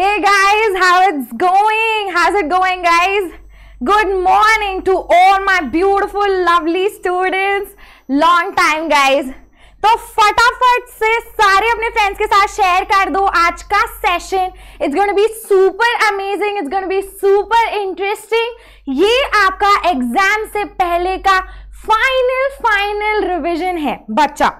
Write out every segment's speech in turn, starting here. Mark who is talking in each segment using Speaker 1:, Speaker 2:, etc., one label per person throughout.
Speaker 1: hey guys how it's going how's it going guys good morning to all my beautiful lovely students long time guys तो फटाफट से सारे अपने friends के साथ शेयर कर दो आज का session it's going to be super amazing it's going to be super interesting ये आपका एग्जाम से पहले का फाइनल फाइनल रिवीजन है बच्चा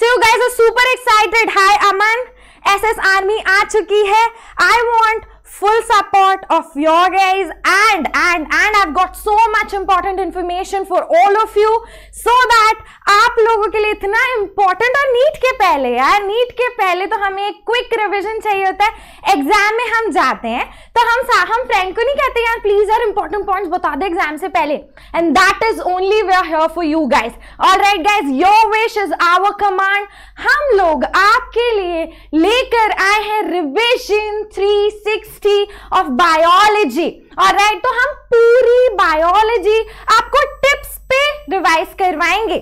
Speaker 1: so you guys are super excited hi Aman S S army आ चुकी है I want full support of your guys and and and I got so much important information for all of you so that आप लोगों के लिए इतना important और NEET के पहले यार नीट के पहले तो हमें एक क्विक रिविजन चाहिए होता है एग्जाम में हम जाते हैं तो हम हम फ्रेंड को नहीं कहते यार प्लीज यार इंपॉर्टेंट पॉइंट्स बता दे एग्जाम से पहले and that is only way here for you guys और right guys your wish is our command हम लोग आपके लिए लेकर आए हैं रिविजन 360 ऑफ बायोलॉजी और राइट तो हम पूरी बायोलॉजी आपको टिप्स पे रिवाइज करवाएंगे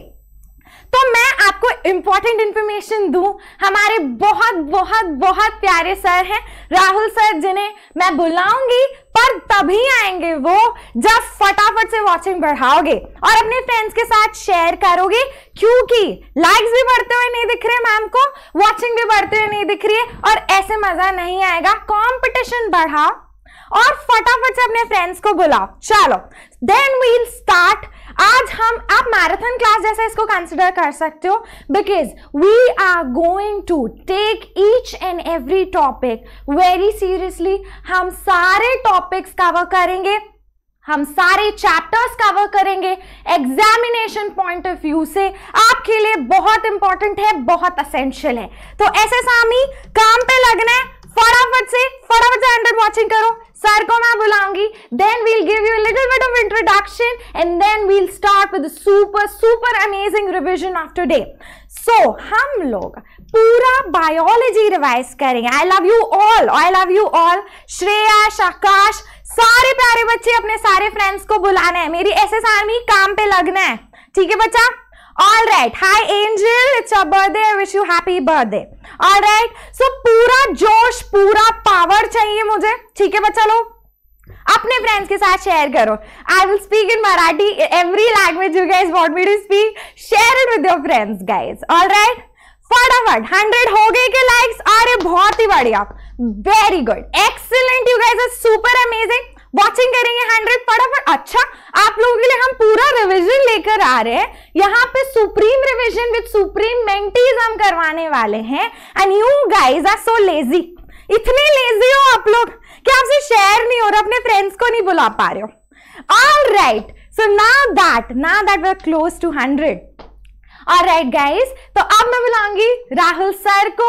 Speaker 1: तो मैं आपको इंपॉर्टेंट इंफॉर्मेशन दू हमारे बहुत बहुत बहुत प्यारे सर हैं राहुल सर जिन्हें मैं बुलाऊंगी पर तभी आएंगे वो जब फटाफट से वॉचिंग बढ़ाओगे और अपने फ्रेंड्स के साथ शेयर करोगे क्योंकि लाइक्स भी बढ़ते हुए नहीं दिख रहे मैम को वॉचिंग भी बढ़ते हुए नहीं दिख रही है और ऐसे मजा नहीं आएगा कॉम्पिटिशन बढ़ाओ और फटाफट से अपने फ्रेंड्स को बुलाओ चलो देन वील स्टार्ट आज हम आप मैराथन क्लास जैसे इसको कंसिडर कर सकते हो because we are going to take each and every topic very seriously हम सारे टॉपिक्स कवर करेंगे हम सारे चैप्टर्स कवर करेंगे एग्जामिनेशन पॉइंट ऑफ व्यू से आपके लिए बहुत इंपॉर्टेंट है बहुत असेंशियल है तो ऐसे सामी काम पे लगना है फटाफट से फटाफट से हंड्रेड वॉचिंग करो सर को मैं बुलाऊंगी then we'll give you little bit of introduction and then we'll start with super super amazing revision of today so हम लोग पूरा बायोलॉजी रिवाइज करेंगे I love you all I love you all Shreya Akash सारे प्यारे बच्चे अपने सारे फ्रेंड्स को बुलाना है मेरी एस एस आर्मी काम पे लगना है ठीक है बच्चा all right hi Angel it's a birthday wish you happy birthday all right so पूरा जोश पूरा पावर चाहिए मुझे ठीक है बच्चा लोग अपने फ्रेंड्स के साथ शेयर करो I will speak in Marathi every language you guys want me to speak share it with your friends guys all right फटाफट हंड्रेड हो गए के लाइक्स अरे बहुत ही बढ़िया very good excellent you guys are super amazing watching करेंगे hundred फटाफट अच्छा आप लोगों के लिए हम पूरा रिविजन लेकर आ रहे हैं यहाँ पे supreme revision with supreme mentees हम करवाने वाले हैं and you guys are so lazy इतने लेजी हो आप लोग कि आपसे शेयर नहीं हो रहा अपने फ्रेंड्स को नहीं बुला पा रहे हो ऑल राइट सो ना दैट ना that we are close to hundred right guys तो अब मैं बुलाऊंगी राहुल सर को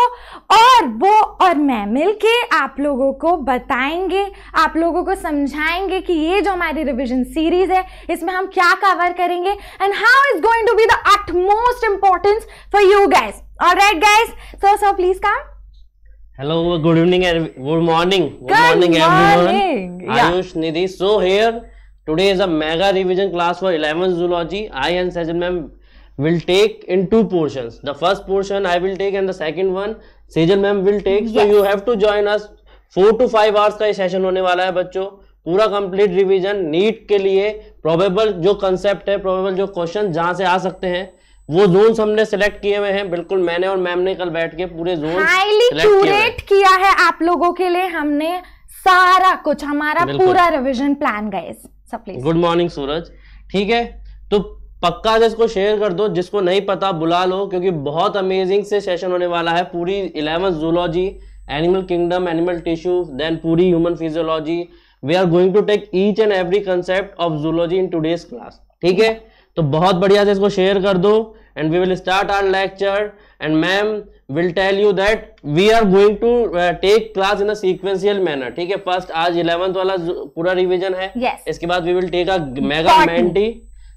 Speaker 1: और वो और मैं मिलके आप लोगों को बताएंगे आप लोगों को समझाएंगे कि ये जो हमारी रिविजन सीरीज है इसमें हम क्या कवर करेंगे and how is going to be the utmost importance for you guys और right guys so so please come
Speaker 2: hello good evening good morning good morning Ayush Nidhi so here today is a mega revision class for eleven zoology I am Sejan ma'am will take in two portions the first portion i will take and the second one Sejal ma'am will take so you have to join us four to five hours का ये session hone wala hai bachcho pura complete revision neat ke liye probable jo concept hai probable jo question jahan se aa sakte hain वो zone हमने select किए हुए हैं बिल्कुल मैंने और मैम ने कल बैठ के पूरे जोन क्यूरेट
Speaker 1: किया है आप लोगों के लिए हमने सारा कुछ हमारा पूरा रिवीजन प्लान गए गुड
Speaker 2: मॉर्निंग सूरज ठीक है तो पक्का से इसको शेयर कर दो जिसको नहीं पता बुला लो क्योंकि बहुत अमेजिंग से सेशन होने वाला है पूरी eleven zoology animal kingdom animal tissue then पूरी human physiology we are going to take each and every concept of zoology in today's class ठीक है तो बहुत बढ़िया से इसको शेयर कर दो and we will start our lecture and ma'am will tell you that we are going to take class in sequential manner ठीक है फर्स्ट आज इलेवंथ वाला पूरा रिविजन है yes. इसके बाद we will take a mega menti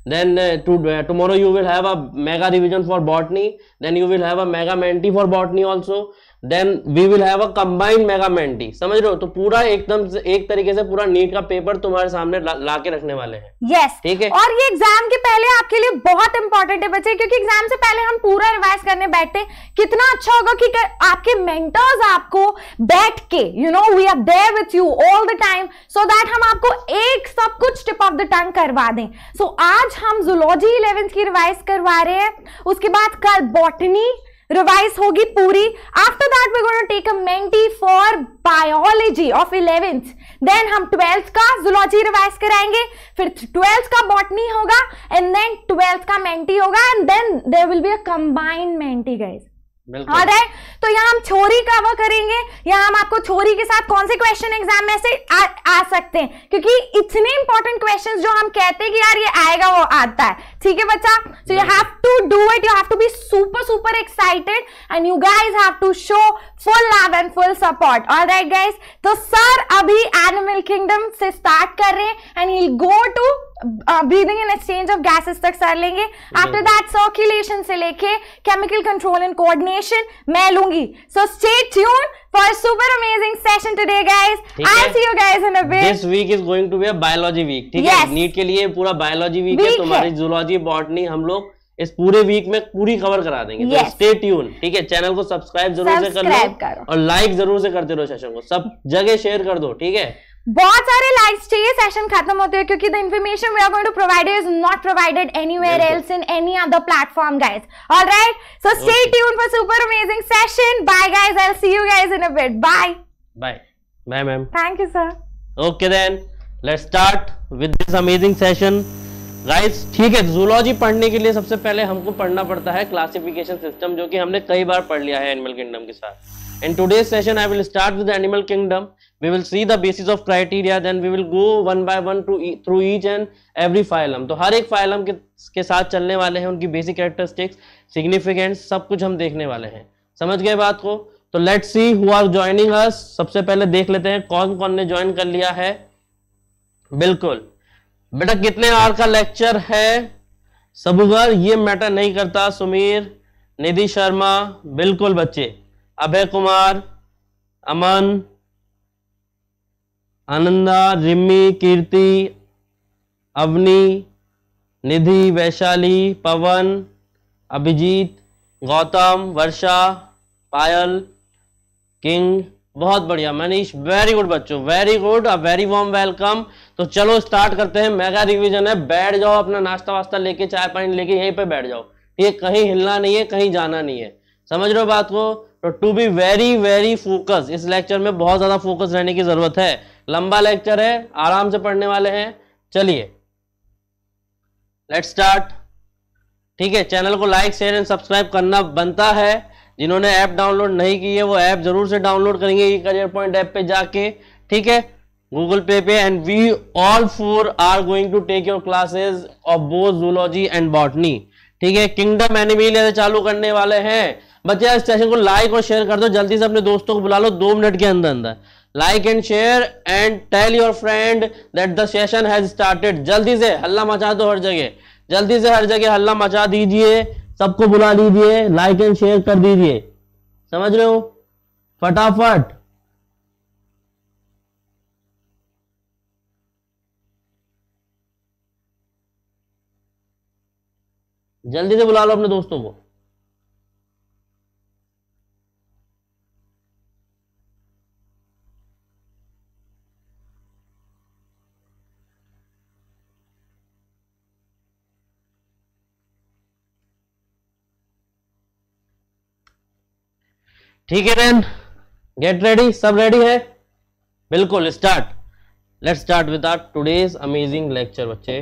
Speaker 2: then uh, to, uh, tomorrow you will have a mega revision for botany then you will have a mega menti for botany also then we will have a combined mega menti समझ रहे हो तो पूरा एकदम एक तरीके से पूरा नीट का पेपर तुम्हारे सामने ला, ला के रखने वाले हैं यस yes. ठीक है और
Speaker 1: ये एग्जाम के पहले आपके लिए बहुत इंपॉर्टेंट है बच्चे क्योंकि एग्जाम से पहले हम पूरा रिवाइज करने बैठते कितना अच्छा होगा कि कर, आपके मेंटर्स आपको बैठ के you know we are there with you all the time so that हम आपको एक सब कुछ टिप ऑफ द टंग करवा दें सो so, आज हम जूलॉजी इलेवेंथ की रिवाइज करवा रहे हैं उसके बाद कल बॉटनी रिवाइज होगी पूरी after that we gonna take a menti for biology of eleventh then हम ट्वेल्थ का जुलॉजी रिवाइज कराएंगे फिर ट्वेल्थ का बॉटनी होगा एंड देन ट्वेल्थ का मेंटी होगा and then there will be a combined menti guys
Speaker 2: all right
Speaker 1: तो यहाँ हम छोरी कवर करेंगे यहाँ हम आपको छोरी के साथ कौन से क्वेश्चन एग्जाम में से आ, आ सकते हैं क्योंकि इतने इंपॉर्टेंट क्वेश्चंस जो हम कहते हैं कि यार ये आएगा वो आता है ठीक है बच्चा so you have to do it you have to be super super excited and you guys have to show full love and full support all right guys तो सर अभी एनिमल किंगडम से स्टार्ट कर रहे हैं and you go to breathing and exchange of gases तक sir लेंगे after that circulation से लेके केमिकल कंट्रोल एंड कोऑर्डिनेशन मैं लूंगी so stay tune for super amazing session today guys I see you guys in a way this
Speaker 2: week is going to be a biology week ठीक है NEET के लिए पूरा biology week, है तुम्हारी zoology botany हम लोग इस पूरे वीक में पूरी खबर करा देंगे स्टे तो ट्यून ठीक है चैनल को सब्सक्राइब जरूर से कर लो और लाइक जरूर से करते रहो सेशन को सब जगह शेयर कर दो ठीक है
Speaker 1: बहुत सारे लाइक्स चाहिए सेशन खत्म होते हैं क्योंकि the information we are going to provide is not provided anywhere else in any other platform guys alright so stay tune for super amazing session bye guys I will see you guys in a bit bye
Speaker 2: bye bye ma'am thank you sir okay then let's start with this amazing session guys ठीक है zoology पढ़ने के लिए सबसे पहले हमको पढ़ना पड़ता है क्लासिफिकेशन सिस्टम जो कि हमने कई बार पढ़ लिया है एनिमल किंगडम के साथ in today session I will start with animal kingdom we will see the basis of criteria then we will go one by one to e, through each and every phylum तो हर एक phylum के, के साथ चलने वाले हैं उनकी basic characteristics significance सब कुछ हम देखने वाले हैं समझ गए बात को तो let's see who are joining us सबसे पहले देख लेते हैं कौन कौन ने ज्वाइन कर लिया है बिल्कुल बेटा कितने आर का लेक्चर है सबूगर ये मैटर नहीं करता सुमीर निधि शर्मा बिल्कुल बच्चे अभय कुमार अमन आनंदा जिम्मी कीर्ति अवनी निधि वैशाली पवन अभिजीत गौतम वर्षा पायल किंग बहुत बढ़िया मनीष वेरी गुड बच्चों very good a very warm welcome तो चलो स्टार्ट करते हैं मेगा रिवीजन है बैठ जाओ अपना नाश्ता वास्ता लेके चाय पानी लेके यहीं पे बैठ जाओ ये कहीं हिलना नहीं है कहीं जाना नहीं है समझ रहे हो बात को तो to be very very focus इस लेक्चर में बहुत ज़्यादा फोकस रहने की ज़रूरत है लंबा लेक्चर है आराम से पढ़ने वाले हैं चलिए लेट स्टार्ट ठीक है चैनल को लाइक शेयर एंड सब्सक्राइब करना बनता है जिन्होंने ऐप डाउनलोड नहीं की है वो ऐप जरूर से डाउनलोड करेंगे ई करियर पॉइंट ऐप पे जाके ठीक है गूगल पे पे and we all four are going to take your classes of both zoology and botany ठीक है किंगडम एनिमी चालू करने वाले हैं बच्चे इस सेशन को लाइक और शेयर कर दो जल्दी से अपने दोस्तों को बुला लो दो मिनट के अंदर अंदर like and share and tell your friend that the session has started जल्दी से हल्ला मचा दो हर जगह जल्दी से हर जगह हल्ला मचा दीजिए सबको बुला दीजिए लाइक एंड शेयर कर दीजिए समझ रहे हो फटाफट जल्दी से बुला लो अपने दोस्तों को ठीक है देन गेट रेडी सब रेडी है बिल्कुल start let start with our today's amazing lecture बच्चे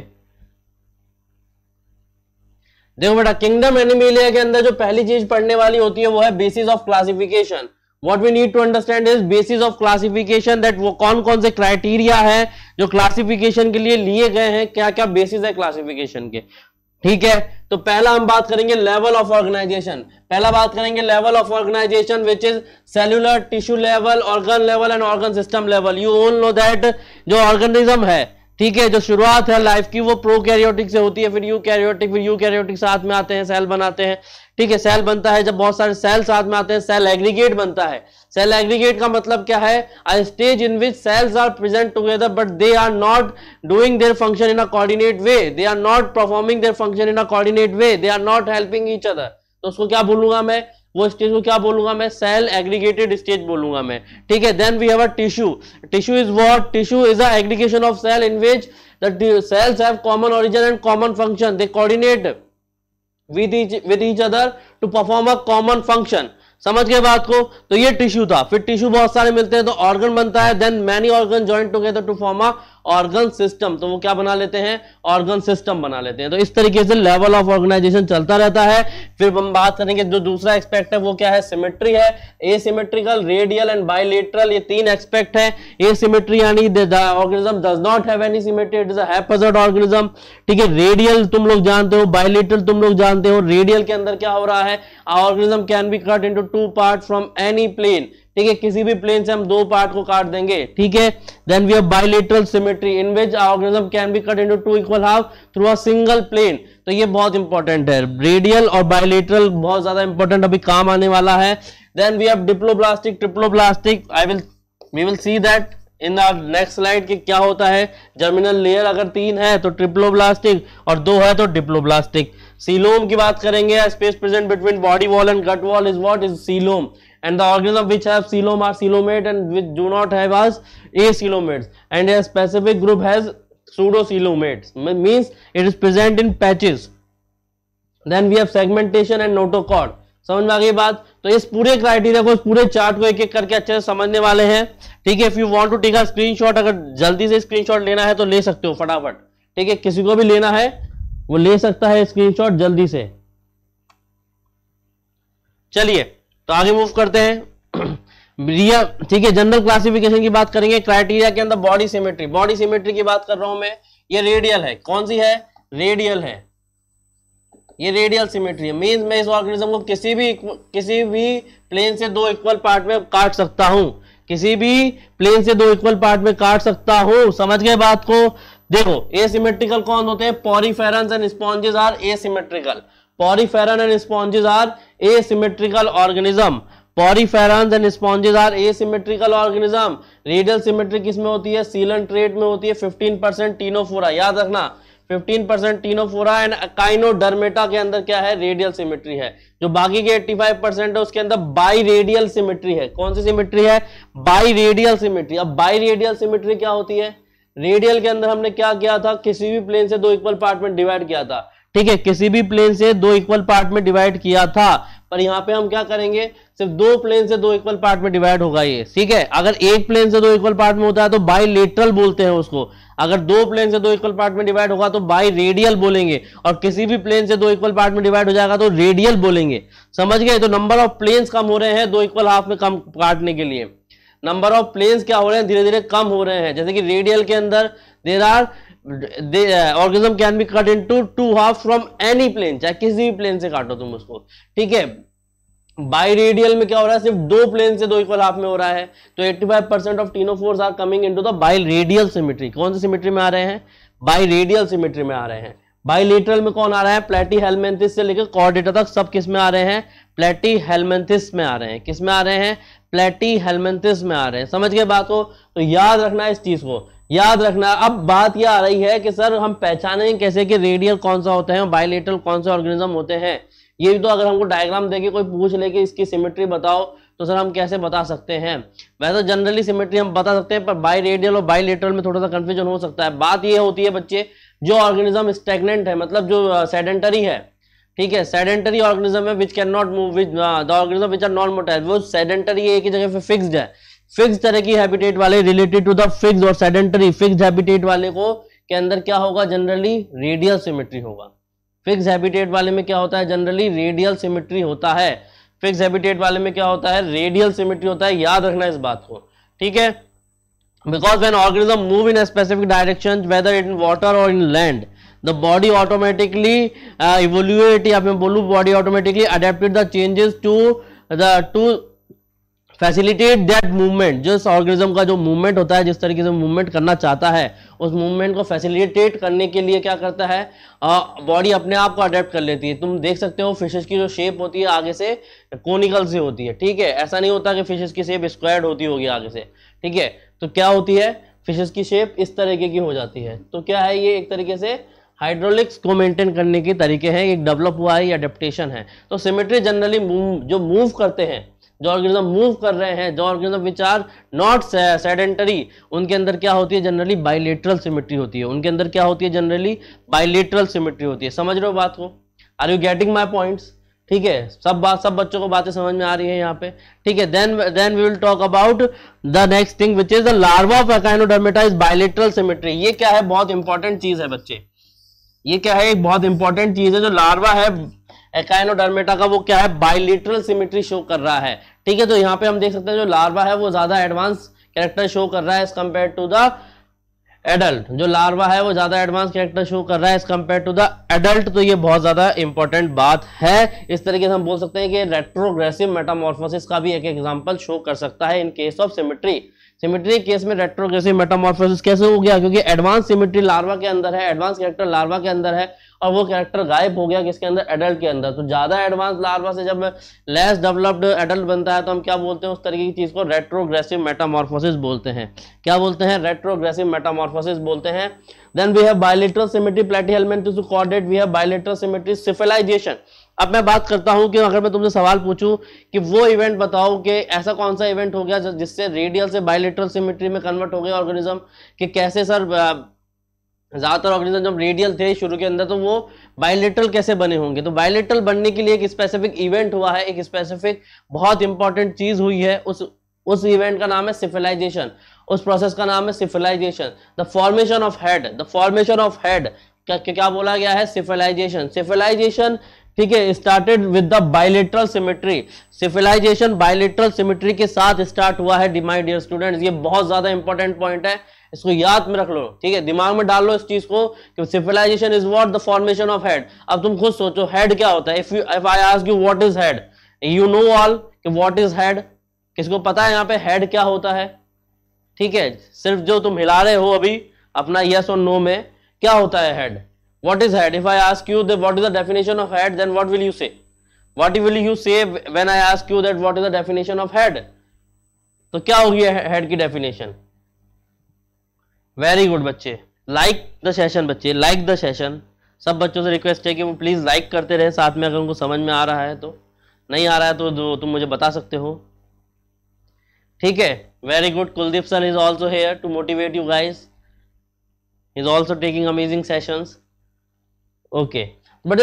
Speaker 2: देखो बेटा किंगडम एनिमिलिया के अंदर जो पहली चीज पढ़ने वाली होती है वो है basis of classification what we need to understand is basis of classification that वो कौन कौन से क्राइटेरिया है जो क्लासिफिकेशन के लिए लिए गए हैं क्या क्या बेसिस है क्लासिफिकेशन के ठीक है तो पहला हम बात करेंगे लेवल ऑफ ऑर्गेनाइजेशन पहला बात करेंगे level of organization which is cellular tissue level organ level and organ system level you own know that जो ऑर्गेनिज्म है ठीक है जो शुरुआत है लाइफ की वो प्रो कैरियोटिक से होती है फिर यू कैरियोटिक फिर यू कैरियोटिक साथ में आते हैं सेल बनाते हैं ठीक है सेल बनता है जब बहुत सारे सेल साथ में आते हैं सेल एग्रीगेट बनता है सेल एग्रीगेट का मतलब क्या है a stage in which cells are present together but they are not doing their function in a coordinate way they are not performing their function in a coordinate way they are not helping each other तो उसको क्या बोलूंगा मैं वो stage को क्या बोलूंगा मैं सेल एग्रीगेटेड स्टेज बोलूंगा मैं ठीक है then we have a tissue tissue is what tissue is a aggregation of cell in which the cells have common origin and common function they coordinate with each with each other to perform a common function समझ गए बात को तो ये tissue था फिर tissue बहुत सारे मिलते हैं तो ऑर्गन बनता है then many organ join together to form a organ system तो वो क्या बना लेते हैं ऑर्गन सिस्टम बना लेते हैं तो इस तरीके से लेवल ऑफ ऑर्गेनाइजेशन चलता रहता है फिर हम बात करेंगे जो दूसरा एक्सपेक्ट है वो क्या है सिमेट्री है एसिमेट्रिकल रेडियल एंड बायोलेटरल ये तीन एक्सपेक्ट है एसिमेट्री यानी organism does not have any symmetry it is a organism ठीक है रेडियल तुम लोग जानते हो बायोलेटरल तुम लोग जानते हो रेडियल के अंदर क्या हो रहा है organism can be cut into two part from any plane ठीक है किसी भी प्लेन से हम दो पार्ट को काट देंगे ठीक है then we have bilateral symmetry in which organism can be cut into two equal half through a single plane तो ये बहुत इंपॉर्टेंट है रेडियल और बायलेटरल बहुत ज्यादा इंपॉर्टेंट अभी काम आने वाला है then we have diploblastic triploblastic I will we will see that in our next slide के क्या होता है जर्मिनल लेयर अगर तीन है तो ट्रिप्लोब्लास्टिक और दो है तो डिप्लोब्लास्टिक सीलोम की बात करेंगे space present between body wall and gut wall is what is coelom and the organism which have coelom are coelomate and which do not have as acoelomates and a specific group has pseudo coelomates means it is present in patches then we have segmentation and notochord समझ में आ गई बात तो इस पूरे criteria को इस पूरे चार्ट को एक एक करके अच्छे से समझने वाले हैं ठीक है if you want to take a screenshot अगर जल्दी से स्क्रीनशॉट लेना है तो ले सकते हो फटाफट ठीक है किसी को भी लेना है वो ले सकता है स्क्रीनशॉट जल्दी से चलिए तो आगे मूव करते हैं रिया ठीक है जनरल क्लासिफिकेशन की बात करेंगे क्राइटेरिया के अंदर बॉडी सिमेट्री बॉडी सिमेट्री की बात कर रहा हूं मैं ये रेडियल है कौन सी है रेडियल है ये रेडियल सिमेट्री है मीन्स मैं इस ऑर्गेनिज्म को किसी भी किसी भी प्लेन से दो इक्वल पार्ट में काट सकता हूं किसी भी प्लेन से दो इक्वल पार्ट में काट सकता हूं समझ गए बात को देखो एसिमेट्रिकल कौन होते हैं poriferans and sponges are asymmetrical and and are asymmetrical organism Porphyrin and sponges are asymmetrical organism. Radial symmetry किस में होती है सीलन ट्रेट में होती है फिफ्टीन परसेंट टीनोफोरा याद रखना 15% परसेंट टीनोफोरा एंड काइनोडर्मेटा के अंदर क्या है रेडियल सिमेट्री है जो बाकी के 85 है उसके अंदर बाई रेडियल सिमेट्री है कौन सी सिमेट्री है बाई रेडियल सिमेट्री अब बाई रेडियल सिमेट्री क्या होती है रेडियल के अंदर हमने क्या किया था किसी भी प्लेन से दो इक्वल पार्ट में डिवाइड किया था ठीक है किसी भी प्लेन से दो इक्वल पार्ट में डिवाइड किया था पर यहाँ पे हम क्या करेंगे सिर्फ दो प्लेन से दो इक्वल पार्ट में डिवाइड होगा ये ठीक है अगर एक प्लेन से दो इक्वल पार्ट में होता है तो बाई लेटरल बोलते हैं उसको अगर दो प्लेन से दो इक्वल पार्ट में डिवाइड होगा तो बाई रेडियल बोलेंगे और किसी भी प्लेन से दो इक्वल पार्ट में डिवाइड हो जाएगा तो रेडियल बोलेंगे समझ गए तो नंबर ऑफ प्लेन्स कम हो रहे हैं दो इक्वल हाफ में कम काटने के लिए नंबर ऑफ प्लेन्स क्या हो रहे हैं धीरे धीरे कम हो रहे हैं जैसे कि रेडियल के अंदर there are organism can be cut into two half from any plane चाहे किसी भी प्लेन से काटो तुम उसको ठीक है बाई रेडियल में क्या हो रहा है सिर्फ दो प्लेन से दो इक्वल हाफ में हो रहा है तो 85 percent of ctenophores are coming into the biradial symmetry कौन सी सिमिट्री में आ रहे हैं बाई रेडियल सिमिट्री में आ रहे हैं बाई लेटरल में कौन आ रहा है प्लेटी हेलमेंथिस से लेकर कॉर्डेटा तक सब किस में आ रहे हैं प्लेटी हेलमेंथिस में आ रहे हैं किस में आ रहे हैं प्लेटी हेलमेंथिस में आ रहे हैं समझ गए बात को तो याद रखना इस चीज को याद रखना अब बात यह आ रही है कि सर हम पहचाने कैसे कि रेडियल कौन सा होता है और बायोलेटरल कौन सा ऑर्गेनिज्म होते हैं ये भी तो अगर हमको डायग्राम देके कोई पूछ ले कि इसकी सिमेट्री बताओ तो सर हम कैसे बता सकते हैं वैसे जनरली तो सिमेट्री हम बता सकते हैं पर बाई रेडियल और बाई लेटरल में थोड़ा सा कन्फ्यूजन हो सकता है बात ये होती है बच्चे जो ऑर्गेनिज्म स्टेगनेंट है मतलब जो सेडेंटरी है ठीक है सेडेंटरी ऑर्गेनिज्म है which can not move which the organism which are non motile वो सेडेंटरी एक ही जगह पे फिक्स्ड है फिक्स तरह की हैबिटेट वाले रिलेटेड टू द फिक्स और सेडेंटरी फिक्स हैबिटेट वाले को के अंदर क्या होगा जनरली रेडियल सिमेट्री होगा फिक्स हैबिटेट वाले में क्या होता है जनरली रेडियल सिमेट्री होता है फिक्स हैबिटेट वाले में क्या होता है रेडियल सिमेट्री होता है याद रखना इस बात को ठीक है because when organism move in specific direction whether in water or in land the body automatically evolute या मैं बोलूँ body automatically adapted the changes to the to facilitate that movement जिस ऑर्गेनिज्म का जो मूवमेंट होता है जिस तरीके से मूवमेंट करना चाहता है उस मूवमेंट को फैसिलिटेट करने के लिए क्या करता है बॉडी अपने आप को अडेप्ट कर लेती है तुम देख सकते हो फिशेस की जो शेप होती है आगे से कोनिकल से होती है ठीक है ऐसा नहीं होता कि फिशेस की शेप स्क्वायर्ड होती होगी आगे से ठीक है तो क्या होती है फिशेस की शेप इस तरीके की हो जाती है तो क्या है ये एक तरीके से हाइड्रोलिक्स को मेंटेन करने के तरीके हैं एक डेवलप हुआ है ये अडेप्टेशन है तो सिमेट्री जनरली मूव जो मूव करते हैं जो ऑर्गेनिज्म मूव कर रहे हैं जो organism which are not sedentary उनके अंदर क्या होती है जनरली बाइलेटरल सिमेट्री होती है उनके अंदर क्या होती है जनरली बाइलेटरल सिमेट्री होती है समझ रहे हो बात को are you getting my points ठीक है सब बात सब बच्चों को बातें समझ में आ रही है यहाँ पे ठीक है then then we will talk about the next thing which is the larva of echinodermata is bilateral symmetry ये क्या है बहुत इंपॉर्टेंट चीज है बच्चे ये क्या है एक बहुत इंपॉर्टेंट चीज है जो लार्वा है एकाइनोडर्मेटा का वो क्या है बाइलिटरल सिमेट्री शो कर रहा है ठीक है तो यहाँ पे हम देख सकते हैं जो लार्वा है वो ज्यादा एडवांस कैरेक्टर शो कर रहा है as compare to the adult जो लार्वा है वो ज्यादा एडवांस कैरेक्टर शो कर रहा है as compare to the adult तो ये बहुत ज्यादा इंपॉर्टेंट बात है इस तरीके से हम बोल सकते हैं कि रेट्रोग्रेसिव मेटामोर्फोसिस का भी एक एग्जाम्पल शो कर सकता है in case of symmetry symmetry case में रेट्रोग्रेसिव मेटामोर्फोसिस कैसे हो गया क्योंकि एडवांस सिमेट्री लार्वा के अंदर है एडवांस कैरेक्टर लार्वा के अंदर है और वो कैरेक्टर गायब हो गया किसके अंदर एडल्ट के अंदर तो ज़्यादा एडवांस लार्वा से जब लेस डेवलप्ड एडल्ट बनता है तो हम क्या बोलते हैं उस तरीके की चीज़ को रेट्रोग्रेसिव मेटामॉर्फोसिस बोलते हैं क्या बोलते हैं रेट्रोग्रेसिव मेटामॉर्फोसिस बोलते हैं then we have bilateral symmetry platyhelminth to chordate we have bilateral symmetry cephalization अब मैं बात करता हूं कि अगर मैं तुमसे सवाल पूछूं कि वो इवेंट बताओ कि ऐसा कौन सा इवेंट हो गया जिससे रेडियल से बायोलिट्रल सिमेट्री में कन्वर्ट हो गया ऑर्गेनिज्म कि कैसे सर ज़्यादातर ऑर्गेनिज्म जब रेडियल थे शुरू के अंदर तो वो बायोलिटल कैसे बने होंगे तो बायोलिटल बनने के लिए एक स्पेसिफिक इवेंट हुआ है एक स्पेसिफिक बहुत इंपॉर्टेंट चीज़ हुई है उस उस इवेंट का नाम है सिफिलाइजेशन उस प्रोसेस का नाम है cephalization the formation of head the formation of head क्या क्या बोला गया है सिफिलाइजेशन सिफिलाइजेशन ठीक है started with the bilateral symmetry civilization bilateral symmetry के साथ स्टार्ट हुआ है डिमाई डियर स्टूडेंट्स ये बहुत ज्यादा इंपॉर्टेंट पॉइंट है इसको याद में रख लो ठीक है दिमाग में डाल लो इस चीज को कि civilization is what the formation of head अब तुम खुद सोचो हेड क्या होता है if you if I ask you what is head you know all कि व्हाट इज हेड किसको पता है यहाँ पे हेड क्या होता है ठीक है सिर्फ जो तुम हिला रहे हो अभी अपना यस और नो में क्या होता है head what is head if i ask you the what is the definition of head then what will you say what will you say when i ask you that what is the definition of head तो क्या होगी head की definition very good बच्चे like the session बच्चे like the session सब बच्चों से request है कि वो प्लीज़ लाइक करते रहे साथ में अगर उनको समझ में आ रहा है तो नहीं आ रहा है तो तुम मुझे बता सकते हो ठीक है very good Kuldeep sir is also here to motivate you guys is also taking amazing sessions okay but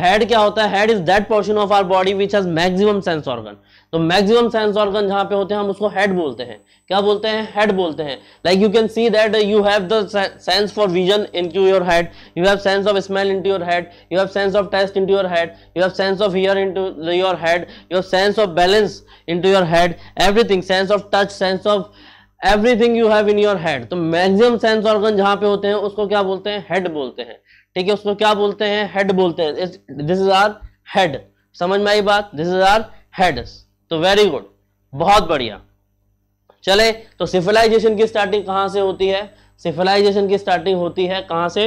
Speaker 2: head क्या होता है is that portion of our body which has maximum sense organ तो मैक्सिमम सेंस ऑर्गन जहां पे होते हैं हम उसको हेड बोलते हैं क्या बोलते हैं हेड बोलते हैं like you can see that you have the sense for vision into your head you have sense of smell into your head you have sense of taste into your head you have sense of hear into your head you have sense of balance into your head everything sense of touch sense of everything you have in your head तो maximum sense organ जहां पे होते हैं उसको क्या बोलते हैं head बोलते हैं ठीक है उसको क्या बोलते हैं हेड बोलते हैं दिस इज आर हेड समझ में आई बात दिस इज आर हेड तो वेरी गुड बहुत बढ़िया चले तो सिविलाइजेशन की स्टार्टिंग कहां से होती है सिविलाइजेशन की स्टार्टिंग होती है कहां से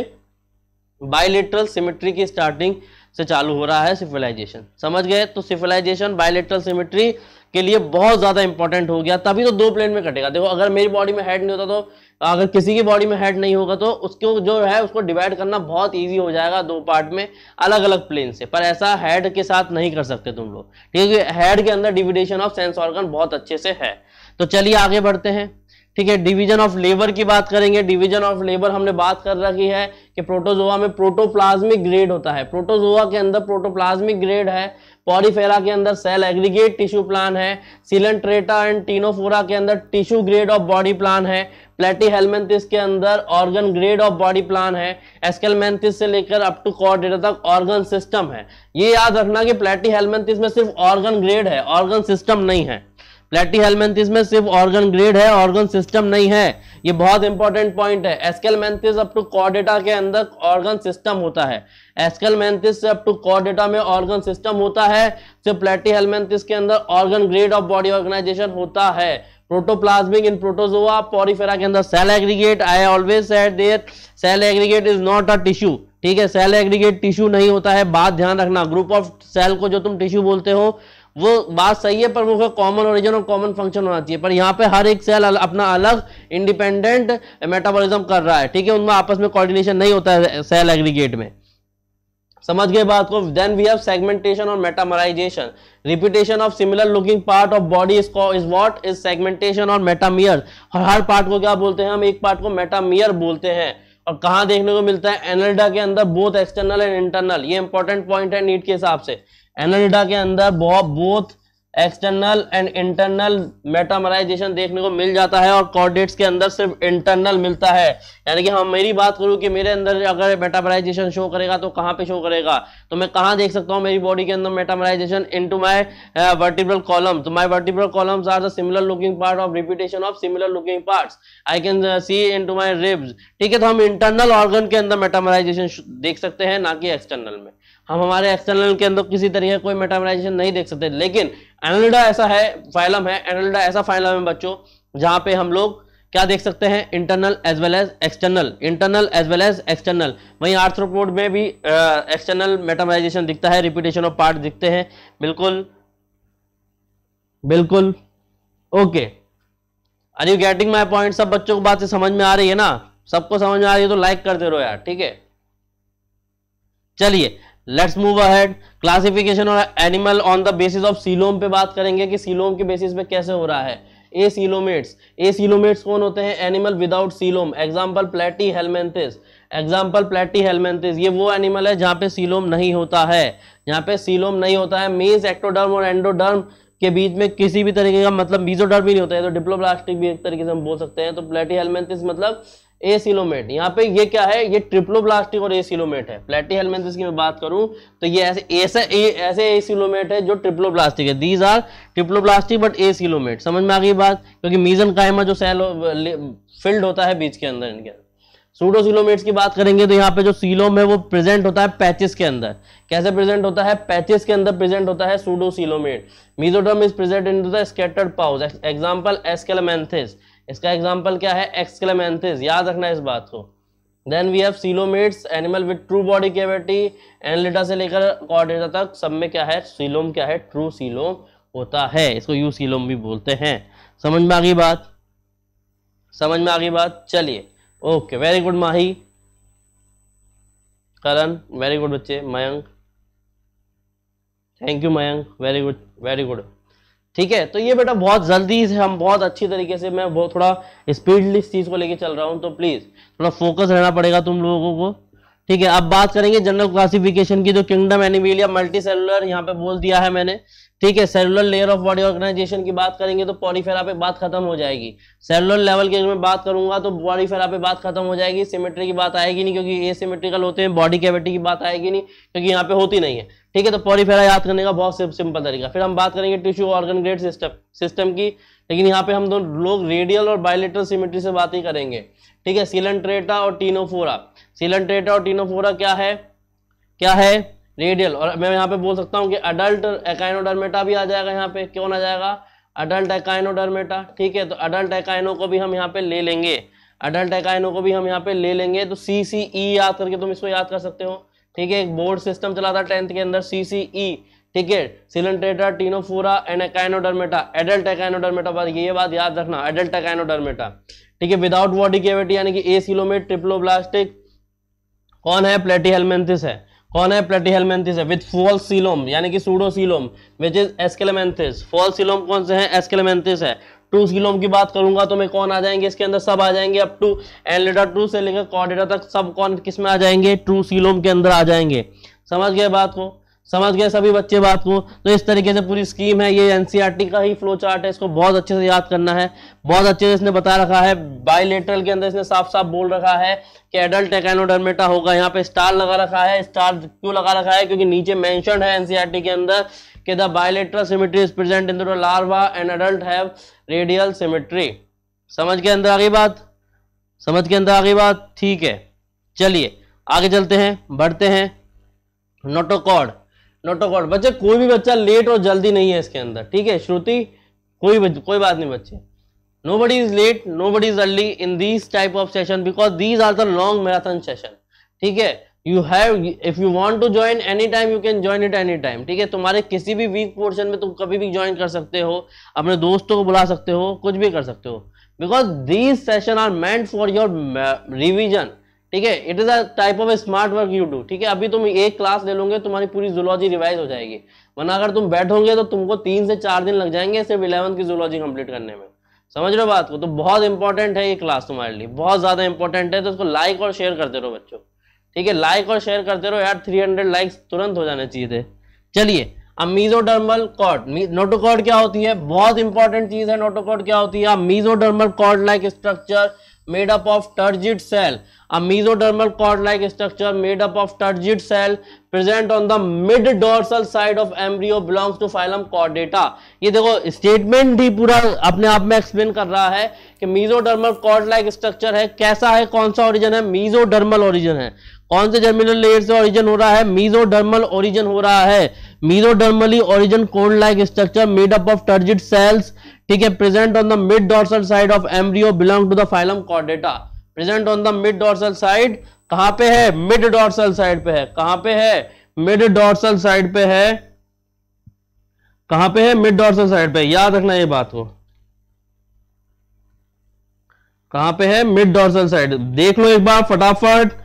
Speaker 2: बायोलिट्रल सिमेट्री की स्टार्टिंग से चालू हो रहा है सिविलाइजेशन समझ गए तो सिविलाइजेशन बायोलिट्रल सिमेट्री के लिए बहुत ज़्यादा इंपॉर्टेंट हो गया तभी तो दो प्लेन में कटेगा देखो अगर मेरी बॉडी में हेड नहीं होता तो अगर किसी की बॉडी में हेड नहीं होगा तो उसको जो है उसको डिवाइड करना बहुत ईजी हो जाएगा दो पार्ट में अलग अलग प्लेन से पर ऐसा हेड के साथ नहीं कर सकते तुम लोग ठीक है हेड के अंदर डिविडेशन ऑफ सेंस ऑर्गन बहुत अच्छे से है तो चलिए आगे बढ़ते हैं ठीक है डिवीजन ऑफ लेबर की बात करेंगे डिवीजन ऑफ लेबर हमने बात कर रखी है कि प्रोटोजोआ में प्रोटोप्लाज्मिक ग्रेड होता है प्रोटोजोआ के अंदर प्रोटोप्लाज्मिक ग्रेड है पॉरीफेरा के अंदर सेल एग्रीगेट टिश्यू प्लान है सिलेंट्रेटा एंड टीनोफोरा के अंदर tissue grade of body plan है प्लेटी हेलमेंथिस के अंदर organ grade of body plan है एस्केलमेंथिस से लेकर अप टू कॉर्डेटा तक ऑर्गन सिस्टम है ये याद रखना कि प्लेटी हेलमेंथिस में सिर्फ ऑर्गन ग्रेड है ऑर्गन सिस्टम नहीं है प्लेटी हेलमेंथिस में सिर्फ ऑर्गन ग्रेड है ऑर्गन सिस्टम नहीं है ये बहुत इंपॉर्टेंट पॉइंट है एस्केल एस्केलमेंथिस अप टू कॉडेटा के अंदर ऑर्गन सिस्टम होता है एस्केल एस्केलमेंथिस से अप टू कॉडेटा में ऑर्गन सिस्टम होता है सिर्फ प्लेटी हेलमेंथिस के अंदर organ grade of body organization होता है प्रोटोप्लाज्मिक इन प्रोटोजोआ पॉरीफेरा के अंदर cell aggregate I always said there cell aggregate is not a tissue ठीक है सेल एग्रीगेट टिश्यू नहीं होता है बात ध्यान रखना ग्रुप ऑफ सेल को जो तुम टिश्यू बोलते हो वो बात सही है पर वो कॉमन ओरिजन और कॉमन फंक्शन होना चाहिए पर यहाँ पे हर एक सेल अपना अलग इंडिपेंडेंट मेटाबॉलिज्म कर रहा है ठीक है उनमें आपस में कोऑर्डिनेशन नहीं होता है सेल एग्रीगेट में समझ गए बात को देन वी हैव सेगमेंटेशन और metamerization repetition of similar looking part of body is is what is segmentation और मेटामियर और हर पार्ट को क्या बोलते हैं हम एक पार्ट को मेटामियर बोलते हैं और कहा देखने को मिलता है एनल्डा के अंदर बोथ एक्सटर्नल एंड इंटरनल ये इंपॉर्टेंट पॉइंट है नीट के हिसाब से एनालिडा के अंदर बहुत बहुत एक्सटर्नल एंड इंटरनल मेटामराइजेशन देखने को मिल जाता है और कॉर्डेट्स के अंदर सिर्फ इंटरनल मिलता है यानी कि हम मेरी बात करूं कि मेरे अंदर अगर मेटामराइजेशन शो करेगा तो कहाँ पे शो करेगा तो मैं कहाँ देख सकता हूँ मेरी बॉडी के अंदर metamerization into my vertebral column तो my vertebral columns are the similar looking part of repetition of similar looking part I can see into my ribs ठीक है तो हम इंटरनल ऑर्गन के अंदर मेटामराइजेशन देख सकते हैं ना कि एक्सटर्नल में हम हमारे एक्सटर्नल के अंदर किसी तरीके कोई मेटामराइजेशन नहीं देख सकते लेकिन एनालिडा ऐसा है फाइलम है एनालिडा ऐसा फाइलम है बच्चों जहाँ पे हम लोग क्या देख सकते हैं internal as well as external internal as well as external वहीं आर्थ्रोपोड में भी एक्सटर्नल मेटामराइजेशन दिखता है रिपीटेशन ऑफ पार्ट दिखते हैं बिल्कुल बिल्कुल okay are you getting my point सब बच्चों को बात समझ में आ रही है ना सबको समझ में आ रही है तो लाइक करते रहो यार ठीक है चलिए लेट्स मूव अहेड क्लासिफिकेशन और animal on the basis of coelom पे बात करेंगे कि सीलोम के बेसिस पे कैसे हो रहा है ए सीलोमेट्स ए सीलोमेट्स कौन होते हैं animal without coelom example Platyhelminthes example Platyhelminthes ये वो एनिमल है जहाँ पे सीलोम नहीं होता है जहाँ पे सीलोम नहीं होता है मेज एक्टोडर्म और एंडोडर्म के बीच में किसी भी तरीके का मतलब मीजोडर्म भी नहीं होता है तो डिप्लोप्लास्टिक भी एक तरीके से हम बोल सकते हैं तो प्लेटी हेलमेंथिस मतलब एसिलोमेट यहाँ पे ये क्या है ये ट्रिप्लोब्लास्टिक और एसिलोमेट है प्लेटी हेलमेंथिस की मैं बात करूं तो ये ऐसे ऐसे ऐसे एसिलोमेट है जो ट्रिप्लोब्लास्टिक है these are triploblastic but acoelomate समझ में आ गई बात क्योंकि मीजन कायमा जो सेलो फिल्ड होता है बीच के अंदर इनके सूडोसिलोमेट्स की बात करेंगे तो यहाँ पे जो सीलोम है वो प्रेजेंट होता है पैचेस के अंदर कैसे प्रेजेंट होता है पैचेस के अंदर प्रेजेंट होता है pseudocoelomate mesoderm is present in the scattered pouches example Aschelminthes इसका एग्जाम्पल क्या है एक्सक्लेमेंथिस याद रखना इस बात को then we have coelomates animal with true body cavity Annelida से लेकर कॉर्डेटा तक सब में क्या है सीलोम क्या है ट्रू सीलोम होता है इसको यू सीलोम भी बोलते हैं समझ में आ गई बात समझ में आ गई बात चलिए okay very good Mahi Karan very good बच्चे Mayank thank you Mayank very good very good ठीक है तो ये बेटा बहुत जल्दी से हम बहुत अच्छी तरीके से मैं बहुत थोड़ा स्पीडली इस चीज़ को लेके चल रहा हूँ तो प्लीज़ थोड़ा फोकस रहना पड़ेगा तुम लोगों को ठीक है अब बात करेंगे जनरल क्लासिफिकेशन की तो किंगडम एनिमिलिया मल्टी सेलुलर यहाँ पे बोल दिया है मैंने ठीक है cellular layer of body organization की बात करेंगे तो पॉलीफेरा पे बात खत्म हो जाएगी सेलुलर लेवल की मैं बात करूंगा तो फेरा पे बात खत्म हो जाएगी सिमेट्री की बात आएगी नहीं क्योंकि ए सिमेट्रिकल होते हैं बॉडी कैविटी की बात आएगी नहीं क्योंकि यहाँ पे होती नहीं है ठीक है तो पॉलीफेरा याद करने का बहुत सिंपल तरीका फिर हम बात करेंगे tissue organ grade system system की लेकिन यहाँ पे हम दोनों लोग रेडियल और बायोलेटर सिमेट्री से बात ही करेंगे ठीक है सिलेंट्रेटा और टीनोफोरा सिलेंट्रेटा और टीनोफोरा क्या है क्या है रेडियल और मैं यहाँ पे बोल सकता हूँ कि अडल्ट एकाइनोडर्मेटा भी आ जाएगा यहाँ पे क्यों ना जाएगा अडल्ट एकाइनोडर्मेटा ठीक है तो अडल्ट एकाइनो को भी हम यहाँ पे ले लेंगे अडल्ट एकाइनो को भी हम यहाँ पे ले लेंगे तो सी सी ई याद करके तुम इसको याद कर सकते हो ठीक है एक बोर्ड सिस्टम चला था टेंथ के अंदर सी सी ई ठीक है Coelenterata Ctenophora and Echinodermata adult Echinodermata बात ये बात याद रखना एडल्ट एकाइनोडर्मेटा ठीक है विदाउट बॉडी केविटी यानी कि ए सिलोमेट ट्रिप्लोब्लास्टिक कौन है प्लेटी हेलमेंथिस है कौन है प्लेटीहेलमेंथिस है विद फॉल सीलोम यानी कि pseudocoelom which is Aschelminthes false coelom कौन से हैं एस्केलेमेंथिस है टू सीलोम की बात करूंगा तो मैं कौन आ जाएंगे इसके अंदर सब आ जाएंगे अप टू एनलेटा टू से लेकर कॉर्डेटा तक सब कौन किस में आ जाएंगे ट्रू सीलोम के अंदर आ जाएंगे समझ गए बात को समझ गए सभी बच्चे बात को तो इस तरीके से पूरी स्कीम है ये एनसीईआरटी e का ही फ्लो चार्ट है इसको बहुत अच्छे से याद करना है बहुत अच्छे से इसने बता रखा है बायोलेटरल के अंदर इसने साफ साफ बोल रखा है कि एडल्ट टेकानोडर्मेटा होगा यहाँ पे स्टार लगा रखा है स्टार क्यों लगा रखा है क्योंकि नीचे मैंशन है एनसीआर e के अंदर कि the bilateral symmetry is present in the larva and adult have radial symmetry समझ के अंदर आगे बात समझ के अंदर आगे बात ठीक है चलिए आगे चलते हैं बढ़ते हैं नोटोकॉड नोटोकॉट बच्चे कोई भी बच्चा लेट और जल्दी नहीं है इसके अंदर ठीक है श्रुति कोई कोई बात नहीं बच्चे nobody is late nobody is early in these type of session because these are the long marathon session ठीक है you have if you want to join any time you can join it any time ठीक है तुम्हारे किसी भी week portion में तुम कभी भी ज्वाइन कर सकते हो अपने दोस्तों को बुला सकते हो कुछ भी कर सकते हो because these session are meant for your revision ठीक है it is a type of smart work you do ठीक है अभी तुम एक क्लास ले लोगे तुम्हारी पूरी जूलॉजी रिवाइज हो जाएगी वरना अगर तुम बैठोगे तो तुमको तीन से चार दिन लग जाएंगे सिर्फ इलेवन की जुलॉजी कंप्लीट करने में समझ रहे हो बात को तो बहुत इंपॉर्टेंट है ये क्लास तुम्हारे लिए बहुत ज्यादा इंपॉर्टेंट है तो उसको लाइक और शेयर करते रहो बच्चों ठीक है लाइक और शेयर करते रहो यार थ्री हंड्रेड लाइक्स तुरंत हो जाने चाहिए थे चलिए अब मीजोडर्मल कॉर्ड नोटोकॉर्ड क्या होती है बहुत इंपॉर्टेंट चीज है नोटोकॉर्ड क्या होती है mesodermal cord like structure made up of turgid cell A cord like structure made up of of cell present on the mid dorsal side of embryo embryo to phylum Chordata ये देखो statement भी पूरा अपने आप में explain कर रहा है कि मीजोडर्मल कॉर्ड लाइक स्ट्रक्चर है कैसा है कौन सा ओरिजन है मीजोडर्मल ओरिजन है कौन से जर्मिनल लेयर से ओरिजन हो रहा है मीजोडर्मल ओरिजन हो रहा है mesodermally origin cord like structure made up of turgid cells ठीक है present on the mid dorsal side of embryo belong to the phylum Chordata present on the mid dorsal side कहां पे है mid dorsal side पे है कहां पे है मिड डॉर्सल साइड पे है कहां पे है मिड डॉर्सल साइड पे याद रखना ये बात को कहां पे है मिड डॉर्सल साइड देख लो एक बार फटाफट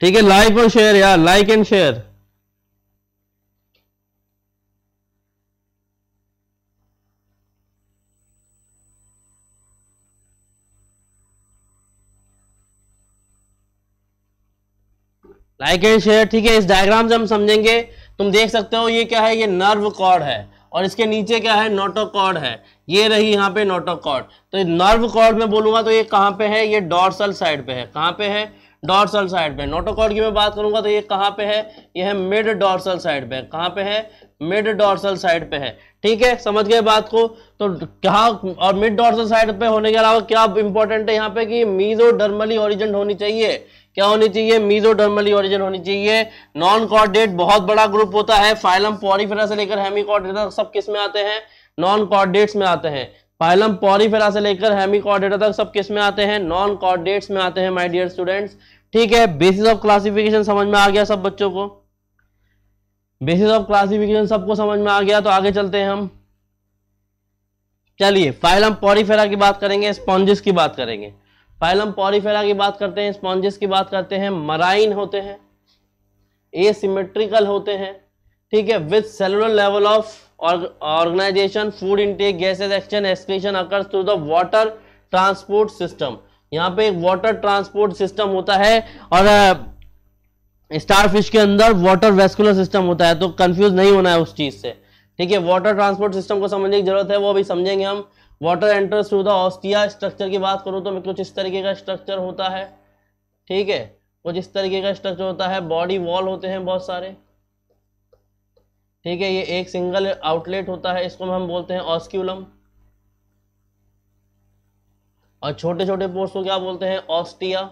Speaker 2: ठीक है लाइक और शेयर यार like and share like and share ठीक है इस डायग्राम से हम समझेंगे तुम देख सकते हो ये क्या है ये नर्व कॉर्ड है और इसके नीचे क्या है नोटोकॉर्ड है ये रही यहाँ पे नोटोकॉर्ड तो नर्व कॉर्ड में बोलूंगा तो ये कहाँ पे है ये डॉर्सल साइड पे है कहाँ पे है डॉर्सल साइड पे नोटोकॉर्ड की मैं बात करूंगा तो ये कहाँ पे है ये है मिड डॉर्सल साइड पे कहाँ पे है मिड डॉर्सल साइड पे है ठीक है समझ गए बात को तो कहा और मिड डॉर्सल साइड पे होने के अलावा क्या इंपॉर्टेंट है यहाँ पे कि मीजो डर्मली ओरिजेंट होनी चाहिए क्या होनी चाहिए मीजोडर्मली ओरिजिन होनी चाहिए नॉन कॉर्डेट बहुत बड़ा ग्रुप होता है फाइलम पॉरीफेरा से लेकर हेमिकॉर्डेटा सब किस में आते हैं नॉन कॉर्डेट्स में आते हैं फाइलम पॉरीफेरा से लेकर हेमिकॉर्डेटा तक सब किस में आते हैं नॉन कॉर्डेट्स में आते हैं माई डियर स्टूडेंट्स ठीक है बेसिस ऑफ क्लासिफिकेशन समझ में आ गया सब बच्चों को बेसिस ऑफ क्लासिफिकेशन सबको समझ में आ गया तो आगे चलते हैं हम चलिए फाइलम पॉरीफेरा की बात करेंगे स्पॉन्जिस की बात करेंगे फाइलम पॉरीफेरा की बात करते हैं स्पॉन्जेस की बात करते हैं मराइन होते हैं सिमेट्रिकल होते हैं ठीक है with cellular level of organization food intake gases action excretion occurs through the water transport system यहाँ पे एक वाटर ट्रांसपोर्ट सिस्टम होता है और स्टार फिश के अंदर वाटर वेस्कुलर सिस्टम होता है तो कंफ्यूज नहीं होना है उस चीज से ठीक है वाटर ट्रांसपोर्ट सिस्टम को समझने की जरूरत है वो अभी समझेंगे हम water enters to the ostia structure की बात करूँ तो मैं कुछ इस तरीके का स्ट्रक्चर होता है ठीक है कुछ इस तरीके का स्ट्रक्चर होता है बॉडी वॉल होते हैं बहुत सारे ठीक है ये एक सिंगल आउटलेट होता है इसको हम बोलते हैं ऑस्क्यूलम और छोटे छोटे पोर्ट्स को क्या बोलते हैं ऑस्टिया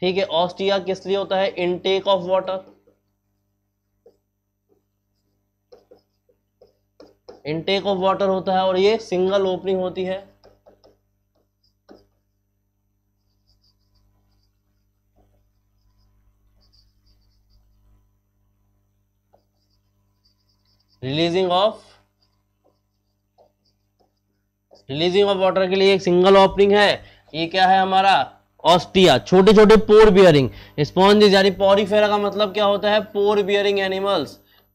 Speaker 2: ठीक है ऑस्टिया किस लिए होता है intake of water intake of water होता है और ये सिंगल ओपनिंग होती है releasing of releasing of water के लिए एक सिंगल ओपनिंग है ये क्या है हमारा ऑस्टिया छोटे छोटे पोर बियरिंग स्पॉन्जेज यानी पॉरीफेरा का मतलब क्या होता है pore bearing animals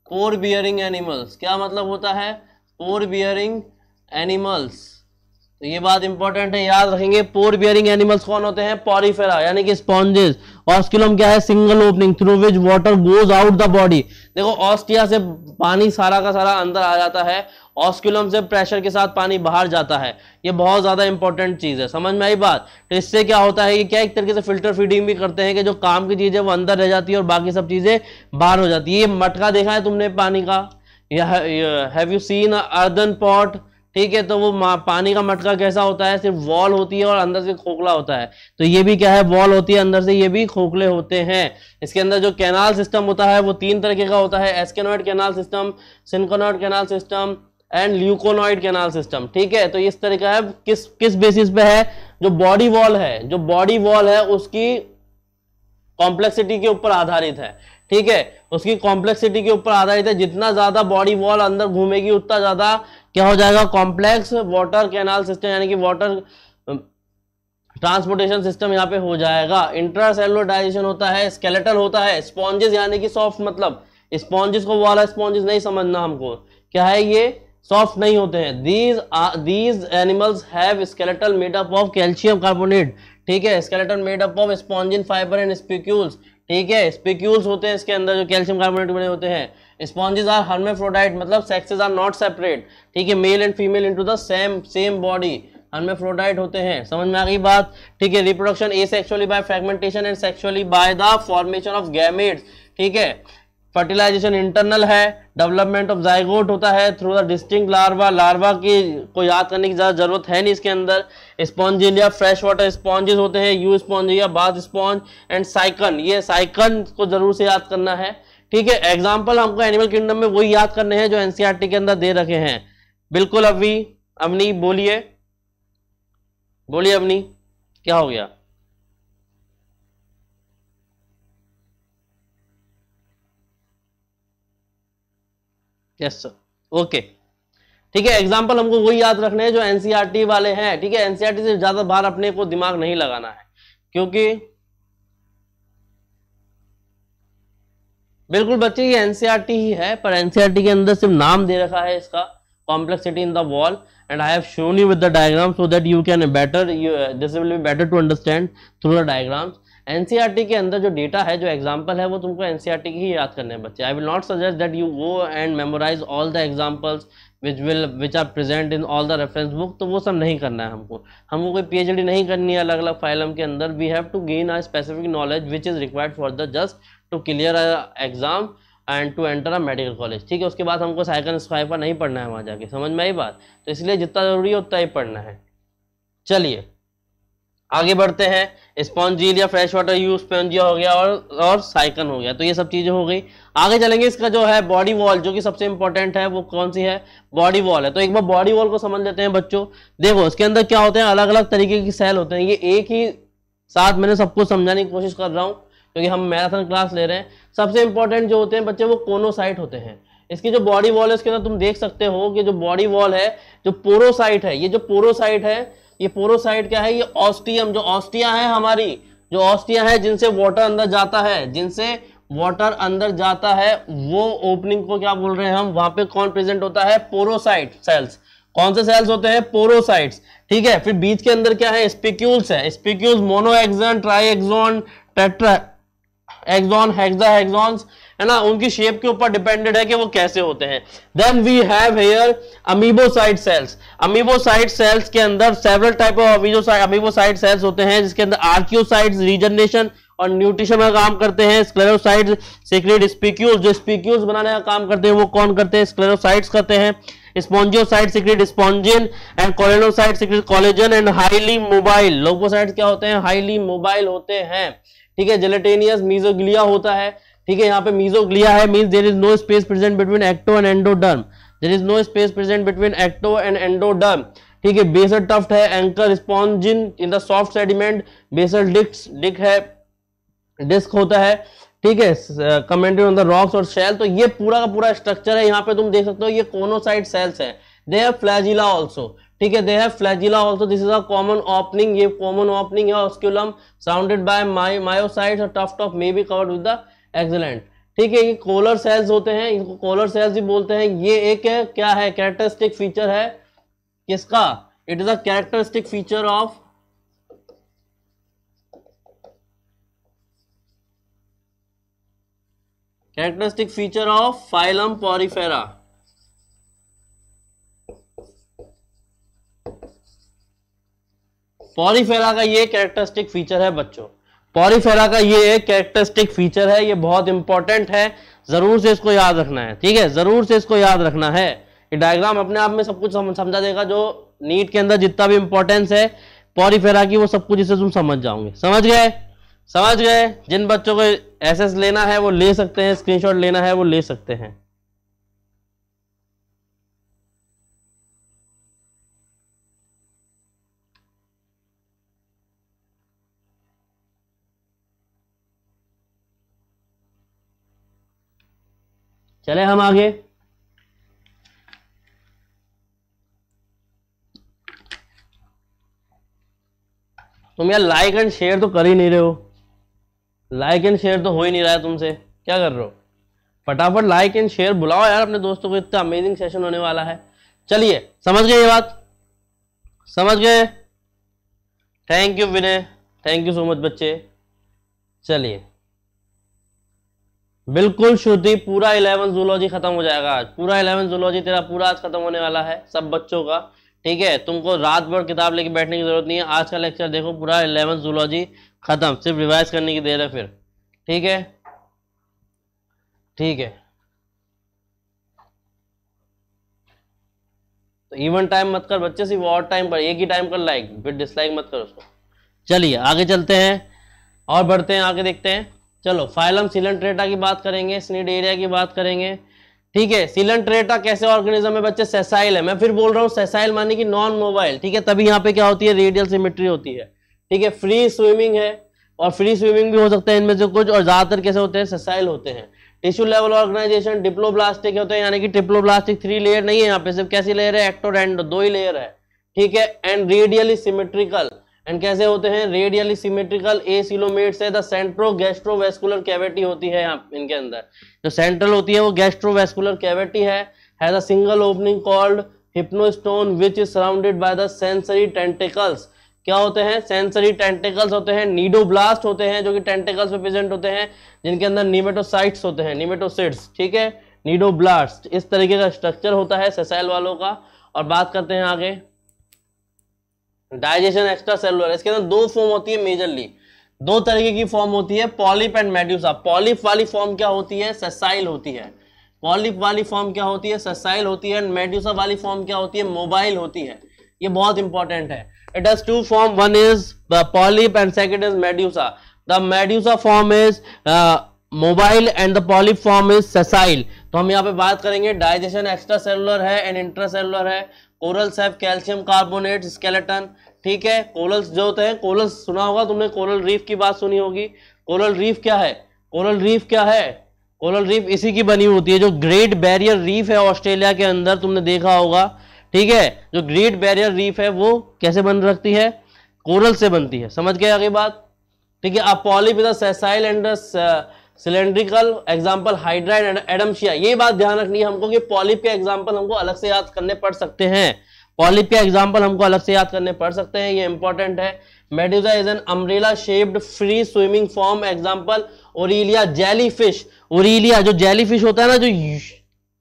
Speaker 2: pore bearing animals क्या मतलब होता है पोर बियरिंग एनिमल्स तो ये बात इंपॉर्टेंट है याद रखेंगे पोर बियरिंग एनिमल्स कौन होते हैं पॉरीफेरा यानी कि स्पॉन्जेस ऑस्किलम क्या है single opening through which water goes out the body देखो ऑस्टिया से पानी सारा का सारा अंदर आ जाता है ऑस्किलम से प्रेशर के साथ पानी बाहर जाता है ये बहुत ज़्यादा इंपॉर्टेंट चीज़ है समझ में आई बात तो इससे क्या होता है कि क्या एक तरीके से फिल्टर फीडिंग भी करते हैं कि जो काम की चीज़ है वो अंदर रह जाती है और बाकी सब चीज़ें बाहर हो जाती है ये मटका देखा है तुमने पानी का या have you seen earthen pot ठीक है तो वो पानी का मटका कैसा होता है सिर्फ वॉल होती है और अंदर से खोखला होता है तो ये भी क्या है वॉल होती है अंदर से ये भी खोखले होते हैं इसके अंदर जो कैनाल सिस्टम होता है वो तीन तरीके का होता है asconoid canal system syconoid canal system and leuconoid canal system ठीक है तो इस तरह का है किस किस बेसिस पे है जो बॉडी वॉल है जो बॉडी वॉल है उसकी कॉम्प्लेक्सिटी के ऊपर आधारित है ठीक है उसकी कॉम्प्लेक्सिटी के ऊपर आधारित है जितना ज्यादा बॉडी वॉल अंदर घूमेगी उतना ज्यादा क्या हो जाएगा कॉम्प्लेक्स वाटर कैनाल सिस्टम यानी कि वाटर ट्रांसपोर्टेशन सिस्टम यहाँ पे हो जाएगा इंट्रासेलुलर डाइजेशन होता है स्केलेटल होता है स्पॉन्जेस यानी कि सॉफ्ट मतलब स्पॉन्जेस को वाला स्पॉन्जेस नहीं समझना हमको क्या है ये सॉफ्ट नहीं होते हैं these these animals have skeletal made up of calcium carbonate ठीक है skeletal made up of spongin fibre and spicules ठीक है स्पिक्यूल्स होते हैं इसके अंदर जो कैल्शियम कार्बोनेट बने होते हैं स्पॉन्जेस आर हर्मेफ्रोडाइट मतलब सेक्सेस आर नॉट सेपरेट ठीक है male and female into the same same body hermaphrodite होते हैं समझ में आ गई बात ठीक है reproduction asexually by fragmentation and sexually by the formation of gametes ठीक है फर्टिलाइजेशन इंटरनल है डेवलपमेंट ऑफ जाइगोट होता है through the distinct larva larva की को याद करने की ज़्यादा जरूरत है नहीं इसके अंदर स्पॉन्जिलिया फ्रेश वाटर स्पॉन्जेस होते हैं Euspongia bath sponge and Sycon ये साइकन को जरूर से याद करना है ठीक है एग्जाम्पल हमको एनिमल किंगडम में वही याद करने हैं जो टी e के अंदर दे रखे हैं बिल्कुल अवनी अवनी बोलिए बोलिए अवनी क्या हो गया यस सर ओके ठीक है एग्जाम्पल हमको वही याद रखने हैं जो एनसीआर e वाले हैं ठीक है एनसीआर e से ज्यादा बार अपने को दिमाग नहीं लगाना है क्योंकि बिल्कुल बच्चे ये एनसीआर e ही है पर एनसीआर के अंदर सिर्फ नाम दे रखा है इसका complexity in the wall and I have shown you with the diagram so that you can better this will be better to understand through the diagrams an e के अंदर जो डेटा है जो एग्जाम्पल है वो तुमको टी e की ही याद करने हैं बच्चे I will not suggest that you go and memorize all the examples which will which are present in all the reference book तो वो सब नहीं करना है हमको हमको कोई डी नहीं करनी है अलग अलग फाइलम के अंदर we have to gain our specific knowledge which is required for the just to clear a exam and to enter a medical college ठीक है उसके बाद हमको साइकिल स्क्वायर नहीं पढ़ना है वहाँ जाके समझ में आई बात तो इसलिए जितना ज़रूरी है उतना ही पढ़ना है चलिए आगे बढ़ते हैं स्पॉन्जील या फ्रेश वाटर यू स्पॉन्जिया हो गया और और साइकन हो गया तो ये सब चीज़ें हो गई आगे चलेंगे इसका जो है बॉडी वॉल जो कि सबसे इंपॉर्टेंट है वो कौन सी है बॉडी वॉल है तो एक बार बॉडी वॉल को समझ लेते हैं बच्चों देखो इसके अंदर क्या होते हैं अलग अलग तरीके की सेल होते हैं ये एक ही साथ मैंने सबको समझाने की कोशिश कर रहा हूँ क्योंकि हम मैराथन क्लास ले रहे हैं सबसे इंपॉर्टेंट जो होते हैं बच्चे वो कोनोसाइट होते हैं इसकी जो बॉडी वॉल है उसके अंदर तुम देख सकते हो कि जो बॉडी वॉल है जो पोरोसाइट है ये जो पोरोसाइट है ये पोरोसाइट क्या है ये ऑस्टियम जो ऑस्टिया है हमारी जो ऑस्टिया है जिनसे वाटर अंदर जाता है जिनसे वाटर अंदर जाता है वो ओपनिंग को क्या बोल रहे हैं हम वहां पे कौन प्रेजेंट होता है पोरोसाइट सेल्स कौन से सेल्स होते हैं पोरोसाइट्स ठीक है फिर बीच के अंदर क्या है स्पिक्यूल्स है spicules monaxon triaxon tetraxon hexa hexons है ना उनकी शेप के ऊपर डिपेंडेड है कि वो कैसे होते हैं then we have here amoebocyte cells amoebocyte cells के अंदर several type of amoebocyte cells होते हैं जिसके अंदर आर्क्योसाइड रीजनरेशन और न्यूट्रिशन का काम करते हैं स्क्लेरोसाइड सीक्रेट स्पीक्यूल जो स्पीक्यूल्स बनाने का काम करते हैं वो कौन करते हैं स्क्लेरोसाइड्स करते हैं spongiocyte secrete spongin and collencyte secrete collagen and highly mobile lobocyte क्या होते हैं हाईली मोबाइल होते हैं ठीक है जेलेटेनियस मीजोग्लिया होता है ठीक है यहाँ पे मीजो लिया है mean there is no space present between ecto and endoderm there is no space present between ecto and endoderm ठीक है बेसल टफ्ट है anchor spongin in the soft sediment basal डिक्स डिक है disc होता है ठीक है कमेंटेड ऑन द रॉक्स और सेल तो ये पूरा का पूरा स्ट्रक्चर है यहाँ पे तुम देख सकते हो ये कोनोसाइड सेल्स है दे हैव फ्लैजिला ऑल्सो ठीक है they have flagella also this is a common opening ये कॉमन ओपनिंग है osculum surrounded by my myocytes और tuft of may be covered with the excellent ठीक है ये कोलर सेल्स होते हैं इनको कोलर सेल्स भी बोलते हैं ये एक है, क्या है कैरेक्टरिस्टिक फीचर है किसका it is a characteristic feature of characteristic feature of phylum Porifera Porifera का ये कैरेक्टरिस्टिक फीचर है बच्चों पॉलीफेरा का ये एक कैरेक्टरिस्टिक फीचर है ये बहुत इंपॉर्टेंट है जरूर से इसको याद रखना है ठीक है जरूर से इसको याद रखना है ये डायग्राम अपने आप में सब कुछ समझा देगा जो नीट के अंदर जितना भी इंपॉर्टेंस है पॉलीफेरा की वो सब कुछ इसे तुम समझ जाओगे समझ गए समझ गए जिन बच्चों को एसएस लेना है वो ले सकते हैं स्क्रीनशॉट लेना है वो ले सकते हैं चले हम आगे तुम यार लाइक एंड शेयर तो कर ही नहीं रहे हो लाइक एंड शेयर तो हो ही नहीं रहा है तुमसे क्या कर रहे हो फटाफट लाइक एंड शेयर बुलाओ यार अपने दोस्तों को इतना अमेजिंग सेशन होने वाला है चलिए समझ गए ये बात समझ गए thank you Vinay thank you so much बच्चे चलिए बिल्कुल श्रुति पूरा इलेवन जूलॉजी खत्म हो जाएगा आज पूरा इलेवन जूलॉजी तेरा पूरा आज खत्म होने वाला है सब बच्चों का ठीक है तुमको रात भर किताब लेके बैठने की जरूरत नहीं है आज का लेक्चर देखो पूरा इलेवन जूलॉजी खत्म सिर्फ रिवाइज करने की देर है फिर ठीक है ठीक है तो इवन टाइम मत कर बच्चे सिर्फ और टाइम पर एक ही टाइम कर लाइक फिर डिसलाइक मत कर उसको चलिए आगे चलते हैं और बढ़ते हैं आगे देखते हैं चलो फाइलम सिलेंट्रेटा की बात करेंगे स्निड एरिया की बात करेंगे ठीक है सिलेंट्रेटा कैसे ऑर्गेनिज्म है बच्चे सेसाइल है मैं फिर बोल रहा हूँ सेसाइल माने की नॉन मोबाइल ठीक है तभी यहाँ पे क्या होती है रेडियल सिमेट्री होती है ठीक है फ्री स्विमिंग है और फ्री स्विमिंग भी हो सकता है इनमें से कुछ और ज़्यादातर कैसे होते हैं सेसाइल होते हैं टिश्यू लेवल ऑर्गेनाइजेशन डिप्लोब्लास्टिक होते हैं यानी कि डिप्लोब्लास्टिक थ्री लेयर नहीं है यहाँ पे सिर्फ कैसी लेयर है एक्टोडेंडो दो ही लेयर है ठीक है एंड रेडियली सिमेट्रिकल एंड कैसे होते हैं रेडियली सिमेट्रिकल ए सिलोमेट से देंट्रो सेंट्रो गैस्ट्रोवेस्कुलर कैविटी होती है यहाँ इनके अंदर जो सेंट्रल होती है वो गैस्ट्रोवेस्कुलर कैविटी है has a single opening called hypostome which is surrounded by the sensory tentacles क्या होते हैं सेंसरी टेंटिकल्स होते हैं नीडोब्लास्ट होते हैं जो कि टेंटिकल्स में प्रेजेंट होते हैं जिनके अंदर निमेटोसाइट्स होते हैं निमेटोसिड्स ठीक है नीडोब्लास्ट इस तरीके का स्ट्रक्चर होता है सेसाइल वालों का और बात करते हैं आगे डाइजेशन एक्स्ट्रा सेलुलर इसके अंदर दो फॉर्म होती है मेजरली दो तरीके की फॉर्म होती है पॉलिप एंड मेड्यूसा पॉलिप वाली फॉर्म क्या होती है ससाइल होती है पॉलिप वाली फॉर्म क्या होती है ससाइल होती है एंड मेड्यूसा वाली फॉर्म क्या होती है मोबाइल होती है ये बहुत इंपॉर्टेंट है it has two form one is polyp and second is medusa the medusa form is mobile and the polyp form is sessile तो हम यहाँ पे बात करेंगे डाइजेशन एक्स्ट्रा सेलुलर है एंड इंट्रा सेलुलर है corals have calcium carbonate skeleton ठीक है कोरल्स जो होते हैं कोरल्स सुना होगा तुमने कोरल रीफ की बात सुनी होगी कोरल रीफ क्या है कोरल रीफ क्या है कोरल रीफ इसी की बनी होती है जो ग्रेट बैरियर रीफ है ऑस्ट्रेलिया के अंदर तुमने देखा होगा ठीक है जो ग्रेट बैरियर रीफ है वो कैसे बन रखती है कोरल से बनती है समझ गए आगे बात ठीक है a polyp the sessile and cylindrical example hydroid and Adamsia ये बात ध्यान रखनी है हमको कि पॉलिप के एग्जाम्पल हमको अलग से याद करने पड़ सकते हैं पॉलिप के एग्जाम्पल हमको अलग से याद करने पड़ सकते हैं ये इंपॉर्टेंट है medusa is an umbrella shaped free swimming form example Aurelia jellyfish Aurelia जो जेली फिश होता है ना जो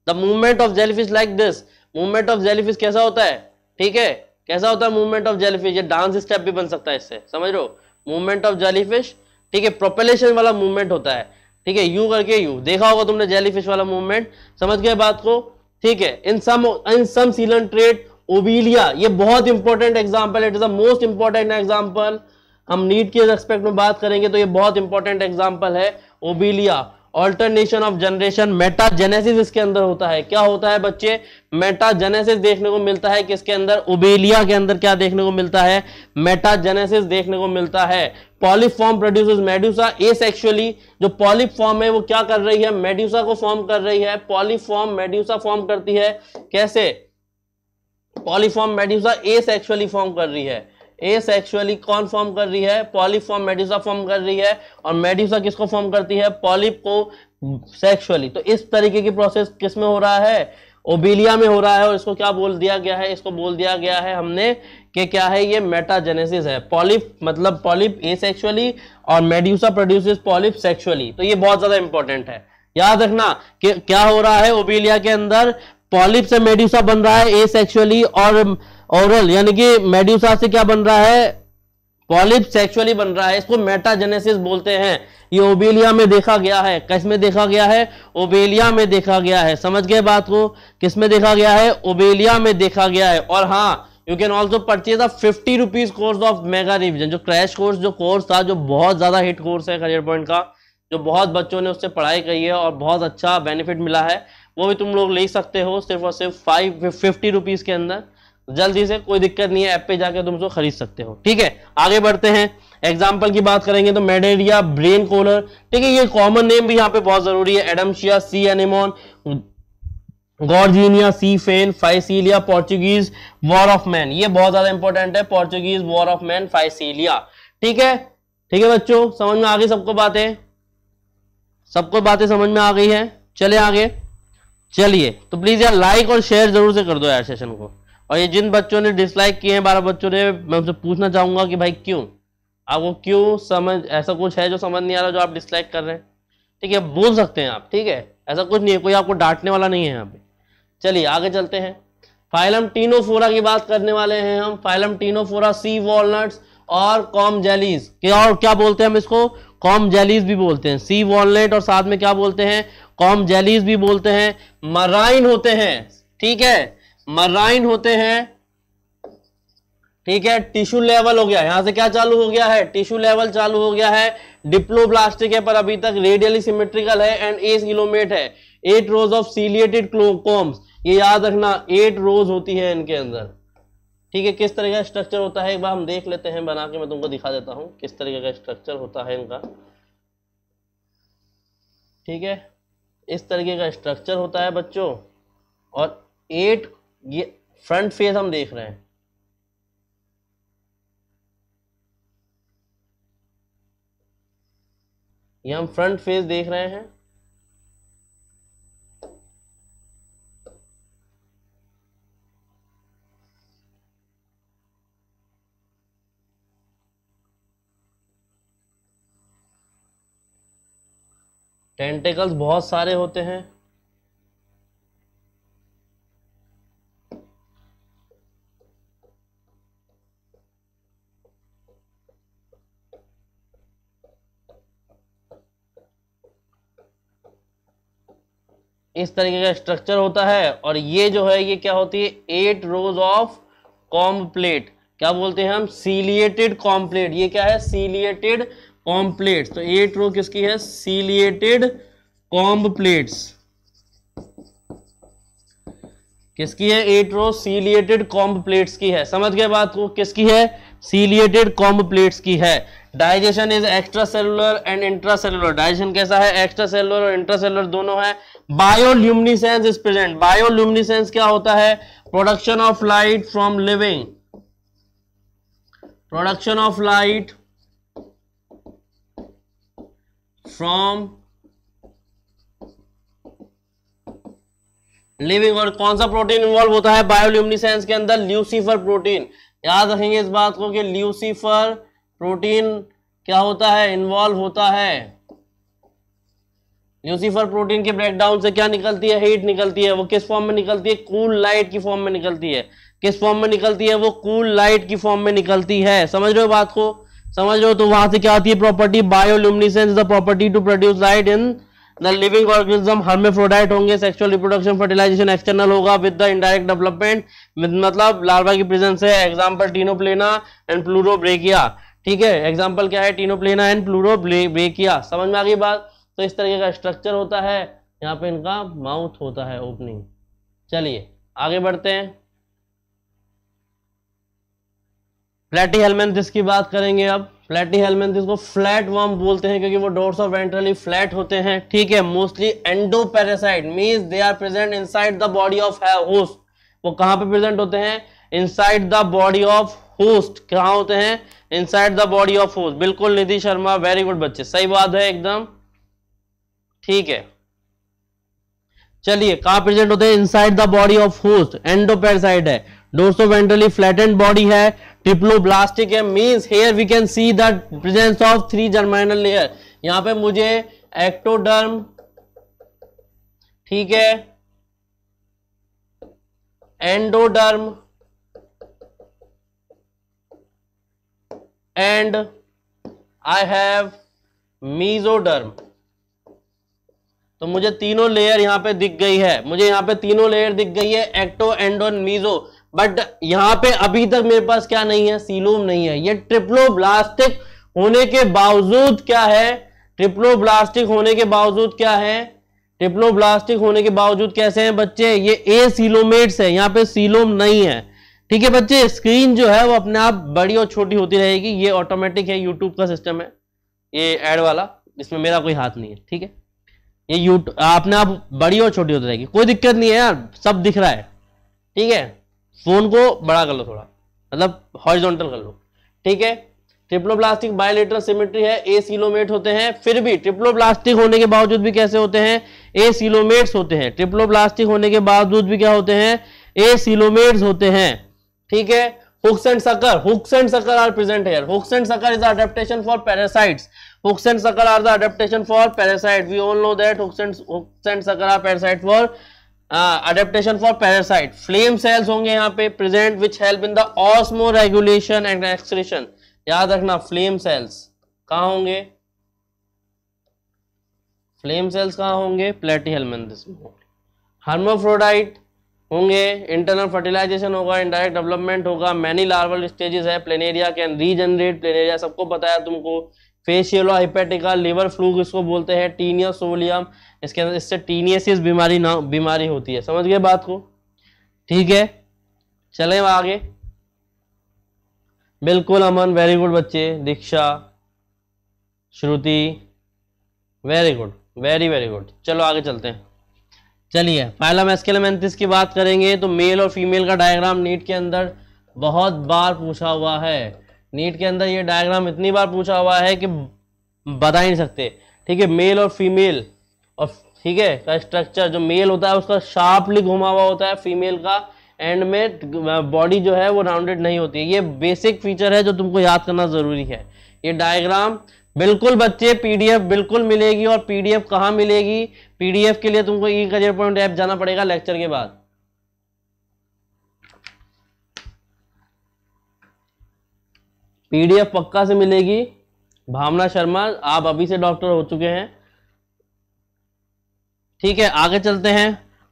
Speaker 2: the movement of jellyfish like this movement of jellyfish कैसा होता है ठीक है कैसा होता है मूवमेंट ऑफ जेली फिश ये डांस स्टेप भी बन सकता है इससे समझ लो मूवमेंट ऑफ जेली फिश ठीक है प्रोपेलेशन वाला मूवमेंट होता है ठीक है यू करके यू देखा होगा तुमने जेलीफिश वाला मूवमेंट समझ गए बात को ठीक है इन सम इन सम सीलन ट्रेड ओबीलिया ये बहुत important example it is the most important example हम नीट के रेस्पेक्ट में बात करेंगे तो ये बहुत इंपॉर्टेंट एग्जाम्पल है Obelia alternation of generation metagenesis इसके अंदर होता है क्या होता है बच्चे मेटाजेनेसिस देखने को मिलता है किसके अंदर उबेलिया के अंदर क्या देखने को मिलता है मेटाजेनेसिस देखने को मिलता है फॉर्म प्रोड्यूस मेड्यूसा एसेक्चुअली जो पॉलिप फॉर्म है वो क्या कर रही है मेड्यूसा को फॉर्म कर रही है पॉलिफॉर्म मेड्यूसा फॉर्म करती है कैसे पॉलिफॉर्म मेड्यूसा एसेक्चुअली फॉर्म कर रही है ए सेक्सुअली कौन फॉर्म कर रही है पॉलिप फॉर्म मेडिसा फॉर्म कर रही है और मेडिसा किसको फॉर्म करती है पॉलिप को सेक्सुअली तो इस तरीके की प्रोसेस किस में हो रहा है ओबिलिया में हो रहा है और इसको क्या बोल दिया गया है इसको बोल दिया गया है हमने कि क्या है ये मेटाजेनेसिस है पॉलिप मतलब पॉलिप ए सेक्सुअली और मेड्यूसा प्रोड्यूसेस पॉलिप सेक्सुअली तो ये बहुत ज्यादा इंपॉर्टेंट है याद रखना कि क्या हो रहा है ओबिलिया के अंदर पॉलिप से मेड्यूसा बन रहा है ए सेक्सुअली और ओरल यानी कि मेड्यूसा से क्या बन रहा है पॉलिप सेक्सुअली बन रहा है इसको मेटाजेनेसिस बोलते हैं ये ओबेलिया में देखा गया है किस में देखा गया है ओबेलिया में देखा गया है समझ गए बात को किस में देखा गया है ओबेलिया में देखा गया है और हाँ you can also purchase a fifty rupees course of mega revision जो क्रैश कोर्स जो कोर्स था जो बहुत ज्यादा हिट कोर्स है करियर पॉइंट का जो बहुत बच्चों ने उससे पढ़ाई की है और बहुत अच्छा बेनिफिट मिला है वो भी तुम लोग ले सकते हो सिर्फ और सिर्फ फाइव फिफ्टी रुपीज के अंदर जल्दी से कोई दिक्कत नहीं है ऐप पे जाके तुम उसको खरीद सकते हो ठीक है आगे बढ़ते हैं एग्जाम्पल की बात करेंगे तो मेडेरिया ब्रेन कोलर ठीक है ये कॉमन नेम भी यहाँ पे बहुत जरूरी है Adamsia sea anemone Gorgonia sea fan Physalia Portuguese war of man ये बहुत ज्यादा इंपॉर्टेंट है Portuguese war of man Physalia ठीक है ठीक है बच्चों समझ में आ गई सबको बातें सबको बातें समझ में आ गई है चले आगे चलिए तो प्लीज यार लाइक और शेयर जरूर से कर दो यार सेशन को और ये जिन बच्चों ने डिसलाइक किए हैं बारह बच्चों ने मैं उनसे पूछना चाहूंगा कि भाई क्यों आपको क्यों समझ ऐसा कुछ है जो समझ नहीं आ रहा जो आप डिसलाइक कर रहे हैं ठीक है बोल सकते हैं आप ठीक है ऐसा कुछ नहीं है कोई आपको डांटने वाला नहीं है यहाँ पे चलिए आगे चलते हैं फाइलम टीनोफोरा की बात करने वाले हैं हम फाइलम टीनोफोरा सी वॉलट्स और कॉम जेलीज क्या और क्या बोलते हैं हम इसको कॉम जेलीज भी बोलते हैं सी वॉलट और साथ में क्या बोलते हैं कॉम जेलीज भी बोलते हैं मराइन होते हैं ठीक है मराइन होते हैं ठीक है टिश्यू लेवल हो गया यहां से क्या चालू हो गया है टिश्यू लेवल चालू हो गया है डिप्लोब्लास्टिक है पर अभी तक रेडियली सिमेट्रिकल है एंड एस इलोमेट है एट रोज ऑफ सीलिएटेड क्लोकॉम्स ये याद रखना एट रोज होती है इनके अंदर ठीक है किस तरह का स्ट्रक्चर होता है एक बार हम देख लेते हैं बना के मैं तुमको दिखा देता हूं किस तरीके का स्ट्रक्चर होता है इनका ठीक है इस तरीके का स्ट्रक्चर होता है बच्चों और एट ये फ्रंट फेस हम देख रहे हैं ये हम फ्रंट फेस देख रहे हैं टेंटेकल्स बहुत सारे होते हैं इस तरीके का स्ट्रक्चर होता है और ये जो है ये क्या होती है एट रोज ऑफ कॉम्प्लेट क्या बोलते हैं हम सीलिएटेड कॉम्प्लेट ये क्या है सीलिएटेड कॉम्प्लेट तो एट रो किसकी है सीलिएटेड कॉम्प्लेट्स किसकी है एट रो सीलिएटेड कॉम्प्लेट्स की है समझ गए बात को किसकी है सीलिएटेड कॉम्ब प्लेट्स की है digestion is extracellular and intracellular digestion कैसा है एक्स्ट्रा सेलुलर और इंट्रा सेलुलर दोनों है बायोल्यूमिनिसेंस इज प्रेजेंट बायोल्यूमिनिसेंस क्या होता है production of light from living production of light from living और कौन सा प्रोटीन इन्वॉल्व होता है बायोल्यूमिनिसेंस के अंदर ल्यूसीफर प्रोटीन याद रखेंगे इस बात को कि ल्यूसीफर प्रोटीन क्या होता है इन्वॉल्व होता है ल्यूसीफर प्रोटीन के ब्रेकडाउन से क्या निकलती है हीट निकलती है वो किस फॉर्म में निकलती है कूल लाइट की फॉर्म में निकलती है किस फॉर्म में निकलती है वो कूल लाइट की फॉर्म में निकलती है समझ रहे हो बात को समझ रहे हो तो वहां से क्या होती है property bioluminescence the property to produce light in न लिविंग ऑर्गेनिज्म हर्मेफ्रोडाइट होंगे सेक्सुअल रिप्रोडक्शन फर्टिलाइजेशन एक्सटर्नल होगा विद द इनडायरेक्ट डेवलपमेंट मतलब लार्वा की प्रेजेंस है एग्जांपल टीनोप्लेना एंड प्लूरोब्रेकिया ठीक है एग्जांपल क्या है टीनोप्लेना एंड प्लूरोब्रेकिया समझ में आ गई बात तो इस तरीके का स्ट्रक्चर होता है यहाँ पे इनका माउथ होता है ओपनिंग चलिए आगे बढ़ते हैं प्लेटी हेलमेंथ की बात करेंगे अब फ्लैटी हेलमेंथ इसको फ्लैट वर्म बोलते हैं क्योंकि वो डोर्स ऑफ वेंट्रली फ्लैट होते हैं ठीक है mostly endoparasite means they are present inside the body of host वो कहां पे प्रेजेंट होते हैं inside the body of host कहाँ होते हैं inside the body of host बिल्कुल निधि शर्मा वेरी गुड बच्चे सही बात है एकदम ठीक है चलिए कहा प्रेजेंट होते हैं inside the body of host endoparasite है डोर्सो वेंट्रली फ्लैटेंड बॉडी है टिप्लोब्लास्टिक है means here we can see the presence of three germinal layer यहां पे मुझे एक्टोडर्म ठीक है endoderm and I have mesoderm तो मुझे तीनों लेयर यहां पे दिख गई है मुझे यहां पे तीनों लेयर दिख गई है एक्टो एंडो मीजो बट यहां पे अभी तक मेरे पास क्या नहीं है सीलोम नहीं है ये ब्लास्टिक होने के बावजूद क्या है ट्रिप्लो ब्लास्टिक होने के बावजूद क्या है ट्रिप्लो ब्लास्टिक होने के बावजूद कैसे हैं बच्चे ये ए सीलोमेट्स है यहाँ पे सीलोम नहीं है ठीक है बच्चे स्क्रीन जो है वो अपने आप बड़ी और छोटी होती रहेगी ये ऑटोमेटिक है यूट्यूब का सिस्टम है ये एड वाला इसमें मेरा कोई हाथ नहीं है ठीक है ये यूट्यूब अपने आप बड़ी और छोटी होती रहेगी कोई दिक्कत नहीं है यार सब दिख रहा है ठीक है फोन को बड़ा कर लो थोड़ा मतलब हॉरिजॉन्टल कर लो ठीक है ट्रिप्लोब्लास्टिक बायोलेटर सिमेट्री है ए सिलोमेट होते हैं फिर भी ट्रिप्लोब्लास्टिक होने के बावजूद भी कैसे होते हैं ए सीलोमेट्स होते हैं ट्रिप्लोब्लास्टिक होने के बावजूद भी क्या होते हैं ए सीलोमेट्स होते हैं ठीक है hooks and sucker hooks and sucker are present here hooks and sucker is adaptation for parasites hooks and sucker are the adaptation for parasite we all know that hooks and sucker are parasite for adaptation for parasite flame cells होंगे यहाँ पे present which help in the osmoregulation and excretion याद रखना flame cells कहा होंगे flame cells कहा होंगे प्लेटी हेलमेंथिस हार्मोफ्रोडाइट होंगे होंगे इंटरनल फर्टिलाइजेशन होगा इनडायरेक्ट डेवलपमेंट होगा मैनी लार्वल स्टेजेस है प्लेनेरिया कैन रीजनरेट प्लेनेरिया सबको बताया तुमको फेशियलो हिपेटिका लिवर फ्लू इसको बोलते हैं टीनिया सोलियम इसके अंदर इससे टीनियसिस बीमारी ना बीमारी होती है समझ गए बात को ठीक है चले आगे बिल्कुल अमन वेरी गुड बच्चे Diksha Shruti very good very very good चलो आगे चलते हैं चलिए फाइलम एस्केलेमेंथिस की बात करेंगे तो मेल और फीमेल का डायग्राम नीट के अंदर बहुत बार पूछा हुआ है नीट के अंदर ये डायग्राम इतनी बार पूछा हुआ है कि बता ही नहीं सकते ठीक है मेल और फीमेल और ठीक है का स्ट्रक्चर जो मेल होता है उसका शार्पली घुमा हुआ होता है फीमेल का एंड में बॉडी जो है वो राउंडेड नहीं होती है ये बेसिक फीचर है जो तुमको याद करना ज़रूरी है ये डायग्राम बिल्कुल बच्चे पीडीएफ बिल्कुल मिलेगी और पीडीएफ कहाँ मिलेगी पीडीएफ के लिए तुमको ई करियर पॉइंट ऐप जाना पड़ेगा लेक्चर के बाद पीडीएफ पक्का से मिलेगी भावना शर्मा आप अभी से डॉक्टर हो चुके हैं ठीक है आगे चलते हैं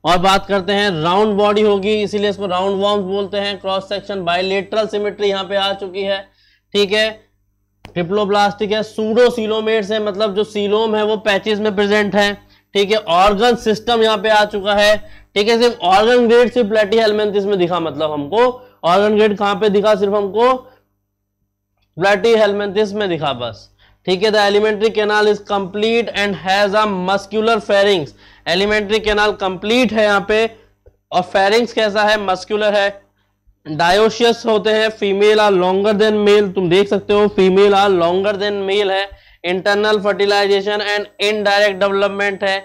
Speaker 2: और बात करते हैं राउंड बॉडी होगी इसीलिए इसको राउंड वॉर्म बोलते हैं क्रॉस सेक्शन बायोलेट्रल सिमेट्री यहां पे आ चुकी है ठीक है ट्रिप्लोब्लास्टिक है सूडो सीलोमेट्स है मतलब जो सीलोम है वो पैचेस में प्रेजेंट है ठीक है ऑर्गन सिस्टम यहाँ पे आ चुका है ठीक है सिर्फ ऑर्गन ग्रेड सिर्फ प्लेटी हेलमेंथ इसमें दिखा मतलब हमको ऑर्गन ग्रेड कहाँ पे दिखा सिर्फ हमको ब्लडी हेलमेंथिस में दिखा बस ठीक है the alimentary canal is complete and has a muscular pharynx alimentary canal complete है यहाँ पे और फेरिंग्स कैसा है मस्क्यूलर है डायोशियस होते हैं female are longer than male तुम देख सकते हो female are longer than male है internal fertilization and indirect development है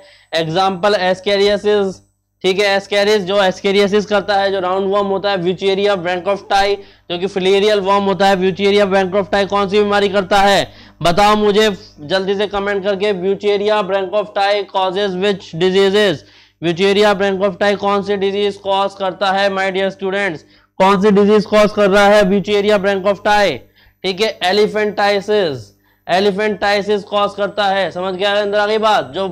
Speaker 2: एग्जाम्पल इज ठीक है एस्केरिस जो एस्केरियसिस करता है जो राउंड वर्म होता है व्यूचेरिया बैंक ऑफ टाई जो कि फिलेरियल वर्म होता है व्यूचेरिया बैंक ऑफ टाई कौन सी बीमारी करता है बताओ मुझे जल्दी से कमेंट करके Wuchereria bancrofti causes which diseases Wuchereria bancrofti कौन सी डिजीज कॉज करता है माई डियर स्टूडेंट्स कौन सी डिजीज कॉज कर रहा है व्यूचेरिया बैंक ऑफ टाई ठीक है एलिफेंटाइसिस एलिफेंटाइसिस कॉज करता है समझ गया इंदिरा की बात जो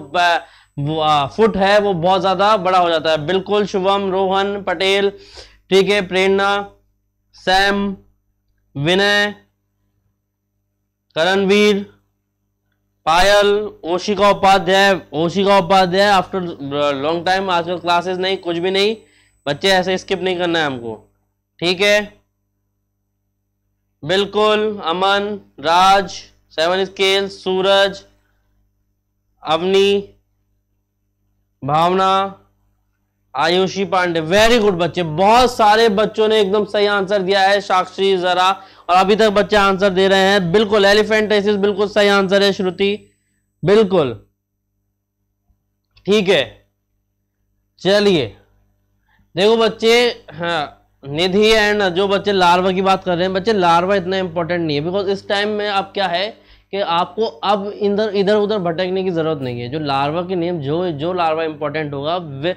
Speaker 2: फुट है वो बहुत ज़्यादा बड़ा हो जाता है बिल्कुल शुभम रोहन पटेल ठीक है Prerna Sam Vinay Karanveer Payal Oshika Upadhyay Oshika Upadhyay after long time आजकल क्लासेस नहीं कुछ भी नहीं बच्चे ऐसे स्किप नहीं करना है हमको ठीक है बिल्कुल Aman Raj seven scale Suraj Avni Bhavna Ayushi Pandey very good बच्चे बहुत सारे बच्चों ने एकदम सही आंसर दिया है साक्षी जरा और अभी तक बच्चे आंसर दे रहे हैं बिल्कुल एलिफेंटेसिस बिल्कुल सही आंसर है श्रुति बिल्कुल ठीक है चलिए देखो बच्चे हाँ निधि एंड जो बच्चे लार्वा की बात कर रहे हैं बच्चे लार्वा इतना इंपॉर्टेंट नहीं है बिकॉज इस टाइम में अब क्या है कि आपको अब इधर इधर उधर भटकने की ज़रूरत नहीं है जो लार्वा के नेम जो जो लार्वा इम्पोर्टेंट होगा वे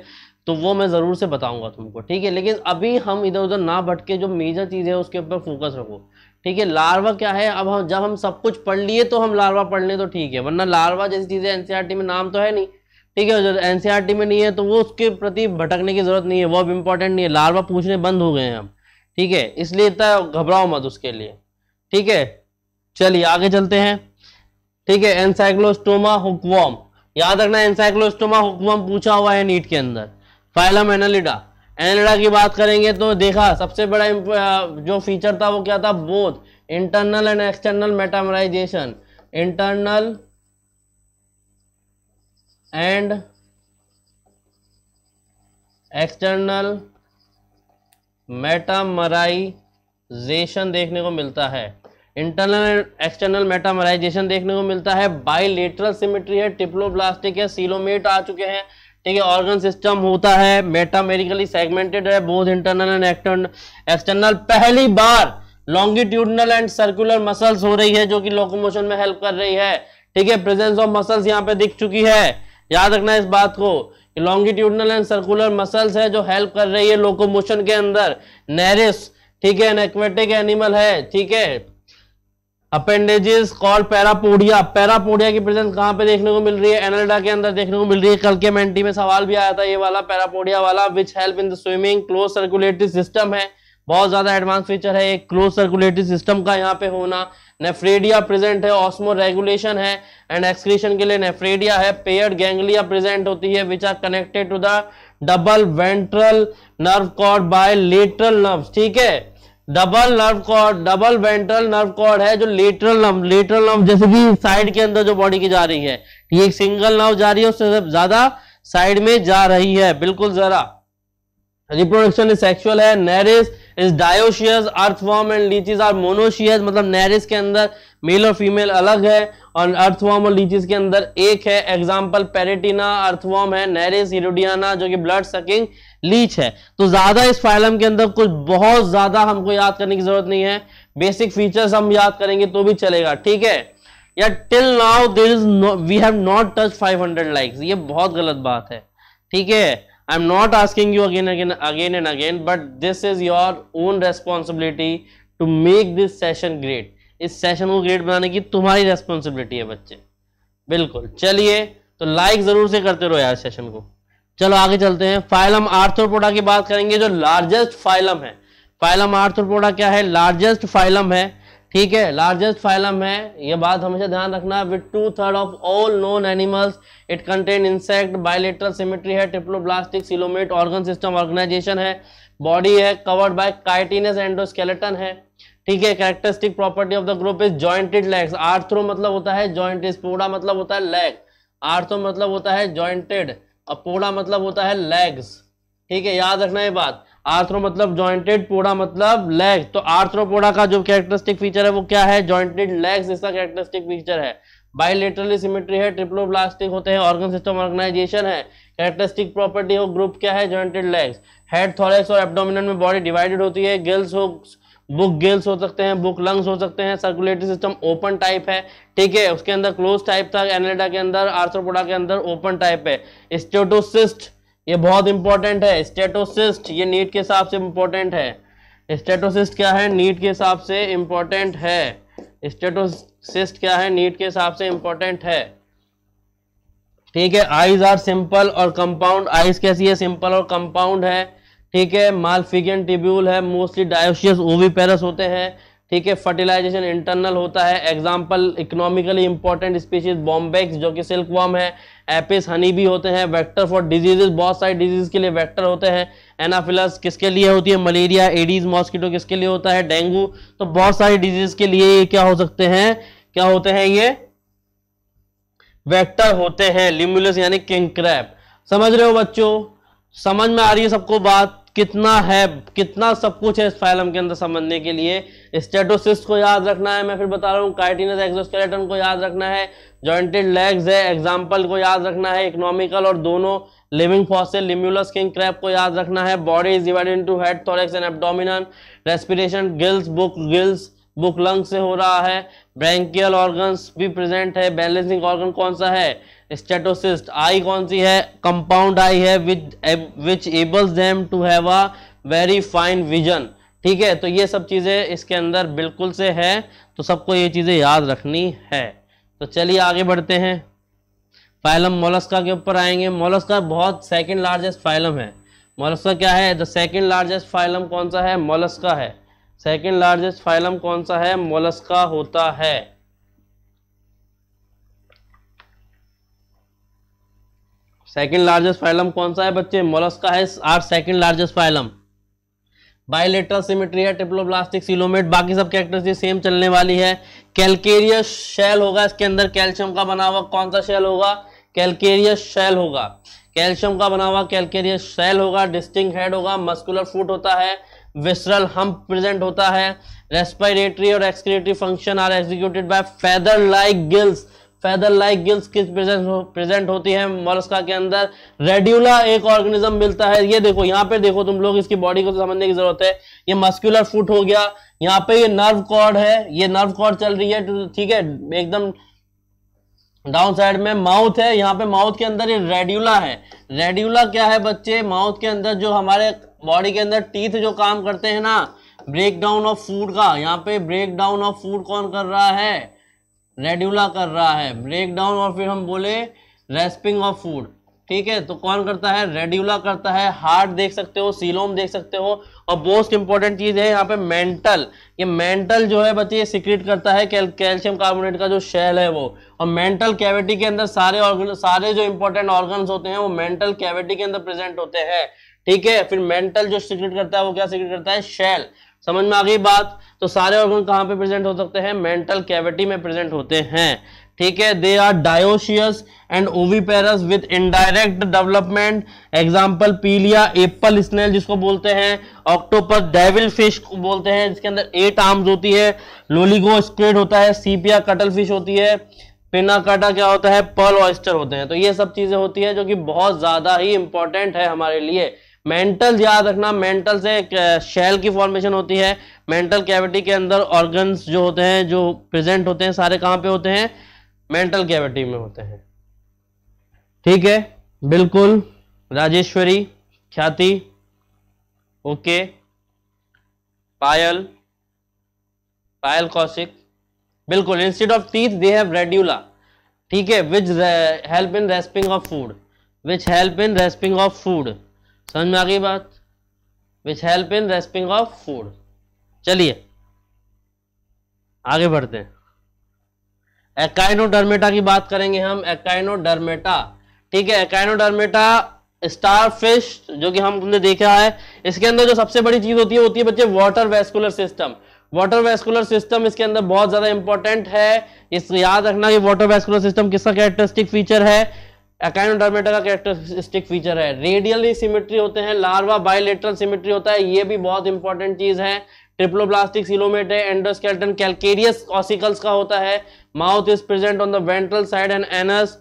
Speaker 2: तो वो मैं ज़रूर से बताऊंगा तुमको ठीक है लेकिन अभी हम इधर उधर ना भटके जो मेजर चीज़ है उसके ऊपर फोकस रखो ठीक है लार्वा क्या है अब हम जब हम सब कुछ पढ़ लिए तो हम लार्वा पढ़ लें तो ठीक है वरना लार्वा जैसी चीज़ें टी में नाम तो है नहीं ठीक है जो टी में नहीं है तो वो उसके प्रति भटकने की ज़रूरत नहीं है वो अब इम्पॉर्टेंट नहीं है लार्वा पूछने बंद हो गए हैं हम ठीक है इसलिए इतना घबराओ मत उसके लिए ठीक है चलिए आगे चलते हैं ठीक है एनसाइक्लोस्टोमा हुकवॉम याद रखना एनसाइक्लोस्टोमा हुकवॉम पूछा हुआ है नीट के अंदर फाइलम एनालिडा एनालिडा की बात करेंगे तो देखा सबसे बड़ा जो फीचर था वो क्या था both internal and external metamerization internal and external metamerization देखने को मिलता है इंटरनल एक्सटर्नल मेटामराइजेशन देखने को मिलता है बाइलेटरल सिमेट्री है टिप्लोब्लास्टिक है सीलोमेट आ चुके हैं ठीक है ऑर्गन सिस्टम होता है मेटामेरिकली सेगमेंटेड है बोथ इंटरनल एंड एक्सटर्नल पहली बार लॉन्गिट्यूडनल एंड सर्कुलर मसल्स हो रही है जो कि लोकोमोशन में हेल्प कर रही है ठीक है प्रेजेंस ऑफ मसल्स यहाँ पे दिख चुकी है याद रखना इस बात को लॉन्गिट्यूडनल एंड सर्कुलर मसल्स है जो हेल्प कर रही है लोकोमोशन के अंदर नेरिस ठीक है एनिमल है ठीक है अपेंडेजेस कॉल्ड पैरापोडिया पैरापोडिया की प्रेजेंस कहाँ पे देखने को मिल रही है एनल्डा के अंदर देखने को मिल रही है कल के मेंटी में सवाल भी आया था ये वाला पैरापोडिया वाला which help in the swimming close circulatory system है बहुत ज्यादा एडवांस फीचर है एक क्लोज सर्कुलेटरी सिस्टम का यहाँ पे होना नेफ्रेडिया प्रेजेंट है ऑस्मो रेगुलेशन है एंड एक्सक्रीशन के लिए नेफ्रेडिया है पेयर गैंगलिया प्रेजेंट होती है which are connected to the double ventral nerve cord by lateral nerve ठीक है double nerve cord double ventral nerve cord है जो लेटरल नर्व लेटरल नर्व जैसे कि साइड के अंदर जो बॉडी की जा रही है ये एक सिंगल नर्व जा रही है उससे ज्यादा साइड में जा रही है बिल्कुल जरा रिप्रोडक्शन इज सेक्सुअल है Nereis is dioecious earthworm and leeches are monoecious मतलब नैरिस के अंदर मेल और फीमेल अलग है और अर्थवॉर्म और लीचिस के अंदर एक है एग्जाम्पल पेरेटिना अर्थवॉर्म है नैरिस इरोडियाना जो कि ब्लड सकिंग लीच है तो ज्यादा इस फाइलम के अंदर कुछ बहुत ज्यादा हमको याद करने की जरूरत नहीं है बेसिक फीचर्स हम याद करेंगे तो भी चलेगा ठीक है या till now there is we have not touch 500 likes ये बहुत गलत बात है ठीक है I'm not asking you again again again and again but this is your own responsibility to make this session great इस सेशन को ग्रेट बनाने की तुम्हारी रेस्पॉन्सिबिलिटी है बच्चे बिल्कुल चलिए तो लाइक जरूर से करते रहो यार सेशन को चलो आगे चलते हैं फाइलम आर्थ्रोपोडा की बात करेंगे जो लार्जेस्ट फाइलम है फाइलम आर्थ्रोपोडा क्या है लार्जेस्ट फाइलम है ठीक है लार्जेस्ट फाइलम है ये बात हमेशा ध्यान रखना with two third of all known animals it contain insect bilateral symmetry है triploblastic coelomate organ system organisation है बॉडी है कवर्ड बाय काइटिनस एंडोस्केलेटन है ठीक है characteristic property of the group is jointed legs arthro मतलब होता है jointed पोड़ा मतलब होता है लेग आर्थ्रो मतलब होता है जॉइंटेड और पोड़ा मतलब होता है लेग्स ठीक है याद रखना ये बात आर्थ्रो मतलब जॉइंटेड पोड़ा मतलब लेग तो आर्थ्रोपोडा का जो कैरेक्टरिस्टिक फीचर है वो क्या है जॉइंटेड लेग्स इसका कैरेक्टरिस्टिक फीचर है बायोलेटरली सिमेट्री है ट्रिप्लोब्लास्टिक होते हैं ऑर्गन सिस्टम ऑर्गेनाइजेशन है कैरेक्टरिस्टिक प्रॉपर्टी हो ग्रुप क्या है जॉइंटेड लेग्स हेड थॉरेक्स और एब्डोमिनल में बॉडी डिवाइडेड होती है गिल्स हो बुक गिल्स हो सकते हैं बुक लंग्स हो सकते हैं सर्कुलेटरी सिस्टम ओपन टाइप है ठीक है उसके अंदर क्लोज टाइप था एनलेडा के अंदर आर्थ्रोपोडा के अंदर ओपन टाइप है स्टेटोसिस्ट ये बहुत इंपॉर्टेंट है स्टेटोसिस्ट ये नीट के हिसाब से इम्पोर्टेंट है स्टेटोसिस्ट क्या है नीट के हिसाब से इंपॉर्टेंट है स्टेटोसिस्ट क्या है नीट के हिसाब से इंपॉर्टेंट है ठीक है आइज आर सिंपल और कंपाउंड आइज कैसी है सिंपल और कंपाउंड है ठीक है मालफिगन टिब्यूल है मोस्टली डायोशियस ओवी पेरस होते हैं ठीक है फर्टिलाइजेशन इंटरनल होता है example economically important species Bombyx जो कि सिल्कवॉम है एपिस हनी भी होते हैं वेक्टर फॉर डिजीजेज बहुत सारी डिजीज के लिए वेक्टर होते हैं एनाफिलस किसके लिए होती है मलेरिया एडीज मॉस्किटो किसके लिए होता है डेंगू तो बहुत सारी डिजीज के लिए क्या हो सकते हैं क्या होते हैं ये वेक्टर होते हैं लिम्यूलस यानी किंग क्रैप समझ रहे हो बच्चों समझ में आ रही है सबको बात कितना है कितना सब कुछ है इस फाइलम के अंदर समझने के लिए स्टेटोसिस्ट को याद रखना है मैं फिर बता रहा हूँ काइटिनस एक्सोस्केलेटन को याद रखना है जॉइंटेड लेग्स है एग्जाम्पल को याद रखना है इकोनॉमिकल और दोनों living fossil Limulus king crab को याद रखना है body is divided into head thorax and abdominal respiration gills book gills book lung से हो रहा है ब्रैंकियल ऑर्गन्स भी प्रेजेंट है बैलेंसिंग ऑर्गन कौन सा है स्टेटोसिस्ट आई कौन सी है कंपाउंड आई है which enables them to have a very fine vision ठीक है तो ये सब चीज़ें इसके अंदर बिल्कुल से है तो सबको ये चीज़ें याद रखनी है तो चलिए आगे बढ़ते हैं फाइलम मोलस्का के ऊपर आएंगे मोलस्का बहुत सेकंड लार्जेस्ट फाइलम है मोलस्का क्या है द सेकंड लार्जेस्ट फाइलम कौन सा है मोलस्का है सेकंड लार्जेस्ट फाइलम कौन सा है मोलस्का होता है सेकंड लार्जेस्ट फाइलम कौन सा है बच्चे मोलस्का है are second largest phylum bilateral symmetry है ट्रिप्लोब्लास्टिक सिलोमेट बाकी सब कैरेक्टरिस्टिक सेम चलने वाली है कैलकेरियस शेल होगा इसके अंदर कैल्शियम का बना हुआ कौन सा शेल होगा कैलकेरियस शेल होगा कैल्शियम का बना हुआ कैलकेरियस शेल होगा डिस्टिंग हेड होगा मस्कुलर फूट होता है विसरल हम प्रेजेंट होता है रेस्पिरेटरी और excretory function are executed by feather like gills feather like gills किस प्रेजेंट हो, प्रेजेंट होती है मोलस्का के अंदर रेड्यूला एक ऑर्गेनिज्म मिलता है ये देखो यहाँ पे देखो तुम लोग इसकी बॉडी को तो समझने की जरूरत है ये मस्क्यूलर फुट हो गया यहाँ पे ये नर्व कॉर्ड है ये नर्व कॉर्ड चल रही है तो ठीक है एकदम डाउन साइड में माउथ है यहाँ पे माउथ के अंदर ये रेड्यूला है रेड्यूला क्या है बच्चे माउथ के अंदर जो हमारे बॉडी के अंदर टीथ जो काम करते हैं ना ब्रेक डाउन ऑफ फूड का यहाँ पे ब्रेक डाउन ऑफ फूड कौन कर रहा है रेड्यूला कर रहा है ब्रेक डाउन और फिर हम बोले रेस्पिंग ऑफ फूड ठीक है तो कौन करता है रेड्यूला करता है हार्ट देख सकते हो सीलोम देख सकते हो और मोस्ट इंपॉर्टेंट चीज है यहाँ पे मेंटल ये मेंटल जो है बच्चे सिक्रेट करता है कैल, कैल्शियम कार्बोनेट का जो शेल है वो और मेंटल कैविटी के अंदर सारे ऑर्गन सारे जो इंपॉर्टेंट ऑर्गन होते हैं वो मेंटल कैविटी के अंदर प्रेजेंट होते हैं ठीक है फिर मेंटल जो सिक्रेट करता है वो क्या सिक्रेट करता है शेल समझ में आ गई बात तो सारे ऑर्गन कहाँ पे प्रेजेंट हो सकते हैं मेंटल कैविटी में प्रेजेंट होते हैं ठीक है they are dioecious and oviparous with indirect development example Pila apple snail जिसको बोलते हैं ऑक्टोपस डेविल फिश को बोलते हैं जिसके अंदर एट आर्म्स होती है लोलीगो स्क्वेड होता है सीपिया कटल फिश होती है पिना काटा क्या होता है पर्ल ऑयस्टर होते हैं तो ये सब चीज़ें होती है जो कि बहुत ज़्यादा ही इंपॉर्टेंट है हमारे लिए मेंटल याद रखना मेंटल से एक शेल की फॉर्मेशन होती है मेंटल कैविटी के अंदर ऑर्गन्स जो होते हैं जो प्रेजेंट होते हैं सारे कहां पे होते हैं मेंटल कैविटी में होते हैं ठीक है बिल्कुल राजेश्वरी ख्याति ओके पायल पायल कौशिक बिल्कुल instead of teeth they have radula ठीक है which help in rasping of food which help in rasping of food समझ में आ गई बात which help in rasping of food चलिए आगे बढ़ते हैं एकाइनोडर्मेटा की बात करेंगे हम एकाइनोडर्मेटा ठीक है एकाइनोडर्मेटा स्टार फिश जो कि हमने देखा है इसके अंदर जो सबसे बड़ी चीज होती है होती है बच्चे water vascular system water vascular system इसके अंदर बहुत ज्यादा इंपॉर्टेंट है इस याद रखना कि वाटर वेस्कुलर सिस्टम किसका कैरेक्टरिस्टिक फीचर है एकाइनोडर्मेटा का कैरेक्टरिस्टिक फीचर है रेडियली सिमेट्री होते हैं लार्वा बायोलेटरल सिमेट्री होता है ये भी बहुत इंपॉर्टेंट चीज है ट्रिप्लोब्लास्टिक सिलोमेट है एंडोस्केल्टन कैलकेरियस ऑसिकल्स का होता है mouth is present on the ventral side and anus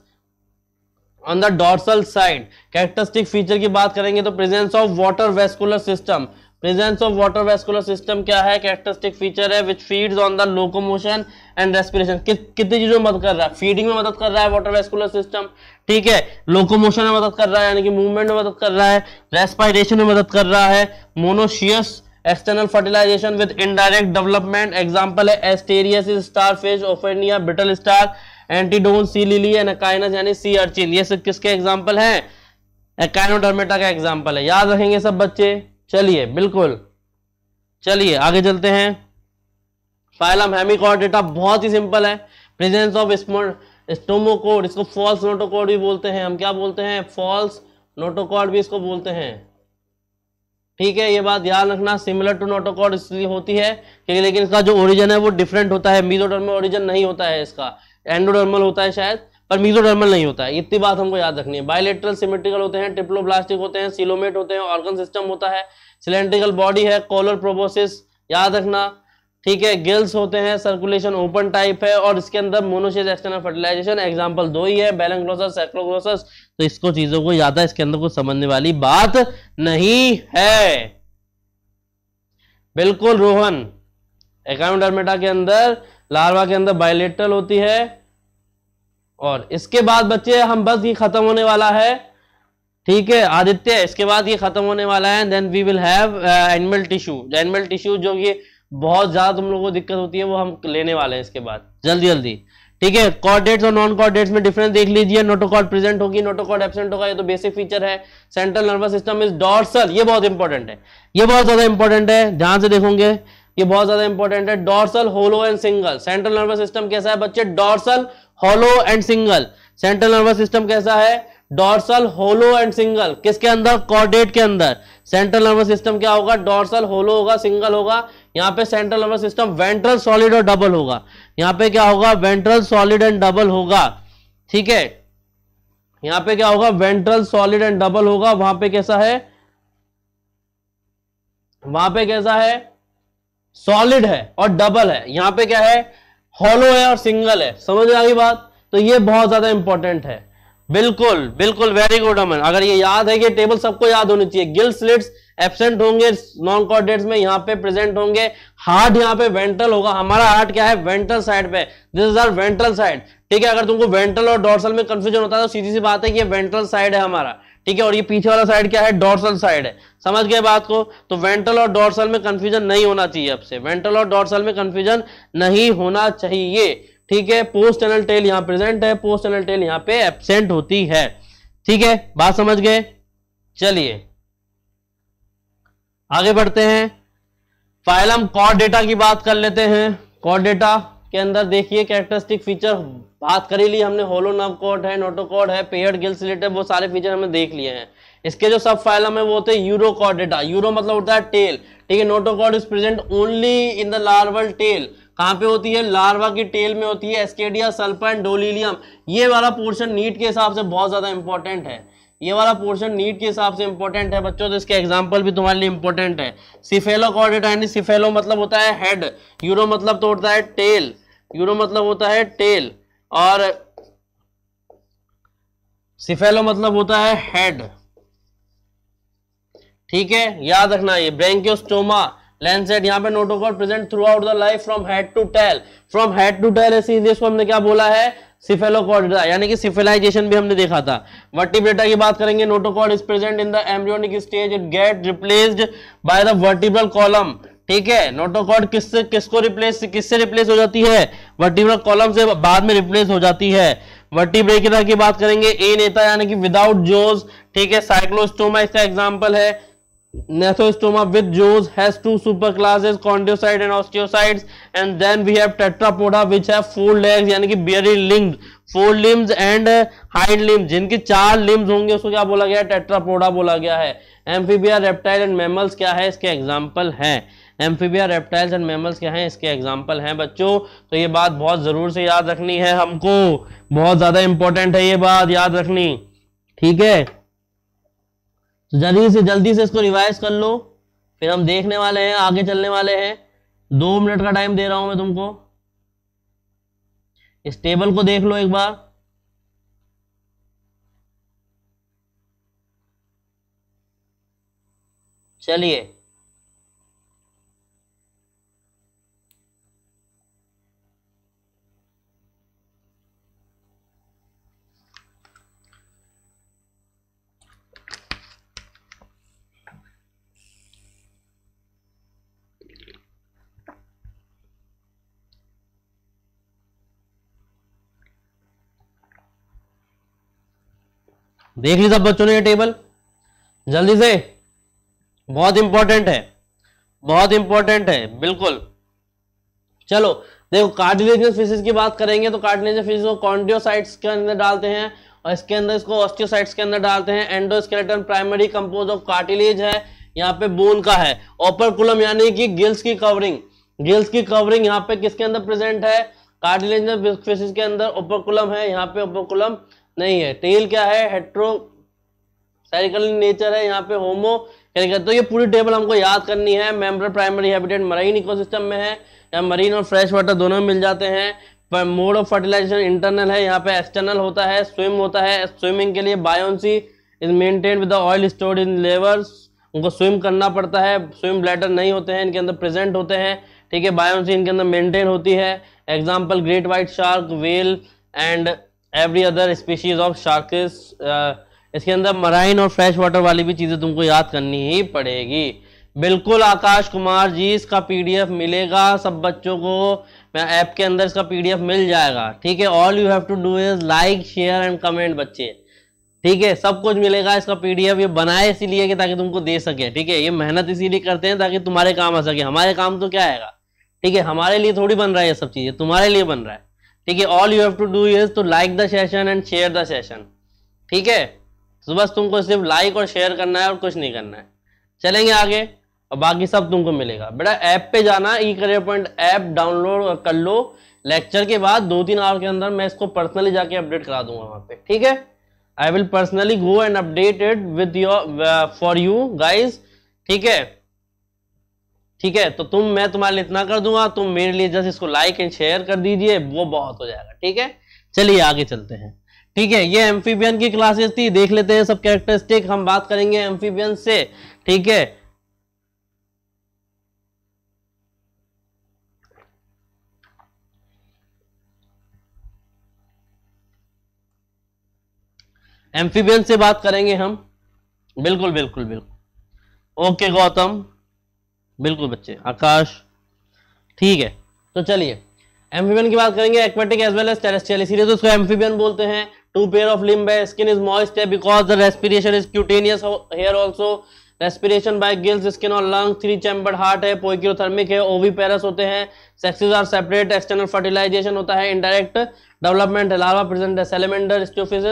Speaker 2: on the dorsal side characteristic feature की बात करेंगे तो presence of water vascular system presence of water vascular system क्या है कैरेक्टरिस्टिक फीचर है which feeds on the locomotion and respiration कितनी चीजों में मदद कर रहा है फीडिंग में मदद कर रहा है वाटर वेस्कुलर सिस्टम ठीक है लोकोमोशन में मदद कर रहा है यानी कि मूवमेंट में मदद कर रहा है रेस्पायरेशन में मदद कर रहा है monoecious external fertilization with indirect development example है Asterias star fish Ophiura brittle star Antedon sea lily and Echinus यानी सी अर्चिन ये सब किसके एग्जाम्पल है एकाइनोडर्मेटा का एग्जाम्पल है याद रखेंगे सब बच्चे चलिए बिल्कुल चलिए आगे चलते हैं फाइलम हेमिकॉर्डेटा बहुत ही सिंपल है प्रेजेंस ऑफ स्टोमोकोड इसको फॉल्स नोटोकोड भी बोलते हैं हम क्या बोलते हैं फॉल्स नोटोकॉड भी इसको बोलते हैं ठीक है ये बात याद रखना सिमिलर टू नोटोकॉड इसलिए होती है क्योंकि लेकिन इसका जो ओरिजन है वो डिफरेंट होता है मीजोडर्मल ओरिजन नहीं होता है इसका एंडोडर्मल होता है शायद पर मीजोडर्मल नहीं होता है इतनी बात हमको याद रखनी है बायोलेट्रल सिमेट्रिकल होते हैं टिप्लोब्लास्टिक होते हैं सिलोमेट होते हैं ऑर्गन सिस्टम होता है सिलेंड्रिकल बॉडी है कॉलर प्रोबोसिस याद रखना ठीक है गिल्स होते हैं सर्कुलेशन ओपन टाइप है और इसके अंदर मोनोशेज एक्सटर्नल फर्टिलाइजेशन एग्जांपल दो ही है बैलेंग्लोसस तो इसको चीजों को है इसके अंदर कुछ समझने वाली बात नहीं है बिल्कुल रोहन एकटा के अंदर लार्वा के अंदर बायोलेटल होती है और इसके बाद बच्चे हम बस ये खत्म होने वाला है ठीक है आदित्य इसके बाद ये खत्म होने वाला है then we will have animal tissue animal tissue जो ये बहुत ज्यादा तुम लोगों को दिक्कत होती है वो हम लेने वाले हैं इसके बाद जल्दी जल्दी ठीक है कॉर्डेट्स और नॉन कॉर्डेट्स में डिफरेंस देख लीजिए नोटोकॉर्ड प्रेजेंट होगी नोटोकॉर्ड एबसेंट होगा ये तो बेसिक फीचर है central nervous system is dorsal ये बहुत इंपॉर्टेंट है ये बहुत ज्यादा इंपॉर्टेंट है ध्यान से देखोगे ये बहुत ज्यादा इंपॉर्टेंट है dorsal hollow and single central nervous system कैसा है बच्चे dorsal hollow and single central nervous system कैसा है डॉर्सल होलो एंड सिंगल किसके अंदर कॉर्डेट के अंदर सेंट्रल नर्वस सिस्टम क्या होगा डॉर्सल होलो होगा सिंगल होगा यहाँ पे central nervous system ventral solid और डबल होगा यहाँ पे क्या होगा वेंट्रल सॉलिड एंड डबल होगा ठीक है यहाँ पे क्या होगा वेंट्रल सॉलिड एंड डबल होगा वहां पे कैसा है वहां पे कैसा है सॉलिड है और डबल है यहाँ पे क्या है हॉलो है और सिंगल है समझ में आ गई बात तो ये बहुत ज्यादा इंपॉर्टेंट है बिल्कुल बिल्कुल वेरी गुड अमन अगर ये याद है कि टेबल सबको याद होनी चाहिए गिल स्लिट्स एबसेंट होंगे नॉन कॉर्डेट्स में यहाँ पे प्रेजेंट होंगे हार्ट यहाँ पे वेंट्रल होगा हमारा हार्ट क्या है वेंट्रल साइड पे this is our ventral side ठीक है अगर तुमको वेंट्रल और डॉर्सल में कंफ्यूजन होता है तो सीधी सी बात है कि ये वेंट्रल साइड है हमारा ठीक है और ये पीछे वाला साइड क्या है डॉर्सल साइड है समझ गए बात को तो वेंट्रल और डॉर्सल में कंफ्यूजन नहीं होना चाहिए अब से वेंट्रल और डॉर्सल में कंफ्यूजन नहीं होना चाहिए ठीक है पोस्ट एनल टेल यहाँ प्रेजेंट है पोस्ट एनल टेल यहाँ पे एबसेंट होती है ठीक है बात समझ गए चलिए आगे बढ़ते हैं फाइलम कॉड डेटा की बात कर लेते हैं कॉड डेटा के अंदर देखिए कैरेक्टरिस्टिक फीचर बात करी ली हमने होलो नव कोड है नोटो कोड है पेयर गिल्स रिलेटेड वो सारे फीचर हमने देख लिए हैं इसके जो सब फाइलम है वो होते हैं यूरो कॉड डेटा यूरो मतलब होता है टेल ठीक है notochord is present only in the larval tail कहाँ पे होती है लार्वा की टेल में होती है एस्केडिया सल्फर डोलिलियम ये वाला पोर्शन नीट के हिसाब से बहुत ज़्यादा इंपॉर्टेंट है ये वाला पोर्शन नीट के हिसाब से इंपॉर्टेंट है बच्चों तो इसके एग्जाम्पल भी तुम्हारे लिए इंपॉर्टेंट है सिफेलो कॉर्डेट यानी सिफेलो मतलब होता है हेड यूरो मतलब तो होता है टेल यूरो मतलब होता है टेल और सिफेलो मतलब होता है हेड ठीक है याद रखना ये ब्रेंक्योस्टोमा लेंस सेट यहाँ पे नोट होगा present throughout the life from head to tail from head to tail ऐसे इसको हमने क्या बोला है यानी कि सिफेलाइजेशन भी हमने देखा था वर्टिब्रेटा की बात करेंगे notochord is present in the embryonic stage it get replaced by the vertebral column ठीक है नोटोकॉर्ड किससे किसको रिप्लेस किससे रिप्लेस हो जाती है वर्टिब्रल कॉलम से बाद में रिप्लेस हो जाती है वर्टिब्रेकिटा की बात करेंगे ए नेता यानी कि विदाउट जोज ठीक है साइक्लोस्टोमा इसका एग्जाम्पल है क्या है टेट्रापोडा बोला है amphibia reptile reptiles and mammals क्या हैं इसके एग्जाम्पल हैं बच्चों तो ये बात बहुत ज़रूर से याद रखनी है हमको बहुत ज़्यादा इंपॉर्टेंट है ये बात याद रखनी ठीक है तो जल्दी से जल्दी से इसको रिवाइज कर लो फिर हम देखने वाले हैं आगे चलने वाले हैं दो मिनट का टाइम दे रहा हूं मैं तुमको इस टेबल को देख लो एक बार चलिए देख ली सब बच्चों ने ये टेबल जल्दी से बहुत इंपॉर्टेंट है बहुत इंपॉर्टेंट है बिल्कुल चलो देखो कार्टिलेजियस फिशेस की बात करेंगे तो कार्डिलेजन फिशेस को कॉन्डियोसाइट्स के अंदर डालते हैं और इसके अंदर इसको ऑस्टियोसाइट्स के अंदर डालते हैं endoskeleton primary compose of cartilage है यहाँ पे बोन का है ओपरकुलम यानी कि गिल्स की कवरिंग गिल्स की कवरिंग यहाँ पे किसके अंदर प्रेजेंट है कार्डिलेजन फिशेस के अंदर ओपरकुलम है यहाँ पे ओपरकुलम नहीं है टेल क्या है हेट्रो साइकिल नेचर है यहाँ पे होमो कहते तो ये पूरी टेबल हमको याद करनी है member primary habitat marine ecosystem में है यहाँ मरीन और फ्रेश वाटर दोनों मिल जाते हैं पर मोड ऑफ फर्टिलाइजेशन इंटरनल है यहाँ पे एक्सटर्नल होता है स्विम होता है स्विमिंग के लिए buoyancy is maintain with oil stored in livers उनको स्विम करना पड़ता है स्विम ब्लैडर नहीं होते हैं इनके अंदर प्रेजेंट होते हैं ठीक है बायोन्सी इनके अंदर मेंटेन होती है example great white shark whale and every other species of sharks इसके अंदर मराइन और फ्रेश वाटर वाली भी चीज़ें तुमको याद करनी ही पड़ेगी बिल्कुल आकाश कुमार जी इसका पीडीएफ मिलेगा सब बच्चों को मैं ऐप के अंदर इसका पीडीएफ मिल जाएगा ठीक है all you have to do is like share and comment बच्चे ठीक है सब कुछ मिलेगा इसका पीडीएफ ये बनाए इसीलिए कि ताकि तुमको दे सके ठीक है ये मेहनत इसीलिए करते हैं ताकि तुम्हारे काम आ सके हमारे काम तो क्या आएगा ठीक है हमारे लिए थोड़ी बन रहा है ये सब चीज़ें तुम्हारे लिए बन रहा है ठीक है all you have to do is to like the session and share the session ठीक है तो बस तुमको सिर्फ लाइक और शेयर करना है और कुछ नहीं करना है चलेंगे आगे और बाकी सब तुमको मिलेगा बेटा ऐप पे जाना E career point app download कर लो लेक्चर के बाद दो तीन आवर के अंदर मैं इसको पर्सनली जाके अपडेट करा दूंगा वहाँ पे ठीक है I will personally go and update it with your for you guys ठीक है ठीक है तो तुम मैं तुम्हारे लिए इतना कर दूंगा तुम मेरे लिए जस्ट इसको लाइक एंड शेयर कर दीजिए वो बहुत हो जाएगा ठीक है चलिए आगे चलते हैं ठीक है ये एम्फीबियन की क्लासेस थी देख लेते हैं सब कैरेक्टरिस्टिक हम बात करेंगे एम्फीबियन से ठीक है एम्फीबियन से बात करेंगे हम बिल्कुल बिल्कुल बिल्कुल ओके गौतम बिल्कुल बच्चे आकाश ठीक है तो चलिए एम्फीबियन की बात करेंगे aquatic as well as terrestrial इसीलिए तो उसको एम्फीबियन बोलते हैं टू पेयर ऑफ लिम्ब है स्किन इज मॉइस्ट है because the respiration is cutaneous here also respiration by gills skin और लंग थ्री चैम्बर्ड हार्ट है पोइक्योथर्मिक है ओवी पेरस होते हैं sexes are separate external fertilization होता है इनडायरेक्ट डेवलपमेंट है लार्वा प्रेजेंट है सेलेमेंडर स्टोफिस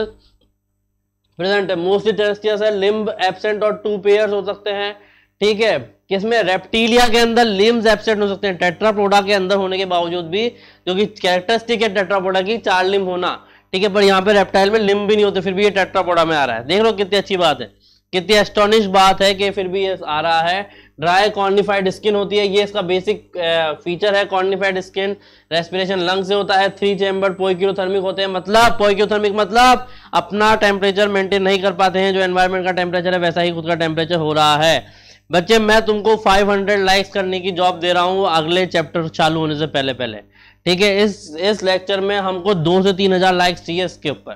Speaker 2: प्रेजेंट है मोस्टली टेरेस्टियस है लिम्ब एबसेंट और टू पेयर्स हो सकते हैं ठीक है कि इसमें रेप्टीलिया के अंदर लिम्स एबसेंट हो सकते हैं टेट्रापोडा के अंदर होने के बावजूद भी जो कि कैरेक्टरिस्टिक है टेट्रापोडा की चार लिम्ब होना ठीक है पर यहाँ पे रेप्टाइल में लिम्ब भी नहीं होते फिर भी ये टेट्रापोडा में आ रहा है देख लो कितनी अच्छी बात है कितनी एस्टोनिश बात है कि फिर भी ये आ रहा है ड्राई कॉर्निफाइड स्किन होती है ये इसका बेसिक फीचर है कॉर्निफाइड स्किन रेस्पिरेशन लंग से होता है थ्री चैम्बर पोइक्योथर्मिक होते हैं मतलब पोइक्योथर्मिक मतलब अपना टेम्परेचर मेंटेन नहीं कर पाते हैं जो एनवायरमेंट का टेम्परेचर है वैसा ही खुद का टेम्परेचर हो रहा है बच्चे मैं तुमको 500 लाइक्स करने की जॉब दे रहा हूँ अगले चैप्टर चालू होने से पहले पहले ठीक है इस इस लेक्चर में हमको दो से तीन हजार लाइक्स चाहिए इसके ऊपर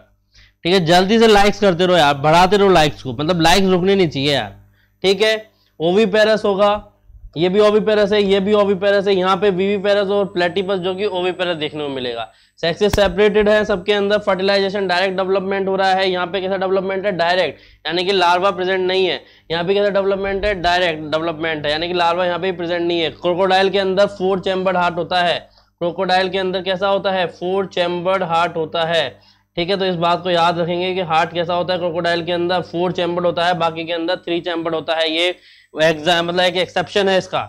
Speaker 2: ठीक है जल्दी से लाइक्स करते रहो यार बढ़ाते रहो लाइक्स को मतलब लाइक्स रुकने नहीं चाहिए यार ठीक है ओवी पेरस होगा ये भी ओवीपेरस है ये भी ओविपेरस है यहाँ पे वीवीपेरस और प्लेटिपस जो कि ओवीपेरस देखने को मिलेगा सेक्सेस सेपरेटेड है सबके अंदर फर्टिलाइजेशन डायरेक्ट डेवलपमेंट हो रहा है यहाँ पे कैसा डेवलपमेंट है डायरेक्ट यानी कि लार्वा प्रेजेंट नहीं है यहाँ पे कैसा डेवलपमेंट है डायरेक्ट डेवलपमेंट है यानी कि लार्वा यहाँ पे प्रेजेंट नहीं है क्रोकोडाइल के अंदर फोर चैम्बर्ड हार्ट होता है क्रोकोडाइल के अंदर कैसा होता है फोर चैम्बर्ड हार्ट होता है ठीक है तो इस बात को याद रखेंगे कि हार्ट कैसा होता है क्रोकोडाइल के अंदर फोर चैम्बर्ड होता है बाकी के अंदर थ्री चैम्बर्ड होता है ये एग्जाम मतलब एक एक्सेप्शन है इसका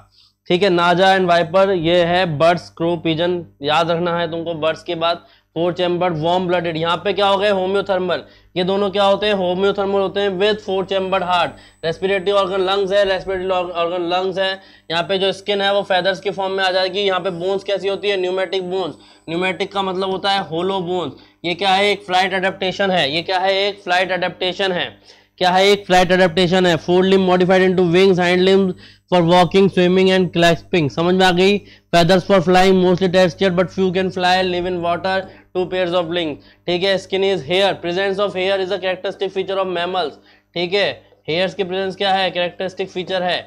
Speaker 2: ठीक है नाजा एंड वाइपर ये है बर्ड्स क्रो पिजन याद रखना है तुमको बर्ड्स के बाद फोर चैम्बर वार्म ब्लडेड यहाँ पे क्या हो गए होम्योथर्मल ये दोनों क्या होते हैं होम्योथर्मल होते हैं with four chambered heart respiratory organ lungs है रेस्पिरेटरी ऑर्गन लंग्स है यहाँ पे जो स्किन है वो फेदर्स के फॉर्म में आ जाएगी यहाँ पे बोन्स कैसी होती है न्यूमेटिक बोन्स न्यूमेटिक का मतलब होता है होलो बोन्स ये क्या है एक फ्लाइट अडेप्टेशन है ये क्या है एक फ्लाइट अडेप्टेशन है क्या है एक फ्लाइट अडेप्टेशन है four limb modified into wings hand limb for walking swimming and clasping समझ में आ गई feathers for flying mostly tested but few can fly live in water two pair of limb ठीक है skin is hair presence of hair is a characteristic feature of mammals ठीक है hairs की presence क्या है कैरेक्टरिस्टिक फीचर है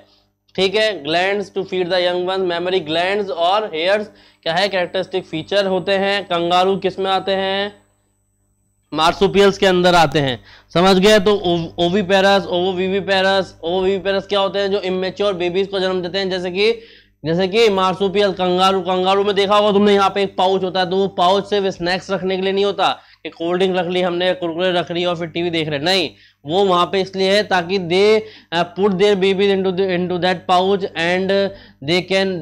Speaker 2: ठीक है gland to feed the young one mammary gland और हेयर्स क्या है कैरेक्टरिस्टिक फीचर होते हैं कंगारू किस में आते हैं मार्सोपियल्स के अंदर आते हैं समझ गए तो ओवी पैरस वीवी पैरस वीवी पैरस क्या होते हैं जो इमेच्योर बेबीज को जन्म देते हैं जैसे कि जैसे कि मार्सोपियल कंगारू कंगारू में देखा होगा तुमने यहाँ पे एक पाउच होता है तो वो पाउच सिर्फ स्नैक्स रखने के लिए नहीं होता कि कोल्ड ड्रिंक रख ली हमने कुरकुरे रख ली और फिर टीवी देख रहे नहीं वो वहाँ पे इसलिए है ताकि they put their babies into into that pouch and they can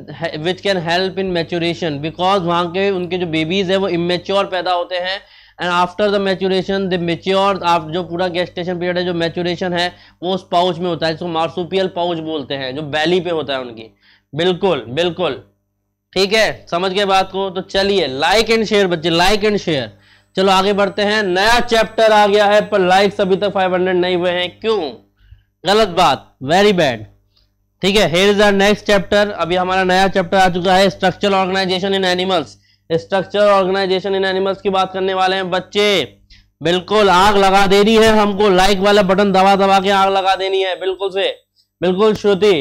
Speaker 2: which can help in maturation because वहाँ के उनके जो बेबीज है वो इमेच्योर पैदा होते हैं and after the maturation the mature आप जो पूरा गेस्टेशन पीरियड है जो मेचुरेशन है वो उस पाउच में होता है जिसको मार्सुपियल पाउच बोलते हैं जो बैली पे होता है उनकी बिल्कुल बिल्कुल ठीक है समझ गए बात को तो चलिए लाइक एंड शेयर बच्चे लाइक एंड शेयर चलो आगे बढ़ते हैं नया चैप्टर आ गया है पर लाइक्स अभी तक 500 नहीं हुए हैं क्यों गलत बात वेरी बैड ठीक है here is our next chapter अभी हमारा नया चैप्टर आ चुका है structure organization in animals structure organization in animals की बात करने वाले हैं बच्चे बिल्कुल आग लगा देनी है हमको लाइक वाला बटन दबा दबा के आग लगा देनी है बिल्कुल से बिल्कुल श्रुति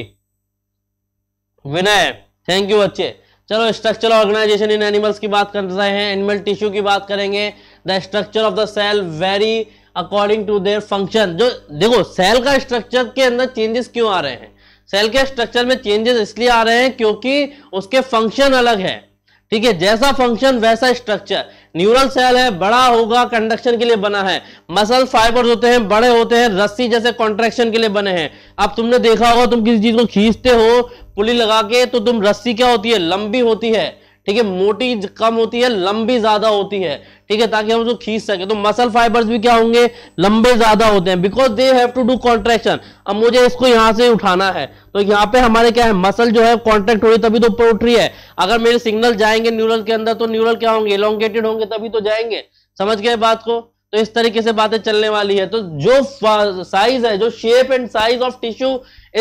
Speaker 2: विनय थैंक यू बच्चे चलो स्ट्रक्चर ऑर्गेनाइजेशन इन एनिमल्स की बात कर रहे हैं एनिमल टिश्यू की बात करेंगे the structure of the cell very according to their function जो देखो सेल का स्ट्रक्चर के अंदर चेंजेस क्यों आ रहे हैं सेल के स्ट्रक्चर में चेंजेस इसलिए आ रहे हैं क्योंकि उसके फंक्शन अलग है ठीक है जैसा फंक्शन वैसा स्ट्रक्चर न्यूरल सेल है बड़ा होगा कंडक्शन के लिए बना है मसल फाइबर्स होते हैं बड़े होते हैं रस्सी जैसे कॉन्ट्रेक्शन के लिए बने हैं अब तुमने देखा होगा तुम किसी चीज को खींचते हो पुली लगा के तो तुम रस्सी क्या होती है लंबी होती है ठीक है मोटी कम होती है लंबी ज्यादा होती है ठीक है ताकि हम उसको खींच सके तो मसल फाइबर्स भी क्या होंगे लंबे ज्यादा होते हैं because they have to do contraction अब मुझे इसको यहां से उठाना है तो यहाँ पे हमारे क्या है मसल जो है कॉन्ट्रेक्ट हो रही तभी तो ऊपर उठ रही है अगर मेरे सिग्नल जाएंगे न्यूरल के अंदर तो न्यूरल क्या होंगे इलोंगेटेड होंगे तभी तो जाएंगे समझ गए बात को तो इस तरीके से बातें चलने वाली है तो जो साइज है जो shape and size of tissue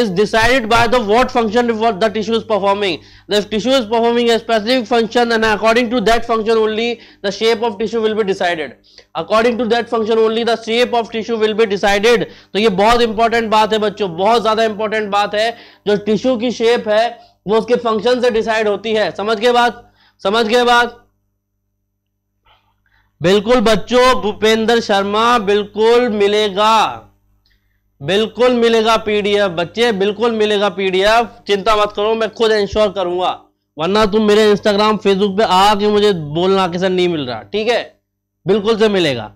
Speaker 2: is decided by the what function the tissue is performing. the tissue is performing a specific function and according to that function only the shape of tissue will be decided. According to that function only the shape of tissue will be decided. to ye bahut important baat hai bachcho bahut zyada important baat hai jo tissue ki shape hai wo uske function se decide hoti hai samajh gaye baat samajh gaye baat बिल्कुल बच्चों भूपेंद्र शर्मा बिल्कुल मिलेगा बिल्कुल मिलेगा PDF बच्चे बिल्कुल मिलेगा PDF चिंता मत करो मैं खुद इंश्योर करूंगा वरना तुम मेरे इंस्टाग्राम फेसबुक पे आके मुझे बोलना कि सर नहीं मिल रहा ठीक है बिल्कुल से मिलेगा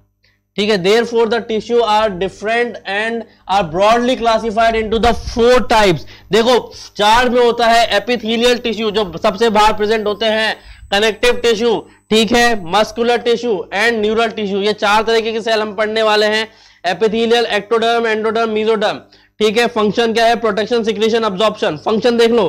Speaker 2: ठीक है therefore the tissue are different and are broadly classified into the four types देखो चार में होता है एपिथीलियल टिश्यू जो सबसे बाहर प्रेजेंट होते हैं कनेक्टिव टिश्यू ठीक है muscular tissue and neural tissue ये चार तरीके के सेल हम पढ़ने वाले हैं एपिथीलियल एक्टोडर्म एंडोडर्म मीजोडर्म ठीक है फंक्शन क्या है प्रोटेक्शन सिक्रीशन अब्जॉर्प्शन फंक्शन देख लो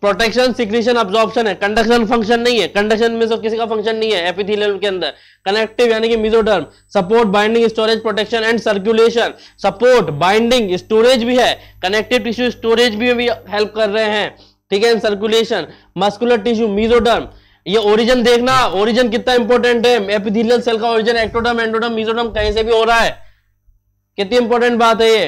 Speaker 2: प्रोटेक्शन सिक्रीशन अब्जॉर्प्शन है कंडक्शन फंक्शन नहीं है कंडक्शन में सब किसी का फंक्शन नहीं है एपिथेलियल के अंदर कनेक्टिव यानी कि mesoderm support binding storage protection and circulation support binding storage भी है कनेक्टिव टिश्यू स्टोरेज भी हेल्प कर रहे हैं ठीक है सर्कुलेशन मस्कुलर टिश्यू मिजोडर्म ये ओरिजन देखना ओरिजन कितना इंपॉर्टेंट है एपिथेलियल सेल का ओरिजन एक्टोडम एंडोडम मिजोडम कहीं से भी हो रहा है कितनी इंपॉर्टेंट बात है ये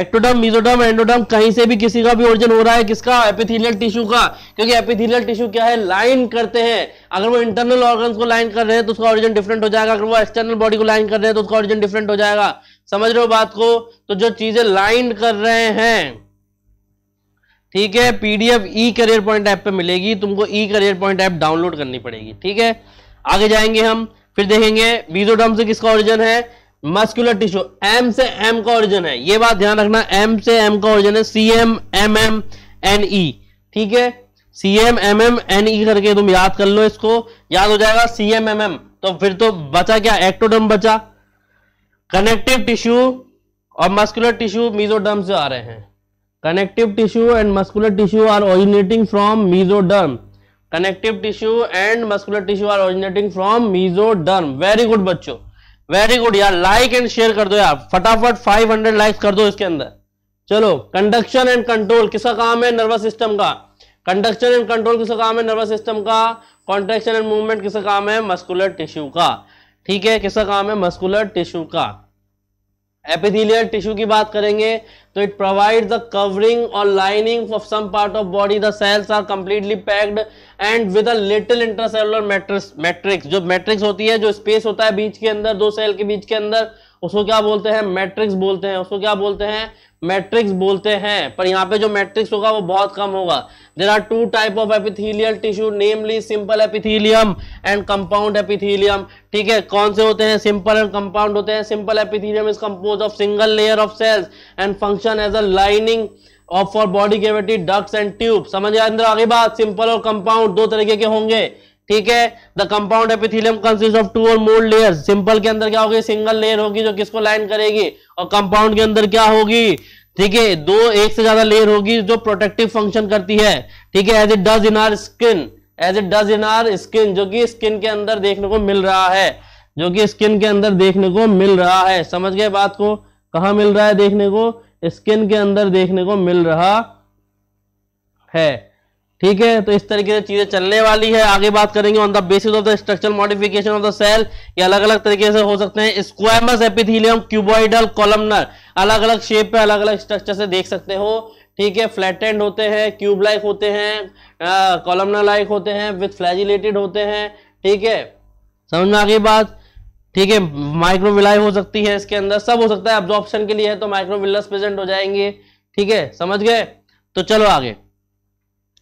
Speaker 2: एक्टोडम मीजोडम एंडोडम कहीं से भी किसी का भी ओरिजन हो रहा है किसका एपिथेलियल टिश्यू का क्योंकि एपिथेलियल टिश्यू क्या है लाइन करते हैं अगर वो इंटरनल ऑर्गन को लाइन कर रहे हैं तो उसका ओरिजन डिफरेंट हो जाएगा अगर वो एक्सटर्नल बॉडी को लाइन कर रहे हैं तो उसका ओरिजिन डिफरेंट हो जाएगा समझ रहे हो बात को तो जो चीजें लाइन कर रहे हैं ठीक है PDF E career point app पे मिलेगी तुमको E career point app download करनी पड़ेगी ठीक है आगे जाएंगे हम फिर देखेंगे वीजोडम से किसका ओरिजन है मस्कुलर टिश्यू एम से एम का ओरिजन है ये बात ध्यान रखना एम से एम का ओरिजन है C M M M N E ठीक है C M M M N E करके तुम याद कर लो इसको याद हो जाएगा सी एम एम एम तो फिर तो बचा क्या एक्टोडम बचा कनेक्टिव टिश्यू और मस्कुलर टिश्यू मीजोडम से आ रहे हैं connective tissue and muscular tissue are originating from mesoderm connective tissue and muscular tissue are originating from mesoderm very good बच्चों वेरी गुड यार लाइक एंड शेयर कर दो यार फटाफट 500 लाइक कर दो इसके अंदर चलो कंडक्शन एंड कंट्रोल किसका काम है नर्वस सिस्टम का कंडक्शन एंड कंट्रोल किसका काम है नर्वस सिस्टम का कॉन्ट्रेक्शन एंड मूवमेंट किसका काम है मस्कुलर टिश्यू का ठीक है किसका काम है मस्कुलर टिश्यू का एपिथिलियल टिश्यू की बात करेंगे तो इट प्रोवाइड द कवरिंग और lining of some part of body the cells are completely packed and with a little intercellular matrix matrix जो मैट्रिक्स होती है जो स्पेस होता है बीच के अंदर दो सेल के बीच के अंदर उसको क्या बोलते हैं मैट्रिक्स बोलते हैं उसको क्या बोलते हैं मैट्रिक्स बोलते हैं पर यहाँ पे जो मैट्रिक्स होगा वो बहुत कम होगा there are two type of epithelial tissue namely simple epithelium and compound epithelium ठीक है कौन से होते हैं सिंपल एंड कंपाउंड होते हैं simple epithelium is compose of single layer of cells and function as a lining of for body cavity ducts and tube समझ अंदर आगे बात सिंपल और कंपाउंड दो तरीके के होंगे ठीक है the compound epithelium consist of two or more layer simple के अंदर क्या होगी सिंगल लेयर होगी जो किसको लाइन करेगी और कंपाउंड के अंदर क्या होगी ठीक है दो एक से ज्यादा लेयर होगी जो प्रोटेक्टिव फंक्शन करती है ठीक है as it does in our skin as it does in our skin जो कि स्किन के अंदर देखने को मिल रहा है जो कि स्किन के अंदर देखने को मिल रहा है समझ गए बात को कहा मिल रहा है देखने को स्किन के अंदर देखने को मिल रहा है ठीक है तो इस तरीके से चीजें चलने वाली है आगे बात करेंगे on the basis of the structure modification of the cell ये अलग अलग तरीके से हो सकते हैं स्क्वायमस एपिथीलियम क्यूबॉइडल कॉलमनर अलग अलग शेप पे अलग अलग स्ट्रक्चर से देख सकते हो ठीक है फ्लैटेंड होते हैं क्यूब लाइक होते हैं कॉलमनर लाइक होते हैं विथ फ्लैजिलेटेड होते हैं ठीक है समझ में आगे बात ठीक है माइक्रोविलाई हो सकती है इसके अंदर सब हो सकता है अब्जॉर्प्शन के लिए है तो माइक्रोविलस प्रेजेंट हो जाएंगे ठीक है समझ गए तो चलो आगे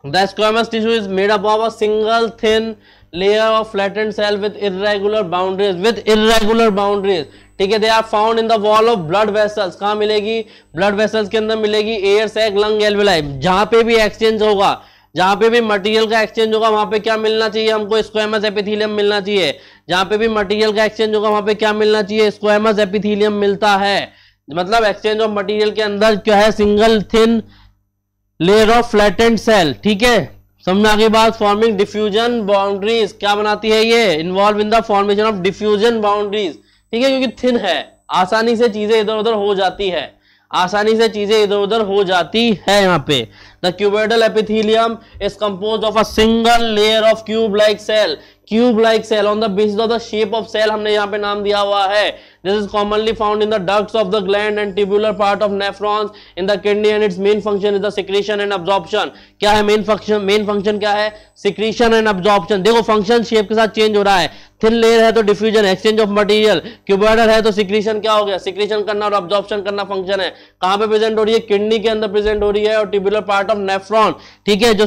Speaker 2: the The tissue is made up of a single thin layer of flat and cell with irregular boundaries with irregular boundaries ठीक है they are found in the wall of blood vessels कहाँ मिलेगी ब्लड वेसल्स के अंदर मिलेगी air sac lung alveoli जहां पे भी एक्सचेंज होगा जहां पे भी मटेरियल का एक्सचेंज होगा वहां पे क्या मिलना चाहिए हमको स्क्वेमस एपिथीलियम मिलना चाहिए जहां पे भी मटेरियल का एक्सचेंज होगा वहां पे क्या मिलना चाहिए स्क्वेमस एपिथीलियम मिलता है मतलब एक्सचेंज ऑफ मटेरियल के अंदर क्या है single thin layer of flattened cell ठीक है समझ आगे बात फॉर्मिंग डिफ्यूजन बाउंड्रीज क्या बनाती है ये involve in the formation of diffusion boundaries ठीक है क्योंकि थिन है आसानी से चीजें इधर उधर हो जाती है आसानी से चीजें इधर उधर हो जाती है यहाँ पे the cuboidal epithelium is compose of a single layer of cube like cell cube like cell on the basis of the shape of cell हमने यहाँ पे नाम दिया हुआ है This is commonly found in the ducts of the gland and tubular part of nephrons in the kidney and its main function is the secretion and absorption. क्या है main function main function क्या है secretion and absorption. देखो function shape के साथ change हो रहा है थिन लेयर है तो diffusion exchange of material cuboidal है तो सिक्रीशन क्या हो गया सिक्रीशन करना और ऑब्जॉर्प्शन करना फंक्शन है कहां पे प्रेजेंट हो रही है किडनी के अंदर प्रेजेंट हो रही है और ट्यूबुलर पार्ट ऑफ नेफ्रॉन ठीक है जो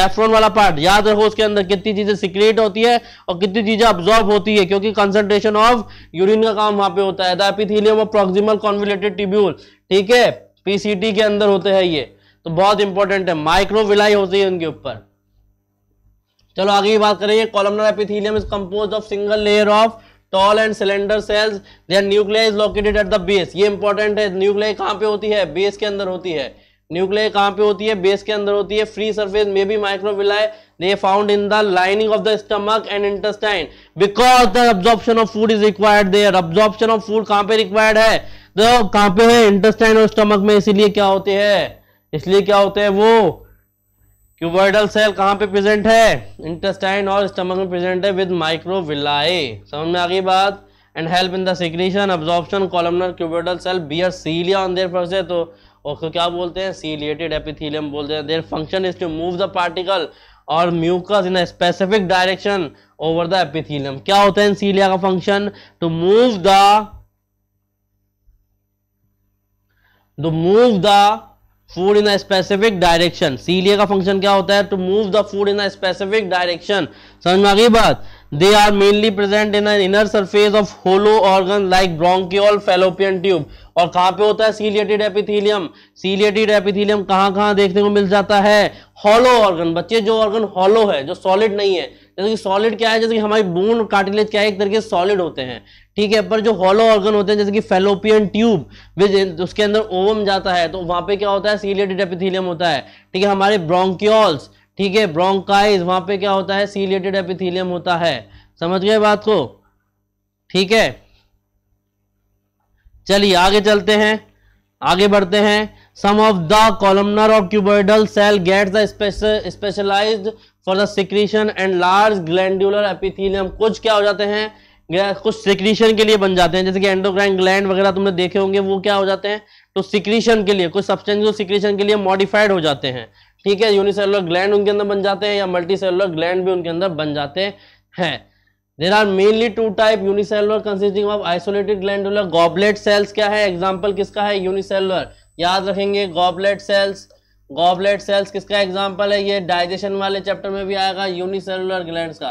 Speaker 2: नेफ्रॉन वाला पार्ट याद रखो उसके अंदर कितनी चीजें सिक्रेट होती है और कितनी चीजें ऑब्जॉर्ब होती है क्योंकि कंसंट्रेशन ऑफ यूरिन का काम पे होता है एपिथीलियम और प्रोक्सिमल कॉन्विलेटेड ट्यूब्यूल ठीक है पीसीटी के अंदर होते हैं ये तो बहुत इंपॉर्टेंट है माइक्रोविलाई होती है उनके ऊपर चलो आगे की बात करेंगे columnar epithelium is compose of single layer of tall and cylinder cells their nuclei is located at the base ये इंपॉर्टेंट है न्यूक्लिया कहाँ पे होती है बेस के अंदर होती है न्यूक्लियर कहाँ पे होती है बेस के अंदर होती है फ्री सरफेस में भी microvilli they found in the lining of the stomach and intestine because the absorption of food is required there absorption of food कहाँ पे रिक्वायर्ड है तो कहाँ पे है इंटेस्टाइन और स्टमक में इसीलिए क्या होते हैं इसलिए क्या होते हैं वो क्यूबर्डल सेल कहाँ पे प्रेजेंट है इंटेस्टाइन और स्टमक में प्रेजेंट है विद माइक्रोविलाय समझ में आ गई बात and help in the secretion absorption columnar cuboidal cell bear cilia on their first है तो उसको क्या बोलते हैं सीलिएटेड एपिथीलियम बोलते हैं their function is to move the particle और mucus in specific direction over the epithelium क्या होता है सीलिया का function to move the to move the food in a specific direction cilia का फंक्शन क्या होता है to move the food in a specific direction समझ में आ गई बात they are mainly present in inner surface of hollow organ like bronchiole fallopian tube और कहां पे होता है सीलिएटेड एपिथीलियम सीलिएटेड एपिथीलियम कहां कहां देखने को मिल जाता है हॉलो ऑर्गन बच्चे जो ऑर्गन हॉलो है जो सॉलिड नहीं है जैसे कि सॉलिड क्या है जैसे कि हमारी बोन कार्टिलेज क्या है एक तरीके से सॉलिड होते हैं ठीक है पर जो हॉलो ऑर्गन होते हैं जैसे कि फेलोपियन ट्यूब उसके अंदर ओवम जाता है तो वहां पे क्या होता है सीलियटेड एपिथीलियम होता है ठीक है हमारे ब्रोंकियोल्स ठीक है ब्रोंकाइज वहां पे क्या होता है सीलिएटेड एपिथीलियम होता है समझ गए बात को ठीक है चलिए आगे चलते हैं आगे बढ़ते हैं some of the columnar of cuboidal cell get the for the secretion and large glandular epithelium कुछ क्या हो जाते हैं कुछ सिक्रीशन के लिए बन जाते हैं जैसे कि एंडोक्राइन ग्लैंड वगैरह तुमने देखे होंगे वो क्या हो जाते हैं तो सिक्रीशन के लिए कुछ सब्सटेंस जो सिक्रीशन के लिए मॉडिफाइड हो जाते हैं ठीक है यूनिसेलुलर ग्लैंड उनके अंदर बन जाते हैं या मल्टी ग्लैंड भी उनके अंदर बन जाते हैं there are mainly two type unicellular consisting of isolated glandular goblet cells क्या है एग्जाम्पल किसका है यूनिसेलर याद रखेंगे गॉबलेट सेल्स गॉबलेट सेल्स किसका एग्जाम्पल है ये डाइजेशन वाले चैप्टर में भी आएगा यूनिसेलुलर ग्लैंड का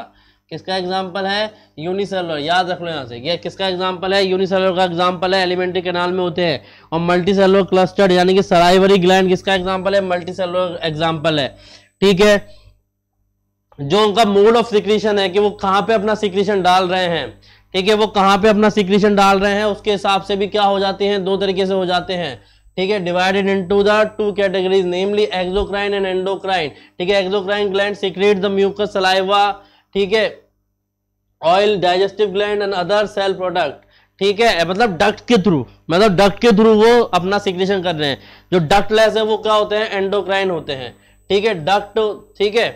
Speaker 2: किसका एग्जाम्पल है यूनिसेलर याद रख लो यहाँ से ये किसका एग्जाम्पल है यूनिसेलुलर का एग्जाम्पल है एलिमेंट्री कैनाल में होते हैं और मल्टी सेलुलर क्लस्टर्ड यानी कि सराइवरी ग्लैंड किसका एग्जाम्पल है मल्टी सेलुलर एग्जाम्पल है ठीक है जो उनका मोड ऑफ सिक्रीशन है कि वो कहाँ पे अपना सिक्रीशन डाल रहे हैं ठीक है वो कहाँ पे अपना सिक्रीशन डाल रहे हैं उसके हिसाब से भी क्या हो जाते हैं दो तरीके से हो जाते हैं ठीक है divided into the two categories namely exocrine and endocrine ठीक है exocrine gland secrete the mucus saliva ठीक है oil digestive gland and other cell product ठीक है मतलब डक्ट के थ्रू मतलब डक्ट के थ्रू वो अपना सिक्रेशन कर रहे हैं जो डक्टलेस है वो क्या होते हैं एंडोक्राइन होते हैं ठीक है डक्ट ठीक है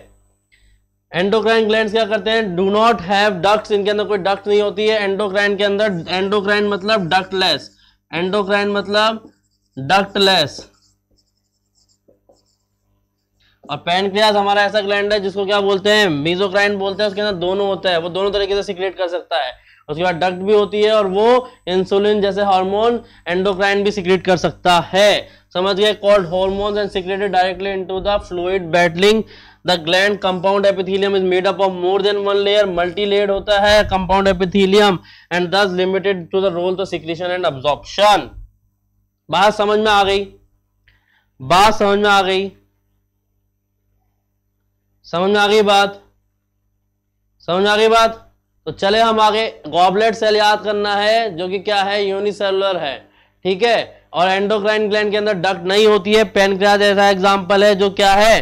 Speaker 2: एंडोक्राइन ग्लैंड क्या करते हैं डू नॉट हैव डक्ट इनके अंदर कोई डक्ट नहीं होती है एंडोक्राइन के अंदर एंडोक्राइन मतलब डक्टलेस एंडोक्राइन मतलब डक्टलेस और पेनक्रियाज हमारा ऐसा ग्लैंड है जिसको क्या बोलते हैं मीजोक्राइन बोलते हैं उसके अंदर दोनों होता है वो दोनों तरीके से सिक्रेट कर सकता है उसके बाद डक्ट भी होती है और वो इंसुलिन जैसे हार्मोन एंडोक्राइन भी सिक्रेट कर सकता है समझ गए called hormones and secreted directly into the fluid bathing the gland compound epithelium is made up of more than one layer multilayer होता है compound epithelium and this limited to the role the secretion and absorption बात समझ में आ गई बात समझ में आ गई समझ में आ गई बात समझ में आ गई बात तो चले हम आगे गॉबलेट सेल याद करना है जो कि क्या है यूनिसेलुलर है ठीक है और एंडोक्राइन ग्लैंड के अंदर डक्ट नहीं होती है पेनक्रिया ऐसा एग्जाम्पल है जो क्या है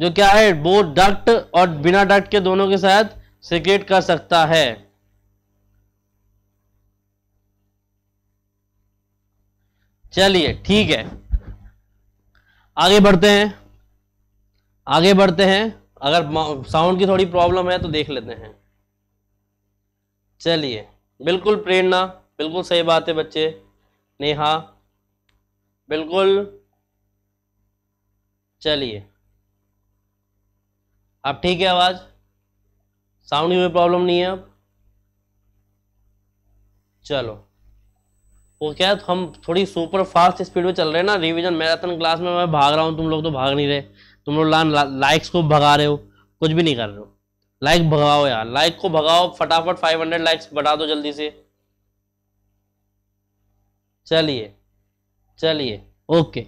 Speaker 2: जो क्या है वो डक्ट और बिना डक्ट के दोनों के साथ सेक्रेट कर सकता है चलिए ठीक है आगे बढ़ते हैं आगे बढ़ते हैं अगर साउंड की थोड़ी प्रॉब्लम है तो देख लेते हैं चलिए बिल्कुल प्रेरणा बिल्कुल सही बात है बच्चे नेहा बिल्कुल चलिए अब ठीक है आवाज साउंड में प्रॉब्लम नहीं है अब चलो वो क्या है हम थोड़ी सुपर फास्ट स्पीड में चल रहे हैं ना रिवीजन मैराथन क्लास में मैं भाग रहा हूँ तुम लोग तो भाग नहीं रहे तुम लोग ला, ला, लाइक्स को भगा रहे हो कुछ भी नहीं कर रहे हो लाइक भगाओ यार लाइक को भगाओ फटाफट 500 लाइक्स बढ़ा दो जल्दी से चलिए चलिए okay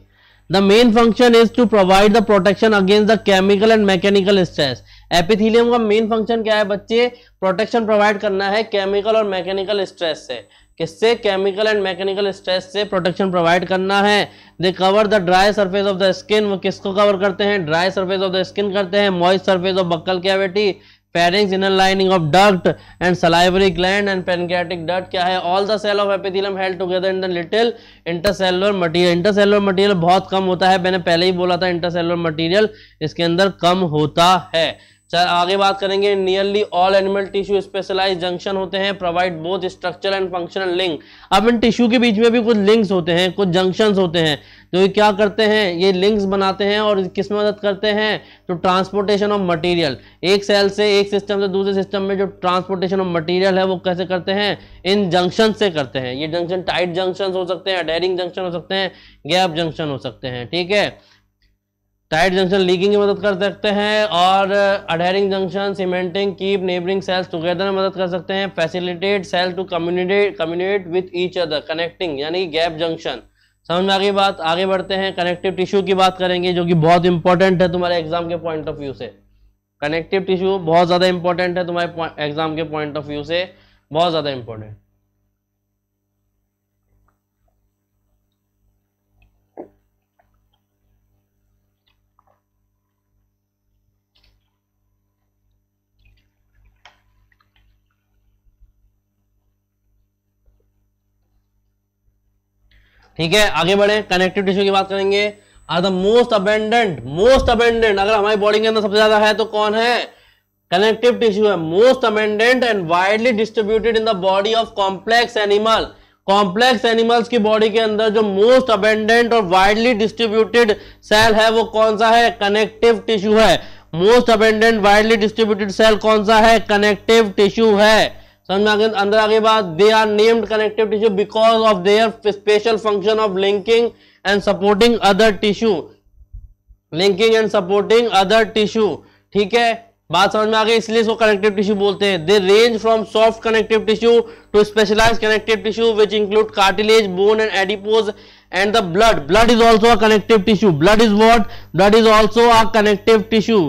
Speaker 2: The main function is to provide the protection against the chemical and mechanical stress. Epithelium का मेन फंक्शन क्या है बच्चे प्रोटेक्शन प्रोवाइड करना है केमिकल और मैकेनिकल स्ट्रेस से किससे केमिकल एंड मैकेनिकल स्ट्रेस से प्रोटेक्शन प्रोवाइड करना है they cover the dry surface of the skin वो किसको कवर करते हैं dry surface of the skin करते हैं moist surface of buccal cavity pharynx inner lining of duct and salivary gland and pancreatic duct क्या है all the cell of epithelium held together in the little intercellular material intercellular material बहुत कम होता है मैंने पहले ही बोला था इंटरसेलुलर मटीरियल इसके अंदर कम होता है चल आगे बात करेंगे nearly all animal tissue specialise junction होते हैं provide both structure and functional link अब इन टिश्यू के बीच में भी कुछ लिंक्स होते हैं कुछ जंक्शन होते हैं जो तो क्या करते हैं ये लिंक्स बनाते हैं और किस में मदद करते हैं तो ट्रांसपोर्टेशन ऑफ मटेरियल एक सेल से एक सिस्टम से दूसरे सिस्टम में जो ट्रांसपोर्टेशन ऑफ मटेरियल है वो कैसे करते हैं इन जंक्शन से करते हैं ये जंक्शन टाइट जंक्शन हो सकते हैं डेरिंग जंक्शन हो सकते हैं गैप जंक्शन हो सकते हैं ठीक है टाइट जंक्शन लीकिंग की मदद कर सकते हैं और adhering junction cementing keep neighbouring cells together में मदद कर सकते हैं facilitate cell to communicate communicate with each other connecting यानी गैप जंक्शन समझ में आ गई बात आगे बढ़ते हैं कनेक्टिव टिश्यू की बात करेंगे जो कि बहुत इंपॉर्टेंट है तुम्हारे एग्जाम के पॉइंट ऑफ व्यू से कनेक्टिव टिश्यू बहुत ज़्यादा इंपॉर्टेंट है तुम्हारे एग्जाम के पॉइंट ऑफ व्यू से बहुत ज़्यादा इंपॉर्टेंट ठीक है आगे बढ़े कनेक्टिव टिश्यू की बात करेंगे are the most abundant most abundant अगर हमारी बॉडी के अंदर सबसे ज्यादा है तो कौन है कनेक्टिव टिश्यू है most abundant and widely distributed in the body of complex animal complex animals की बॉडी के अंदर जो मोस्ट अबेंडेंट और वाइडली डिस्ट्रीब्यूटेड सेल है वो कौन सा है कनेक्टिव टिश्यू है most abundant widely distributed cell कौन सा है कनेक्टिव टिश्यू है समझ में आगे अंदर आगे बात they are named connective tissue because of their special function of linking and supporting other tissue linking and supporting other tissue ठीक है बात समझ में आ गई इसलिए इसको कनेक्टिव टिश्यू बोलते हैं they range from soft connective tissue to specialise connective tissue which include cartilage bone and adipose and the blood blood is also a connective tissue blood is what blood is also a connective tissue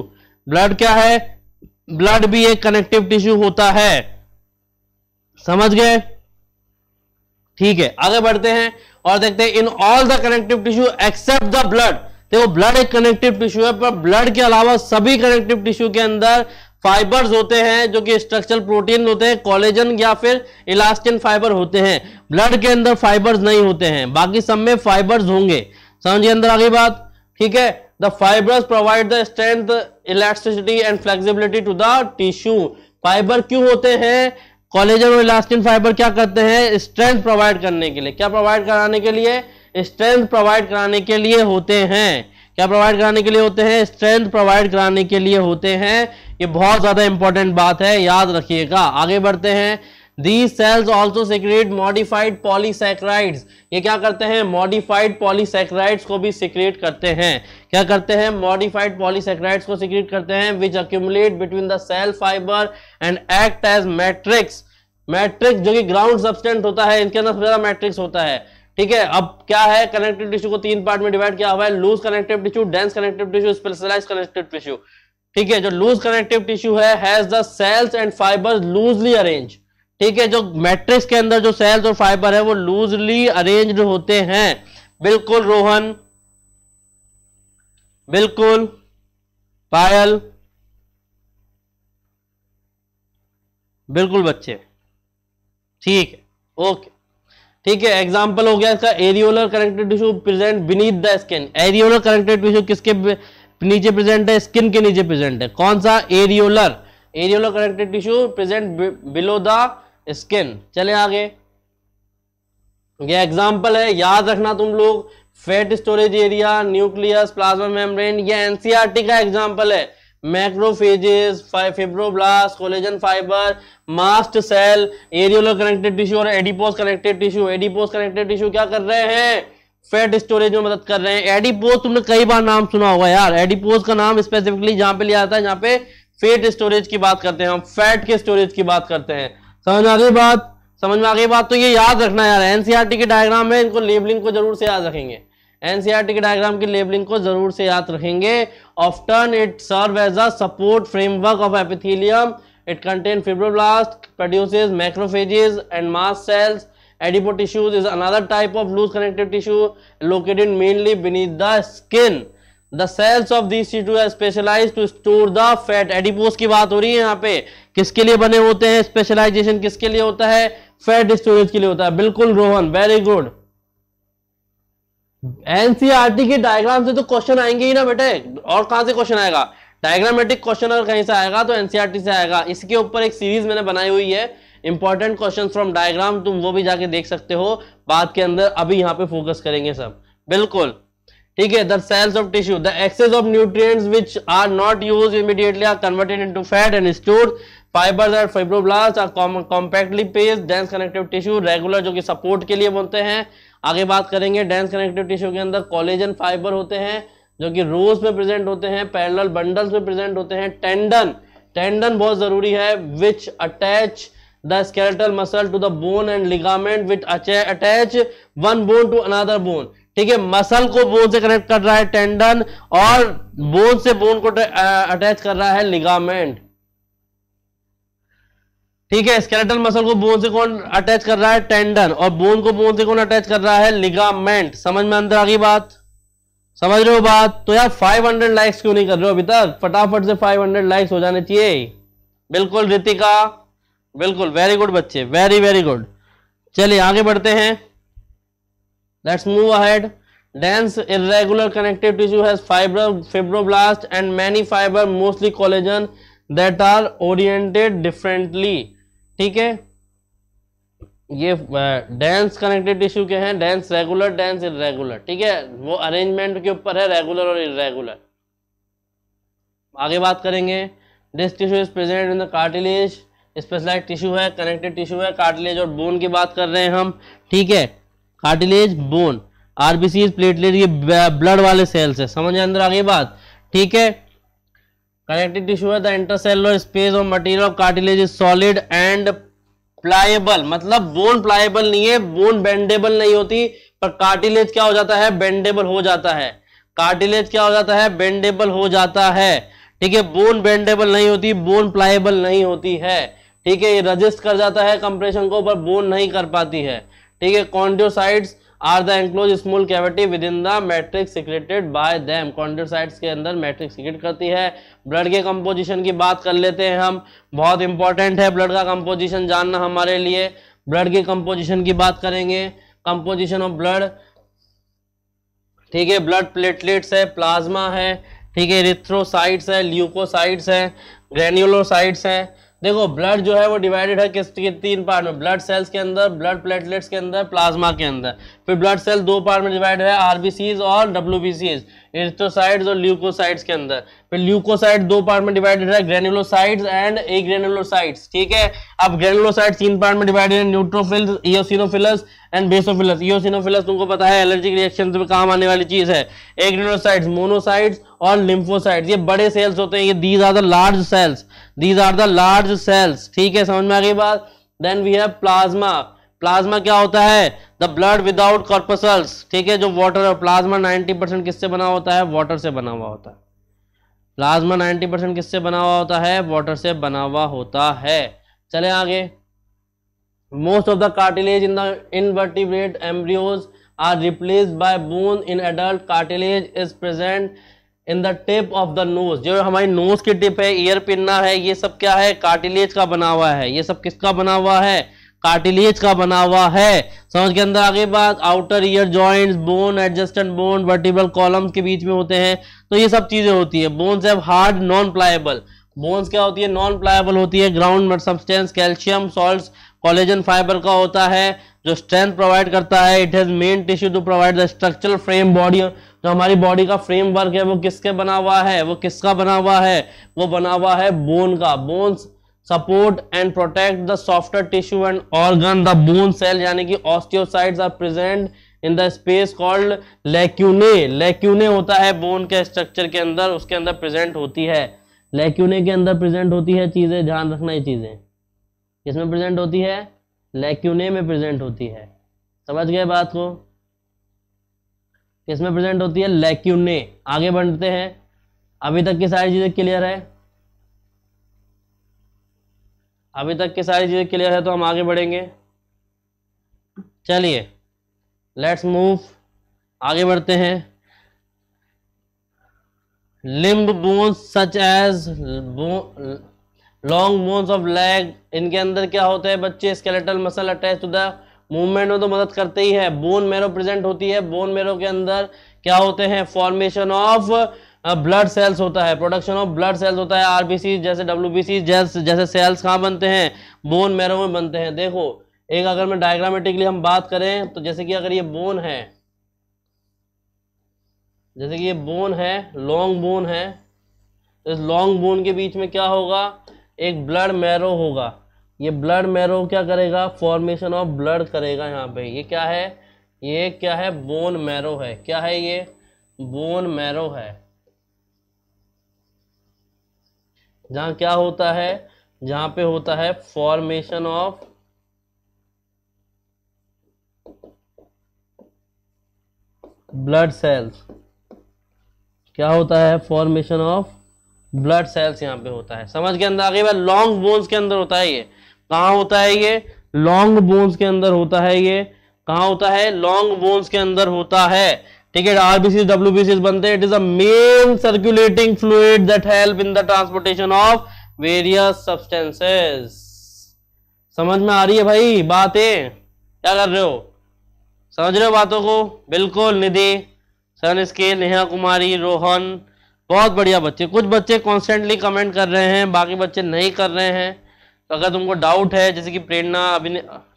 Speaker 2: blood क्या है blood भी एक connective tissue होता है समझ गए ठीक है आगे बढ़ते हैं और देखते हैं in all the connective tissue except the blood देखो ब्लड एक कनेक्टिव टिश्यू है पर ब्लड के अलावा सभी कनेक्टिव टिश्यू के अंदर फाइबर्स होते हैं जो कि स्ट्रक्चरल प्रोटीन होते हैं कॉलेजन या फिर इलास्टिन फाइबर होते हैं ब्लड के अंदर फाइबर्स नहीं होते हैं बाकी सब में फाइबर्स होंगे समझिए अंदर आगे बात ठीक है the fibres provide the strength elasticity and flexibility to the tissue fibre क्यों होते हैं कॉलेजन और इलास्टिन फाइबर क्या करते हैं स्ट्रेंथ प्रोवाइड करने के लिए क्या प्रोवाइड कराने के लिए स्ट्रेंथ प्रोवाइड कराने के लिए होते हैं क्या प्रोवाइड कराने के लिए होते हैं स्ट्रेंथ प्रोवाइड कराने के लिए होते हैं ये बहुत ज़्यादा इंपॉर्टेंट बात है याद रखिएगा आगे बढ़ते हैं these cells also secrete modified polysaccharides ये क्या करते हैं modified polysaccharides को भी secrete करते हैं क्या करते हैं modified polysaccharides को secrete करते हैं which accumulate between the cell fiber and act as matrix matrix जो कि ground substance होता है इनके अंदर सबसे ज्यादा matrix होता है ठीक है अब क्या है कनेक्टिव टिश्यू को तीन पार्ट में डिवाइड किया हुआ है loose connective tissue dense connective tissue specialise connective tissue ठीक है जो लूज कनेक्टिव टिश्यू है has the cells and fibres loosely arranged ठीक है जो मैट्रिक्स के अंदर जो सेल्स और फाइबर है वो लूजली अरेन्ज होते हैं बिल्कुल रोहन बिल्कुल पायल बिल्कुल बच्चे ठीक है ओके ठीक है एग्जांपल हो गया इसका areolar connected tissue present beneath the skin areolar connected tissue किसके नीचे प्रेजेंट है स्किन के नीचे प्रेजेंट है कौन सा areolar areolar connected tissue present below the skin चले आगे यह एग्जाम्पल है याद रखना तुम लोग fat storage area nucleus plasma membrane ये एनसीआरटी e का एग्जाम्पल है macrophages fibroblast collagen fibre mast cell areolar connected tissue और adipose connected tissue adipose connected tissue क्या कर रहे हैं फैट स्टोरेज में मदद कर रहे हैं एडिपोज तुमने कई बार नाम सुना होगा यार एडिपोज का नाम स्पेसिफिकली जहां पे लिया जाता है जहां पे फैट स्टोरेज की बात करते हैं हम फैट के स्टोरेज की बात करते हैं समझ में आ गई बात समझ में आ गई बात तो ये याद रखना यार एनसीईआरटी के डायग्राम में इनको लेबलिंग को जरूर से याद रखेंगे एनसीईआरटी के डायग्राम की लेबलिंग को जरूर से याद रखेंगे often it serve as a support framework of epithelium it contain fibroblast produces macrophages and mast cells adipose tissues is another type of loose connective tissue located mainly beneath the skin the cells of this tissue specialise to store the fat adipose की बात हो रही है यहाँ पे किसके लिए बने होते हैं स्पेशलाइजेशन किसके लिए होता है फैट स्टोरेज के लिए होता है बिल्कुल रोहन वेरी गुड एनसीआरटी के डायग्राम से तो क्वेश्चन आएंगे ही ना बेटे और कहां से क्वेश्चन आएगा डायग्रामेटिक क्वेश्चन अगर कहीं से आएगा तो एनसीआरटी e से आएगा इसके ऊपर एक सीरीज मैंने बनाई हुई है इंपॉर्टेंट क्वेश्चन फ्रॉम डायग्राम तुम वो भी जाके देख सकते हो बाद के अंदर अभी यहाँ पे फोकस करेंगे सब बिल्कुल ठीक है the cells of tissue the excess of nutrients which are not use immediately are converted into fat and stored fibres and fibroblast are compactly packed dense connective tissue regular जो कि सपोर्ट के लिए बनते हैं आगे बात करेंगे डेंस कनेक्टिव टिश्यू के अंदर कॉलेजन फाइबर होते हैं जो कि रोज में प्रेजेंट होते हैं पैरल बंडल्स में प्रेजेंट होते हैं टेंडन टेंडन बहुत जरूरी है which attach the skeletal muscle to the bone and ligament which attach one bone to another bone ठीक है मसल को बोन से कनेक्ट कर रहा है टेंडन और बोन से बोन को अटैच कर रहा है लिगामेंट ठीक है स्केलेटल मसल को बोन से कौन अटैच कर रहा है टेंडन और बोन को बोन से कौन अटैच कर रहा है लिगामेंट समझ में अंदर आ गई बात समझ रहे हो बात तो यार 500 लाइक्स क्यों नहीं कर रहे हो अभी तक फटाफट से 500 लाइक्स हो जाने चाहिए बिल्कुल रितिका बिल्कुल वेरी गुड बच्चे वेरी वेरी गुड चलिए आगे बढ़ते हैं let's move ahead dense irregular connective tissue has fibre fibroblast and many fibre mostly collagen that are oriented differently ठीक है ये डेंस कनेक्टेड टिश्यू के हैं डेंस रेगुलर डेंस इरेगुलर ठीक है वो अरेंजमेंट के ऊपर है रेगुलर और इरेगुलर आगे बात करेंगे disc tissue is present in the cartilage specialise tissue है कनेक्टेड टिश्यू है कार्टिलेज और बोन की बात कर रहे हैं हम ठीक है कार्टिलेज बोन आरबीसी प्लेटलेट ये ब्लड वाले सेल्स है समझ अंदर आगे बात ठीक है कनेक्टिव टिश्यू है द इंटरसेलुलर स्पेस और material of cartilage is solid and pliable मतलब बोन प्लायबल नहीं है बोन बेंडेबल नहीं होती पर कार्टिलेज क्या हो जाता है बेंडेबल हो जाता है कार्टिलेज क्या हो जाता है बेंडेबल हो जाता है ठीक है बोन बेंडेबल नहीं होती बोन प्लाएबल नहीं होती है ठीक है ये रजिस्ट कर जाता है कंप्रेशन को पर बोन नहीं कर पाती है ठीक है chondrocytes are the enclose small cavity within the matrix secreted by them chondrocytes के अंदर मैट्रिक सिक्रेट करती है ब्लड के कंपोजिशन की बात कर लेते हैं हम बहुत इंपॉर्टेंट है ब्लड का कंपोजिशन जानना हमारे लिए ब्लड के कंपोजिशन की बात करेंगे कंपोजिशन ऑफ ब्लड ठीक है ब्लड प्लेटलेट्स है प्लाज्मा है ठीक है रिथ्रोसाइट्स है ल्यूकोसाइट्स है ग्रेन्यूलोसाइट्स है देखो ब्लड जो है वो डिवाइडेड है किस तीन पार्ट में ब्लड सेल्स के अंदर ब्लड प्लेटलेट्स के अंदर प्लाज्मा के अंदर फिर ब्लड सेल दो पार्ट में डिवाइड है आरबीसीज और डब्ल्यू इरिथ्रोसाइड्स और ल्यूकोसाइड्स के अंदर फिर ल्यूकोसाइड दो पार्ट में डिवाइडेड है ग्रेनुलोसाइड्स एंड ए ग्रेनुलोसाइड्स ठीक है अब ग्रेनुलोसाइड तीन पार्ट में डिवाइडेड है न्यूट्रोफिल्स इोसिनोफिलस एंड बेसोफिलस इोसिनोफिलस तुमको पता है एलर्जिक रिएक्शन में काम आने वाली चीज है ए ग्रेनुलोसाइड्स मोनोसाइड्स और लिम्फोसाइट ये बड़े सेल्स होते हैं ये these are the large cells these are the large cells ठीक है समझ में आ गई बात then we have plasma plasma क्या होता है द ब्लड विदाउट कॉर्पसल्स ठीक है जो वाटर और प्लाज्मा 90 परसेंट किससे बना होता है वाटर से बना हुआ होता है प्लाज्मा 90 परसेंट किससे बना हुआ होता है वाटर से बना हुआ होता है चले आगे most of the cartilage in the invertebrate embryos are replace by bone in adult cartilage is present in the tip of the nose जो हमारी नोज की टिप है ईयर पिन्ना है ये सब क्या है कार्टिलेज का बना हुआ है ये सब किसका बना हुआ है कार्टिलेज का बना हुआ है समझ के अंदर आगे बात outer ear joints bone adjacent bone vertebral column के बीच में होते हैं तो ये सब चीजें होती है bones have hard non pliable bones क्या होती है नॉन प्लायबल होती है ground substance calcium salt collagen fibre का होता है जो स्ट्रेंथ प्रोवाइड करता है it has main tissue to provide the structural frame body जो तो हमारी बॉडी का फ्रेम वर्क है वो किसके बना हुआ है वो किसका बना हुआ है वो बना हुआ है बोन का bones support and protect the softer tissue and organ the bone cell यानी कि osteocytes are present in the space called lacunae lacunae होता है बोन के स्ट्रक्चर के अंदर उसके अंदर प्रेजेंट होती है लेक्यूने के अंदर प्रेजेंट होती है चीज़ें ध्यान रखना ये चीज़ें किसमें प्रेजेंट होती है लेक्यूने में प्रेजेंट होती है समझ गए बात को किसमें प्रेजेंट होती है लैक्यूने आगे बढ़ते हैं अभी तक की सारी चीज़ें क्लियर है अभी तक की सारी चीज़ें क्लियर है तो हम आगे बढ़ेंगे चलिए लेट्स मूव आगे बढ़ते हैं limb bones such as long bones of leg इनके अंदर क्या होते हैं बच्चे skeletal muscle attach to the movement में तो मदद करते ही है बोन मेरो प्रेजेंट होती है बोन मेरो के अंदर क्या होते हैं फॉर्मेशन ऑफ ब्लड सेल्स होता है प्रोडक्शन ऑफ ब्लड सेल्स होता है आरबीसी जैसे डब्ल्यूबीसी जैसे जैसे सेल्स कहाँ बनते हैं बोन मेरो में बनते हैं देखो एक अगर मैं डायग्रामेटिकली हम बात करें तो जैसे कि अगर ये बोन है जैसे कि ये बोन है लॉन्ग बोन है तो इस लॉन्ग बोन के बीच में क्या होगा एक ब्लड मैरो होगा ये ब्लड मैरो क्या करेगा फॉर्मेशन ऑफ ब्लड करेगा यहाँ पे ये क्या है ये क्या है बोन मैरो है क्या है ये बोन मैरो है जहाँ क्या होता है जहाँ पे होता है फॉर्मेशन ऑफ ब्लड सेल्स क्या होता है फॉर्मेशन ऑफ ब्लड सेल्स यहाँ पे होता है समझ के अंदर आगे लॉन्ग बोन्स के अंदर होता है ये कहा होता है ये लॉन्ग बोन्स के अंदर होता है ये कहा होता है लॉन्ग बोन्स के अंदर होता है ठीक है आरबीसी डब्ल्यूबीसी बनते हैं it is a main circulating fluid that help in the transportation of various substances समझ में आ रही है भाई बातें क्या कर रहे हो समझ रहे हो बातों को बिल्कुल निधि सन स्केल नेहा कुमारी रोहन बहुत बढ़िया बच्चे कुछ बच्चे कॉन्स्टेंटली कमेंट कर रहे हैं बाकी बच्चे नहीं कर रहे हैं तो अगर तुमको डाउट है जैसे कि प्रेरणा अभी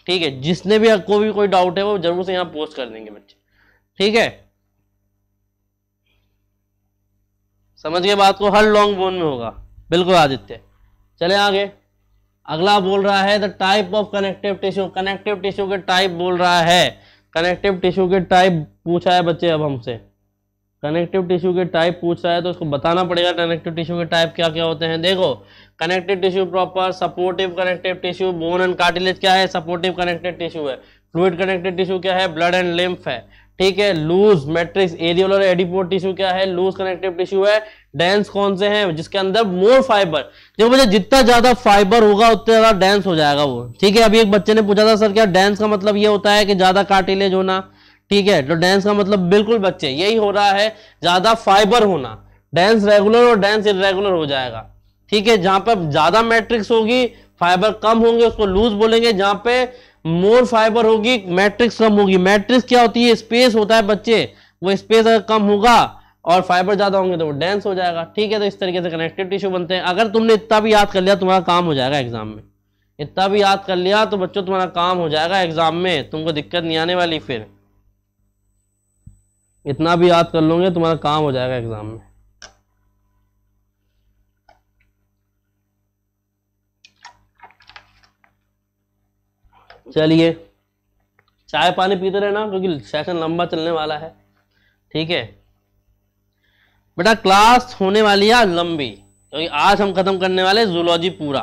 Speaker 2: ठीक है जिसने भी को भी कोई डाउट है वो जरूर से यहाँ पोस्ट कर देंगे बच्चे ठीक है समझ गए बात को हर लॉन्ग बोन में होगा बिल्कुल आदित्य चले आगे अगला बोल रहा है the type of connective tissue connective tissue के टाइप बोल रहा है कनेक्टिव टिश्यू के टाइप पूछा है बच्चे अब हमसे कनेक्टिव टिश्यू के टाइप पूछ रहा है तो उसको बताना पड़ेगा कनेक्टिव टिश्यू के टाइप क्या क्या होते हैं देखो connective tissue proper supportive connective tissue bone and cartilage क्या है सपोर्टिव कनेक्टिव टिश्यू है फ्लूड कनेक्टिव टिश्यू क्या है ब्लड एंड लिम्फ है ठीक है लूज मैट्रिक्स एरियल और एडिपोर टिश्यू क्या है लूज कनेक्टिव टिश्यू है डेंस कौन से हैं जिसके अंदर मोर फाइबर देखो मुझे जितना ज्यादा फाइबर होगा उतना ज्यादा डेंस हो जाएगा वो ठीक है अभी एक बच्चे ने पूछा था सर क्या डेंस का मतलब ये होता है कि ज्यादा कार्टिलेज होना ठीक है तो डेंस का मतलब बिल्कुल बच्चे यही हो रहा है ज्यादा फाइबर होना डेंस रेगुलर और डेंस इरेगुलर हो जाएगा ठीक है जहां पर ज्यादा मैट्रिक्स होगी फाइबर कम होंगे उसको लूज बोलेंगे जहां पे मोर फाइबर होगी मैट्रिक्स कम होगी मैट्रिक्स क्या होती है स्पेस होता है बच्चे वो स्पेस अगर कम होगा और फाइबर ज्यादा होंगे तो वो डेंस हो जाएगा ठीक है तो इस तरीके से कनेक्टिव टिश्यू बनते हैं अगर तुमने इतना भी याद कर लिया तुम्हारा काम हो जाएगा एग्जाम में इतना भी याद कर लिया तो बच्चों तुम्हारा काम हो जाएगा एग्जाम में तुमको दिक्कत नहीं आने वाली फिर इतना भी याद कर लोगे तुम्हारा काम हो जाएगा एग्ज़ाम में चलिए चाय पानी पीते रहना क्योंकि सेशन लंबा चलने वाला है ठीक है बेटा क्लास होने वाली है लंबी क्योंकि आज हम ख़त्म करने वाले जूलॉजी पूरा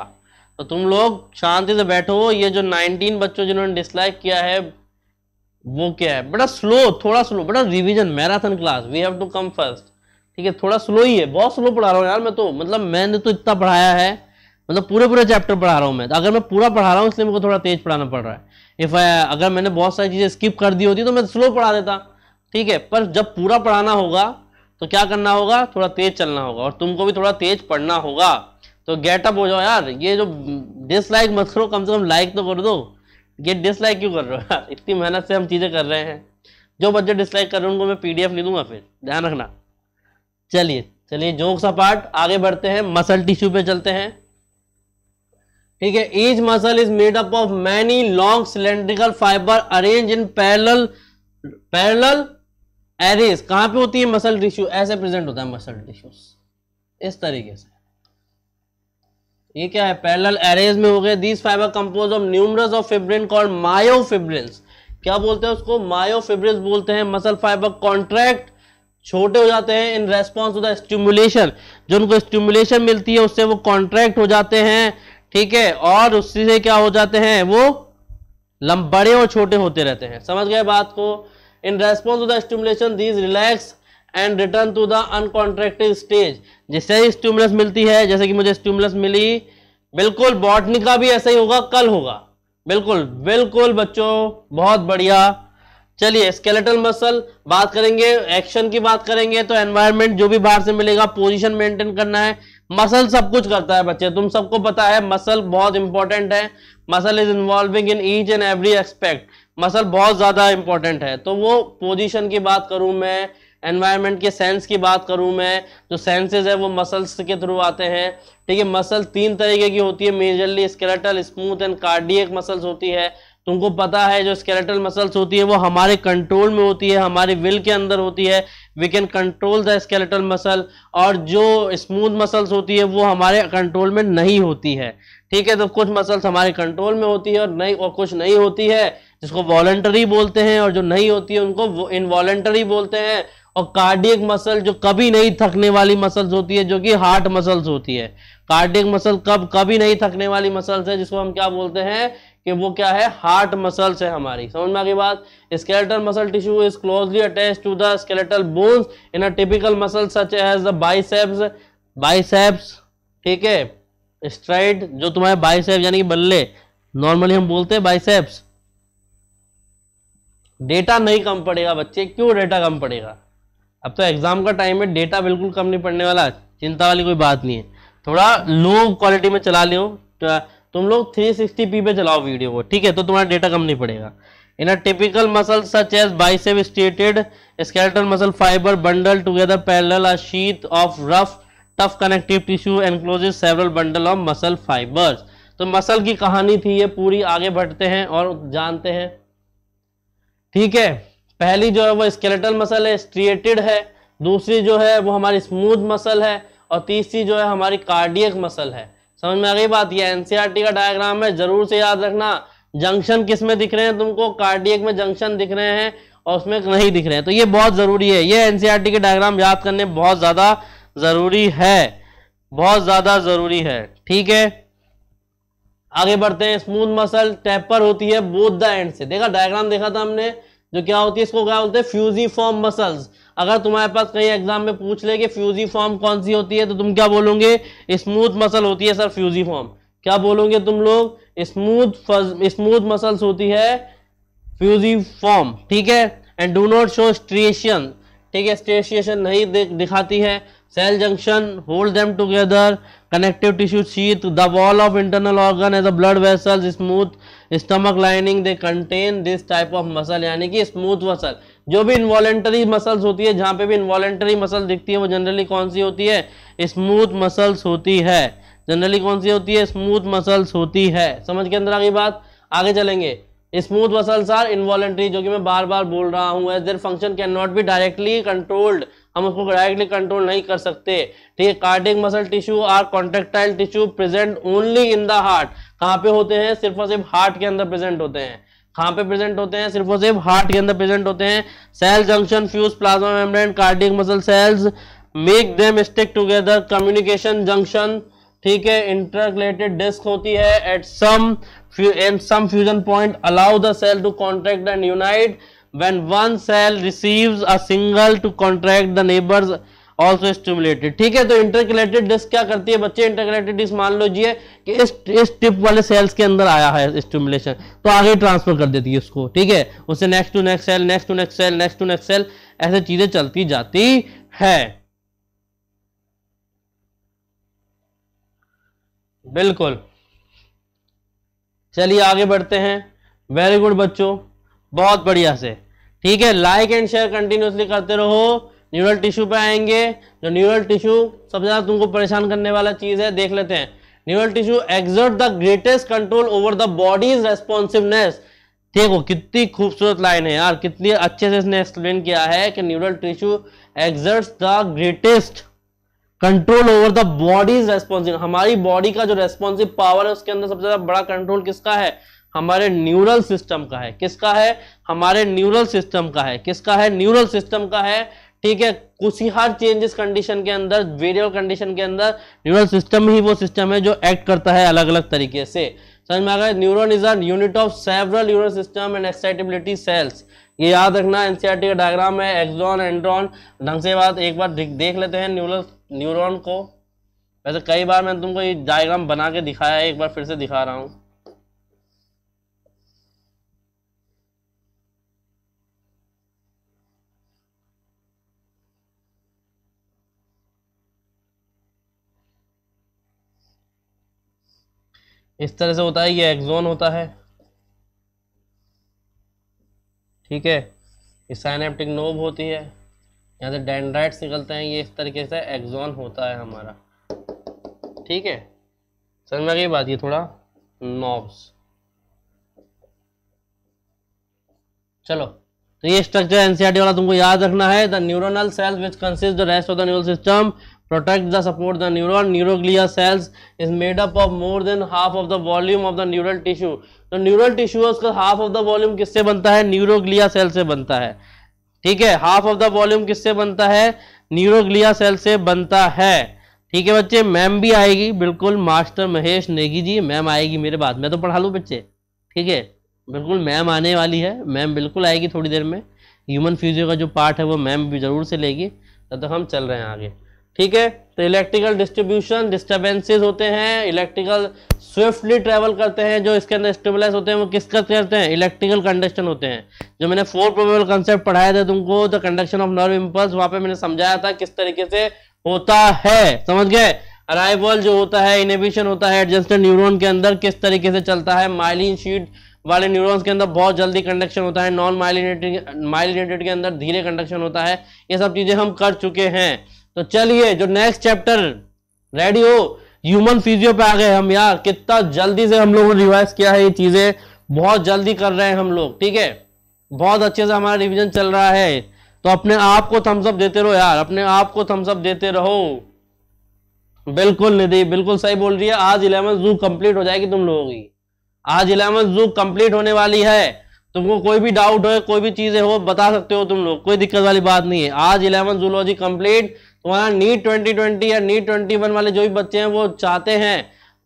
Speaker 2: तो तुम लोग शांति से बैठो ये जो 19 बच्चों जिन्होंने डिसलाइक किया है वो क्या है बड़ा स्लो थोड़ा स्लो बड़ा revision marathon class we have to come first ठीक है थोड़ा स्लो ही है बहुत स्लो पढ़ा रहा हूँ यार मैं तो मतलब मैंने तो इतना पढ़ाया है मतलब पूरे पूरे चैप्टर पढ़ा रहा हूँ मैं तो अगर मैं पूरा पढ़ा रहा हूँ इसलिए मुझे थोड़ा तेज पढ़ाना पड़ रहा है इफ आई अगर मैंने बहुत सारी चीज़ें स्किप कर दी होती तो मैं स्लो पढ़ा देता ठीक है पर जब पूरा पढ़ाना होगा तो क्या करना होगा थोड़ा तेज चलना होगा और तुमको भी थोड़ा तेज पढ़ना होगा तो गेटअप हो जाओ यार ये जो डिसलाइक मत करो कम से कम लाइक तो कर दो ये डिसलाइक क्यों कर रहे हो यार इतनी मेहनत से हम चीज़ें कर रहे हैं जो बच्चे डिसलाइक कर रहे हैं उनको मैं पीडीएफ डी दूंगा फिर ध्यान रखना चलिए चलिए जोक सा पार्ट आगे बढ़ते हैं मसल टिश्यू पे चलते हैं ठीक है each muscle is made up of many long cylindrical fibre arrange in parallel parallel arrays कहाँ पे होती है मसल टिश्यू ऐसे प्रेजेंट होता है मसल टिश्यूज इस तरीके से ये क्या है पैरेलल एरेज में हो गए these fibre compose of numerous of fibrin called myofibrins क्या बोलते हैं उसको मायोफिब्रिन्स बोलते हैं मसल फाइबर कॉन्ट्रैक्ट छोटे हो जाते हैं in response to the stimulation जो उनको स्टिमुलेशन मिलती है उससे वो कॉन्ट्रैक्ट हो जाते हैं ठीक है और उससे क्या हो जाते हैं वो लंबड़े और छोटे होते रहते हैं समझ गए बात को in response to the stimulation these relax and return to the uncontractive stage जिससे ही स्टिमुलस मिलती है जैसे कि मुझे स्टिमुलस मिली बिल्कुल बॉटनी का भी ऐसा ही होगा कल होगा बिल्कुल बिल्कुल बच्चों बहुत बढ़िया चलिए स्केलेटल मसल बात करेंगे एक्शन की बात करेंगे तो एनवायरनमेंट जो भी बाहर से मिलेगा पोजीशन मेंटेन करना है मसल सब कुछ करता है बच्चे तुम सबको पता है मसल बहुत इंपॉर्टेंट है muscle is involving in each and every aspect muscle बहुत ज़्यादा इंपॉर्टेंट है तो वो पोजीशन की बात करूं मैं एनवायरनमेंट के सेंस की बात करूँ मैं जो सेंसेज है वो मसल्स के थ्रू आते हैं ठीक है मसल तीन तरीके की होती है majorly skeletal smooth and cardiac muscles होती है तुमको पता है जो स्केलेटल मसल्स होती है वो हमारे कंट्रोल में होती है हमारे विल के अंदर होती है we can control the skeletal muscle और जो स्मूथ मसल्स होती है वो हमारे कंट्रोल में नहीं होती है ठीक है तो कुछ मसल्स हमारे कंट्रोल में होती है और नहीं और कुछ नहीं होती है जिसको वॉलेंटरी बोलते हैं और जो नहीं होती है उनको इनवॉलेंटरी बोलते हैं और कार्डियक मसल जो कभी नहीं थकने वाली मसल्स होती है जो कि हार्ट मसल्स होती है कार्डियक मसल कब कभी नहीं थकने वाली मसल्स है जिसको हम क्या बोलते हैं कि वो क्या है हार्ट मसल्स है हमारी समझ में आगे बात skeletal muscle tissue is closely attach to the skeletal bones in a typical muscle such as the biceps biceps ठीक है स्ट्राइड जो तुम्हारे बाइसेप्स यानी कि बल्ले नॉर्मली हम बोलते हैं बाइसेप्स डेटा नहीं कम पड़ेगा बच्चे क्यों डेटा कम पड़ेगा अब तो एग्जाम का टाइम है डेटा बिल्कुल कम नहीं पड़ने वाला चिंता वाली कोई बात नहीं है थोड़ा लो क्वालिटी में चला लियो तो तुम लोग थ्री सिक्सटी पी पे चलाओ वीडियो को ठीक है तो तुम्हारा डेटा कम नहीं पड़ेगा in typical muscle such as biceps striated skeletal muscle fibre bundle together parallel a of rough tough connective tissue encloses several bundle of muscle fibre तो मसल की कहानी थी ये पूरी आगे बढ़ते हैं और जानते हैं ठीक है पहली जो है वो स्केलेटल मसल है स्ट्रिएटेड है दूसरी जो है वो हमारी स्मूथ मसल है और तीसरी जो है हमारी कार्डियक मसल है समझ में आ गई बात ये एनसीईआरटी e का डायग्राम है जरूर से याद रखना जंक्शन किस में दिख रहे हैं तुमको कार्डियक में जंक्शन दिख रहे हैं और उसमें नहीं दिख रहे हैं तो ये बहुत ज़रूरी है ये एनसीईआरटी e के डायग्राम याद करने बहुत ज़्यादा ज़रूरी है बहुत ज़्यादा ज़रूरी है ठीक है आगे बढ़ते हैं स्मूथ मसल टेपर होती है बोथ द एंड से देखा डायग्राम देखा था हमने जो क्या होती है इसको क्या बोलते हैं फ्यूजी फॉर्म मसल्स अगर तुम्हारे पास कहीं एग्जाम में पूछ ले कि फ्यूजी फॉर्म कौन सी होती है तो तुम क्या बोलोगे स्मूथ मसल होती है सर फ्यूजी फॉर्म क्या बोलोगे तुम लोग स्मूथ स्मूथ मसल्स होती है फ्यूजी फॉर्म ठीक है and do not show striation ठीक है स्ट्रिएशन नहीं दिखाती है cell junction hold them together connective tissue sheath the wall of internal organ as a blood vessels smooth stomach lining they contain this type of muscle यानी कि smooth muscle जो भी involuntary muscles होती है जहाँ पे भी involuntary muscle दिखती है वो generally कौन सी होती है smooth muscles होती है जनरली कौन सी होती है स्मूथ मसल्स होती है समझ के अंदर आ गई बात आगे चलेंगे स्मूथ मसल्स आर इनवॉलेंट्री जो कि मैं बार बार बोल रहा हूँ as their function can not be directly controlled हम उसको डायरेक्टली कंट्रोल नहीं कर सकते ठीक है cardiac muscle tissue are contractile tissue present only in the heart कहाँ पे होते हैं सिर्फ और सिर्फ हार्ट के अंदर प्रेजेंट होते हैं कहाँ पे प्रेजेंट होते हैं सिर्फ और सिर्फ हार्ट के अंदर प्रेजेंट होते हैं cell junction fuse plasma membrane cardiac muscle cells make them stick together communication junction ठीक है इंटरकलेटेड डिस्क होती है at some end some fusion point allow the cell to contract and unite when one cell receives a single to contract the neighbors also stimulated ठीक है तो intercalated disc क्या करती है बच्चे इंटरकलेटेड डिस्क मान लीजिए कि इस इस टिप वाले सेल्स के अंदर आया है स्टिमुलेशन तो आगे ट्रांसफर कर देती है उसको ठीक है उससे next to next cell next to next cell next to next cell ऐसे चीजें चलती जाती है बिल्कुल चलिए आगे बढ़ते हैं वेरी गुड बच्चों बहुत बढ़िया से ठीक है लाइक एंड शेयर कंटिन्यूसली करते रहो न्यूरल टिश्यू पे आएंगे जो न्यूरल टिश्यू सबसे ज़्यादा तुमको परेशान करने वाला चीज़ है देख लेते हैं neural tissue exert the greatest control over the body's responsiveness देखो कितनी खूबसूरत लाइन है यार कितनी अच्छे से इसने एक्सप्लेन किया है कि neural tissue exert the greatest control over the body's responsive हमारी बॉडी का जो रेस्पॉन्सिव पावर है उसके अंदर सबसे ज्यादा बड़ा कंट्रोल किसका है हमारे न्यूरल सिस्टम का है किसका है हमारे न्यूरल सिस्टम का है किसका है न्यूरल सिस्टम का है ठीक है कुछ ही हर चेंजेस कंडीशन के अंदर वेरियबल कंडीशन के अंदर न्यूरल सिस्टम ही वो सिस्टम है जो एक्ट करता है अलग अलग तरीके से समझ में आ गया neuron is a unit of several neural system and excitability cells ये याद रखना एनसीईआरटी का डायग्राम है एक्सॉन एंड्रॉन ढंग से बात एक बार देख लेते हैं न्यूरल न्यूरॉन को वैसे कई बार मैंने तुमको ये डायग्राम बना के दिखाया है एक बार फिर से दिखा रहा हूँ इस तरह से होता है ये एक्जोन होता है ठीक है ये साइनेप्टिक नोब होती है यहाँ से डेंड्राइट्स निकलते हैं ये इस तरीके से एक्जोन होता है हमारा ठीक है समझ में आ गई बात ये थोड़ा नोब्स चलो तो ये स्ट्रक्चर एनसीईआरटी वाला तुमको याद रखना है the neuronal cells which consist the rest of the neural system protect the support the neuron neuroglial cells is made up of more than half of the volume of the neural tissue तो neural tissue उसका half of the volume किससे बनता है neuroglia cell से बनता है ठीक है हाफ ऑफ द वॉल्यूम किससे बनता है न्यूरोग्लिया सेल से बनता है ठीक है बच्चे मैम भी आएगी बिल्कुल मास्टर महेश नेगी जी मैम आएगी मेरे बाद मैं तो पढ़ा लूँ बच्चे ठीक है बिल्कुल मैम आने वाली है मैम बिल्कुल आएगी थोड़ी देर में ह्यूमन फ्यूजियो का जो पार्ट है वो मैम भी ज़रूर से लेगी तब तो तक हम चल रहे हैं आगे ठीक है तो इलेक्ट्रिकल डिस्ट्रीब्यूशन डिस्टर्बेंसेज होते हैं इलेक्ट्रिकल स्विफ्टली ट्रेवल करते हैं जो इसके अंदर स्टेबलाइज होते हैं वो किस करते हैं इलेक्ट्रिकल कंडक्शन होते हैं जो मैंने फोर प्रोबेबल कंसेप्ट पढ़ाया था तुमको the conduction of nerve impulse वहां पे मैंने समझाया था किस तरीके से होता है समझ गए अराइवल जो होता है इनिबिशन होता है एडजस्टेड न्यूरोन के अंदर किस तरीके से चलता है माइलिन शीट वाले न्यूरॉन्स के अंदर बहुत जल्दी कंडक्शन होता है नॉन माइलिनेटेड माइलिनेटेड के अंदर धीरे कंडक्शन होता है ये सब चीज़ें हम कर चुके हैं तो चलिए जो नेक्स्ट चैप्टर रेडी हो ह्यूमन फिजियो पे आ गए हम यार कितना जल्दी से हम लोगों ने रिवाइज किया है ये चीजें बहुत जल्दी कर रहे हैं हम लोग ठीक है बहुत अच्छे से हमारा रिविजन चल रहा है तो अपने आप को थम्सअप देते रहो यार अपने आप को थम्सअप देते रहो बिल्कुल निधि बिल्कुल सही बोल रही है आज इलेवन जू कंप्लीट हो जाएगी तुम लोगों की आज इलेवन जू कंप्लीट होने वाली है तुमको कोई भी डाउट हो कोई भी चीज़ें हो बता सकते हो तुम लोग कोई दिक्कत वाली बात नहीं है आज इलेवन जूलॉजी कंप्लीट तुम्हारा नीट ट्वेंटी ट्वेंटी या नीट ट्वेंटी वन वाले जो भी बच्चे हैं वो चाहते हैं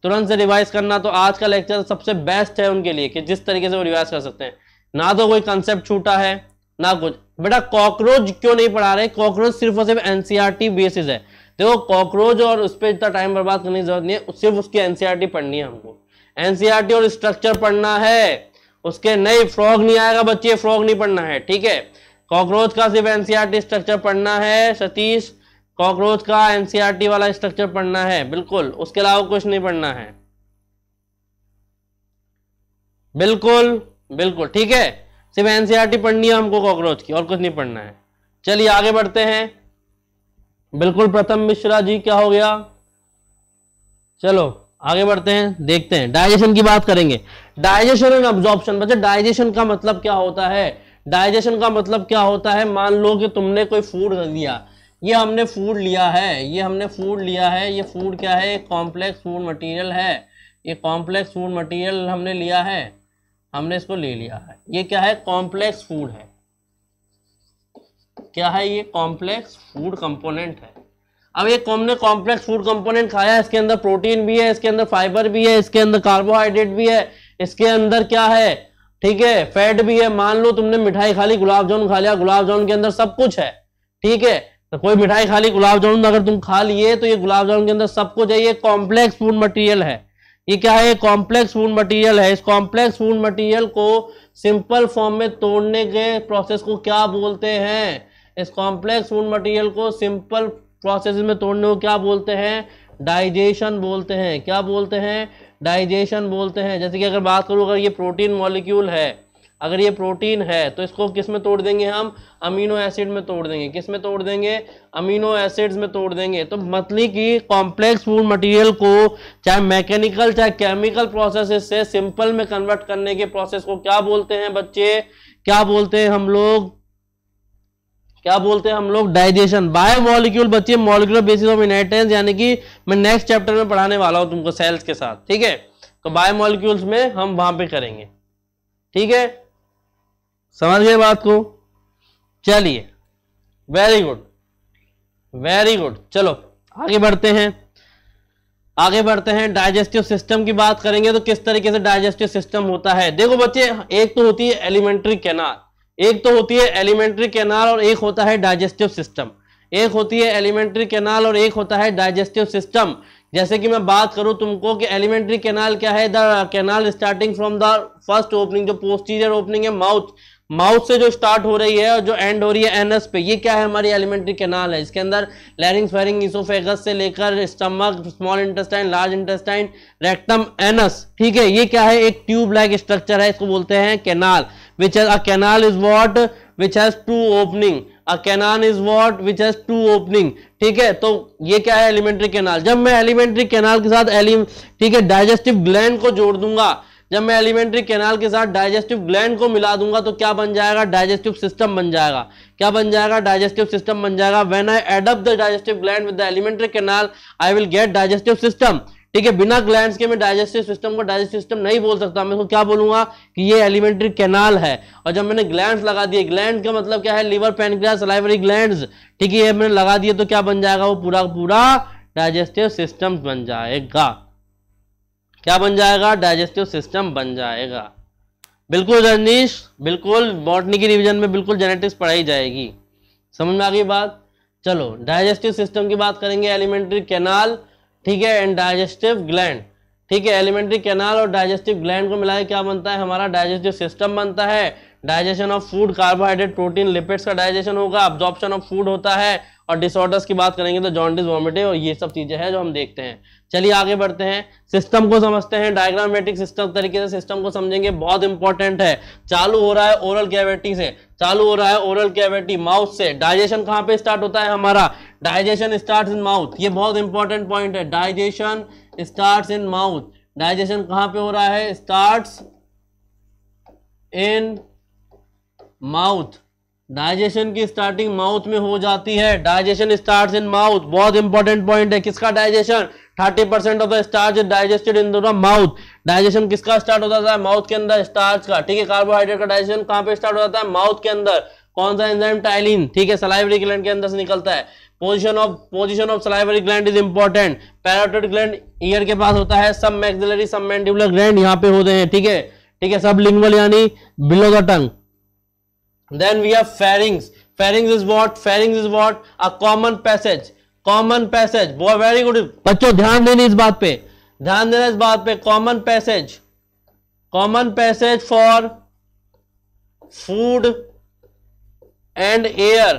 Speaker 2: तुरंत से रिवाइज करना तो आज का लेक्चर सबसे बेस्ट है उनके लिए कि जिस तरीके से वो रिवाइज कर सकते हैं ना तो कोई कंसेप्ट छूटा है ना कुछ बेटा कॉकरोच क्यों नहीं पढ़ा रहे कॉकरोच सिर्फ और सिर्फ एनसीआर बेसिस e है देखो कॉकरोच और उस पर इतना टाइम बर्बाद करने की जरूरत नहीं है सिर्फ उसकी एनसीआरटी e पढ़नी है हमको एनसीआर e और स्ट्रक्चर पढ़ना है उसके नहीं फ्रॉग नहीं आएगा बच्चे फ्रॉग नहीं पढ़ना है ठीक है कॉकरोच का सिर्फ एनसीआरटी स्ट्रक्चर e पढ़ना है सतीश कॉकरोच का एनसीआरटी e वाला स्ट्रक्चर पढ़ना है बिल्कुल उसके अलावा कुछ नहीं पढ़ना है बिल्कुल बिल्कुल ठीक है सिर्फ एनसीआरटी e पढ़नी है हमको कॉकरोच की और कुछ नहीं पढ़ना है चलिए आगे बढ़ते हैं बिल्कुल प्रथम मिश्रा जी क्या हो गया चलो आगे बढ़ते हैं देखते हैं डाइजेशन की बात करेंगे डाइजेशन एंड ऑब्जॉर्प्शन बच्चे डाइजेशन का मतलब क्या होता है डाइजेशन का मतलब क्या होता है मान लो कि तुमने कोई फूड लिया ये हमने फूड लिया है ये हमने फूड लिया है ये फूड क्या है कॉम्प्लेक्स फूड मटेरियल है ये कॉम्प्लेक्स फूड मटेरियल हमने लिया है हमने इसको ले लिया है ये क्या है कॉम्प्लेक्स फूड है क्या है ये कॉम्प्लेक्स फूड कंपोनेंट है अब ये हमने कॉम्प्लेक्स फूड कंपोनेंट खाया इसके अंदर प्रोटीन भी है इसके अंदर फाइबर भी है इसके अंदर कार्बोहाइड्रेट भी है इसके अंदर क्या है ठीक है फैट भी है मान लो तुमने मिठाई खा ली गुलाब जामुन खा लिया गुलाब जामुन के अंदर सब कुछ है ठीक है तो कोई मिठाई खा ली गुलाब जामुन अगर तुम खा लिए तो ये गुलाब जामुन के अंदर सब कुछ है ये कॉम्प्लेक्स फूड मटेरियल है ये क्या है कॉम्प्लेक्स फूड मटेरियल है इस कॉम्प्लेक्स फूड मटेरियल को सिंपल फॉर्म में तोड़ने के प्रोसेस को क्या बोलते हैं इस कॉम्प्लेक्स फूड मटेरियल को सिंपल प्रोसेस में तोड़ने को क्या बोलते हैं डाइजेशन बोलते हैं क्या बोलते हैं डाइजेशन बोलते हैं जैसे कि अगर बात करूँ अगर ये प्रोटीन मॉलिक्यूल है अगर ये प्रोटीन है तो इसको किस में तोड़ देंगे हम अमीनो एसिड में तोड़ देंगे किस में तोड़ देंगे अमीनो एसिड्स में तोड़ देंगे तो मतली की कॉम्प्लेक्स फूड मटेरियल को चाहे मैकेनिकल चाहे केमिकल प्रोसेस से सिंपल में कन्वर्ट करने के प्रोसेस को क्या बोलते हैं बच्चे क्या बोलते हैं हम लोग क्या बोलते हैं हम लोग डाइजेशन बायो मॉलिक्यूल बच्चे मॉलिक्यूलर बेसिस ऑफ इनहेरिटेंस यानी कि मैं नेक्स्ट चैप्टर में पढ़ाने वाला हूँ तुमको सेल्स के साथ ठीक है तो बायो मॉलिक्यूल्स में हम वहां पे करेंगे ठीक है समझ गए बात को चलिए वेरी गुड वेरी गुड चलो आगे बढ़ते हैं आगे बढ़ते हैं डाइजेस्टिव सिस्टम की बात करेंगे तो किस तरीके से डाइजेस्टिव सिस्टम होता है देखो बच्चे एक तो होती है एलिमेंट्री कैनाल एक तो होती है एलिमेंट्री कैनाल और एक होता है डाइजेस्टिव सिस्टम एक होती है एलिमेंट्री कैनाल और एक होता है डाइजेस्टिव सिस्टम जैसे कि मैं बात करूं तुमको कि एलिमेंट्री कैनाल क्या है the canal starting from the first opening जो पोस्टीरियर ओपनिंग है माउथ माउथ से जो स्टार्ट हो रही है और जो एंड हो रही है एनएस पे ये क्या है हमारी एलिमेंट्री कैनाल है इसके अंदर लैरिंग फेरिंग इसोफेगस से लेकर stomach small intestine large intestine rectum anus ठीक है ये क्या है एक ट्यूब लाइक स्ट्रक्चर है इसको बोलते हैं canal which has a canal is what which has two opening a canal is what which has two opening ठीक है तो ये क्या है एलिमेंट्री कैनाल जब मैं एलिमेंट्री कैनाल के साथ एलिम ठीक है डाइजेस्टिव ग्लैंड को जोड़ दूंगा जब मैं एलिमेंट्री कैनाल के साथ डाइजेस्टिव ग्लैंड को मिला दूंगा तो क्या बन जाएगा डाइजेस्टिव सिस्टम बन जाएगा क्या बन जाएगा डाइजेस्टिव सिस्टम बन जाएगा when I add up the digestive gland with the alimentary canal I will get digestive system ठीक है बिना ग्लैंड के मैं डाइजेस्टिव सिस्टम को डाइजेस्टिव सिस्टम नहीं बोल सकता मैं इसको क्या बोलूंगा कि ये एलिमेंट्री कैनाल है और जब मैंने ग्लैंड लगा दिए ग्लैंड का मतलब क्या है लीवर पेनक्रिया सलाइवरी ग्लैंड ठीक है ये मैंने लगा दिए तो क्या बन जाएगा वो पूरा पूरा डाइजेस्टिव सिस्टम बन जाएगा क्या बन जाएगा डाइजेस्टिव सिस्टम बन जाएगा बिल्कुल रजनीश बिल्कुल बॉटनी की रिविजन में बिल्कुल जेनेटिक्स पढ़ाई जाएगी समझ में आ गई बात चलो डाइजेस्टिव सिस्टम की बात करेंगे एलिमेंट्री कैनाल ठीक है एंड डाइजेस्टिव ग्लैंड ठीक है एलिमेंट्री कैनाल और डाइजेस्टिव ग्लैंड को मिला के क्या बनता है हमारा डाइजेस्टिव सिस्टम बनता है digestion of food carbohydrate protein lipids का डाइजेशन होगा ऑब्जॉर्प्शन ऑफ फूड होता है और डिसऑर्डर्स की बात करेंगे तो जॉन्डिस वॉमिटिंग और ये सब चीज़ें हैं जो हम देखते हैं चलिए आगे बढ़ते हैं सिस्टम को समझते हैं डायग्रामेटिक सिस्टम तरीके से सिस्टम को समझेंगे बहुत इंपॉर्टेंट है चालू हो रहा है ओरल कैविटी से चालू हो रहा है ओरल कैविटी माउथ से डाइजेशन कहाँ पे स्टार्ट होता है हमारा डाइजेशन स्टार्ट इन माउथ ये बहुत इंपॉर्टेंट पॉइंट है digestion start in mouth digestion कहाँ पे हो रहा है स्टार्ट इन माउथ डाइजेशन की स्टार्टिंग माउथ में हो जाती है डाइजेशन स्टार्ट इन माउथ बहुत इंपॉर्टेंट पॉइंट है किसका digestion 30 percent of the starch digested in the mouth digestion किसका स्टार्ट हो जाता है माउथ के अंदर स्टार्च का ठीक है कार्बोहाइड्रेट का डाइजेशन कहां पे स्टार्ट हो जाता है माउथ के अंदर कौन सा एंजाइम टाइलिन ठीक है सलाइवरी ग्लैंड के अंदर से निकलता है position of position of salivary gland is important parotid gland ear के पास होता है सब मैक्सिलरी सब मैंडिबुलर ग्लैंड यहाँ पे होते हैं ठीक है ठीक है सब लिंगल यानी below the tongue then we have pharynx pharynx is what pharynx is what a common passage common passage बहुत very good बच्चों ध्यान देना इस बात पे ध्यान देना इस बात पे common passage common passage for food and air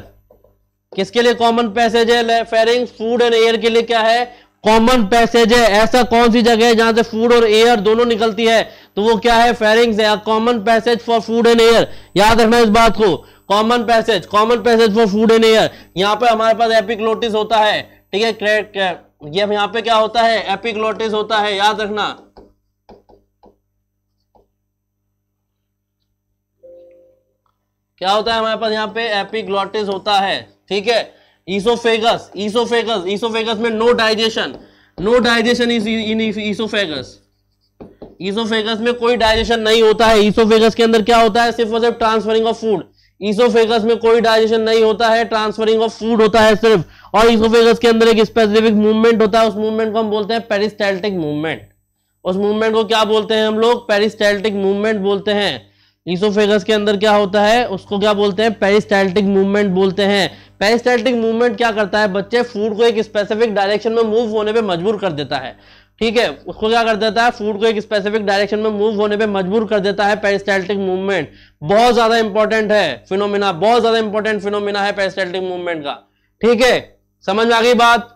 Speaker 2: किसके लिए कॉमन पैसेज है फेरिंग फूड एंड एयर के लिए क्या है कॉमन पैसेज है ऐसा कौन सी जगह है जहां से फूड और एयर दोनों निकलती है तो वो क्या है फेरिंग्स है common passage for food and air याद रखना इस बात को common passage common passage for food and air यहाँ पे हमारे पास एपिक लोटिस होता है ठीक है ये यहाँ पे क्या होता है एपिक लोटिस होता है याद रखना क्या होता है हमारे पास यहाँ पे एपिक लोटिस होता है ठीक है ईसोफेगस ईसोफेगस ईसोफेगस में no digestion no digestion is in oesophagus oesophagus में कोई डाइजेशन नहीं होता है ईसोफेगस के अंदर क्या होता है सिर्फ और सिर्फ ट्रांसफरिंग ऑफ फूड ईसोफेगस में कोई डाइजेशन नहीं होता है ट्रांसफरिंग ऑफ फूड होता है सिर्फ और ईसोफेगस के अंदर एक स्पेसिफिक मूवमेंट होता है उस मूवमेंट को हम बोलते हैं पेरिस्टैल्टिक मूवमेंट उस मूवमेंट को क्या बोलते हैं हम लोग पेरिस्टैल्टिक मूवमेंट बोलते हैं ईसोफेगस के अंदर क्या होता है उसको क्या बोलते हैं पेरिस्टैल्टिक मूवमेंट बोलते हैं पेरिस्टेटिक मूवमेंट क्या करता है बच्चे फूड को एक स्पेसिफिक डायरेक्शन में मूव होने पे मजबूर कर देता है ठीक है उसको क्या कर देता है फूड को एक स्पेसिफिक डायरेक्शन में मूव होने पे मजबूर कर देता है पेरिस्टैल्टिक मूवमेंट बहुत ज्यादा इंपॉर्टेंट है फिनोमिना बहुत ज्यादा इंपॉर्टेंट फिनोमिना है पेरिस्टैल्टिक मूवमेंट का ठीक है समझ में आ गई बात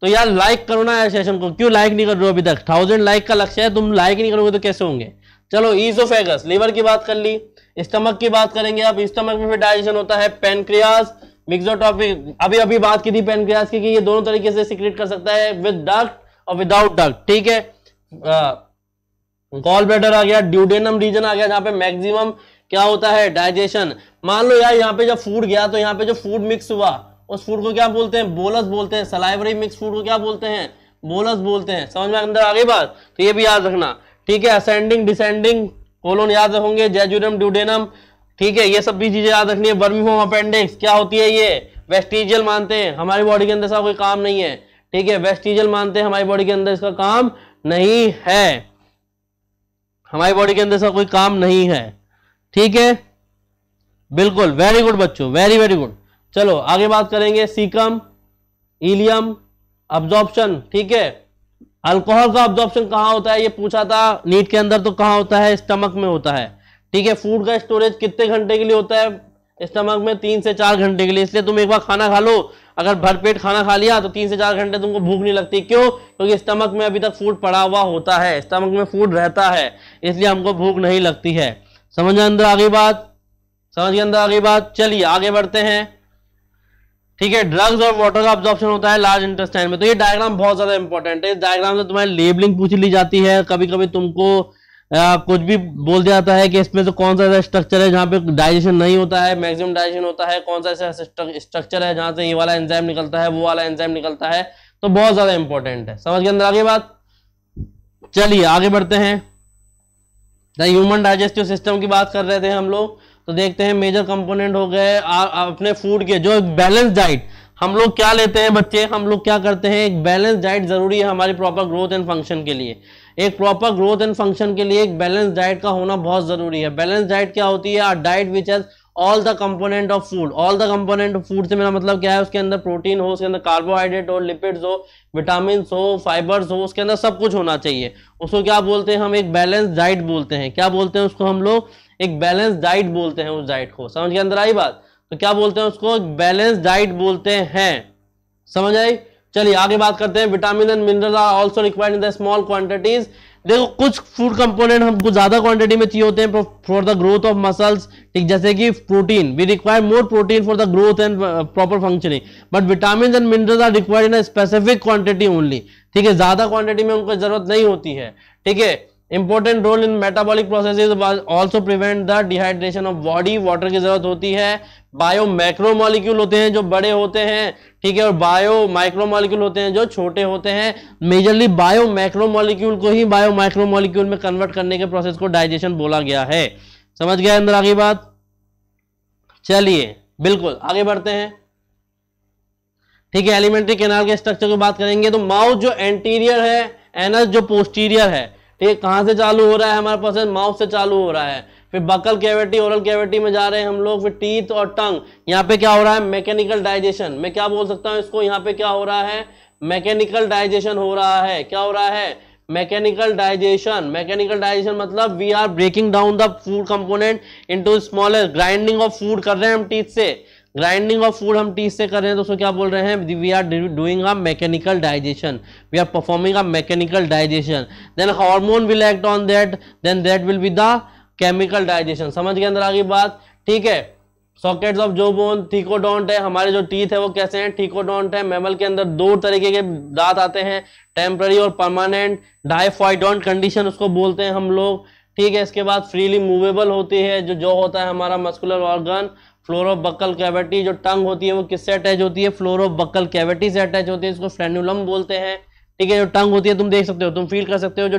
Speaker 2: तो यार लाइक करो ना सेशन को क्यों लाइक नहीं कर रहे हो अभी तक थाउजेंड लाइक का लक्ष्य है तुम लाइक नहीं करोगे तो कैसे होंगे चलो ईजोफेगस लीवर की बात कर ली स्टमक की बात करेंगे अब स्टमक में फिर डाइजेशन होता है पेनक्रियाज मिक्सोटॉपिक अभी अभी बात की थी पेनक्रियाज की कि ये दोनों तरीके से सिक्रेट कर सकता है विद डक्ट और विदाउट डक्ट ठीक है गॉल बेटर आ गया ड्यूडेनम रीजन आ गया जहां पे मैक्सिमम क्या होता है डाइजेशन मान लो यार यहाँ पे जब फूड गया तो यहाँ पे जो फूड मिक्स हुआ उस फूड को क्या बोलते हैं बोलस बोलते हैं सलाइवरी मिक्स फूड को क्या बोलते हैं बोलस बोलते हैं समझ में अंदर आगे बात तो ये भी याद रखना ठीक है असेंडिंग डिसेंडिंग कोलोन याद रखोगे जेजुरम ड्यूडेनम ठीक है ये सब भी चीजें याद रखनी है वर्मी होम अपेंडिक्स क्या होती है ये वेस्टिजियल मानते हैं हमारी बॉडी के अंदर इसका कोई काम नहीं है ठीक है वेस्टिजियल मानते हैं हमारी बॉडी के अंदर इसका काम नहीं है हमारी बॉडी के अंदर इसका कोई काम नहीं है ठीक है बिल्कुल वेरी गुड बच्चों वेरी वेरी गुड चलो आगे बात करेंगे सीकम ईलियम अब्जॉर्प्शन ठीक है अल्कोहल का अब्जॉर्प्शन कहाँ होता है ये पूछा था नीट के अंदर तो कहाँ होता है स्टमक में होता है ठीक है फूड का स्टोरेज कितने घंटे के लिए होता है स्टमक में तीन से चार घंटे के लिए इसलिए तुम एक बार खाना खा लो अगर भरपेट खाना खा लिया तो तीन से चार घंटे तुमको भूख नहीं लगती क्यों क्योंकि स्टमक में अभी तक फूड पड़ा हुआ होता है स्टमक में फूड रहता है इसलिए हमको भूख नहीं लगती है समझ अंदर आगे बात समझ के अंदर आगे बात चलिए आगे बढ़ते हैं ठीक है ड्रग्स और वाटर का ऑब्जॉर्प्शन होता है लार्ज इंटेस्टाइन में तो ये डायग्राम बहुत ज्यादा इंपॉर्टेंट है इस डायग्राम से तुम्हारी लेबलिंग पूछ ली जाती है कभी कभी तुमको कुछ भी बोल दिया जाता है कि इसमें से कौन सा ऐसा स्ट्रक्चर है जहाँ पे डाइजेशन नहीं होता है मैक्सिमम डाइजेशन होता है कौन सा ऐसा स्ट्रक्चर है जहाँ से ये वाला एंजाइम निकलता है वो वाला एंजाइम निकलता है तो बहुत ज़्यादा इंपॉर्टेंट है समझ के अंदर आगे बात चलिए आगे बढ़ते हैं द ह्यूमन डाइजेस्टिव सिस्टम की बात कर रहे थे हम लोग तो देखते हैं मेजर कंपोनेंट हो गए अपने फूड के जो बैलेंस डाइट हम लोग क्या लेते हैं बच्चे हम लोग क्या करते हैं एक बैलेंस डाइट जरूरी है हमारी प्रॉपर ग्रोथ एंड फंक्शन के लिए एक प्रॉपर ग्रोथ एंड फंक्शन के लिए एक बैलेंस डाइट का होना बहुत जरूरी है बैलेंस डाइट क्या होती है diet which as all the component of food all the component of food से मेरा मतलब क्या है उसके अंदर प्रोटीन हो उसके अंदर कार्बोहाइड्रेट हो लिपिड्स हो विटामिन हो फाइबर्स हो उसके अंदर सब कुछ होना चाहिए उसको क्या बोलते हैं हम एक बैलेंस डाइट बोलते हैं क्या बोलते हैं उसको हम लोग एक बैलेंस डाइट बोलते हैं उस डाइट को समझ के अंदर आई बात तो क्या बोलते हैं उसको बैलेंस डाइट बोलते हैं समझ आई चलिए आगे बात करते हैं vitamin and mineral are also required in the small quantities देखो कुछ फूड कंपोनेंट हमको ज्यादा क्वांटिटी में चाहिए होते हैं for the growth of muscles ठीक जैसे कि protein we require more protein for the growth and proper functioning but vitamin and mineral are required in specific quantity only ठीक है ज्यादा क्वांटिटी में उनको जरूरत नहीं होती है ठीक है important role in metabolic process also prevent the dehydration of body water की जरूरत होती है बायो माइक्रोमोलिक्यूल होते हैं जो बड़े होते हैं ठीक है और बायो माइक्रोमोलिक्यूल होते हैं जो छोटे होते हैं मेजरली बायो माइक्रोमोलिक्यूल को ही बायो माइक्रो में कन्वर्ट करने के प्रोसेस को डाइजेशन बोला गया है समझ गया अंदर आगे बात चलिए बिल्कुल आगे बढ़ते हैं ठीक है एलिमेंट्री कैनाल के स्ट्रक्चर की बात करेंगे तो माउथ जो एंटीरियर है एनस जो पोस्टीरियर है ठीक है कहाँ से चालू हो रहा है हमारे पास माउथ से चालू हो रहा है फिर बकल कैविटी ओरल कैविटी में जा रहे हैं हम लोग फिर टीथ और टंग यहाँ पे क्या हो रहा है मैकेनिकल डाइजेशन मैं क्या बोल सकता हूँ इसको यहाँ पे क्या हो रहा है मैकेनिकल डाइजेशन हो रहा है क्या हो रहा है मैकेनिकल डाइजेशन मैकेनिकल डाइजेशन मतलब we are breaking down the food component into smallest grinding of food कर रहे हैं हम टीथ से ग्राइंडिंग ऑफ फूड हम टी से कर रहे हैं दोस्तों क्या बोल रहे हैं we are doing a mechanical digestion we are performing a mechanical digestion then hormone will act on that then that will be the chemical digestion समझ के अंदर आ गई बात ठीक है सॉकेट्स ऑफ जो बोन थीकोडोंट है हमारे जो टीथ है वो कैसे हैं थीकोडोंट है मेमल के अंदर दो तरीके के दांत आते हैं टेम्पररी और परमानेंट डाइफाइडोंट कंडीशन उसको बोलते हैं हम लोग ठीक है इसके बाद फ्रीली मूवेबल होती है जो जो होता है हमारा मस्कुलर ऑर्गन फ्लोरोबकल कैविटी जो टंग होती है वो किससे अटैच होती है फ्लोरोबकल कैविटी से अटैच होती है इसको फ्रेनुलम बोलते हैं ठीक है जो टंग होती है तुम देख सकते हो तुम फील कर सकते हो जो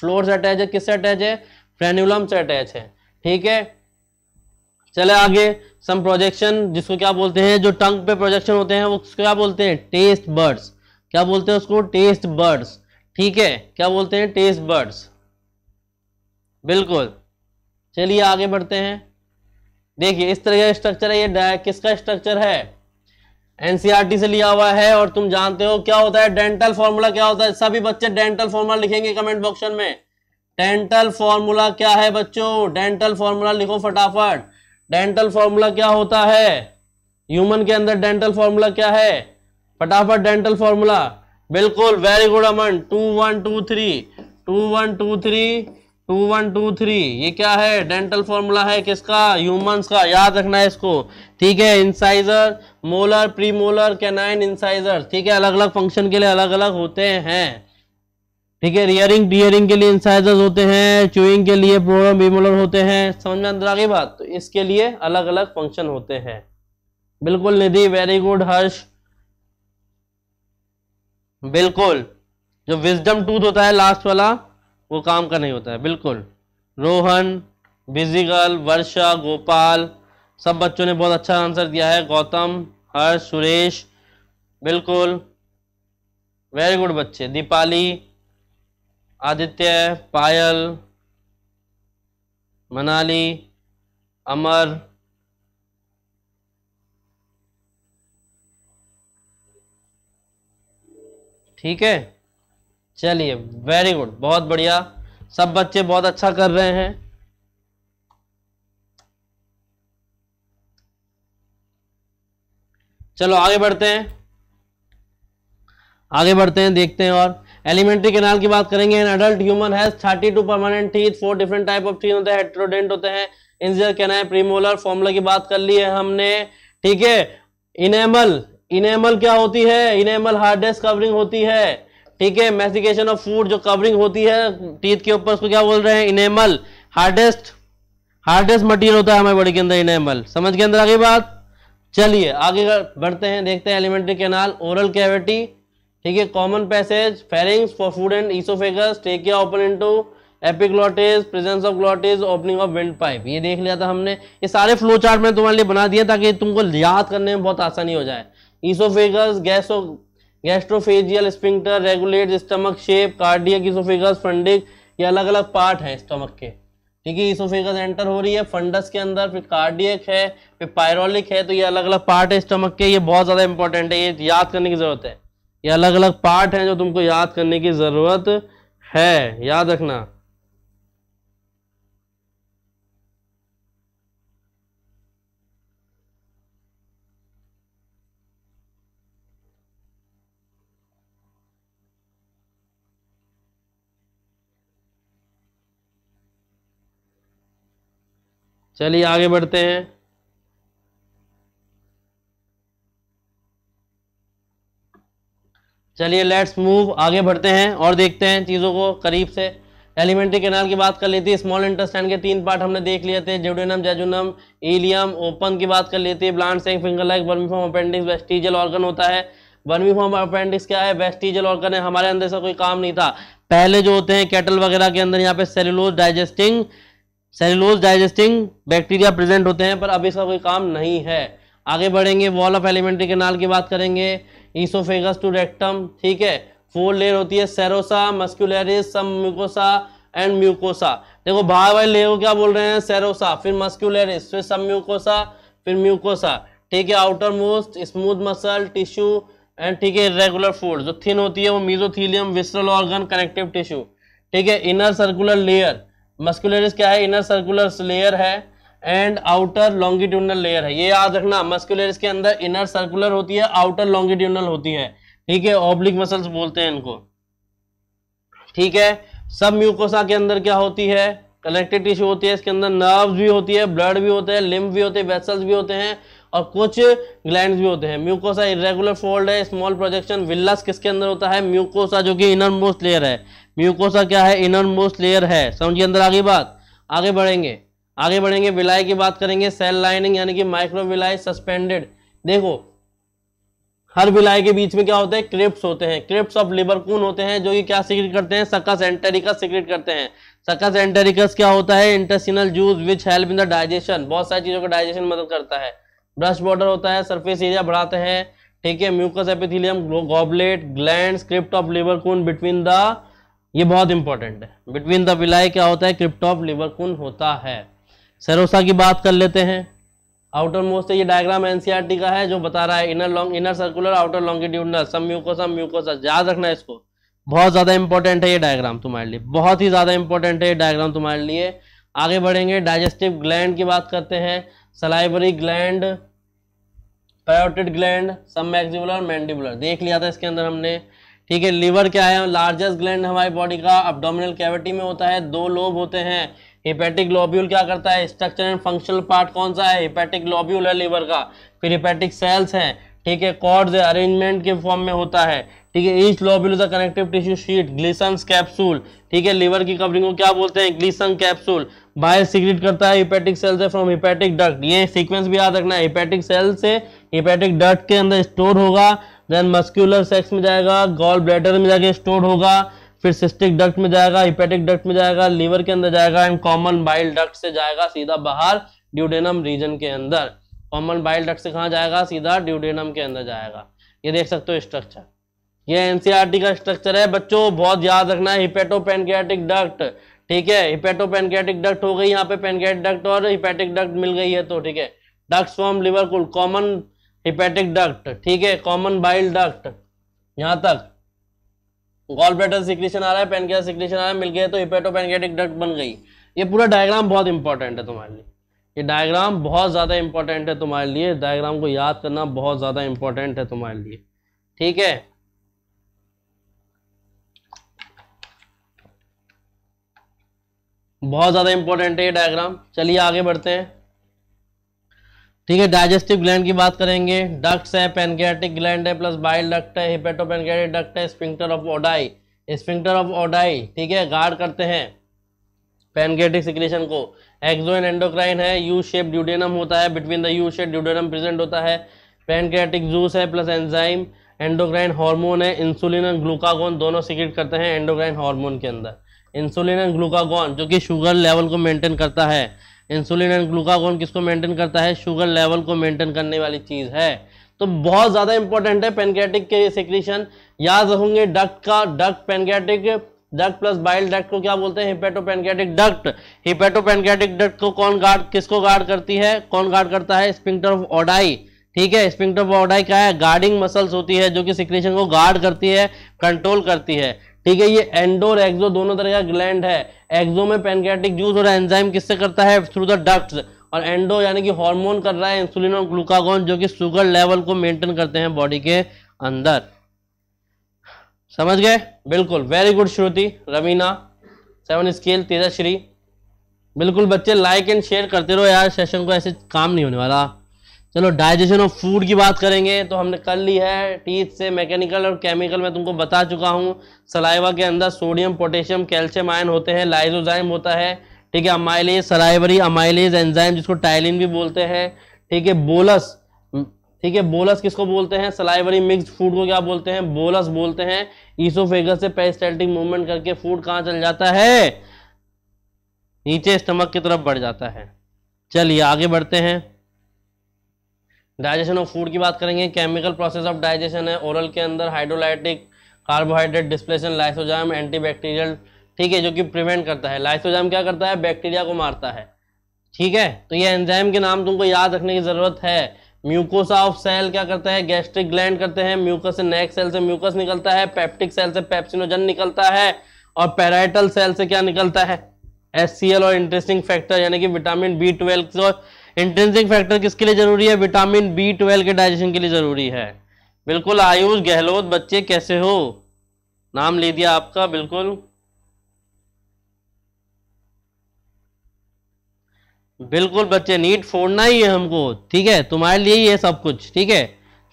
Speaker 2: फ्लोर से अटैच है किससे अटैच है फ्रेनुलम से अटैच है ठीक है चले आगे सम प्रोजेक्शन जिसको क्या बोलते हैं जो टंग पे प्रोजेक्शन होते हैं वो क्या बोलते हैं टेस्ट बर्ड्स क्या बोलते हैं उसको टेस्ट बर्ड्स ठीक है क्या बोलते हैं टेस्ट बर्ड्स बिल्कुल चलिए आगे बढ़ते हैं देखिए इस तरह का स्ट्रक्चर है ये किसका स्ट्रक्चर है एनसीईआरटी e से लिया हुआ है और तुम जानते हो क्या होता है डेंटल फॉर्मूला क्या होता है सभी बच्चे डेंटल फॉर्मूला लिखेंगे कमेंट बॉक्शन में डेंटल फॉर्मूला क्या है बच्चों डेंटल फॉर्मूला लिखो फटाफट डेंटल फॉर्मूला क्या होता है ह्यूमन के अंदर डेंटल फॉर्मूला क्या है फटाफट डेंटल फॉर्मूला बिल्कुल very good Aman two one two three two one two three two one two three ये क्या है डेंटल फॉर्मूला है किसका ह्यूमंस का याद रखना है इसको ठीक है incisor molar premolar canine incisor ठीक है अलग अलग फंक्शन के लिए अलग अलग होते हैं ठीक है रियरिंग डियरिंग के लिए इंसाइजर होते हैं चुईंग के लिए प्रोरम बीमोलर होते हैं समझ में अंदर आगे बात तो इसके लिए अलग अलग फंक्शन होते हैं बिल्कुल निधि वेरी गुड हर्ष बिल्कुल जो विजडम टूथ होता है लास्ट वाला वो काम का नहीं होता है बिल्कुल रोहन बिजिगल वर्षा गोपाल सब बच्चों ने बहुत अच्छा आंसर दिया है गौतम हर्ष सुरेश बिल्कुल वेरी गुड बच्चे दीपाली आदित्य पायल मनाली अमर ठीक है चलिए वेरी गुड बहुत बढ़िया सब बच्चे बहुत अच्छा कर रहे हैं चलो आगे बढ़ते हैं आगे बढ़ते हैं देखते हैं और एलिमेंट्री केनाल की बात करेंगे an adult human has 32 permanent teeth four different type of teeth होते हैं हेट्रोडेंट होते हैं इंजर कैनाल प्रीमोलर फॉर्मूला की बात कर ली है हमने ठीक है इनेमल इनेमल क्या होती है इनेमल हार्डेस्ट कवरिंग होती है ठीक है मेस्टिकेशन ऑफ फूड जो कवरिंग होती है टीथ के ऊपर उसको क्या बोल रहे हैं इनेमल हार्डेस्ट हार्डेस्ट मटेरियल होता है हमारे बॉडी के अंदर इनेमल समझ के अंदर आगे बात चलिए आगे बढ़ते हैं देखते हैं एलिमेंट्री कैनाल ओरल कैविटी ठीक है common passage pharynx for food and oesophagus या open into epiglottis presence of glottis opening of wind pipe ये देख लिया था हमने ये सारे फ्लो चार्ट मैंने तुम्हारे लिए बना दिया ताकि तुमको याद करने में बहुत आसानी हो जाए ईसोफेगस गैसो gastroesophageal sphincter regulate stomach shape cardiac oesophagus fundic ये अलग अलग पार्ट हैं स्टमक के ठीक है इसोफेगस एंटर हो रही है फंडस के अंदर फिर कार्डियक है फिर पायरोलिक है तो ये अलग अलग पार्ट है स्टमक के ये बहुत ज़्यादा इंपॉर्टेंट है ये याद करने की ज़रूरत है ये अलग अलग पार्ट हैं जो तुमको याद करने की ज़रूरत है याद रखना चलिए आगे बढ़ते हैं चलिए लेट्स मूव आगे बढ़ते हैं और देखते हैं चीज़ों को करीब से एलिमेंट्री कैनाल की बात कर लेती है स्मॉल इंटरस्टैंड के तीन पार्ट हमने देख लिए थे जेडोनम जेजुनम एलियम ओपन की बात कर लेते हैं blunt sac finger like form appendix vestigial organ होता है फॉर्म अपेंडिक्स क्या है वेस्टिजल ऑर्गन है हमारे अंदर से कोई काम नहीं था पहले जो होते हैं कैटल वगैरह के अंदर यहाँ पे cellulose digesting cellulose digesting bacteria present होते हैं पर अब इसका कोई काम नहीं है आगे बढ़ेंगे वॉल ऑफ एलिमेंट्री नाल की बात करेंगे ईसोफेगस टू रेक्टम ठीक है फोर लेयर होती है serosa muscularis submucosa and mucosa देखो वाले लेयर को क्या बोल रहे हैं सेरोसा फिर मस्क्यूलरिस फिर सब म्यूकोसा फिर म्यूकोसा ठीक है outermost smooth muscle tissue and ठीक है रेगुलर फूड जो थिन होती है वो mesothelium visceral organ connective tissue ठीक है इनर सर्कुलर लेयर मस्कुलरिस क्या है इनर सर्कुलर लेयर है एंड आउटर लॉन्गिट्यूनल लेयर है ये याद रखना मस्कुलरिस के अंदर इनर सर्कुलर होती है आउटर लॉन्गिट्यूनल होती है ठीक है ऑब्लिक मसल्स बोलते हैं इनको ठीक है सब म्यूकोसा के अंदर क्या होती है कलेक्टेड टिश्यू होती है इसके अंदर नर्व्स भी होती है ब्लड भी होते हैं लिम्फ भी होते हैं वेसल्स भी होते हैं और कुछ ग्लैंड भी होते हैं म्यूकोसा इरेगुलर फोल्ड है स्मॉल प्रोजेक्शन विल्लस किसके अंदर होता है म्यूकोसा जो कि इनर मोस्ट लेयर है म्यूकोसा क्या है इनर मोस्ट लेयर है समझिए अंदर आगे बात आगे बढ़ेंगे आगे बढ़ेंगे विलाई की बात करेंगे सेल लाइनिंग यानी कि माइक्रो विलाई सस्पेंडेड देखो हर विलाई के बीच में क्या होते हैं क्रिप्स होते हैं क्रिप्स ऑफ लिबरकून होते हैं जो कि क्या सीक्रेट करते हैं सकस एंटेरिकस सीक्रेट करते हैं सकस एंटेरिकस क्या होता है intestinal juice which help in the digestion बहुत सारी चीज़ों का डाइजेशन मदद करता है ब्रश बॉर्डर होता है सरफेस एरिया बढ़ाते हैं ठीक है mucus epithelium goblet gland crypt of Lieberkuhn between the ये बहुत इंपॉर्टेंट है बिटवीन द विलाई क्या होता है क्रिप्ट ऑफ लिवर कून होता है सरोसा की बात कर लेते हैं आउटर मोस्ट ये डायग्राम एनसीईआरटी e का है जो बता रहा है inner long inner circular outer longitudinal submucosa mucosa याद रखना इसको बहुत ज़्यादा इंपॉर्टेंट है ये डायग्राम तुम्हारे लिए बहुत ही ज़्यादा इंपॉर्टेंट है ये डायग्राम तुम्हारे लिए आगे बढ़ेंगे डाइजेस्टिव ग्लैंड की बात करते हैं सलाइबरी ग्लैंड पायोटिड ग्लैंड सब मैक्सिबुलर मैंडिबुलर देख लिया था इसके अंदर हमने ठीक है लीवर क्या है लार्जेस्ट ग्लैंड हमारी बॉडी का अपडोमिनल कैविटी में होता है दो लोब होते हैं हिपेटिक ग्लोब्यूल क्या करता है स्ट्रक्चर एंड फंक्शनल पार्ट कौन सा है हिपेटिक ग्लोब्यूल है लीवर का फिर हिपेटिक सेल्स हैं ठीक है कॉर्ड अरेंजमेंट के फॉर्म में होता है ठीक है each lobule the connective tissue sheet Glisson capsule ठीक है लीवर की कवरिंग को क्या बोलते हैं ग्लिसन कैप्सूल बाहर सिक्रेट करता है हिपेटिक सेल से फ्रॉम हिपेटिक डक्ट ये सीक्वेंस भी याद रखना है हिपेटिक सेल से हिपेटिक डक्ट के अंदर स्टोर होगा देन मस्क्यूलर सेक्स में जाएगा गॉल ब्लैडर में जाके स्टोर होगा फिर सिस्टिक डक्ट में जाएगा हिपेटिक डक्ट में जाएगा लीवर के अंदर जाएगा एंड कॉमन बाइल डक्ट से जाएगा सीधा बाहर ड्यूडेनम रीजन के अंदर कॉमन बाइल डक्ट से कहाँ जाएगा सीधा ड्यूडेनम के अंदर जाएगा ये देख सकते हो स्ट्रक्चर ये एनसीईआरटी e का स्ट्रक्चर है बच्चों बहुत याद रखना है हिपेटो पेनकेटिक डक्ट ठीक है हिपेटो पेनकेटिक डक्ट हो गई यहाँ पे पेनकेट डक्ट और हिपेटिक डक्ट मिल गई है तो ठीक है डक्ट फॉर्म लिवर कुल कॉमन हिपेटिक डक्ट ठीक है कॉमन बाइल डक्ट यहाँ तक गॉल बेटर सिक्रेशन आ रहा है पेनकेटिक सिक्रेशन आ रहा है मिल गया तो हिपेटोपेनकेटिक डक्ट बन गई ये पूरा डायग्राम बहुत इंपॉर्टेंट है तुम्हारे लिए ये डायग्राम बहुत ज़्यादा इंपॉर्टेंट है तुम्हारे लिए डायग्राम को याद करना बहुत ज़्यादा इंपॉर्टेंट है तुम्हारे लिए ठीक है बहुत ज़्यादा इंपॉर्टेंट है ये डायग्राम चलिए आगे बढ़ते हैं ठीक है डाइजेस्टिव ग्लैंड की बात करेंगे डक्ट्स है पेनकेटिक ग्लैंड है प्लस बाइल डक्ट है हिपेटोपेनकेटिक डक्ट है sphincter of Oddi sphincter of Oddi ठीक है गार्ड करते हैं पेनकेटिक सिक्रेशन को एंड एंडोक्राइन है यू शेप ड्यूडेनम होता है between the U shape duodenum present होता है पेनक्रेटिक जूस है प्लस एंजाइम एंडोक्राइन हार्मोन है इंसुलिन और ग्लूकागोन दोनों सिक्रेट करते हैं एंडोक्राइन हार्मोन के अंदर इंसुलिन एंड ग्लूकागोन जो कि शुगर लेवल को मेंटेन करता है इंसुलिन एंड ग्लूकागोन किसको मेंटेन करता है शुगर लेवल को मेंटेन करने वाली चीज़ है तो बहुत ज़्यादा इंपॉर्टेंट है पेनक्रेटिक के सिक्रीशन याद रखोगे डक्ट का duct pancreatic duct plus bile duct को क्या बोलते हैं हिपेटोपेनकेटिक डक्ट हिपेटोपेनकेटिक डक्ट को कौन गार्ड किसको गार्ड करती है कौन गार्ड करता है स्पिंक्टर ऑफ ऑडाई ठीक है स्पिंक्टर ऑफ ऑडाई क्या है गार्डिंग मसल्स होती है जो कि सिक्रेशन को गार्ड करती है कंट्रोल करती है ठीक है ये एंडो और एक्सो दोनों तरह का ग्लैंड है एक्सो में पेनकेटिक जूस और एंजाइम किससे करता है थ्रू द डक्ट और एंडो यानी कि हार्मोन कर रहा है इंसुलिन और ग्लूकागोन जो कि शुगर लेवल को मेंटेन करते हैं बॉडी के अंदर समझ गए बिल्कुल very good Shruti Raveena seven scale Tejashree बिल्कुल बच्चे लाइक एंड शेयर करते रहो यार सेशन को ऐसे काम नहीं होने वाला चलो डाइजेशन ऑफ फूड की बात करेंगे तो हमने कर ली है टीथ से मैकेनिकल और केमिकल मैं तुमको बता चुका हूँ सलाइवा के अंदर सोडियम पोटेशियम कैल्शियम आयन होते हैं लाइजोजाइम होता है ठीक है अमाइलेज सलाइवरी अमाइलेज एंजाइम जिसको टाइलिन भी बोलते हैं ठीक है बोलस ठीक है बोलस किसको बोलते हैं सलाइवरी मिक्स फूड को क्या बोलते हैं बोलस बोलते हैं ईसोफेगस से पेस्टेल्टिक मूवमेंट करके फूड कहां चल जाता है नीचे स्टमक की तरफ बढ़ जाता है चलिए आगे बढ़ते हैं डाइजेशन ऑफ फूड की बात करेंगे केमिकल प्रोसेस ऑफ डाइजेशन है ओरल के अंदर हाइड्रोलाइटिक कार्बोहाइड्रेट डिस्प्लेशन लाइसोजाम एंटीबैक्टीरियल ठीक है जो कि प्रिवेंट करता है लाइसोजाम क्या करता है बैक्टीरिया को मारता है ठीक है तो ये एंजाइम के नाम तुमको याद रखने की ज़रूरत है म्यूकोसा ऑफ सेल क्या करता है गैस्ट्रिक ग्लैंड करते हैं म्यूकस से नेक सेल से म्यूकस निकलता है पेप्टिक सेल से पेप्सिनोजन निकलता है और पैराइटल सेल से क्या निकलता है एस और इंटरेस्टिंग फैक्टर यानी कि विटामिन बी ट्वेल्व और इंटरेस्टिंग फैक्टर किसके लिए जरूरी है विटामिन बी के डाइजेशन के लिए जरूरी है बिल्कुल आयुष गहलोत बच्चे कैसे हो नाम ले दिया आपका बिल्कुल बिल्कुल बच्चे नीट फोड़ना ही है हमको ठीक है तुम्हारे लिए ही है सब कुछ ठीक है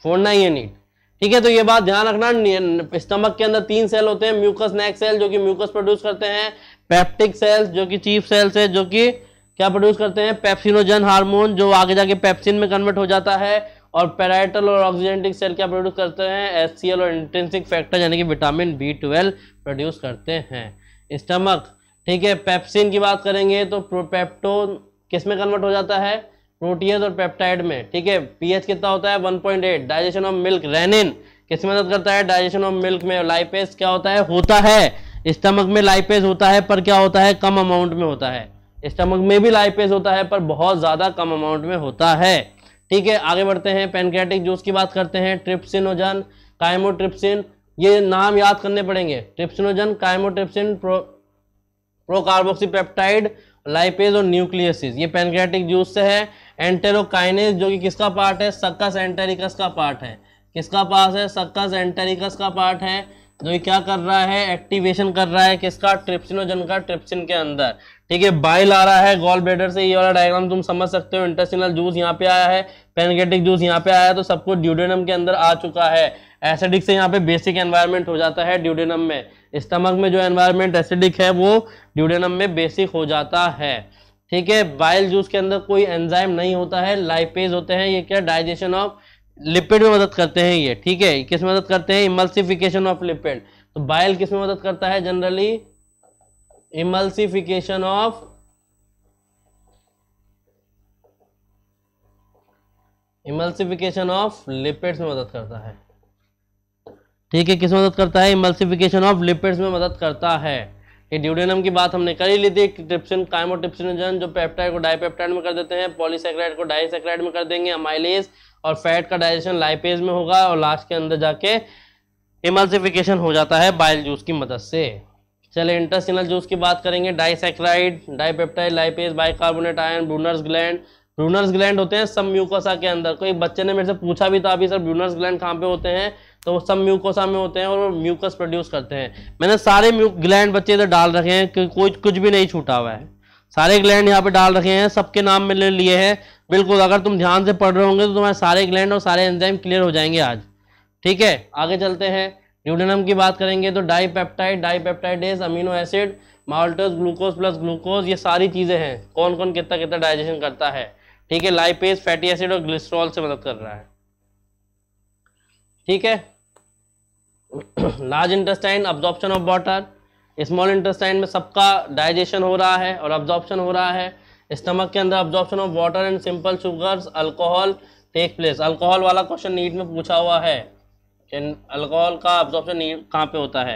Speaker 2: फोड़ना ही है नीट ठीक है तो ये बात ध्यान रखना स्टमक के अंदर तीन सेल होते हैं म्यूकस नेक सेल जो कि म्यूकस प्रोड्यूस करते हैं पेप्टिक सेल्स जो कि चीफ सेल्स है जो कि क्या प्रोड्यूस करते हैं पेप्सिनोजन हार्मोन जो आगे जाके पेप्सिन में कन्वर्ट हो जाता है और पेराइटल और ऑक्सीजेंटिक सेल क्या प्रोड्यूस करते हैं एस और इंटेंसिक फैक्टर यानी कि विटामिन बी प्रोड्यूस करते हैं स्टमक ठीक है पेप्सिन की बात करेंगे तो प्रोपेप्टो किस में कन्वर्ट हो जाता है प्रोटीज और पेप्टाइड में ठीक है पीएच कितना होता है 1.8 डाइजेशन ऑफ मिल्क रेनिन किस में मदद करता है डाइजेशन ऑफ मिल्क में लाइपेज क्या होता है होता है स्टमक में लाइपेज होता है पर क्या होता है कम अमाउंट में होता है स्टमक में भी लाइपेज होता है पर बहुत ज़्यादा कम अमाउंट में होता है ठीक है आगे बढ़ते हैं पेनक्रेटिक जूस की बात करते हैं ट्रिप्सिनोजन कायमोट्रिप्सिन ये नाम याद करने पड़ेंगे trypsinogen chymotrypsin pro procarboxypeptidase lipase और न्यूक्लियसिस ये पेनक्रेटिक जूस से है एंटेरोकाइनेस जो कि किसका पार्ट है सक्कस एंटेरिकस का पार्ट है किसका पास है सक्कस एंटेरिकस का पार्ट है जो क्या कर रहा है एक्टिवेशन कर रहा है किसका ट्रिप्सिनोजन का ट्रिप्सिन के अंदर ठीक है बाइल आ रहा है गॉल ब्लेडर से ये वाला डायग्राम तुम समझ सकते हो इंटेस्टिनल जूस यहाँ पे आया है पेनकेटिक जूस यहाँ पे आया है तो सब कुछ ड्यूडेनम के अंदर आ चुका है एसिडिक से यहाँ पे बेसिक एनवायरमेंट हो जाता है ड्यूडेनम में स्टमक में जो एनवायरमेंट एसिडिक है वो ड्यूडेनम में बेसिक हो जाता है ठीक है बाइल जूस के अंदर कोई एंजाइम नहीं होता है लाइपेज होते हैं ये क्या डाइजेशन ऑफ लिपिड में मदद करते हैं ये ठीक है किस मदद करते हैं इमल्सिफिकेशन ऑफ लिपिड तो बाइल किस में मदद करता है generally emulsification of emulsification of lipids में मदद करता है ठीक है किस मदद करता है इमल्सिफिकेशन ऑफ लिपिड्स में मदद करता है ये ड्यूडेनम की बात हमने कर ही ली थी ट्रिप्सिन काइमोट्रिप्सिनोजन जो पेप्टाइड को डाईपेप्टाइड में कर देते हैं पॉलीसेक्राइड को डाईसेक्राइड में कर देंगे अमाइलेज और फैट का डाइजेशन लाइपेज में होगा और लास्ट के अंदर जाके इमल्सिफिकेशन हो जाता है बाइल जूस की मदद से चले इंटरसिनल जूस की बात करेंगे disaccharide dipeptide lipase bicarbonate ion Brunner's gland Brunner's gland होते हैं सब म्यूकोसा के अंदर कोई बच्चे ने मेरे से पूछा भी था अभी सर ब्रूनर्स ग्लैंड कहाँ पे होते हैं तो वो सब म्यूकोसा में होते हैं और म्यूकस प्रोड्यूस करते हैं मैंने सारे ग्लैंड बच्चे इधर डाल रखे हैं कि कोई कुछ भी नहीं छूटा हुआ है सारे ग्लैंड यहाँ पे डाल रखे हैं सबके नाम मैंने लिए हैं बिल्कुल अगर तुम ध्यान से पढ़ रहे होंगे तो तुम्हारे सारे ग्लैंड और सारे एंजाइम क्लियर हो जाएंगे आज ठीक है आगे चलते हैं ड्यूडेनम की बात करेंगे तो dipeptide dipeptidase amino acid maltose glucose plus glucose ये सारी चीज़ें हैं कौन कौन कितना कितना डाइजेशन करता है ठीक है लाइपेज फैटी एसिड और ग्लिस्ट्रॉल से मदद कर रहा है ठीक है large intestine absorption of water small intestine में सबका डाइजेशन हो रहा है और अब्जॉर्प्शन हो रहा है स्टमक के अंदर absorption of water and simple sugars alcohol take place alcohol वाला क्वेश्चन नीट में पूछा हुआ है अल्कोहल का अब्जॉर्प्शन कहाँ पे होता है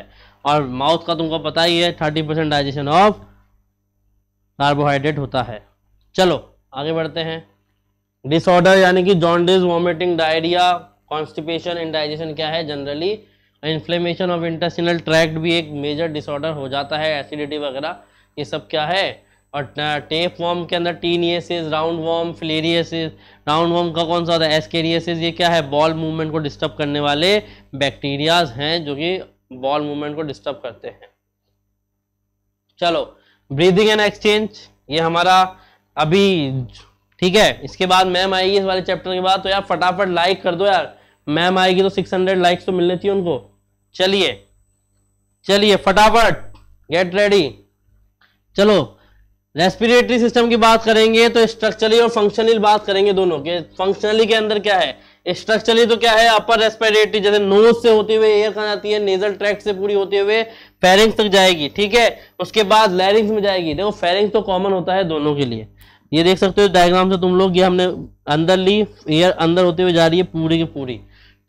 Speaker 2: और माउथ का तुमको पता ही है thirty percent digestion of carbohydrate होता है चलो आगे बढ़ते हैं डिसऑर्डर यानी कि jaundice vomiting diarrhoea constipation and digestion क्या है generally inflammation of intestinal tract भी एक मेजर डिसऑर्डर हो जाता है एसिडिटी वगैरह ये सब क्या है और टेप वॉर्म के अंदर taeniasis roundworm filariasis roundworm का कौन सा होता है एस्केरियसिस ये क्या है बॉल मूवमेंट को डिस्टर्ब करने वाले बैक्टीरियाज हैं जो कि बॉल मूवमेंट को डिस्टर्ब करते हैं चलो ब्रीदिंग एंड एक्सचेंज ये हमारा अभी ठीक है इसके बाद मैम आएगी इस वाले चैप्टर के बाद तो यार फटाफट लाइक कर दो यार मैम आएगी तो 600 लाइक्स तो मिलने चाहिए उनको चलिए चलिए फटाफट गेट रेडी चलो रेस्पिरेटरी सिस्टम की बात करेंगे तो स्ट्रक्चरली और फंक्शनली बात करेंगे दोनों के फंक्शनली के अंदर क्या है स्ट्रक्चरली तो क्या है अपर रेस्पिरेटरी जैसे नोज से होते हुए एयर कहाँ जाती है नेजल ट्रैक से पूरी होते हुए फेरिंग्स तक जाएगी ठीक है उसके बाद लैरिंग्स में जाएगी देखो फेरिंग्स तो कॉमन होता है दोनों के लिए ये देख सकते हो डायग्राम से तुम लोग ये हमने अंदर ली एयर अंदर होते हुए जा रही है पूरी की पूरी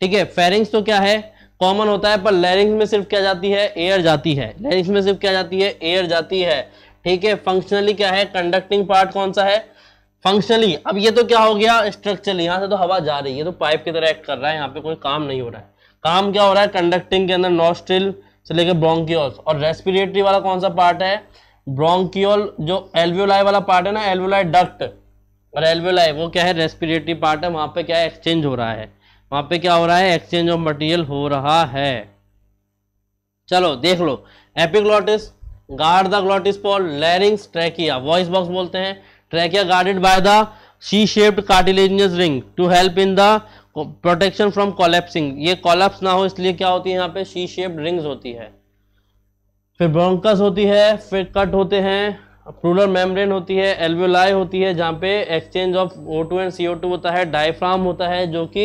Speaker 2: ठीक है फेरिंग्स तो क्या है कॉमन होता है पर लैरिंग्स में सिर्फ क्या जाती है एयर जाती है लैरिंग्स में सिर्फ क्या जाती है एयर जाती है ठीक है फंक्शनली क्या है कंडक्टिंग पार्ट कौन सा है फंक्शनली अब ये तो क्या हो गया स्ट्रक्चर यहाँ से तो हवा जा रही है तो पाइप की तरह एक्ट कर रहा है यहाँ पे कोई काम नहीं हो रहा है काम क्या हो रहा है कंडक्टिंग के अंदर नॉस्ट्रिल से लेकर ब्रोंकियोस और रेस्पिरेटरी वाला कौन सा पार्ट है ब्रोंकियोल जो एल्वियोलाई वाला पार्ट है ना एल्वियोलाई डक्ट और एल्वियोलाई वो क्या है रेस्पिरेटरी पार्ट है वहाँ पे क्या है एक्सचेंज हो रहा है वहाँ पे क्या हो रहा है एक्सचेंज ऑफ मटेरियल हो रहा है चलो देख लो एपिग्लॉटिस गार्ड द ग्लॉटिस पॉल लैरिंग्स ट्रैकिया वॉइस बॉक्स बोलते हैं trachea guarded by the C shaped cartilaginous ring to help in the protection from collapsing ये कॉलेप्स ना हो इसलिए क्या होती है यहाँ पे सी शेप्ड रिंग्स होती है फिर ब्रोंकस होती है फिर कट होते हैं प्रूलर मेम्ब्रेन होती है एल्वियोलाई होती है जहाँ पे exchange of O two and C O two होता है डायफ्राम होता है जो कि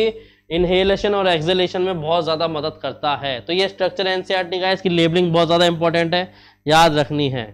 Speaker 2: इनहेलेशन और एक्सेलेशन में बहुत ज़्यादा मदद करता है तो ये स्ट्रक्चर एन का इसकी लेबलिंग बहुत ज़्यादा इंपॉर्टेंट है याद रखनी है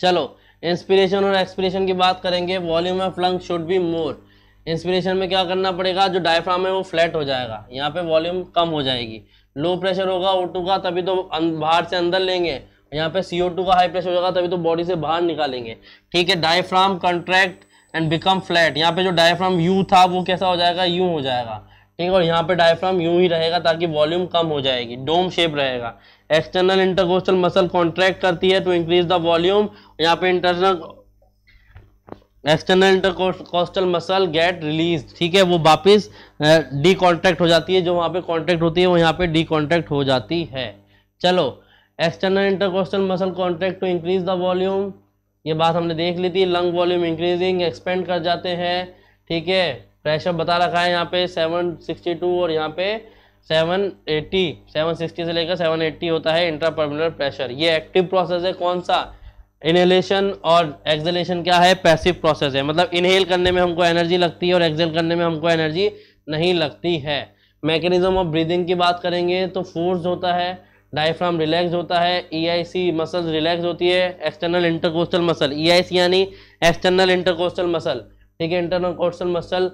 Speaker 2: चलो इंस्पिरेशन और एक्सपिरेशन की बात करेंगे volume of lung should be more inspiration में क्या करना पड़ेगा जो डायफ्राम है वो फ्लैट हो जाएगा यहाँ पे वॉल्यूम कम हो जाएगी लो प्रेशर होगा ओ का तभी तो अं-, बाहर से अंदर लेंगे यहाँ पे सी का हाई प्रेशर होगा तभी तो बॉडी से बाहर निकालेंगे ठीक है diaphragm contract and become flat यहाँ पे जो डायफ्राम यू था वो कैसा हो जाएगा यू हो जाएगा ठीक है और यहाँ पे डायफ्राम यू ही रहेगा ताकि वॉल्यूम कम हो जाएगी डोम शेप रहेगा एक्सटर्नल इंटरकोस्टल मसल कॉन्ट्रैक्ट करती है टू इंक्रीज द वॉल्यूम यहाँ पे internal external intercostal muscle get release ठीक है वो वापस डी कॉन्ट्रैक्ट हो जाती है जो वहाँ पे कॉन्ट्रैक्ट होती है वो यहाँ पे डी कॉन्ट्रैक्ट हो जाती है चलो external intercostal muscle contract to increase the volume ये बात हमने देख ली थी लंग वॉल्यूम इंक्रीजिंग एक्सपेंड कर जाते हैं ठीक है प्रेशर बता रखा है यहाँ पे टू और यहाँ पे सेवन सिक्सटी से लेकर एट्टी होता है इंट्रापर्मुलर प्रेशर ये एक्टिव प्रोसेस है कौन सा इनहेलेशन और एक्जलेशन क्या है पैसिव प्रोसेस है मतलब इनहेल करने में हमको एनर्जी लगती है और एक्जेल करने में हमको एनर्जी नहीं लगती है मैकेनिज्म ऑफ ब्रीदिंग की बात करेंगे तो फोर्स होता है डायफ्राम रिलैक्स होता है ई आई सी मसल रिलैक्स होती है external intercostal muscle EIC C यानी एक्सटर्नल इंटरकोस्टल मसल ठीक है इंटरनल कोस्टल मसल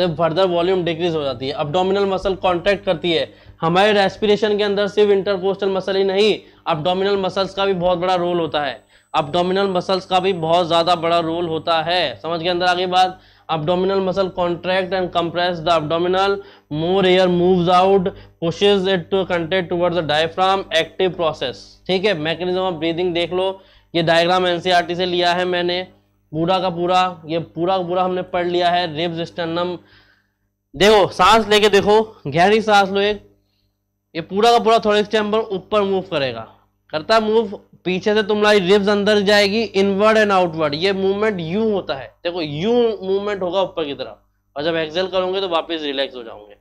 Speaker 2: तो फर्दर वॉल्यूम डिक्रीज हो जाती है अपडोमिनल मसल कॉन्ट्रैक्ट करती है हमारे रेस्पिरेशन के अंदर सिर्फ इंटरकोस्टल मसल ही नहीं अपडोमिनल मसल्स का भी बहुत बड़ा रोल होता है अपडोमिनल मसल्स का भी बहुत ज़्यादा बड़ा रोल होता है समझ के अंदर आगे बात abdominal muscle contract and compress the abdominal more air moves out pushes it to contact towards the diaphragm active process ठीक है मैकेनिज्म ऑफ ब्रीदिंग देख लो ये डायग्राम एनसीईआरटी e से लिया है मैंने पूरा का पूरा ये पूरा का पूरा हमने पढ़ लिया है रिब्स स्टर्नम देखो सांस लेके देखो गहरी सांस लो एक ये पूरा का पूरा थोड़े चैम्बर ऊपर मूव करेगा करता है मूव पीछे से तुम्हारी रिब्स अंदर जाएगी इनवर्ड एंड आउटवर्ड ये मूवमेंट यू होता है देखो यू मूवमेंट होगा ऊपर की तरफ और जब एक्सेल करोगे तो वापस रिलैक्स हो जाओगे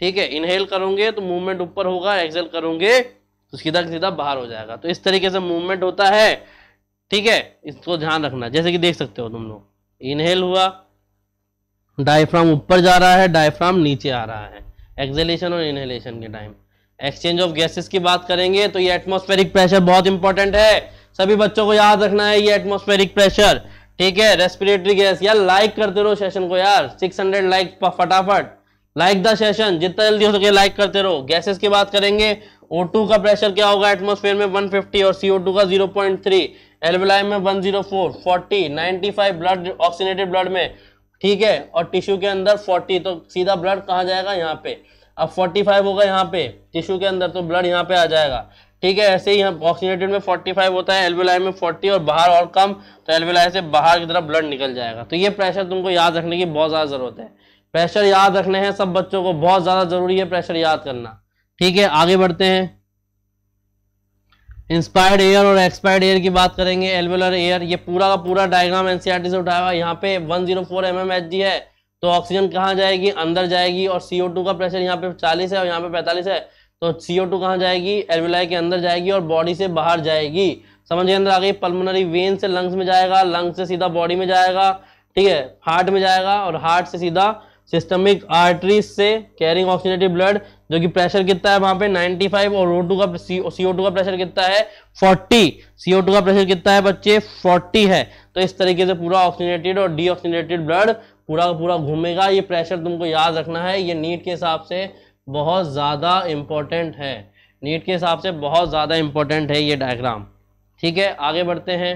Speaker 2: ठीक है इनहेल करोगे तो मूवमेंट ऊपर होगा एक्सेल करोगे तो सीधा सीधा बाहर हो जाएगा तो इस तरीके से मूवमेंट होता है ठीक है इसको ध्यान रखना जैसे कि देख सकते हो तुम लोग इनहेल हुआ डायफ्राम ऊपर जा रहा है डायफ्राम नीचे आ रहा है एक्सेलेशन और इनहेलेशन के टाइम एक्सचेंज ऑफ गैसेस की बात करेंगे तो ये एटमॉस्फेरिक प्रेशर बहुत इंपॉर्टेंट है सभी बच्चों को याद रखना है ये एटमॉस्फेरिक प्रेशर ठीक है रेस्पिरेटरी गैस यार लाइक करते रहो सेशन को यार 600 लाइक फटाफट लाइक द सेशन जितना जल्दी हो सके लाइक करते रहो गैसेस की बात करेंगे O2 का प्रेशर क्या होगा एटमॉस्फेयर में 150 और CO2 का 0.3 एल्बलाइन में 104 40 95 ब्लड ऑक्सीनेटेड ब्लड में ठीक है और टिश्यू के अंदर 40 तो सीधा ब्लड कहाँ जाएगा यहाँ पे अब 45 होगा यहाँ पे टिश्यू के अंदर तो ब्लड यहाँ पे आ जाएगा ठीक है ऐसे ही यहाँ ऑक्सीनेटेड में 45 होता है एल्वेलाई में 40 और बाहर और कम तो एल्वेलाई से बाहर की तरफ ब्लड निकल जाएगा तो ये प्रेशर तुमको याद रखने की बहुत ज़्यादा ज़रूरत है प्रेशर याद रखने हैं सब बच्चों को बहुत ज़्यादा ज़रूरी है प्रेशर याद करना ठीक है आगे बढ़ते हैं इंस्पायर्ड एयर और एक्सपायर्ड एयर की बात करेंगे एलवेलर एयर ये पूरा का पूरा डायग्राम एनसीआरटी से उठाया हुआ यहाँ पे 104 जीरो mm है तो ऑक्सीजन कहाँ जाएगी अंदर जाएगी और CO2 का प्रेशर यहाँ पे 40 है और यहाँ पे 45 है तो CO2 कहाँ जाएगी एलवेलाई के अंदर जाएगी और बॉडी से बाहर जाएगी समझ के अंदर आ गई पल्मोनरी वेन से लंग्स में जाएगा लंग्स से सीधा बॉडी में जाएगा ठीक है हार्ट में जाएगा और हार्ट से सीधा सिस्टमिक आर्टरीज से कैरिंग ऑक्सीजनेटिव ब्लड जो कि प्रेशर कितना है वहां पे 95 और O2 का CO2 का प्रेशर कितना है 40 CO2 का प्रेशर कितना है बच्चे 40 है तो इस तरीके से पूरा ऑक्सीनेटेड और डीऑक्सीनेटेड ब्लड पूरा पूरा घूमेगा ये प्रेशर तुमको याद रखना है ये नीट के हिसाब से बहुत ज़्यादा इंपॉर्टेंट है नीट के हिसाब से बहुत ज़्यादा इंपॉर्टेंट है ये डायग्राम ठीक है आगे बढ़ते हैं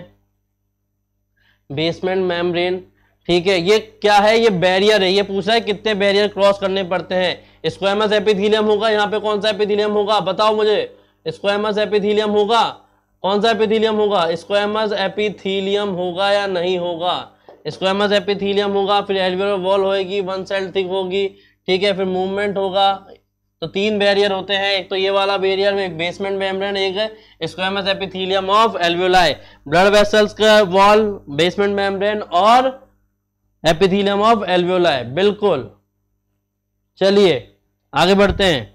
Speaker 2: बेसमेंट मेम्ब्रेन ठीक है ये क्या है ये बैरियर है ये पूछ रहा है कितने बैरियर क्रॉस करने पड़ते हैं स्क्वामस एपिथीलियम होगा यहाँ पे कौन सा एपिथीलियम होगा बताओ मुझे स्क्वामस एपिथीलियम होगा कौन सा एपिथीलियम होगा स्क्वामस एपिथीलियम होगा या नहीं होगा स्क्वामस एपिथीलियम होगा फिर एलवेरो वॉल होगी वन सेल थिक होगी ठीक है फिर मूवमेंट होगा तो तीन बैरियर होते हैं एक तो ये वाला बैरियर में एक बेसमेंट मेम्ब्रेन एक squamous epithelium of alveoli blood vessels का वॉल बेसमेंट मेम्ब्रेन और एपिथीलियम ऑफ एल्वियोलाई बिल्कुल चलिए आगे बढ़ते हैं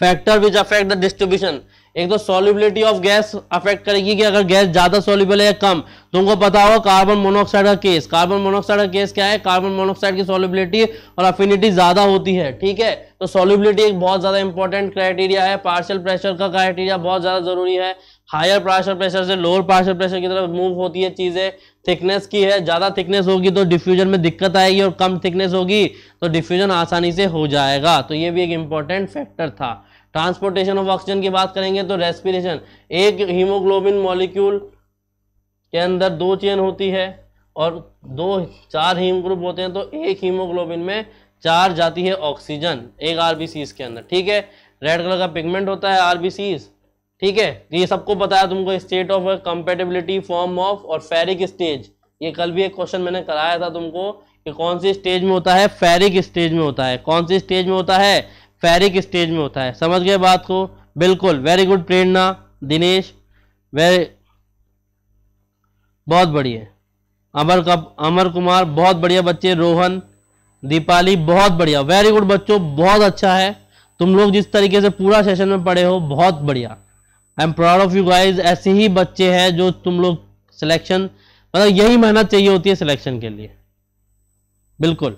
Speaker 2: factor which affect the distribution एक तो सॉल्युबिलिटी ऑफ गैस अफेक्ट करेगी कि अगर गैस ज्यादा सॉल्युबल है या कम तुमको तो पता होगा कार्बन मोनोक्साइड का केस कार्बन मोनोऑक्साइड का केस क्या है कार्बन मोनोक्साइड की सॉल्युबिलिटी और अफिनिटी ज्यादा होती है ठीक है तो सॉल्युबिलिटी एक बहुत ज्यादा इंपॉर्टेंट क्राइटेरिया है पार्शियल प्रेशर का क्राइटेरिया बहुत ज्यादा जरूरी है हायर पार्शियल प्रेशर से लोअर पार्शियल प्रेशर की तरफ मूव होती है चीजें थिकनेस की है ज़्यादा थिकनेस होगी तो डिफ्यूजन में दिक्कत आएगी और कम थिकनेस होगी तो डिफ्यूजन आसानी से हो जाएगा तो ये भी एक इम्पॉर्टेंट फैक्टर था ट्रांसपोर्टेशन ऑफ ऑक्सीजन की बात करेंगे तो रेस्पिरेशन एक हीमोग्लोबिन मॉलिक्यूल के अंदर दो चेन होती है और दो चार हीम ग्रुप होते हैं तो एक हीमोग्लोबिन में चार जाती है ऑक्सीजन एक आर के अंदर ठीक है रेड कलर का पिगमेंट होता है आर ठीक है तो ये सबको बताया तुमको state of compatibility form of और फेरिक स्टेज ये कल भी एक क्वेश्चन मैंने कराया था तुमको कि कौन सी स्टेज में होता है फेरिक स्टेज में होता है कौन सी स्टेज में होता है फेरिक स्टेज में होता है समझ गए बात को बिल्कुल very good Prerna Dinesh very बहुत बढ़िया अमर कप अमर कुमार बहुत बढ़िया बच्चे रोहन दीपाली बहुत बढ़िया वेरी गुड बच्चों बहुत अच्छा है तुम लोग जिस तरीके से पूरा सेशन में पढ़े हो बहुत बढ़िया I am proud of you guys ऐसे ही बच्चे हैं जो तुम लोग सिलेक्शन मतलब यही मेहनत चाहिए होती है सिलेक्शन के लिए बिल्कुल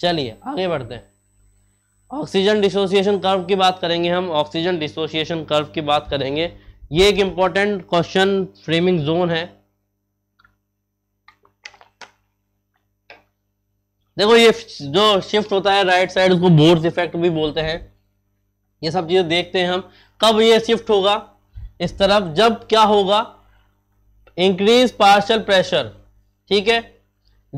Speaker 2: चलिए आगे बढ़ते हैं ऑक्सीजन डिसोसिएशन कर्व की बात करेंगे हम ऑक्सीजन डिसोसिएशन कर्व की बात करेंगे ये एक इंपॉर्टेंट क्वेश्चन फ्रेमिंग जोन है देखो ये जो शिफ्ट होता है राइट साइड उसको बोर्स इफेक्ट भी बोलते हैं ये सब चीज़ें देखते हैं हम कब ये शिफ्ट होगा इस तरफ जब क्या होगा इंक्रीज पार्शल प्रेशर ठीक है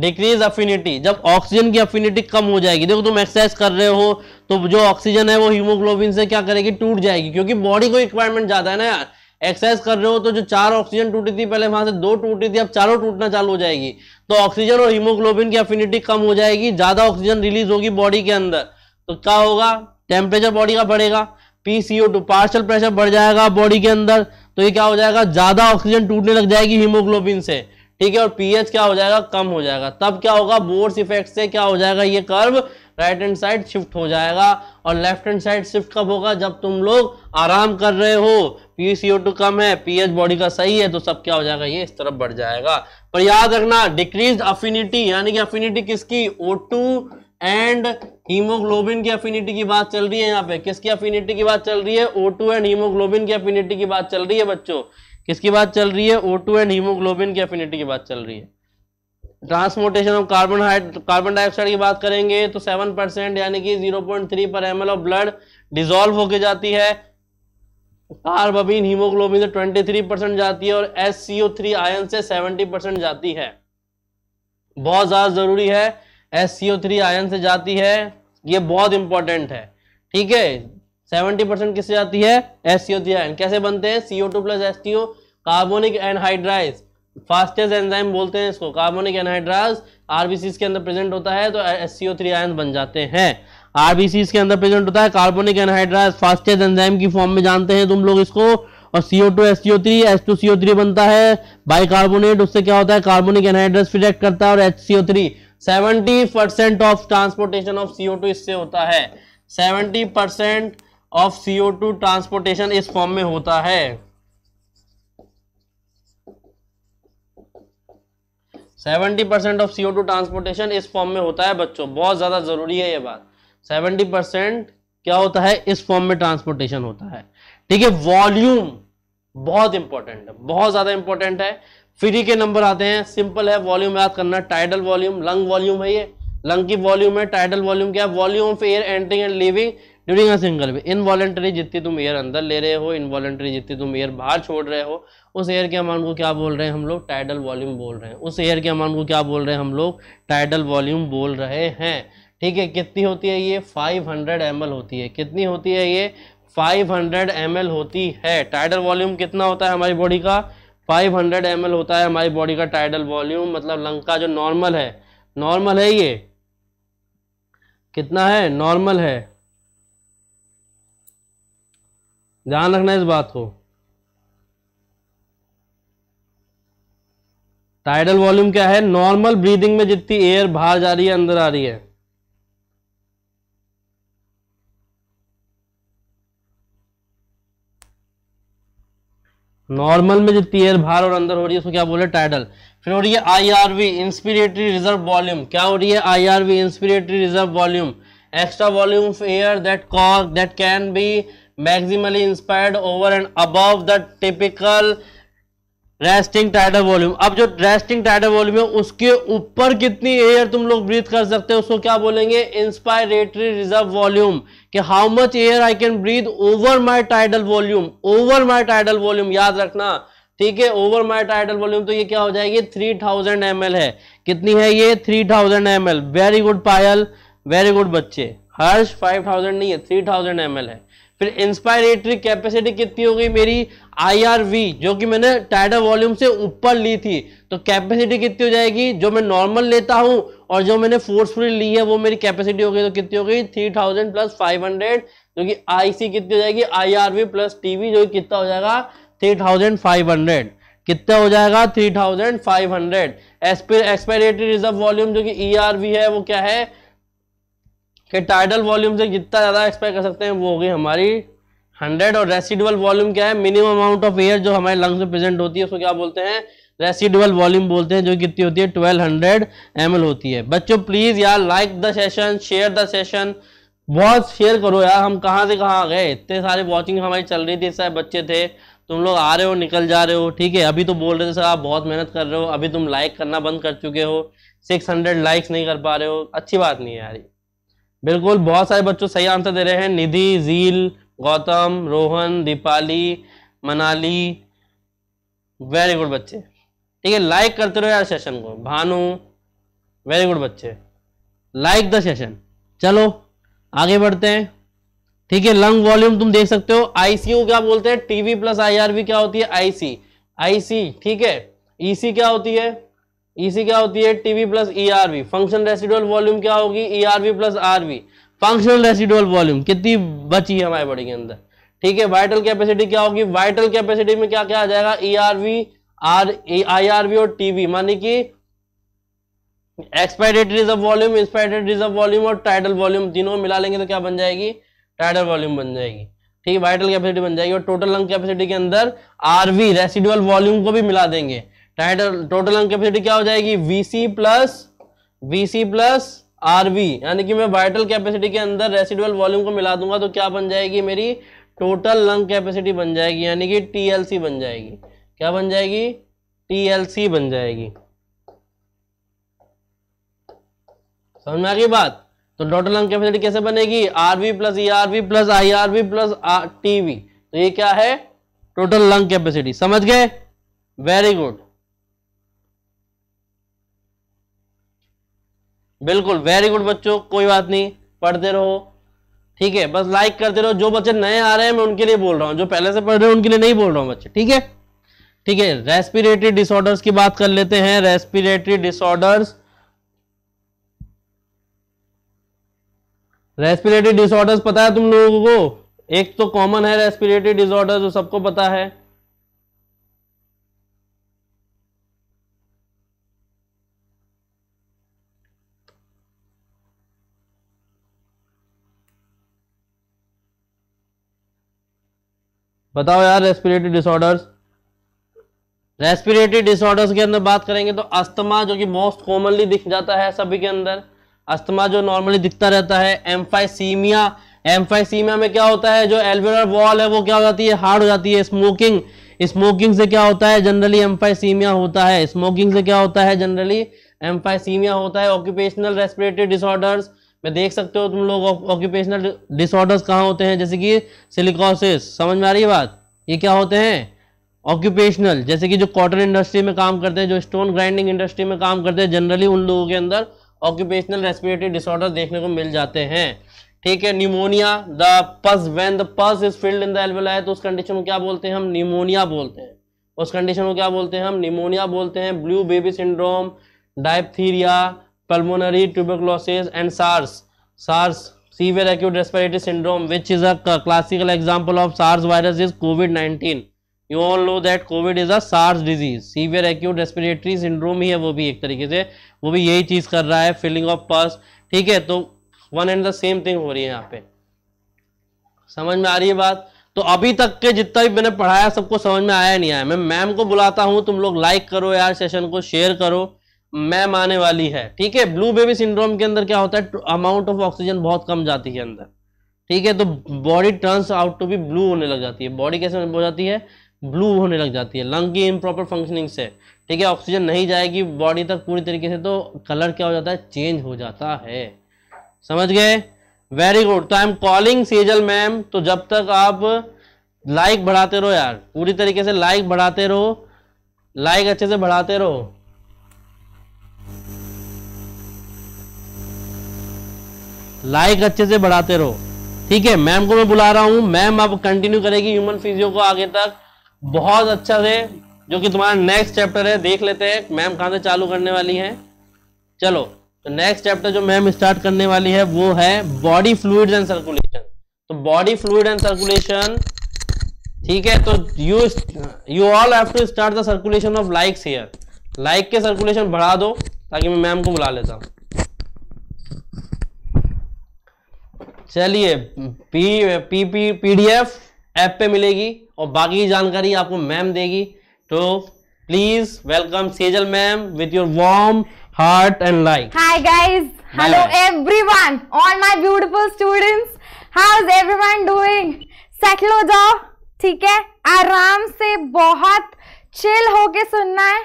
Speaker 2: डिक्रीज अफिनिटी जब ऑक्सीजन की अफिनिटी कम हो जाएगी देखो तुम एक्सरसाइज कर रहे हो तो जो ऑक्सीजन है वो हीमोग्लोबिन से क्या करेगी टूट जाएगी क्योंकि बॉडी को रिक्वायरमेंट ज़्यादा है ना यार एक्सरसाइज कर रहे हो तो जो चार ऑक्सीजन टूटी थी पहले वहां से दो टूटी थी अब चारों टूटना चालू हो जाएगी तो ऑक्सीजन और हीमोग्लोबिन की अफिनिटी कम हो जाएगी ज़्यादा ऑक्सीजन रिलीज होगी बॉडी के अंदर तो क्या होगा टेम्परेचर बॉडी का बढ़ेगा पीसीओ टू पार्शल प्रेशर बढ़ जाएगा बॉडी के अंदर तो ये क्या हो जाएगा ज्यादा ऑक्सीजन टूटने लग जाएगी हीमोग्लोबिन से ठीक है और पीएच क्या हो जाएगा कम हो जाएगा तब क्या होगा बोर्स इफेक्ट से क्या हो जाएगा ये curve right hand side shift हो जाएगा और लेफ्ट हैंड साइड शिफ्ट कब होगा जब तुम लोग आराम कर रहे हो पीसीओ टू कम है पीएच बॉडी का सही है तो सब क्या हो जाएगा ये इस तरफ बढ़ जाएगा पर याद रखना डिक्रीज अफिनिटी यानी कि अफिनिटी किसकी ओ टू एंड हीमोग्लोबिन की अफिनिटी की बात चल रही है यहाँ पे किसकी अफिनिटी की बात चल रही है ओ टू एंड हीमोग्लोबिन की अफिनिटी की बात चल रही है बच्चों किसकी बात चल रही है ओ टू एंड हीमोग्लोबिन की अफिनिटी की बात चल रही है transportation of carbon carbon dioxide की बात करेंगे तो सेवन परसेंट यानी कि जीरो पॉइंट थ्री पर एम ऑफ ब्लड डिजोल्व होके जाती है कार्बबीन हीमोग्लोबिन से ट्वेंटी थ्री परसेंट जाती है और S C O three ion से सेवेंटी परसेंट जाती है बहुत ज़्यादा ज़रूरी है S C O three ion से जाती है ये बहुत इंपॉर्टेंट है ठीक है सेवेंटी परसेंट किससे जाती है S C O three ion कैसे बनते हैं C O two plus S T O carbonic anhydrase fastest enzyme बोलते हैं इसको कार्बोनिक एनहाइड्राइज आरबीसी के अंदर प्रेजेंट होता है तो S C O three ion बन जाते हैं आरबीसी के अंदर प्रेजेंट होता है कार्बोनिक एनहाइड्राइज फास्टेस्ट एंजाइम की फॉर्म में जानते हैं तुम लोग इसको और CO two S CO three S two CO three बनता है बाई कार्बोनेट उससे क्या होता है कार्बोनिक एनहाइड्रस रिएक्ट करता है और H CO three seventy percent of transportation of CO two इससे होता है seventy percent of CO two transportation इस फॉर्म में होता है seventy percent of CO two transportation इस फॉर्म में होता है बच्चों बहुत ज्यादा जरूरी है ये बात सेवेंटी परसेंट क्या होता है इस फॉर्म में ट्रांसपोर्टेशन होता है ठीक है वॉल्यूम बहुत इंपॉर्टेंट है बहुत ज्यादा इंपॉर्टेंट है फ्री के नंबर आते हैं सिंपल है वॉल्यूम याद करना टाइडल वॉल्यूम लंग वॉल्यूम है ये लंग की वॉल्यूम है टाइडल वॉल्यूम क्या है volume of air entering and leaving during a single way voluntary जितनी तुम एयर अंदर ले रहे हो इनवॉलेंट्री जितनी तुम एयर बाहर छोड़ रहे हो उस एयर के अमाउंट को क्या बोल रहे हैं हम लोग टाइडल वॉल्यूम बोल रहे हैं उस एयर के अमाउंट को क्या बोल रहे हैं हम लोग टाइडल वॉल्यूम बोल रहे हैं ठीक है कितनी होती है ये 500 एल होती है कितनी होती है ये 500 एल होती है टाइडल वॉल्यूम कितना होता है हमारी बॉडी का हंड्रेड एम होता है हमारी बॉडी का टाइडल वॉल्यूम मतलब लंग का जो नॉर्मल है नॉर्मल है ये कितना है नॉर्मल है ध्यान रखना इस बात को टाइडल वॉल्यूम क्या है नॉर्मल ब्रीदिंग में जितनी एयर बाहर जा रही है अंदर आ रही है नॉर्मल में जो एयर बाहर और अंदर हो रही है उसको क्या बोले टाइडल फिर हो रही है आईआरवी इंस्पिरेटरी रिजर्व वॉल्यूम क्या हो रही है IRV inspiratory reserve volume extra volume of air that कॉक that can be maximally inspired over and above the typical resting tidal volume अब जो रेस्टिंग टाइडर वॉल्यूम है उसके ऊपर कितनी एयर तुम लोग ब्रीथ कर सकते हो उसको क्या बोलेंगे इंस्पायरेटरी रिजर्व वॉल्यूम कि how much air I can breathe over my tidal volume over my tidal volume याद रखना ठीक है ओवर माय टाइडल वॉल्यूम तो ये क्या हो जाएगी थ्री थाउजेंड एम एल है कितनी है ये three thousand M L very good Payal very good बच्चे हर्ष फाइव थाउजेंड नहीं है थ्री थाउजेंड एम एल है फिर इंस्पायरेटरी कैपेसिटी कितनी हो गई मेरी आई जो कि मैंने टाइडर वॉल्यूम से ऊपर ली थी तो कैपेसिटी कितनी हो जाएगी जो मैं नॉर्मल लेता हूं और जो मैंने फोर्सफुली ली है वो मेरी कैपेसिटी हो गई तो कितनी हो गई three thousand plus five hundred जो कि आईसी कितनी हो जाएगी वी प्लस टीवी जो कितना हो जाएगा थ्री थाउजेंड फाइव हंड्रेड कितना हो जाएगा 3500 thousand five hundred expiratory reserve volume जो कि ई e है वो क्या है कि टाइडल वॉल्यूम से जितना ज़्यादा एक्सपेक्ट कर सकते हैं वो होगी हमारी हंड्रेड और रेसिडुअल वॉल्यूम क्या है मिनिमम अमाउंट ऑफ एयर जो हमारे लंग्स में प्रेजेंट होती है उसको क्या बोलते हैं रेसिडुअल वॉल्यूम बोलते हैं जो कितनी होती है ट्वेल्व हंड्रेड एम होती है बच्चों प्लीज़ यार like the session share the session बहुत शेयर करो यार हम कहाँ से कहाँ आ गए इतने सारे वॉचिंग हमारी चल रही थी सारे बच्चे थे तुम लोग आ रहे हो निकल जा रहे हो ठीक है अभी तो बोल रहे थे सर आप बहुत मेहनत कर रहे हो अभी तुम लाइक करना बंद कर चुके हो सिक्स हंड्रेड लाइक्स नहीं कर पा रहे हो अच्छी बात नहीं है यार बिल्कुल बहुत सारे बच्चों सही आंसर दे रहे हैं निधि झील गौतम रोहन दीपाली मनाली वेरी गुड बच्चे ठीक है लाइक करते रहो यार सेशन को भानु वेरी गुड बच्चे लाइक द सेशन चलो आगे बढ़ते हैं ठीक है लंग वॉल्यूम तुम देख सकते हो आईसीयू क्या बोलते हैं टीवी प्लस आईआरवी क्या होती है आईसी आईसी ठीक है ईसी e क्या होती है ईसी क्या होती है TV plus ERV function residual volume क्या होगी ERV plus RV functional residual volume कितनी बची है हमारे बॉडी के अंदर ठीक है वाइटल कैपेसिटी क्या होगी वाइटल कैपेसिटी में क्या क्या आ जाएगा ईआरवी आर आईआरवी और टीवी मानी कि expiratory reserve volume inspiratory reserve volume और टाइडल वॉल्यूम तीनों मिला लेंगे तो क्या बन जाएगी टाइडल वॉल्यूम बन जाएगी ठीक है वाइटल कैपेसिटी बन जाएगी और टोटल लंग कैपेसिटी के अंदर आरवी रेसिडुअल वॉल्यूम को भी मिला देंगे टाइटल टोटल लंग कैपेसिटी क्या हो जाएगी VC plus VC plus RV यानी कि मैं वाइटल कैपेसिटी के अंदर रेसिडुअल वॉल्यूम को मिला दूंगा तो क्या बन जाएगी मेरी टोटल लंग कैपेसिटी बन जाएगी यानी कि टीएलसी बन जाएगी क्या बन जाएगी टीएलसी बन जाएगी समझ में आ गई बात तो टोटल लंग कैपेसिटी कैसे बनेगी RV plus E RV plus I RV plus TV तो ये क्या है टोटल लंग कैपेसिटी समझ गए वेरी गुड बिल्कुल वेरी गुड बच्चों कोई बात नहीं पढ़ते रहो ठीक है बस लाइक करते रहो जो बच्चे नए आ रहे हैं मैं उनके लिए बोल रहा हूँ जो पहले से पढ़ रहे हैं उनके लिए नहीं बोल रहा हूँ बच्चे ठीक है ठीक है रेस्पिरेटरी डिसऑर्डर्स की बात कर लेते हैं रेस्पिरेटरी डिसऑर्डर्स रेस्पिरेटरी डिसऑर्डर्स पता है तुम लोगों को एक तो कॉमन है रेस्पिरेटरी डिसऑर्डर जो सबको पता है बताओ यार रेस्पिरेटरी डिसऑर्डर्स रेस्पिरेटरी डिसऑर्डर्स के अंदर बात करेंगे तो अस्थमा जो कि मोस्ट कॉमनली दिख जाता है सभी के अंदर अस्थमा जो नॉर्मली दिखता रहता है एम्फाइसीमिया एम्फाइसीमिया में क्या होता है जो एल्वेलर वॉल है वो क्या हो जाती है हार्ड हो जाती है स्मोकिंग स्मोकिंग से क्या होता है जनरली एम्फाइसीमिया होता है स्मोकिंग से क्या होता है जनरली एम्फाइसीमिया होता है ऑक्यूपेशनल रेस्पिरेटरी डिसऑर्डर्स मैं देख सकते हो तुम लोग ऑक्यूपेशनल डिसऑर्डर्स कहाँ होते हैं जैसे कि सिलिकॉसिस समझ में आ रही है बात ये क्या होते हैं ऑक्यूपेशनल जैसे कि जो कॉटन इंडस्ट्री में काम करते हैं जो स्टोन ग्राइंडिंग इंडस्ट्री में काम करते हैं जनरली उन लोगों के अंदर ऑक्यूपेशनल रेस्पिरेटरी डिसऑर्डर देखने को मिल जाते हैं ठीक है pneumonia the pus when the pus is filled in the alveoli तो उस कंडीशन में क्या बोलते हैं हम निमोनिया बोलते हैं उस कंडीशन को क्या बोलते हैं हम निमोनिया बोलते हैं blue baby syndrome diphtheria pulmonary tuberculosis and SARS. SARS severe acute respiratory syndrome which is a classical example of SARS virus is COVID-19. You all know that COVID is a SARS disease severe acute respiratory syndrome ही है वो भी एक तरीके से वो भी यही चीज़ कर रहा है फीलिंग ऑफ पस ठीक है तो one and the same thing हो रही है यहाँ पे समझ में आ रही है बात तो अभी तक के जितना भी मैंने पढ़ाया सबको समझ में आया नहीं आया मैं मैम को बुलाता हूँ तुम लोग लाइक करो यार सेशन को शेयर करो मैम आने वाली है ठीक है ब्लू बेबी सिंड्रोम के अंदर क्या होता है अमाउंट ऑफ ऑक्सीजन बहुत कम जाती है अंदर ठीक है तो body turns out to be blue होने लग जाती है बॉडी कैसे हो जाती है ब्लू होने लग जाती है लंग की इम्प्रॉपर फंक्शनिंग से ठीक है ऑक्सीजन नहीं जाएगी बॉडी तक पूरी तरीके से तो कलर क्या हो जाता है चेंज हो जाता है समझ गए वेरी गुड तो I am calling Sejal ma'am तो जब तक आप लाइक बढ़ाते रहो यार पूरी तरीके से लाइक बढ़ाते रहो लाइक अच्छे से बढ़ाते रहो लाइक अच्छे से बढ़ाते रहो ठीक है मैम को मैं बुला रहा हूँ मैम अब कंटिन्यू करेगी ह्यूमन फिजियो को आगे तक बहुत अच्छा से जो कि तुम्हारा नेक्स्ट चैप्टर है देख लेते हैं मैम कहाँ से चालू करने वाली है चलो तो नेक्स्ट चैप्टर जो मैम स्टार्ट करने वाली है वो है बॉडी फ्लूड एंड सर्कुलेशन तो बॉडी फ्लूड एंड सर्कुलेशन ठीक है तो you you all have to start the circulation of likes here like के सर्कुलेशन बढ़ा दो ताकि मैं मैम को बुला लेता हूँ चलिए P P P PDF app पे मिलेगी और बाकी जानकारी आपको मैम देगी तो please welcome Sejal ma'am with your warm heart and like
Speaker 1: hi guys hello everyone all my beautiful students how is everyone doing settle हो जाओ ठीक है आराम से बहुत चिल होके सुनना है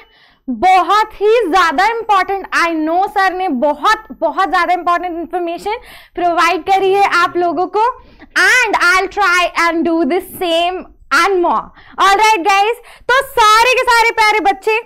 Speaker 1: बहुत ही ज़्यादा इंपॉर्टेंट आई नो सर ने बहुत बहुत ज़्यादा इंपॉर्टेंट इंफॉर्मेशन प्रोवाइड करी है आप लोगों को and I try and do this same and more all right guys तो सारे के सारे प्यारे बच्चे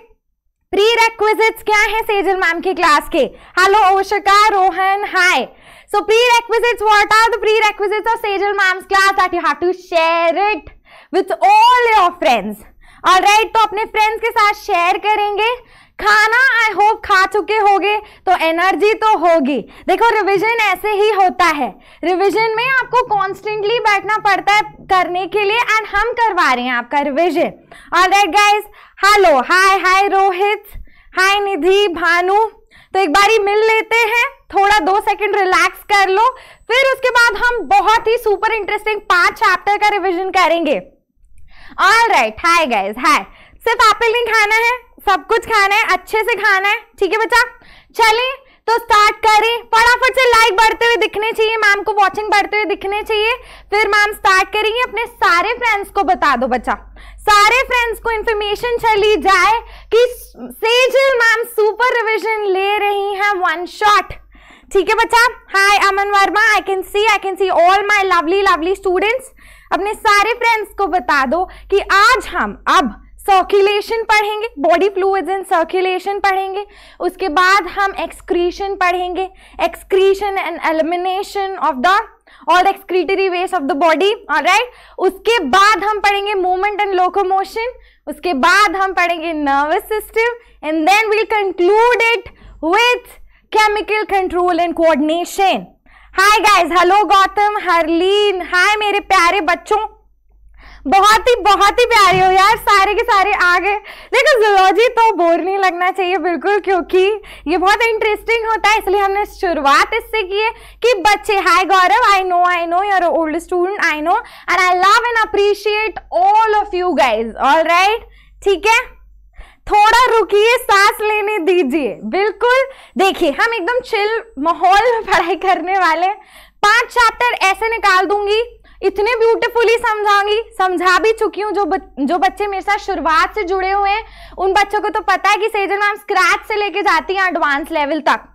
Speaker 1: प्री रेक्विजिट क्या है सेजल मैम की क्लास के hello Oshika Rohan hi so prerequisite what are the prerequisite of Sejal ma'am class that you have to share it with all your friends all right तो अपने फ्रेंड्स के साथ शेयर करेंगे खाना आई होप खा चुके होंगे तो एनर्जी तो होगी देखो रिवीजन ऐसे ही होता है रिवीजन में आपको कॉन्स्टेंटली बैठना पड़ता है करने के लिए एंड हम करवा रहे हैं आपका revision all right guys hello hi hi Rohit hi Nidhi Bhanu तो एक बारी मिल लेते हैं थोड़ा दो सेकंड रिलैक्स कर लो फिर उसके बाद हम बहुत ही सुपर इंटरेस्टिंग पांच चैप्टर का रिवीजन करेंगे all right hi guys hi सिर्फ एप्पल नहीं खाना है सब कुछ खाना है अच्छे से खाना है ठीक है बच्चा चलिए तो स्टार्ट करें फटाफट से लाइक बढ़ते हुए दिखने चाहिए मैम को वाचिंग बढ़ते हुए दिखने चाहिए फिर मैम स्टार्ट करेंगे अपने सारे फ्रेंड्स को बता दो बच्चा सारे फ्रेंड्स को इन्फॉर्मेशन चली जाए कि सेजल मैम सुपर रिविजन ले रही हैं वन शॉट ठीक है बच्चा hi Aman Verma I can see I can see all my lovely lovely students अपने सारे फ्रेंड्स को बता दो कि आज हम अब सर्कुलेशन पढ़ेंगे बॉडी फ्लूइड्स एंड सर्कुलेशन पढ़ेंगे उसके बाद हम एक्सक्रीशन पढ़ेंगे excretion and elimination of the all excretory waste of the body right उसके बाद हम पढ़ेंगे मूवमेंट एंड लोकोमोशन उसके बाद हम पढ़ेंगे nervous system and then will conclude it with chemical control and coordination hi guys hello Gautam Harleen hi मेरे प्यारे बच्चों बहुत ही बहुत ही प्यारे हो यार सारे के सारे आ गए देखो जोलॉजी तो बोर नहीं लगना चाहिए बिल्कुल क्योंकि ये बहुत इंटरेस्टिंग होता है इसलिए हमने शुरुआत इससे की है कि बच्चे hi Gaurav I know I know your old student I know and I love and appreciate all of you guys all right ठीक है थोड़ा रुकिए सांस लेने दीजिए बिल्कुल देखिए हम एकदम चिल माहौल में पढ़ाई करने वाले पांच चैप्टर ऐसे निकाल दूंगी इतने ब्यूटीफुली समझाऊंगी समझा भी चुकी हूँ जो ब, जो बच्चे मेरे साथ शुरुआत से जुड़े हुए हैं उन बच्चों को तो पता है कि सेजन मैम स्क्रैच से लेके जाती हैं एडवांस लेवल तक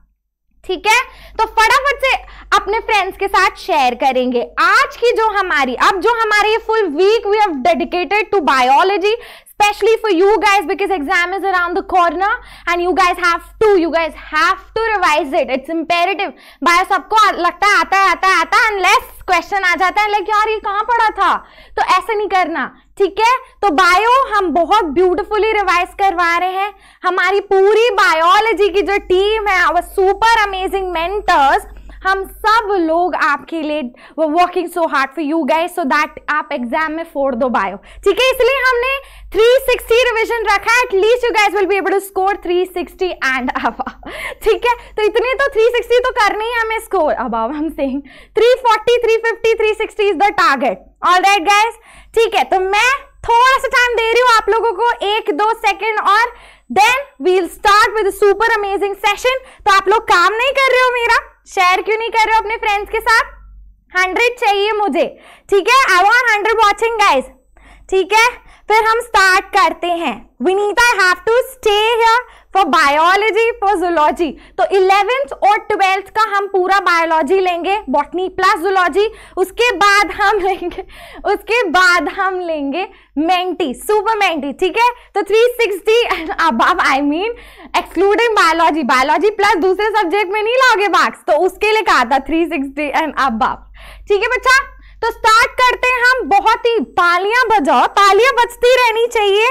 Speaker 1: ठीक है तो फटाफट से अपने फ्रेंड्स के साथ शेयर करेंगे आज की जो हमारी अब जो हमारी full week we have dedicated to biology especially for you guys because exam is around the corner and you guys have to you guys have to revise it it's imperative by sabko lagta है आता है आता है आता है unless question आ जाता है like यार ये कहाँ पड़ा था तो ऐसे नहीं करना ठीक है तो बायो हम बहुत ब्यूटीफुली रिवाइज करवा रहे हैं हमारी पूरी बायोलॉजी की जो टीम है सुपर अमेजिंग मेंटर्स हम सब लोग आपके लिए working so hard for you गए सो दैट आप एग्जाम में फोड़ दो बायो ठीक है इसलिए हमने 360 रिवीजन रखा है at least you guys will be able to score 360 and अब ठीक है तो इतने तो 360 तो करने ही हमें स्कोर अब अब हम सिंह 340 350 360 is the target all right guys ठीक है तो मैं थोड़ा सा टाइम दे रही हूं आप लोगों को एक दो सेकंड और then we'll start with super amazing session तो आप लोग काम नहीं कर रहे हो मेरा शेयर क्यों नहीं कर रहे हो अपने फ्रेंड्स के साथ हंड्रेड चाहिए मुझे ठीक है I want hundred watching guys ठीक है फिर हम स्टार्ट करते हैं Vineeta have to stay here for biology for zoology तो इलेवेंथ और ट्वेल्थ का हम पूरा बायोलॉजी लेंगे बॉटनी प्लस जोलॉजी उसके बाद हम लेंगे उसके बाद हम लेंगे मेंटी सुपर मेंटी ठीक है तो 360 अब अब I mean excluding biology biology plus दूसरे सब्जेक्ट में नहीं लाओगे मार्क्स तो उसके लिए कहा था थ्री सिक्सटी एंड अब ठीक है बच्चा तो स्टार्ट करते हैं हम बहुत ही तालियां बजाओ तालियां बजती रहनी चाहिए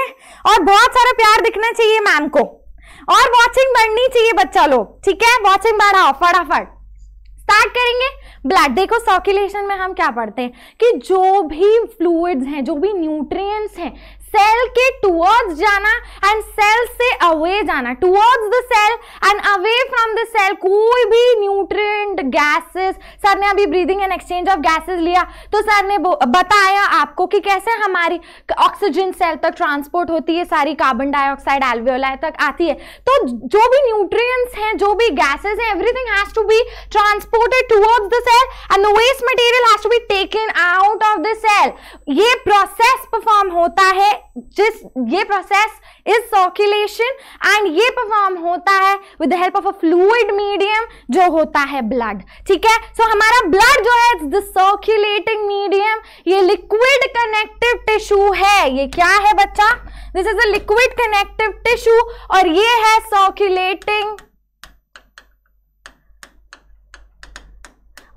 Speaker 1: और बहुत सारा प्यार दिखना चाहिए मैम को और वॉचिंग बढ़नी चाहिए बच्चा लोग ठीक है वॉचिंग बढ़ाओ फटाफट स्टार्ट करेंगे ब्लड देखो सर्कुलेशन में हम क्या पढ़ते हैं कि जो भी फ्लूइड्स हैं जो भी न्यूट्रिएंट्स हैं सेल के टूवर्ड्स जाना एंड सेल से अवे जाना towards the cell and away from the cell कोई भी न्यूट्रिएंट गैसेस सर ने अभी breathing and exchange of gases लिया तो सर ने बताया आपको कि कैसे हमारी ऑक्सीजन सेल तक ट्रांसपोर्ट होती है सारी कार्बन डाइऑक्साइड एल्वियोलाई तक आती है तो जो भी न्यूट्रिएंट्स हैं जो भी गैसेस हैं everything has to be transported towards the cell and the waste material has to be taken out of the cell ये प्रोसेस परफॉर्म होता है जिस ये प्रोसेस इज सर्कुलेशन एंड ये परफॉर्म होता है with the help of a fluid medium जो होता है ब्लड ठीक है सो so, हमारा ब्लड जो है इट्स द सर्कुलेटिंग मीडियम ये लिक्विड कनेक्टिव टिश्यू है ये क्या है बच्चा this is a liquid connective tissue और ये है सर्कुलेटिंग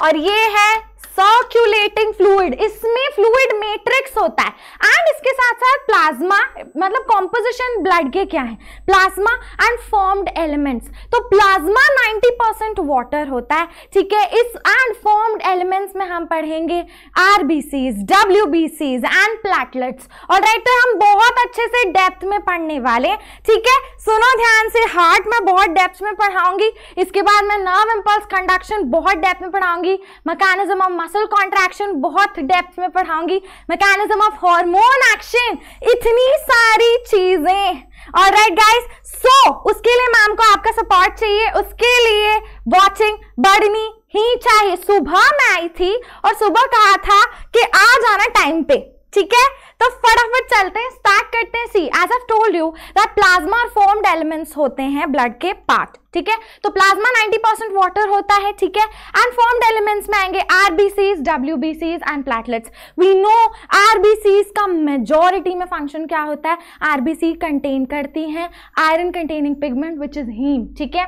Speaker 1: और ये है सर्क्यूलेटिंग फ्लूड इसमें फ्लूड मेट्रिक्स होता है एंड इसके साथ साथ प्लाज्मा मतलब कॉम्पोजिशन ब्लड के क्या है प्लाज्मा एंड फॉर्म्ड एलिमेंट्स तो प्लाज्मा 90 परसेंट वाटर होता है ठीक है इस एंड फॉर्म्ड एलिमेंट्स में हम पढ़ेंगे R B Cs W B Cs and platelets और राइट तो हम बहुत अच्छे से डेप्थ में पढ़ने वाले ठीक है सुनो ध्यान से हार्ट में बहुत डेप्थ में पढ़ाऊंगी इसके बाद मैं नर्व इम्पल्स कंडक्शन बहुत डेप्थ में पढ़ाऊंगी मकानिज्म ऑफ मसल कॉन्ट्रैक्शन बहुत डेप्थ में पढ़ाऊंगी मैकेनिज्म ऑफ हार्मोन एक्शन इतनी सारी चीजें और राइट गाइज सो उसके लिए मैम को आपका सपोर्ट चाहिए उसके लिए वॉचिंग बढ़नी ही चाहिए सुबह मैं आई थी और सुबह कहा था कि आ जाना टाइम पे ठीक है तो फटाफट चलते हैं स्टार्ट करते हैं see as told you that plasma और फॉर्म्ड एलिमेंट्स होते हैं ब्लड के पार्ट ठीक है तो प्लाज्मा 90 परसेंट वाटर होता है ठीक है एंड फॉर्म्ड एलिमेंट्स में आएंगे आरबीसीज डब्ल्यूबीसीज and platelets we know RBCs का मेजोरिटी में फंक्शन क्या होता है आरबीसी कंटेन करती हैं iron containing pigment which is haem ठीक है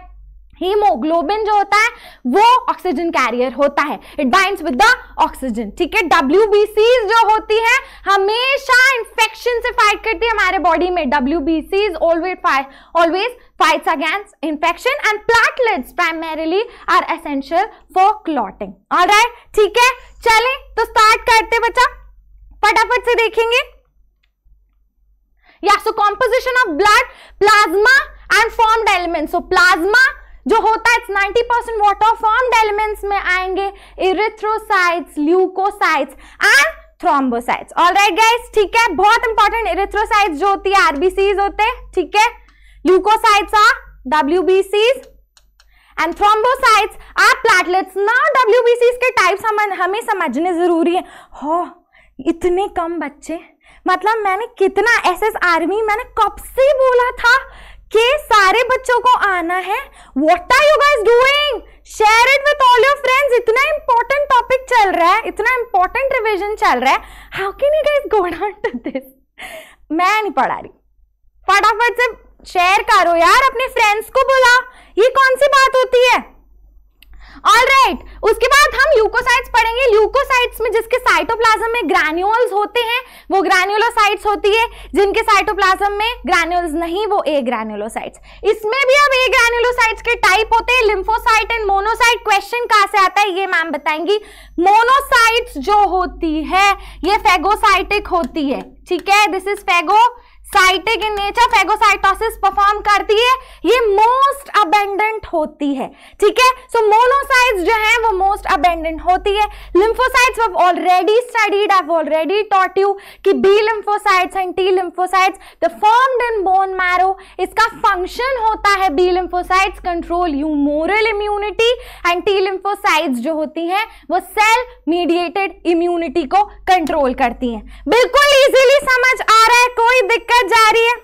Speaker 1: हीमोग्लोबिन जो होता है वो ऑक्सीजन कैरियर होता है it binds with the oxygen ठीक है डब्ल्यू जो होती है हमेशा इंफेक्शन से फाइट करती है हमारे बॉडी में W B Cs always always fights against infection and platelets primarily are essential for clotting all right ठीक है चले तो स्टार्ट करते बच्चा फटाफट से देखेंगे या so composition of blood plasma and formed element so plasma जो होता है ninety percent water form elements में आएंगे erythrocytes leucocytes and thrombocytes all right guys ठीक है बहुत इंपॉर्टेंट इरेथ्रोसाइट्स जो होती है आरबीसी होते हैं ठीक है ल्यूकोसाइट्स आर डब्ल्यूबीसीज एंड थ्रोम्बोसाइट्स आर प्लेटलेट्स ना डब्ल्यूबीसीज के टाइप्स हम हमें समझने जरूरी है हो इतने कम बच्चे मतलब मैंने कितना एस एस आर्मी मैंने कब से बोला था कि सारे बच्चों को आना है what are you guys doing share it with all your friends इतना इंपॉर्टेंट टॉपिक चल रहा है इतना इंपॉर्टेंट रिविजन चल रहा है how can you guys go down this मैं नहीं पढ़ा रही फटाफट से शेयर करो यार अपने फ्रेंड्स को बुला ये कौन सी बात होती है ऑलराइट right, उसके बाद हम ल्यूकोसाइट्स पढ़ेंगे ल्यूकोसाइट्स में जिसके साइटोप्लाज्म में ग्रैन्यूल्स होते हैं वो ग्रैन्युलोसाइट्स होती है जिनके साइटोप्लाज्म में ग्रैन्यूल्स नहीं वो ए ग्रैन्युलोसाइट्स इसमें भी अब ए ग्रैन्युलोसाइट्स के टाइप होते हैं लिम्फोसाइट एंड मोनोसाइट क्वेश्चन कहां से आता है ये मैम बताएंगी मोनोसाइट्स जो होती है ये फेगोसाइटिक होती है ठीक है this is phagocytic in nature phagocytosis perform करती है ये मोस्ट अबेंडेंट होती है ठीक है सो मोनोसाइट्स जो है वो मोस्ट अबेंडेंट होती है lymphocytes have already studied have already taught you कि B lymphocytes and T lymphocytes the formed in bone marrow इसका फंक्शन होता है B lymphocytes control humoral immunity and T lymphocytes जो होती हैं वो सेल मीडिएटेड इम्यूनिटी को कंट्रोल करती हैं बिल्कुल इजीली समझ आ रहा है कोई दिक्कत समझ जा रही है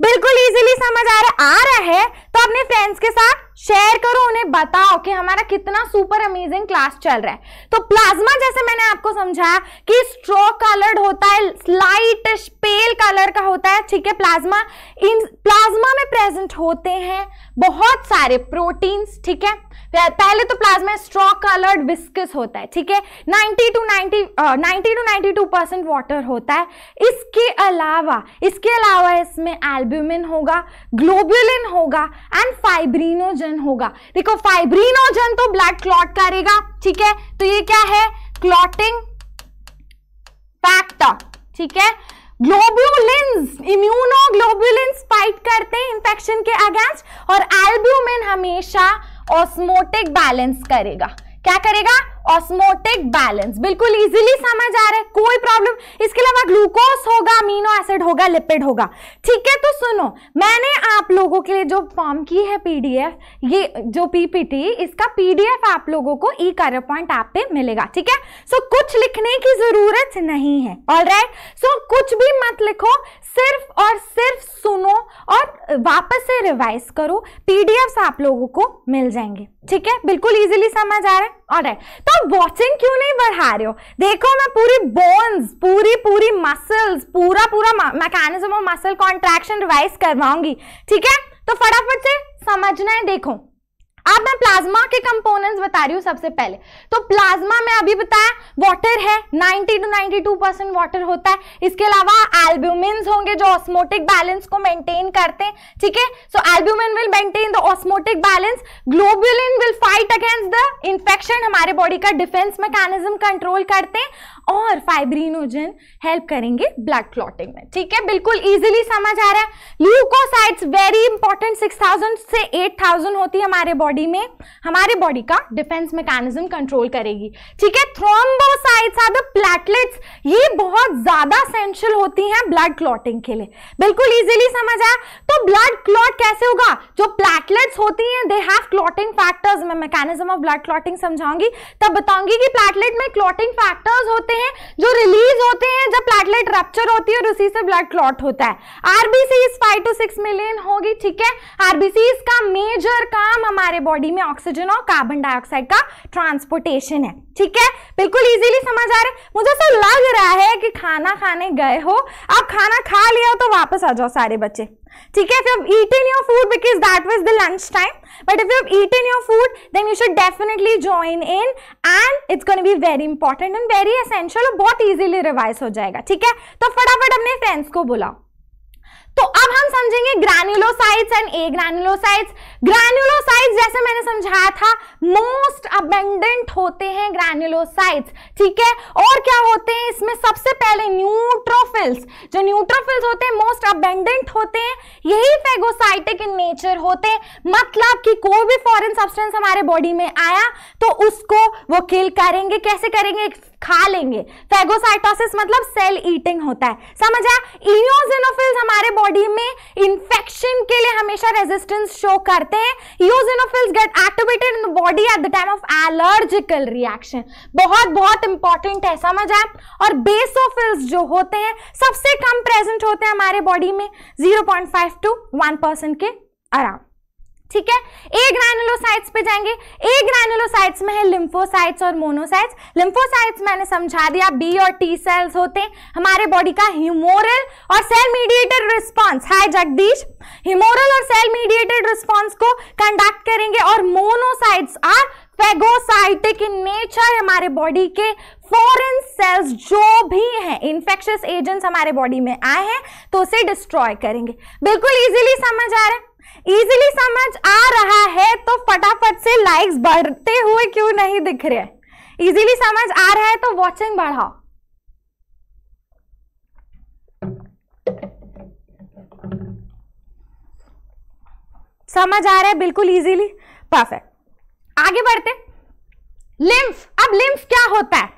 Speaker 1: बिल्कुल इजीली समझ आ रहा आ रहा है तो अपने फ्रेंड्स के साथ शेयर करो उन्हें बताओ कि हमारा कितना सुपर अमेजिंग क्लास चल रहा है तो प्लाज्मा जैसे मैंने आपको समझाया कि स्ट्रो कलर्ड होता है लाइट पेल कलर का होता है ठीक है प्लाज्मा इन प्लाज्मा में प्रेजेंट होते हैं बहुत सारे प्रोटीन्स ठीक है पहले तो प्लाज्मा स्ट्रॉ कलर्ड विस्कस होता है ठीक है 90 to 90 90 two two percent water होता है इसके अलावा इसके अलावा इसमें एल्ब्यूमिन होगा ग्लोबुलिन होगा एंड फाइब्रीनोजन होगा देखो फाइब्रीनोजन तो ब्लड क्लॉट करेगा ठीक है तो ये क्या है क्लॉटिंग फैक्टर ठीक है ग्लोब्यूलिन इम्यूनोग्लोब्यूलिन फाइट करते हैं इंफेक्शन के अगेंस्ट और एल्ब्यूमिन हमेशा ऑस्मोटिक बैलेंस करेगा क्या करेगा ऑस्मोटिक बैलेंस बिल्कुल इजीली समझ आ रहा है कोई प्रॉब्लम इसके अलावा ग्लूकोज होगा अमीनो एसिड होगा लिपिड होगा ठीक है तो सुनो मैंने आप लोगों के लिए जो फॉर्म की है पीडीएफ ये जो पीपीटी इसका पीडीएफ आप लोगों को ई कार्य पॉइंट ऐप पे मिलेगा ठीक है सो so, कुछ लिखने की जरूरत नहीं है ऑल राइट सो कुछ भी मत लिखो सिर्फ और सिर्फ सुनो और वापस से रिवाइज करो पीडीएफ आप लोगों को मिल जाएंगे ठीक है बिल्कुल इजिली समझ आ रहा है तो वॉचिंग क्यों नहीं बढ़ा रहे हो देखो मैं पूरी बोन्स पूरी पूरी मसल्स पूरा पूरा मैकेनिज्म और मसल कॉन्ट्रैक्शन रिवाइज करवाऊंगी ठीक है तो फटाफट से समझना है देखो अब मैं प्लाज्मा के कंपोनेंट्स बता रही हूं सबसे पहले तो प्लाज्मा में अभी बताया वाटर है 90 टू 92 परसेंट वाटर होता है इसके अलावा एल्ब्यूमिन होंगे जो ऑस्मोटिक बैलेंस को मेंटेन करते हैं ठीक है so albumin will maintain the osmotic balance globulin will fight against the infection हमारे बॉडी का डिफेंस मैकेनिज्म कंट्रोल करते हैं और फाइब्रीनोजन हेल्प करेंगे ब्लड क्लॉटिंग में ठीक है बिल्कुल इजीली समझ आ रहा है ल्यूकोसाइट्स वेरी इंपॉर्टेंट 6000 से 8000 होती है हमारे बॉडी में हमारे बॉडी का डिफेंस मैकेनिज्म कंट्रोल करेगी ठीक है थ्रोम्बोसाइट्स आर द प्लेटलेट्स ये बहुत ज्यादा सेंशियल होती हैं ब्लड क्लॉटिंग के लिए बिल्कुल इजीली समझ आया तो ब्लड क्लॉट कैसे होगा जो प्लेटलेट्स होती हैं दे हैव क्लॉटिंग फैक्टर्स मैं मैकेनिज्म ऑफ ब्लड क्लॉटिंग समझाऊंगी तब बताऊंगी कि प्लेटलेट में क्लॉटिंग फैक्टर्स होते हैं हैं जो रिलीज होते हैं जब प्लेटलेट रप्चर होती है और उसी से ब्लड क्लॉट होता है RBC five to six million होगी ठीक है आरबीसी का मेजर काम हमारे बॉडी में ऑक्सीजन और कार्बन डाइऑक्साइड का ट्रांसपोर्टेशन है ठीक है बिल्कुल इजीली समझ आ रहा है मुझे ऐसा लग रहा है कि खाना खाने गए हो अब खाना खा लिया तो वापस आ जाओ सारे बच्चे ठीक है if you have eaten your food because that was the lunch time but if you have eaten your food then you should definitely join in and it's gonna be very important and very essential और बहुत easily revise हो जाएगा ठीक है तो फटाफट अपने friends को बुलाओ तो अब हम समझेंगे granulocytes and agranulocytes granulocytes जैसे मैंने समझाया था मोस्ट अबेंडेंट होते हैं ग्रैन्युलोसाइट्स ठीक है और क्या होते हैं इसमें सबसे पहले न्यूट्रोफिल्स जो न्यूट्रोफिल्स होते हैं मोस्ट अबेंडेंट होते हैं यही फेगोसाइटिक इन नेचर होते हैं मतलब कि कोई भी फॉरेन सब्सटेंस हमारे बॉडी में आया तो उसको वो किल करेंगे कैसे करेंगे खा लेंगे फेगोसाइटोसिस मतलब सेल ईटिंग होता है समझा इोजिनोफिल्स हमारे बॉडी में इंफेक्शन के लिए हमेशा रेजिस्टेंस शो करते हैं eosinophils get activated in body at the time of allergical reaction बहुत बहुत इंपॉर्टेंट है समझ आप और बेसोफिल्स जो होते हैं सबसे कम प्रेजेंट होते हैं हमारे बॉडी में 0.5 टू 1 परसेंट के अराउंड ठीक है ए ग्रैनुलोसाइट्स पे जाएंगे ए ग्रैनुलोसाइट्स में है लिम्फोसाइट्स और मोनोसाइट्स लिम्फोसाइट्स मैंने समझा दिया बी और टी सेल्स होते हैं हमारे बॉडी का ह्यूमोरल और cell mediated response hi Jagdish humoral और सेल मीडिएटेड रिस्पांस को कंडक्ट करेंगे और monocytes are phagocytic in nature हमारे बॉडी के फॉरेन सेल्स जो भी हैं इन्फेक्शियस एजेंट्स हमारे बॉडी में आए हैं तो उसे डिस्ट्रॉय करेंगे बिल्कुल इजीली समझ आ रहा है इजीली समझ आ रहा है तो फटाफट से लाइक्स बढ़ते हुए क्यों नहीं दिख रहे इजीली समझ आ रहा है तो वॉचिंग बढ़ाओ समझ आ रहा है बिल्कुल इजीली परफेक्ट आगे बढ़ते लिम्फ अब लिम्फ क्या होता है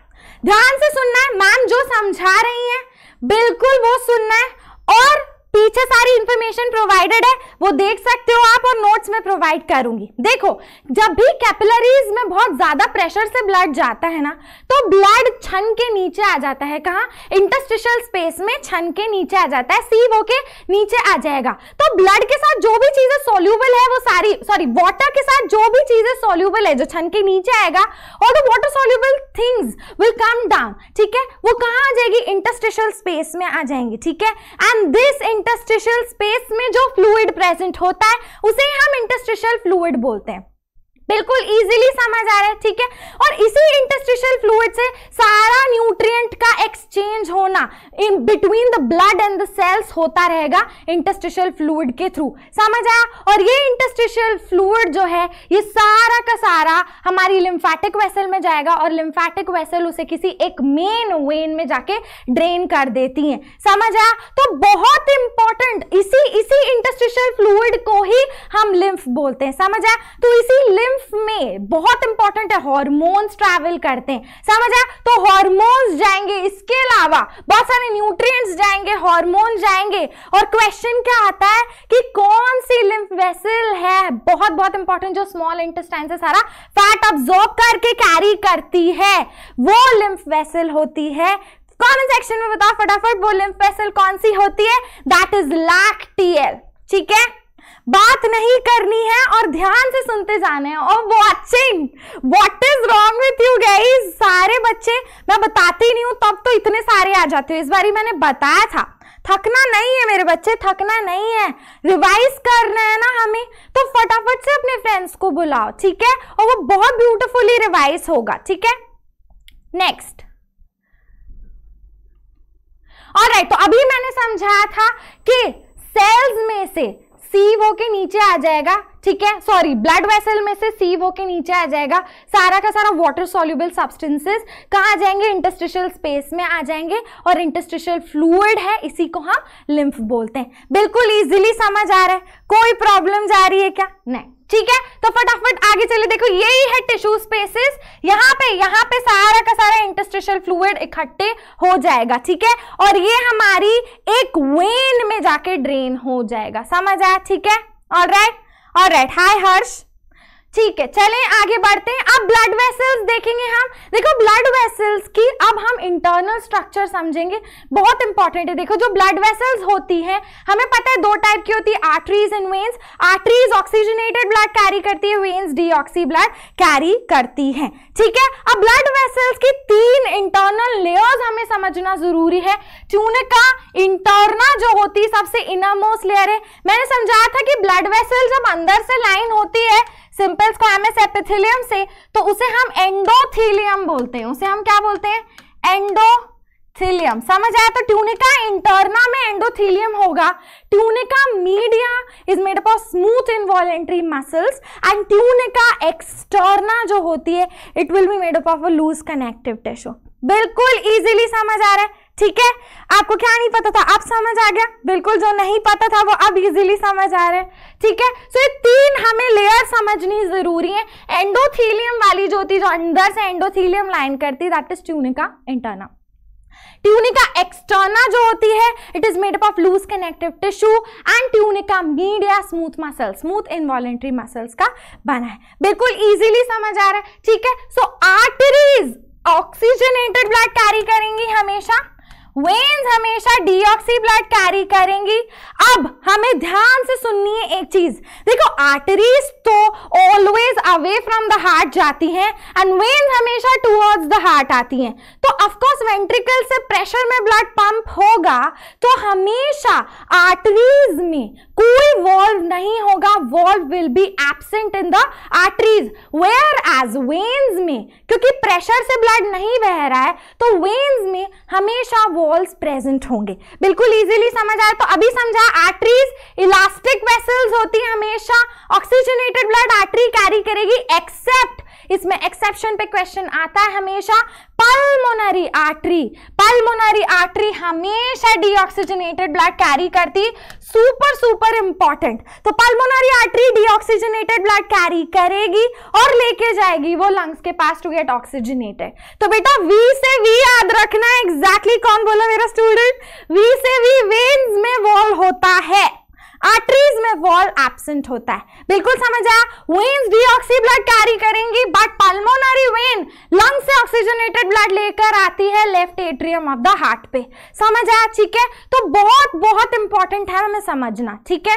Speaker 1: ध्यान से सुनना है मैम जो समझा रही हैं बिल्कुल वो सुनना है और पीछे सारी इंफॉर्मेशन प्रोवाइडेड है वो देख सकते हो आप और नोट्स में प्रोवाइड करूंगी देखो जब भी कैपिलरीज में बहुत ज्यादा प्रेशर से ब्लड जाता है ना तो ब्लड छन के नीचे आ जाता है कहा इंटरस्टिशियल स्पेस में छन के नीचे आ जाता है सीव होके नीचे आ जाएगा तो ब्लड के साथ जो भी चीजें सोल्यूबल है वो सारी सॉरी वॉटर के साथ जो भी चीजें सोल्यूबल है जो छन के नीचे आएगा और the water soluble things will come down ठीक है वो कहाँ आ जाएगी इंटरस्टिशियल स्पेस में आ जाएंगे ठीक है एंड दिस इंटरस्टिशियल स्पेस में जो फ्लूड प्रेजेंट होता है उसे हम इंटरस्टिशियल फ्लूड बोलते हैं बिल्कुल इजीली समझ आ रहा है ठीक है और इसी इंटरस्टिशियल फ्लूड से सारा न्यूट्रिएंट का एक्सचेंज होना in between the blood and the cells होता रहेगा इंटरस्टिशियल फ्लूड के थ्रू समझ आया और ये इंटरस्टिशियल फ्लूड जो है ये सारा का सारा हमारी लिम्फैटिक वेसल में जाएगा और लिम्फैटिक वेसल उसे किसी एक मेन वेन में जाके ड्रेन कर देती है समझ आया तो बहुत इंपॉर्टेंट इसी इसी इंटरस्टिशियल फ्लूड को ही हम लिम्फ बोलते हैं समझ आया तो इसी लिम्फ लिम्फ में बहुत इंपॉर्टेंट है हॉर्मोन्स ट्रैवल करते हैं समझ आया तो हॉर्मोन्स जाएंगे इसके अलावा बहुत सारे न्यूट्रिएंट्स जाएंगे हॉर्मोन जाएंगे और क्वेश्चन क्या आता है कि कौन सी लिम्फ वेसल है बहुत बहुत इंपॉर्टेंट जो स्मॉल इंटेस्टाइन से सारा फैट ऑब्जॉर्ब करके कैरी करती है वो लिम्फ वेसल होती है कमेंट सेक्शन में बताओ फटाफट वो लिम्फ वेसल कौन सी होती है दैट इज लैक्टीएल ठीक है बात नहीं करनी है और ध्यान से सुनते जाने हैं और watching what is wrong with you guys सारे बच्चे मैं बताती नहीं हूं तब तो इतने सारे आ जाते हो इस बार मैंने बताया था थकना नहीं है मेरे बच्चे थकना नहीं है रिवाइज करना है ना हमें तो फटाफट से अपने फ्रेंड्स को बुलाओ ठीक है और वो बहुत ब्यूटीफुली रिवाइज होगा ठीक है नेक्स्ट और राइट तो अभी मैंने समझाया था कि सेल्स में से सी वो के नीचे आ जाएगा ठीक है सॉरी ब्लड वेसल में से सी वो के नीचे आ जाएगा सारा का सारा वाटर सॉल्यूबल सब्सटेंसेस कहाँ आ जाएंगे इंटस्ट्रिशियल स्पेस में आ जाएंगे और इंटस्ट्रिशियल फ्लूड है इसी को हम लिम्फ बोलते हैं बिल्कुल ईजिली समझ आ रहा है कोई प्रॉब्लम जा रही है क्या नहीं ठीक है तो फटाफट आगे चले देखो यही है टिश्यू स्पेसिस यहाँ पे यहाँ पे सारा का सारा इंटरस्टिशियल फ्लूड इकट्ठे हो जाएगा ठीक है और ये हमारी एक वेन में जाके ड्रेन हो जाएगा समझ आया ठीक है और राइट और राइट हाई हर्ष ठीक है चले आगे बढ़ते हैं अब ब्लड वेसल्स देखेंगे हम देखो ब्लड वेसल्स की अब हम इंटरनल स्ट्रक्चर समझेंगे बहुत इंपॉर्टेंट है देखो जो ब्लड वेसल्स होती हैं हमें पता है दो टाइप की होती है arteries and veins arteries oxygenated blood carry करती है वेन्स डी ब्लड कैरी करती है ठीक है अब ब्लड वेसल्स की तीन इंटरनल लेयर्स हमें समझना जरूरी है का इंटरना जो होती है सबसे इनर मोस्ट लेयर है मैंने समझाया था कि ब्लड वेसल जब अंदर से लाइन होती है सिंपल एमएस एपिथिलियम से तो उसे हम एंडोथिलियम बोलते हैं उसे हम क्या बोलते हैं थिलियम समझ आया तो ट्यूनिका इंटरना में एंडोथिलियम होगा tunica media is made up of smooth involuntary muscles and tunica externa जो होती है it will be made up of a loose connective tissue बिल्कुल इजीली समझ आ रहा है ठीक है आपको क्या नहीं पता था अब समझ आ गया बिल्कुल जो नहीं पता था वो अब इजीली समझ आ रहा है ठीक है सो ये तीन हमें लेयर समझनी जरूरी है एंडोथीलियम वाली जो होती जो अंदर से एंडोथीलियम लाइन करती that is tunica interna tunica externa जो होती है it is made up of loose connective tissue and tunica media या smooth muscle smooth involuntary muscles का बना है बिल्कुल ईजिली समझ आ रहा है ठीक है so arteries oxygenated blood carry करेंगी हमेशा वेन्स हमेशा डीऑक्सी ब्लड कैरी करेंगी अब हमें ध्यान से सुननी है एक चीज देखो आर्टरीज तो always away from the heart जाती हैं एंड वेन्स हमेशा टूवर्ड्स द हार्ट आती हैं तो ऑफकोर्स वेंट्रिकल से प्रेशर में ब्लड पंप होगा तो हमेशा आर्टरीज में कोई वॉल्व नहीं होगा valve will be absent in the arteries whereas veins में क्योंकि प्रेशर से ब्लड नहीं बह रहा है तो वेन्स में हमेशा वॉल्व प्रेजेंट होंगे बिल्कुल इजीली समझ आया तो अभी समझा आर्टरीज इलास्टिक वेसल्स होती है हमेशा ऑक्सीजनेटेड ब्लड आर्टरी कैरी करेगी एक्सेप्ट इसमें एक्सेप्शन पे क्वेश्चन आता है हमेशा पल्मोनरी आर्टरी पल्मोनरी आर्टरी हमेशा डीऑक्सीजनेटेड ब्लड कैरी करती सुपर सुपर इंपॉर्टेंट तो pulmonary artery deoxygenated blood carry करेगी और लेके जाएगी वो लंग्स के पास टू गेट ऑक्सीजनेटेड तो बेटा वी से वी याद रखना एग्जैक्टली exactly कौन बोला मेरा स्टूडेंट वी से वी वेन्स में वॉल्व होता है आर्टरीज में वॉल एबसेंट होता है बिल्कुल समझ आया वेन्स डीऑक्सी ब्लड कैरी करेंगी बट पल्मोनरी वेन लंग से ऑक्सीजनेटेड ब्लड लेकर आती है left atrium of the heart पे समझ आया ठीक है तो बहुत बहुत इंपॉर्टेंट है हमें समझना ठीक है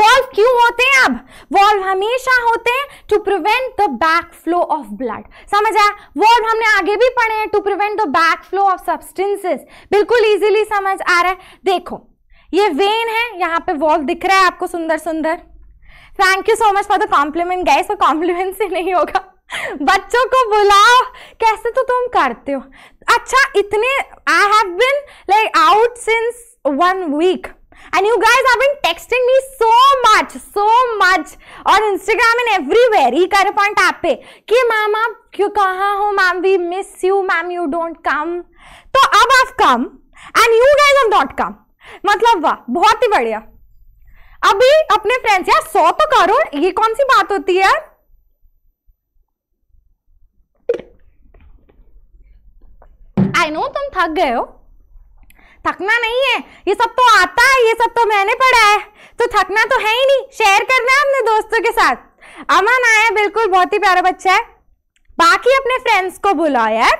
Speaker 1: वॉल्व क्यों होते हैं अब वॉल्व हमेशा होते हैं to prevent the back flow of blood समझ आया वॉल्व हमने आगे भी पढ़े हैं to prevent the back flow of substances बिल्कुल इजीली समझ आ रहा है देखो ये वेन है यहाँ पे वॉल दिख रहा है आपको सुंदर सुंदर thank you so much for the compliment guys वो कॉम्प्लीमेंट से नहीं होगा बच्चों को बुलाओ कैसे तो तुम करते हो अच्छा इतने I have been like out since one week and you guys have been texting me so much so much और इंस्टाग्राम एंड एवरीवेयर ई कर पॉइंट ऐप पे कि मैम आप क्यों कहाँ हो ma'am we miss you ma'am you don't come तो अब आप come and you guys am not come मतलब वाह बहुत ही बढ़िया अभी अपने फ्रेंड्स यार सौ तो करोड़ ये कौन सी बात होती है आई नो तुम थक गए हो थकना नहीं है ये सब तो आता है ये सब तो मैंने पढ़ा है तो थकना तो है ही नहीं शेयर करना है अपने दोस्तों के साथ अमन आया बिल्कुल बहुत ही प्यारा बच्चा है बाकी अपने फ्रेंड्स को बुलाओ यार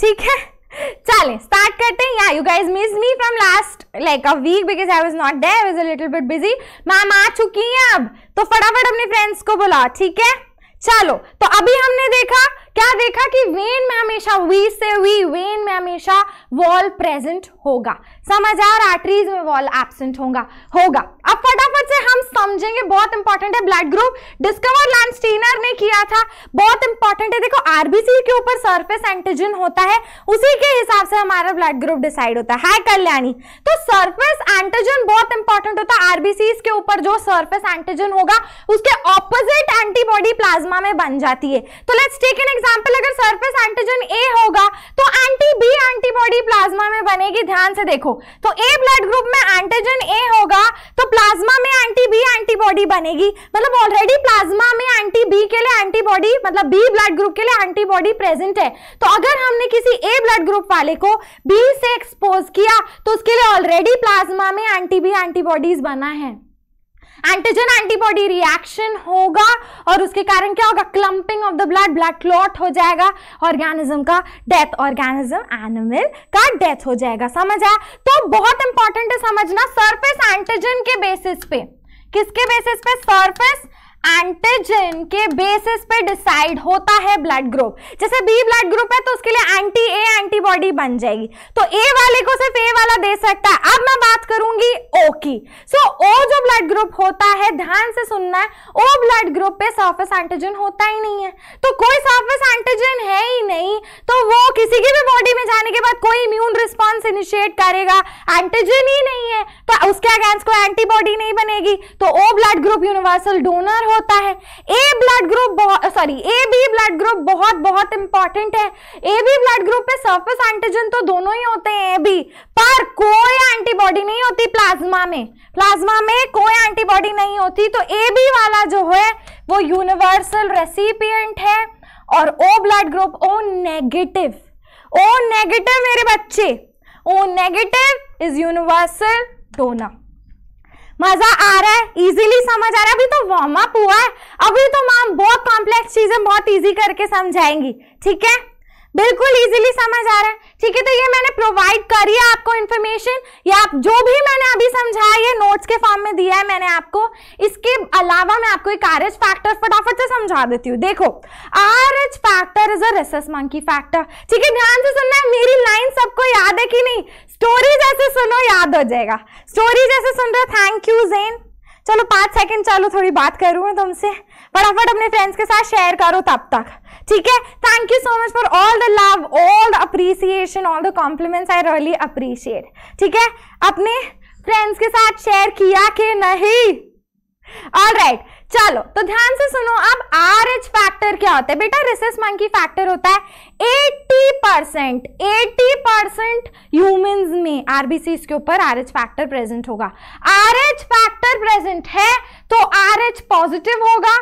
Speaker 1: ठीक है चले स्टार्ट करते हैं या you guys miss me from last like a week because I was not there I was a little bit busy ma'am आ चुकी हैं अब तो फटाफट अपने फ्रेंड्स को बुला ठीक है चलो तो अभी हमने देखा क्या देखा कि वेन में हमेशा वी से वी वेन में हमेशा वॉल प्रेजेंट होगा समझदार आर्टरीज में वॉल एबसेंट होगा होगा अब फटाफट से हम समझेंगे बहुत इंपॉर्टेंट है ब्लड ग्रुप डिस्कवर लैंडस्टीनर ने किया था बहुत इंपॉर्टेंट है देखो आरबीसी के ऊपर सरफेस एंटीजन होता है उसी के हिसाब से हमारा ब्लड ग्रुप डिसाइड होता है कल्याणी तो सरफेस एंटीजन बहुत इंपॉर्टेंट होता है आरबीसी के ऊपर जो सरफेस एंटीजन होगा उसके ऑपोजिट एंटीबॉडी प्लाज्मा में बन जाती है तो लेट्स टेक एन एग्जाम्पल अगर सर्फेस एंटीजन ए होगा तो एंटी बी एंटीबॉडी प्लाज्मा में बनेगी ध्यान से देखो तो ए ब्लड ग्रुप में एंटीजन ए होगा तो प्लाज्मा में एंटी बी एंटीबॉडी बनेगी मतलब ऑलरेडी प्लाज्मा में एंटी बी के लिए एंटीबॉडी मतलब बी ब्लड ग्रुप के लिए एंटीबॉडी प्रेजेंट है तो अगर हमने किसी ए ब्लड ग्रुप वाले को बी से एक्सपोज किया तो उसके लिए ऑलरेडी प्लाज्मा में एंटी बी एंटीबॉडीज बना है एंटीजन एंटीबॉडी रिएक्शन होगा और उसके कारण क्या होगा clumping of the blood blood clot हो जाएगा ऑर्गेनिज्म का डेथ ऑर्गेनिज्म एनिमल का डेथ हो जाएगा समझ आया तो बहुत इंपॉर्टेंट है समझना सरफेस एंटीजन के बेसिस पे किसके बेसिस पे सरफेस एंटीजन के बेसिस पे डिसाइड होता है ब्लड ग्रुप जैसे बी ब्लड ग्रुप है तो उसके लिए एंटी ए एंटीबॉडी बन जाएगी तो ए वाले को सिर्फ ए वाला दे सकता है अब मैं बात करूंगी ओ की सो so, ओ जो ब्लड ग्रुप होता है ध्यान से सुनना है ओ ब्लड ग्रुप पे सर्फेस एंटीजन होता ही नहीं है तो कोई सर्फेस एंटीजन है ही नहीं तो वो किसी की भी बॉडी में जाने के बाद कोई इम्यून रिस्पॉन्स इनिशिएट करेगा एंटीजन ही नहीं है तो उसके अगेंस्ट कोई एंटीबॉडी नहीं बनेगी तो O blood group universal donor होता है A blood group sorry A B blood group बहुत बहुत इंपॉर्टेंट है ए बी ब्लड ग्रुप पे सरफेस एंटीजन तो दोनों ही होते हैं ए बी पर कोई एंटीबॉडी नहीं होती प्लाज्मा में प्लाज्मा में कोई एंटीबॉडी नहीं होती तो ए बी वाला जो है वो यूनिवर्सल रेसिपियंट है और O blood group O negative O negative मेरे बच्चे O negative is universal donor मजा आ रहा है इजीली समझ आ रहा है अभी तो वार्म अप हुआ है अभी तो मैम बहुत कॉम्प्लेक्स चीजें बहुत इजी करके समझाएंगी ठीक है बिल्कुल इजीली समझ आ रहा है ठीक है तो ये मैंने प्रोवाइड करी है आपको इन्फॉर्मेशन या आप जो भी मैंने अभी समझाया ये नोट्स के फॉर्म में दिया है मैंने आपको इसके अलावा मैं आपको एक आर एच फैक्टर फटाफट से समझा देती हूँ देखो R H factor is a rhesus monkey factor ठीक है ध्यान से सुनना है मेरी लाइन सबको याद है कि नहीं स्टोरी जैसे सुनो याद हो जाएगा स्टोरी जैसे सुन रहे हो थैंक यू जेन चलो पांच सेकंड चलो थोड़ी बात करूँ मैं तुमसे फटाफट अपने फ्रेंड्स के साथ शेयर करो तब तक ठीक है thank you so much for all the love all the appreciation all the compliments I really appreciate ठीक है अपने फ्रेंड्स के साथ शेयर किया कि नहीं ऑल राइट right. चलो तो ध्यान से सुनो अब आर एच फैक्टर क्या होता है बेटा रिसेस मंकी फैक्टर होता है 80 परसेंट एटी परसेंट ह्यूमन में आरबीसी के ऊपर आर एच फैक्टर प्रेजेंट होगा आर एच फैक्टर प्रेजेंट है तो आर एच पॉजिटिव होगा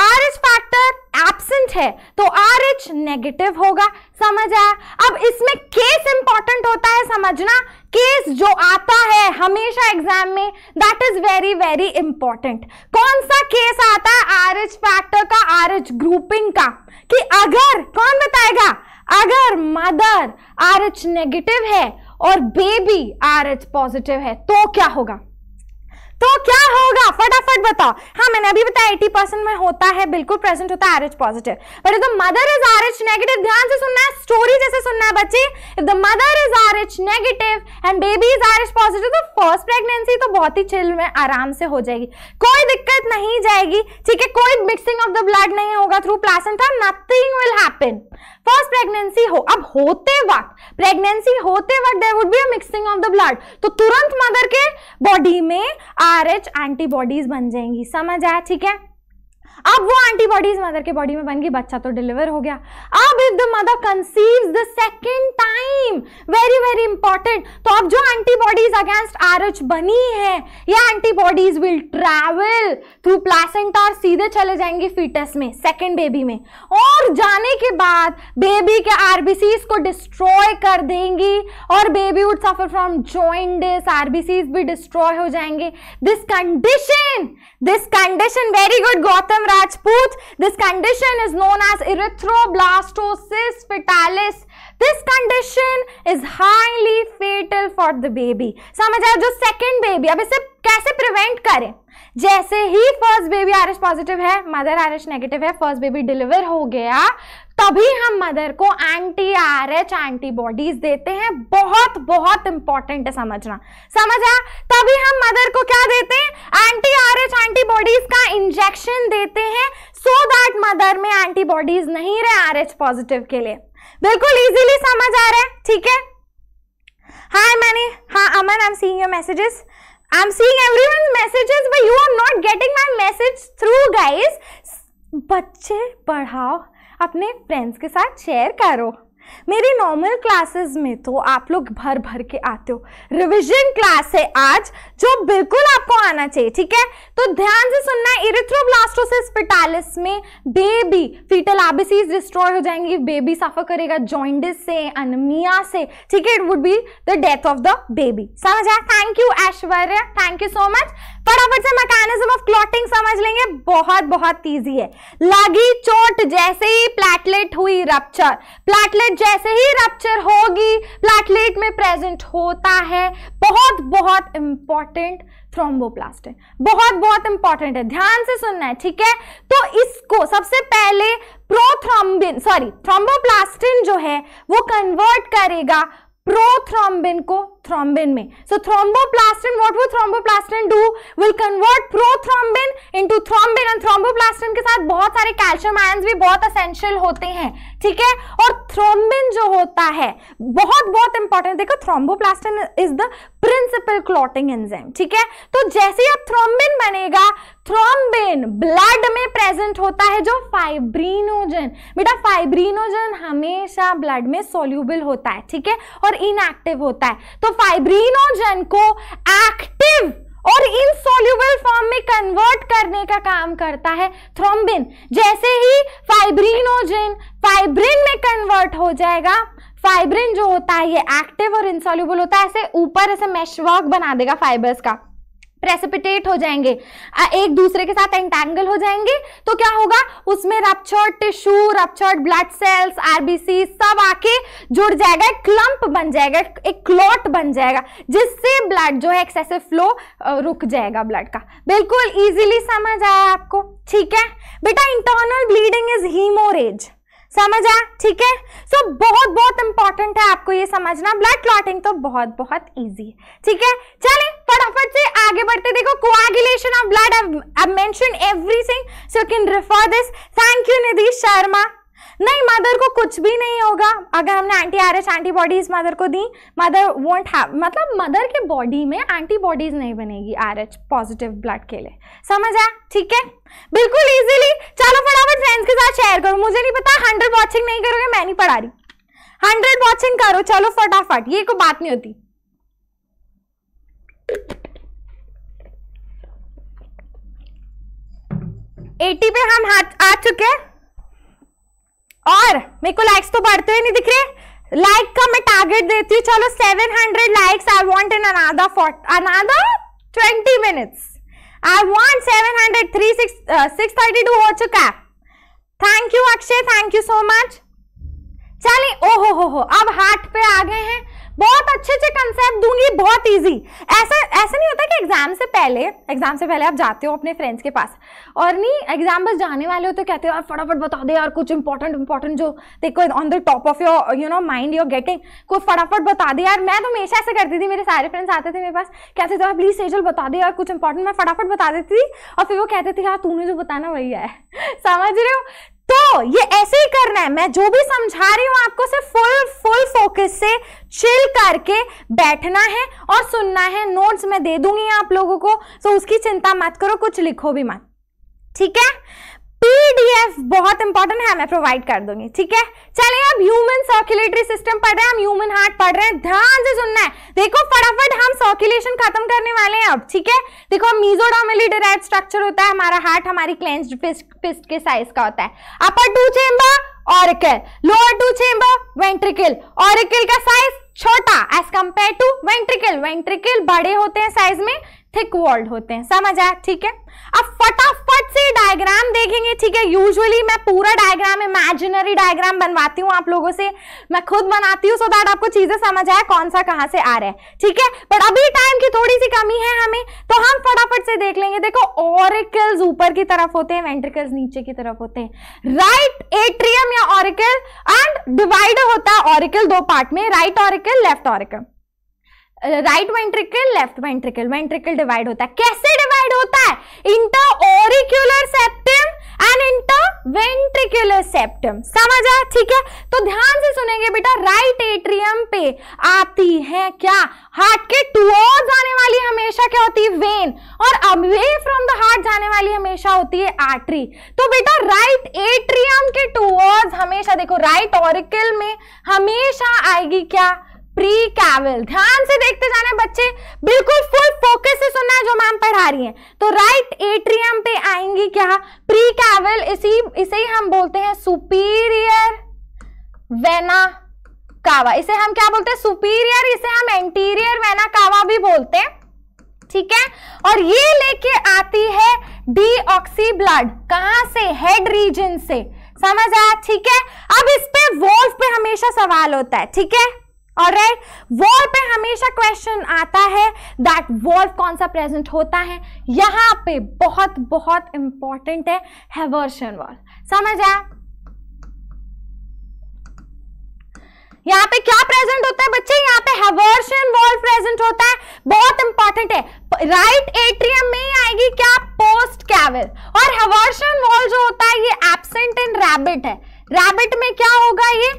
Speaker 1: आर एच फैक्टर एबसेंट है तो आर एच नेगेटिव होगा समझ आया अब इसमें केस इंपॉर्टेंट होता है समझना केस जो आता है हमेशा एग्जाम में that is very very important कौन सा केस आता है आर एच फैक्टर का आर एच ग्रुपिंग का कि अगर कौन बताएगा अगर मदर आर एच नेगेटिव है और बेबी आर एच पॉजिटिव है तो क्या होगा तो क्या होगा फटाफट बताओ हाँ मैंने अभी बताया 80 परसेंट में होता है बिल्कुल प्रेजेंट होता है R H positive but if the mother is R H negative ध्यान से सुनना है स्टोरी जैसे सुनना है बच्चे if the mother is R H negative and baby is R H positive तो फर्स्ट प्रेगनेंसी तो बहुत ही चिल में आराम से हो जाएगी कोई दिक्कत नहीं जाएगी ठीक है कोई मिक्सिंग ऑफ द ब्लड नहीं होगा through placenta nothing will happen first pregnancy हो अब होते वक्त प्रेगनेंसी होते वक्त there would be mixing of the blood तो तुरंत मदर के बॉडी में आर एच एंटीबॉडीज बन जाएंगी समझ आया ठीक है अब वो एंटीबॉडीज मदर के बॉडी में बन गई बच्चा तो डिलीवर हो गया अब if the mother conceives the second time very very important तो अब जो एंटीबॉडीज अगेंस्ट आरएच बनी है ये antibodies will travel through placenta और सीधे चले जाएंगे फीटस में सेकेंड बेबी में और जाने के बाद बेबी के आरबीसीज को डिस्ट्रॉय कर देंगी और baby would suffer from jaundice RBCs भी डिस्ट्रॉय हो जाएंगे this condition this condition very good Gautam Rajput. This condition is known as erythroblastosis fetalis. This condition is highly fatal for the baby. समझ आया जो second baby अब इसे कैसे prevent करें जैसे ही फर्स्ट बेबी आरएच पॉजिटिव है मदर आरएच नेगेटिव है फर्स्ट बेबी डिलीवर हो गया तभी हम मदर को एंटी आर एच एंटीबॉडीज देते हैं बहुत बहुत इंपॉर्टेंट है समझना समझा तभी हम मदर को क्या देते हैं एंटी आर एच एंटीबॉडीज का इंजेक्शन देते हैं सो दैट मदर में एंटीबॉडीज नहीं रहे आर एच पॉजिटिव के लिए बिल्कुल इजीली समझ आ रहा है ठीक है हाय मैनी हाँ Aman I am seeing your messages I am seeing everyone messages but you are not getting my message through guys बच्चे पढ़ाओ अपने फ्रेंड्स के साथ शेयर करो मेरी नॉर्मल क्लासेस में तो आप लोग भर भर के आते हो रिवीजन क्लास है आज जो बिल्कुल आपको आना चाहिए ठीक है तो ध्यान से सुनना इरिथ्रोब्लास्टोसिस पिटालिस में बेबी फीटल आबिसीज डिस्ट्रॉय हो जाएंगी बेबी सफर करेगा जॉइंडिस से अनमिया से ठीक है it would be the death of the baby समझ आया thank you Aishwarya thank you so much फटाफट से मैकेनिज्म ऑफ क्लॉटिंग समझ लेंगे बहुत बहुत ईजी है लगी चोट जैसे ही प्लेटलेट हुई रप्चर प्लेटलेट जैसे ही रप्चर होगी प्लेटलेट में प्रेजेंट होता है बहुत बहुत इंपॉर्टेंट थ्रोम्बोप्लास्टिन बहुत बहुत इंपॉर्टेंट है ध्यान से सुनना है ठीक है तो इसको सबसे पहले प्रोथ्रोम्बिन सॉरी थ्रोम्बोप्लास्टिन जो है वो कन्वर्ट करेगा प्रोथ्रोम्बिन को prothrombin में. So thromboplastin, what will thromboplastin do? Will convert prothrombin into thrombin and thromboplastin के साथ बहुत सारे calcium ions भी बहुत essential होते हैं ठीक है और थ्रोम्बिन जो होता है बहुत बहुत इंपॉर्टेंट देखो thromboplastin is the principal clotting enzyme ठीक है तो जैसे ही अब थ्रोम्बिन बनेगा थ्रोम्बिन ब्लड में प्रेजेंट होता है जो फाइब्रिनोजन बेटा फाइब्रिनोजन हमेशा ब्लड में सोल्यूबल होता है ठीक है और इनएक्टिव होता है तो फाइब्रीनोजन को एक्टिव और इनसोल्यूबल फॉर्म में कन्वर्ट करने का काम करता है थ्रोम्बिन जैसे ही फाइब्रीनोजन फाइब्रिन में कन्वर्ट हो जाएगा फाइब्रिन जो होता है ये एक्टिव और इनसोल्यूबल होता है ऐसे ऊपर ऐसे मेशवर्क बना देगा फाइबर्स का प्रेसिपिटेट हो जाएंगे एक दूसरे के साथ एंटेंगल हो जाएंगे तो क्या होगा उसमें ruptured tissue ruptured blood cells RBC सब आके जुड़ जाएगा एक क्लंप बन जाएगा एक क्लॉट बन जाएगा जिससे ब्लड जो है एक्सेसिव फ्लो रुक जाएगा ब्लड का बिल्कुल इजीली समझ आया आपको ठीक है बेटा इंटरनल ब्लीडिंग इज हीमोरेज समझ आया ठीक है सो so, बहुत बहुत इंपॉर्टेंट है आपको ये समझना ब्लड क्लॉटिंग तो बहुत बहुत इजी है ठीक है चले फटाफट से आगे बढ़ते देखो coagulation of blood I mention everything so can refer this thank you Nidhi Sharma नहीं मदर को कुछ भी नहीं होगा अगर हमने एंटी आर एंटीबॉडीज मदर को दी मदर वोंट हैव मतलब मदर के बॉडी में एंटीबॉडीज नहीं बनेगी आर पॉजिटिव ब्लड के लिए समझ आया ठीक है बिल्कुल इजीली चलो फटाफट फ्रेंड्स के साथ शेयर करो मुझे नहीं पता हंड्रेड वॉचिंग नहीं करोगे मैं नहीं पढ़ा रही हंड्रेड वॉचिंग करो चलो फटाफट ये कोई बात नहीं होती एटी पे हम हाथ आ चुके हैं और मेरे को लाइक्स तो बढ़ते हुए नहीं दिख रहे लाइक का मैं टारगेट देती हूँ चलो seven hundred likes I want in another another twenty minutes I want seven want 700 six thirty two हो चुका है thank you Akshay thank you so much चलिए ओहो हो हो अब हाथ पे आ गए हैं बहुत अच्छे अच्छे कंसेप्ट दूंगी बहुत इजी ऐसा ऐसा नहीं होता कि एग्जाम से पहले एग्जाम से पहले आप जाते हो अपने फ्रेंड्स के पास और नहीं एग्जाम बस जाने वाले हो तो कहते हो यार फटाफट बता दे यार कुछ इंपॉर्टेंट इंपॉर्टेंट जो देखो on the top of your you know mind your getting को फटाफट बता दे यार मैं तो हमेशा ऐसे करती थी मेरे सारे फ्रेंड्स आते थे मेरे पास कहते थे प्लीज सेजल बता दे यार कुछ इंपॉर्टेंट मैं फटाफट बता देती थी और फिर वो कहते थे यार तूने जो बताना वही है समझ रहे हो तो ये ऐसे ही करना है मैं जो भी समझा रही हूं आपको से फुल फुल फोकस से चिल करके बैठना है और सुनना है नोट्स मैं दे दूंगी आप लोगों को तो उसकी चिंता मत करो कुछ लिखो भी मत ठीक है पीडीएफ बहुत इंपॉर्टेंट है मैं प्रोवाइड कर दूंगी ठीक है चले अब ह्यूमन सर्कुलेटरी सिस्टम पढ़ रहे हैं हम ह्यूमन हार्ट पढ़ रहे हैं ध्यान से सुनना है देखो फटाफट हम सर्कुलेशन खत्म करने वाले हैं अब ठीक है देखो मीजोडोमली डिराइव स्ट्रक्चर होता है हमारा हार्ट हमारी क्लेंज फिस्ट के साइज का होता है upper two chamber auricle lower two chamber ventricle auricle का साइज छोटा as compare to ventricle ventricle बड़े होते हैं साइज में थिक वॉल्ड होते हैं समझ आया ठीक है अब फटाफट से डायग्राम देखेंगे ठीक है यूजुअली मैं पूरा डायग्राम इमेजिनरी डायग्राम बनवाती हूँ आप लोगों से मैं खुद बनाती हूँ सो दैट आपको चीजें समझ आए कौन सा कहाँ से आ रहा है ठीक है बट अभी टाइम की थोड़ी सी कमी है हमें तो हम फटाफट से देख लेंगे देखो ऑरिकल्स ऊपर की तरफ होते हैं वेंट्रिकल्स नीचे की तरफ होते हैं राइट एट्रियम या ऑरिकल एंड डिवाइड होता है ऑरिकल दो पार्ट में right auricle left auricle right ventricle left ventricle ventricle divide होता है कैसे डिवाइड होता है inter auricular septum and inter ventricular septum समझ आया ठीक है तो ध्यान से सुनेंगे बेटा राइट एट्रियम पे आती है क्या हार्ट के टूवर्ड जाने वाली हमेशा क्या होती है वेन और अवे फ्रॉम द हार्ट जाने वाली हमेशा होती है आर्टरी तो बेटा राइट एट्रियम के टूवर्ड हमेशा देखो राइट ऑरिकल में हमेशा आएगी क्या प्री कैवल ध्यान से देखते जाना बच्चे बिल्कुल फुल फोकस से सुनना है जो मैम पढ़ा रही हैं तो राइट एट्रियम पे आएंगी क्या प्री कैवल इसी इसे ही हम बोलते हैं सुपीरियर वेना कावा इसे हम क्या बोलते हैं सुपीरियर इसे हम एंटीरियर वेना कावा भी बोलते हैं ठीक है और ये लेके आती है डी ऑक्सी ब्लड कहां से हेड रीजन से समझ आया ठीक है अब इस पे वॉल्व पे हमेशा सवाल होता है ठीक है और राइट वॉल्व पे हमेशा क्वेश्चन आता है दैट वॉल्व कौन सा प्रेजेंट होता है यहां पे बहुत बहुत इंपॉर्टेंट है हेवर्शन वॉल्व समझ आया यहाँ पे क्या प्रेजेंट होता है बच्चे यहाँ पे हेवर्शन वॉल्व प्रेजेंट होता है बहुत इंपॉर्टेंट है राइट एट्रियम में ही आएगी क्या पोस्ट कैविल और हेवर्शन वॉल्व जो होता है ये एबसेंट इन रैबिट है रैबिट में क्या होगा ये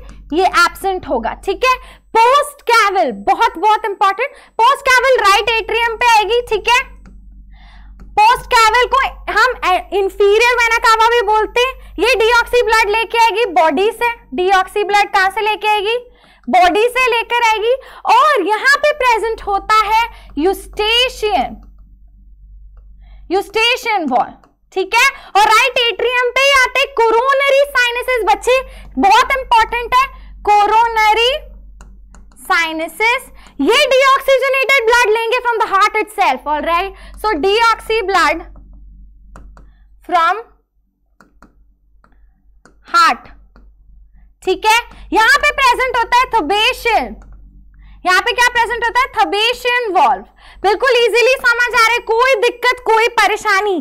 Speaker 1: ये एबसेंट होगा ठीक है पोस्ट कैवल बहुत बहुत important post caval right atrium पे आएगी ठीक है पोस्ट कैवल को हम इंफीरियर वेना कावा भी बोलते हैं ये डीऑक्सी ब्लड लेके आएगी बॉडी से डीऑक्सी ब्लड कहां से लेके आएगी बॉडी से लेकर आएगी और यहां पे प्रेजेंट होता है यूस्टेशियन यूस्टेशियन वॉल ठीक है और राइट एट्रियम पे आते कोरोनरी साइनसेस बच्चे बहुत इंपॉर्टेंट है coronary sinuses sinuses ye deoxygenated blood lenge from the heart itself all right so deoxy blood from heart ठीक है यहां पे प्रेजेंट होता है थबेशन यहां पे क्या प्रेजेंट होता है थबेशन वॉल्व बिल्कुल इजीली समझ आ रहा है कोई दिक्कत कोई परेशानी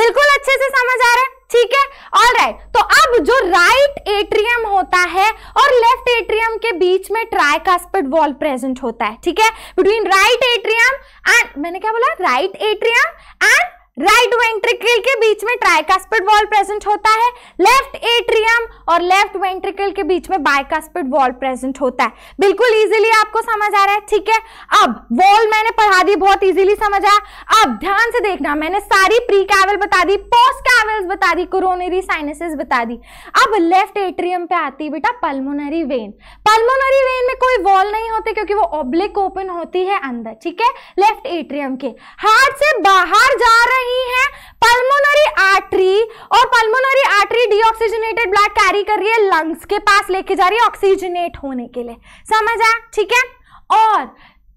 Speaker 1: बिल्कुल अच्छे से समझ आ रहा है ठीक है ऑल राइट right. तो अब जो राइट right एट्रियम होता है और लेफ्ट एट्रियम के बीच में ट्राइकास्पिड वॉल प्रेजेंट होता है ठीक है बिटवीन राइट एट्रियम एंड मैंने क्या बोला right atrium and right ventricle के बीच में ट्राइकास्पिड वॉल प्रेजेंट होता है लेफ्ट एट्रियम और लेफ्ट वेंट्रिकल के बीच में बाइकास्पिड वॉल प्रेजेंट होता है बिल्कुल इजीली आपको समझ आ रहा है ठीक है अब वॉल मैंने पढ़ा दी बहुत इजीली समझ अब ध्यान से देखना मैंने सारी प्री कैवल बता दी पोस्ट कैवल बता दी कोरोनरी साइनसेस बता दी अब लेफ्ट एट्रियम पे आती बेटा पल्मोनरी वेन पल्मोनरी वेन में कोई वॉल नहीं होते क्योंकि वो ओब्लिक ओपन होती है अंदर ठीक है लेफ्ट एट्रियम के हार्ट से बाहर जा रहे रही है पल्मोनरी आर्टरी और pulmonary artery deoxygenated blood carry कर रही है लंग्स के पास लेके जा रही है ऑक्सीजनेट होने के लिए समझ आया ठीक है और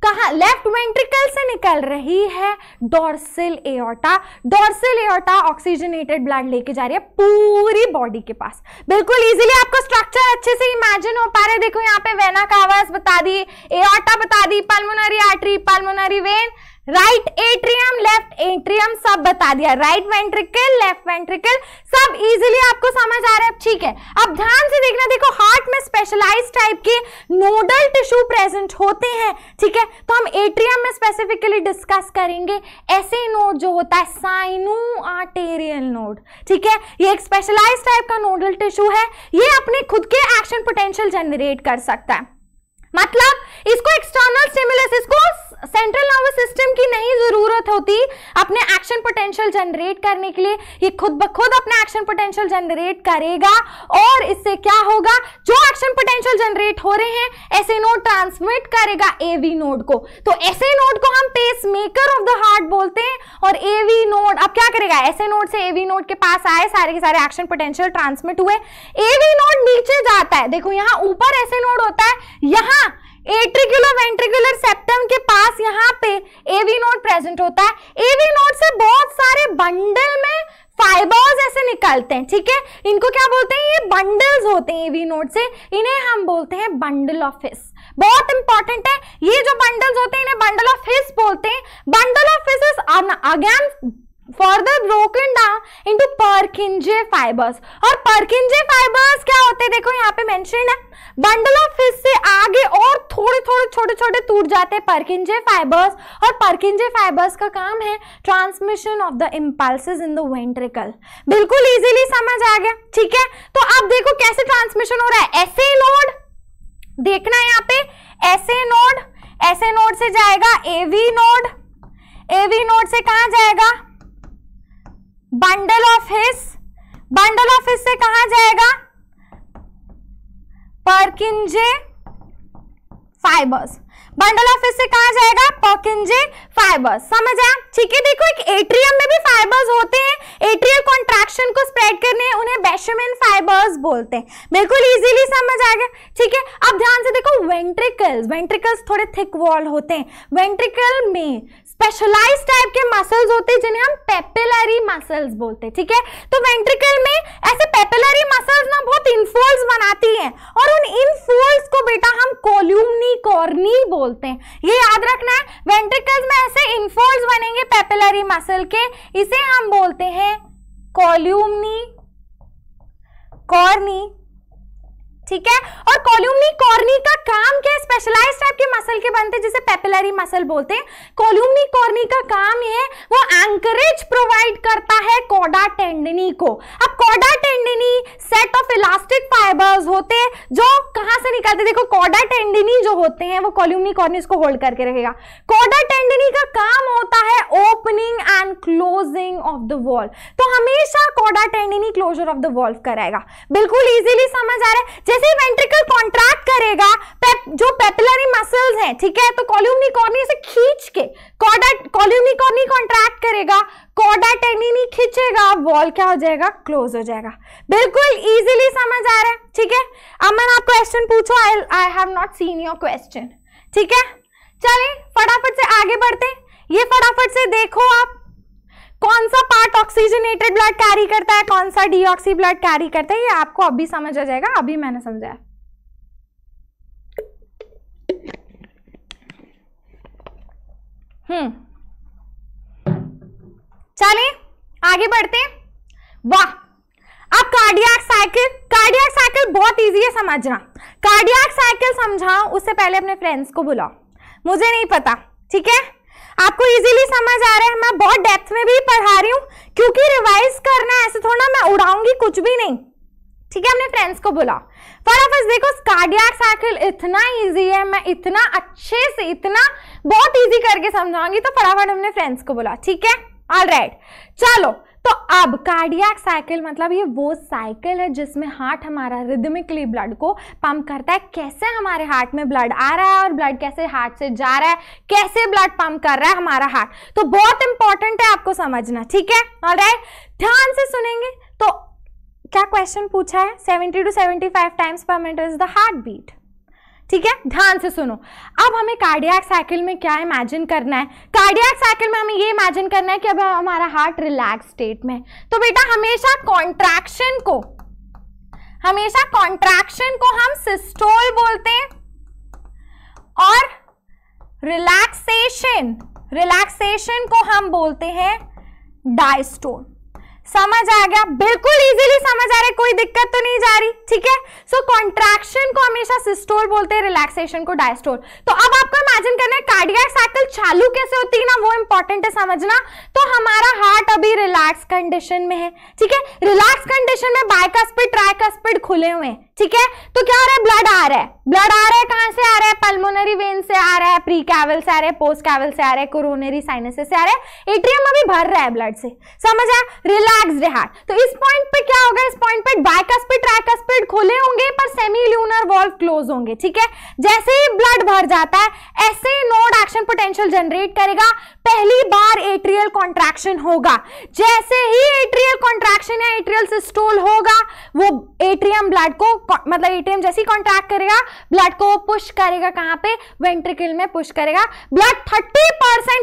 Speaker 1: कहा लेफ्ट वेंट्रिकल से निकल रही है dorsal aorta dorsal aorta oxygenated blood लेके जा रही है पूरी बॉडी के पास बिल्कुल इजीली आपको स्ट्रक्चर अच्छे से इमेजिन हो पा रहे देखो यहाँ पे वेना कावर्स बता दी एओटा बता दी pulmonary artery pulmonary vein right atrium left atrium सब बता दिया राइट वेंट्रिकल लेफ्ट वेंट्रिकल सब इजीली आपको समझ आ रहा है ठीक है अब ध्यान से देखना देखो हार्ट में स्पेशलाइज टाइप के नोडल टिश्यू प्रेजेंट होते हैं ठीक है तो हम एट्रियम में स्पेसिफिकली डिस्कस करेंगे ऐसे नोड जो होता है साइनू आर्टेरियल नोड ठीक है ये एक स्पेशलाइज टाइप का नोडल टिश्यू है ये अपने खुद के एक्शन पोटेंशियल जनरेट कर सकता है मतलब इसको एक्सटर्नल स्टिमुलस इसको सेंट्रल नर्वस सिस्टम की नहीं जरूरत होती अपने एक्शन पोटेंशियल जनरेट करने के लिए ये खुद ब खुद अपना एक्शन पोटेंशियल जनरेट करेगा और इससे क्या होगा जो एक्शन पोटेंशियल जनरेट हो रहे हैं ऐसे नोड ट्रांसमिट करेगा एवी नोड को तो ऐसे नोड को हम pacemaker of the heart बोलते हैं और एवी नोड अब क्या करेगा ऐसे नोड से एवी नोड के पास आए सारे के सारे एक्शन पोटेंशियल ट्रांसमिट हुए एवी नोड नीचे जाता है देखो यहाँ ऊपर ऐसे नोड होता है यहाँ एट्रिकुलर वेंट्रिकुलर सेप्टम के पास यहाँ पे एवी नोड प्रेजेंट होता है एवी नोड से बहुत सारे बंडल में फाइबर्स ऐसे निकलते हैं ठीक है इनको क्या बोलते हैं ये बंडल्स होते हैं एवी नोड से इन्हें हम बोलते हैं बंडल ऑफ हिस बहुत इंपॉर्टेंट है ये जो बंडल्स होते हैं इन्हें बंडल ऑफ हिस बोलते हैं bundle of His again further broken down into Purkinje fibres और परखिंजे फाइबर्स क्या होते हैं देखो यहाँ पे मेंशन है बंडल ऑफ फिश से आगे और थोड़े थोड़े छोटे छोटे टूट जाते हैं परखिंजे फाइबर्स और परखिंजे फाइबर्स का काम है transmission of the impulse in the ventricle बिल्कुल इजीली समझ आ गया ठीक है तो अब देखो कैसे ट्रांसमिशन हो रहा है ऐसे नोड देखना है यहाँ पे ऐसे नोड ऐसे नोड से जाएगा एवी नोड एवी नोड से कहा जाएगा bundle of His bundle of His से कहा जाएगा परकिंजे फाइबर्स बंडल ऑफ से कहा जाएगा पॉकिंजे फाइबर्स समझ आया ठीक है देखो एक एट्रियम में भी फाइबर्स होते हैं एट्रियल कॉन्ट्रैक्शन को स्प्रेड करने उन्हें बेशमेन फाइबर्स बोलते हैं बिल्कुल इजीली समझ आ गया ठीक है अब ध्यान से देखो वेंट्रिकल्स वेंट्रिकल्स थोड़े थिक वॉल होते हैं वेंट्रिकल में स्पेशलाइज टाइप के मसल्स होते हैं जिन्हें हम पेपिलरी मसल्स बोलते हैं ठीक है तो वेंट्रिकल में ऐसे पेपिलरी मसल्स ना बहुत इनफोल्स बनाती हैं और उन इनफोल्स को बेटा हम कोल्यूमनी कॉर्नी बोलते हैं ये याद रखना है वेंट्रिकल्स में ऐसे इनफोल्स बनेंगे पेपिलरी मसल के इसे हम बोलते हैं कोल्यूमनी कॉर्नी ठीक है और कॉल्यूमनी कॉर्नी का काम क्या है स्पेशलाइज टाइप के मसल के बनते हैं जिसे पेपिलरी मसल बोलते हैं कॉल्यूमनी कॉर्नी का काम ये है वो एंकरेज प्रोवाइड करता है कॉडा टेंडनी को अब कॉडा tendineae set of elastic fibres होते हैं जो कहां से निकलते देखो कॉडा टेंडनी जो होते हैं वो कॉल्यूमनी कॉर्नी को होल्ड करके रहेगा कॉडा टेंडनी का काम होता है opening and closing of the valve तो हमेशा कॉडा tendineae closure of the valve कराएगा बिल्कुल इजीली समझ आ रहा है जैसे वेंट्रिकल कॉन्ट्रैक्ट करेगा पेप, जो पेपिलरी मसल्स हैं ठीक है तो कॉल्यूमनी कॉर्नी से खींच के कॉडा कॉल्यूमनी कॉर्नी कॉन्ट्रैक्ट करेगा कॉडा टेनिनी खींचेगा वॉल क्या हो जाएगा क्लोज हो जाएगा बिल्कुल इजीली समझ आ रहा है ठीक है अब मैं आप क्वेश्चन पूछो I I have not seen your question ठीक है चलिए फटाफट से आगे बढ़ते ये फटाफट से देखो आप कौन सा पार्ट ऑक्सीजनेटेड ब्लड कैरी करता है कौन सा डीऑक्सी ब्लड कैरी करता है ये आपको अभी समझ आ जाएगा अभी मैंने समझाया हम्म चलिए आगे बढ़ते वाह अब कार्डियक साइकिल कार्डियक साइकिल बहुत इजी है समझना कार्डियक साइकिल समझाओ उससे पहले अपने फ्रेंड्स को बुलाओ मुझे नहीं पता ठीक है आपको इजीली समझ आ रहा है मैं बहुत डेप्थ में भी पढ़ा रही हूँ क्योंकि रिवाइज करना ऐसे थोड़ा मैं उड़ाऊंगी कुछ भी नहीं ठीक है हमने फ्रेंड्स को बोला फटाफट देखो कार्डियक साइकिल इतना इजी है मैं इतना अच्छे से इतना बहुत इजी करके समझाऊंगी तो फटाफट हमने फ्रेंड्स को बोला ठीक है ऑल राइट चलो तो अब कार्डियक साइकिल मतलब ये वो साइकिल है जिसमें हार्ट हमारा रिदमिकली ब्लड को पंप करता है कैसे हमारे हार्ट में ब्लड आ रहा है और ब्लड कैसे हार्ट से जा रहा है कैसे ब्लड पंप कर रहा है हमारा हार्ट तो बहुत इंपॉर्टेंट है आपको समझना ठीक है और ध्यान से सुनेंगे तो क्या क्वेश्चन पूछा है seventy two seventy five times per minute is the heart beat ठीक है ध्यान से सुनो अब हमें कार्डियक साइकिल में क्या इमेजिन करना है कार्डियक साइकिल में हमें ये इमेजिन करना है कि अब हमारा हार्ट रिलैक्स स्टेट में तो बेटा हमेशा कॉन्ट्रैक्शन को हमेशा कॉन्ट्रैक्शन को हम सिस्टोल बोलते हैं और रिलैक्सेशन रिलैक्सेशन को हम बोलते हैं डायस्टोल समझ आ गया बिल्कुल इजीली समझ आ रहा है कोई दिक्कत तो नहीं जा रही ठीक है सो कॉन्ट्रैक्शन को हमेशा सिस्टोल बोलते हैं रिलैक्सेशन को डायस्टोल तो अब आपको इमेजिन करना है कार्डियक साइकिल चालू कैसे होती है ना वो इंपॉर्टेंट है समझना तो हमारा हार्ट अभी रिलैक्स कंडीशन में है ठीक है रिलैक्स कंडीशन में बाइकस्पिड ट्राइकस्पिड खुले हुए हैं ठीक है तो क्या हो रहा है ब्लड आ रहा है ब्लड आ रहा है कहां से आ रहा है पल्मोनरी वेन से आ रहा है प्री कैवल से आ रहा है पोस्ट कैवल से आ रहा है कोरोनरी साइनस से आ रहा है एट्रियम अभी भर रहा है ब्लड से समझ आया रिलैक्स लैग्ड हैड तो इस पॉइंट पे क्या होगा इस पॉइंट पे बाइकस्पिड ट्राइकास्पिड खुले होंगे पर सेमी ल्यूनर वॉल्व क्लोज होंगे ठीक है जैसे ही ब्लड भर जाता है ऐसे नोड एक्शन पोटेंशियल जनरेट करेगा पहली बार एट्रियल कॉन्ट्रैक्शन होगा जैसे ही एट्रियल कॉन्ट्रैक्शन या एट्रियल सिस्टोल होगा वो एट्रियम ब्लड को मतलब एट्रियम जैसे ही कॉन्ट्रैक्ट करेगा ब्लड को पुश करेगा कहां पे वेंट्रिकल में पुश करेगा ब्लड 30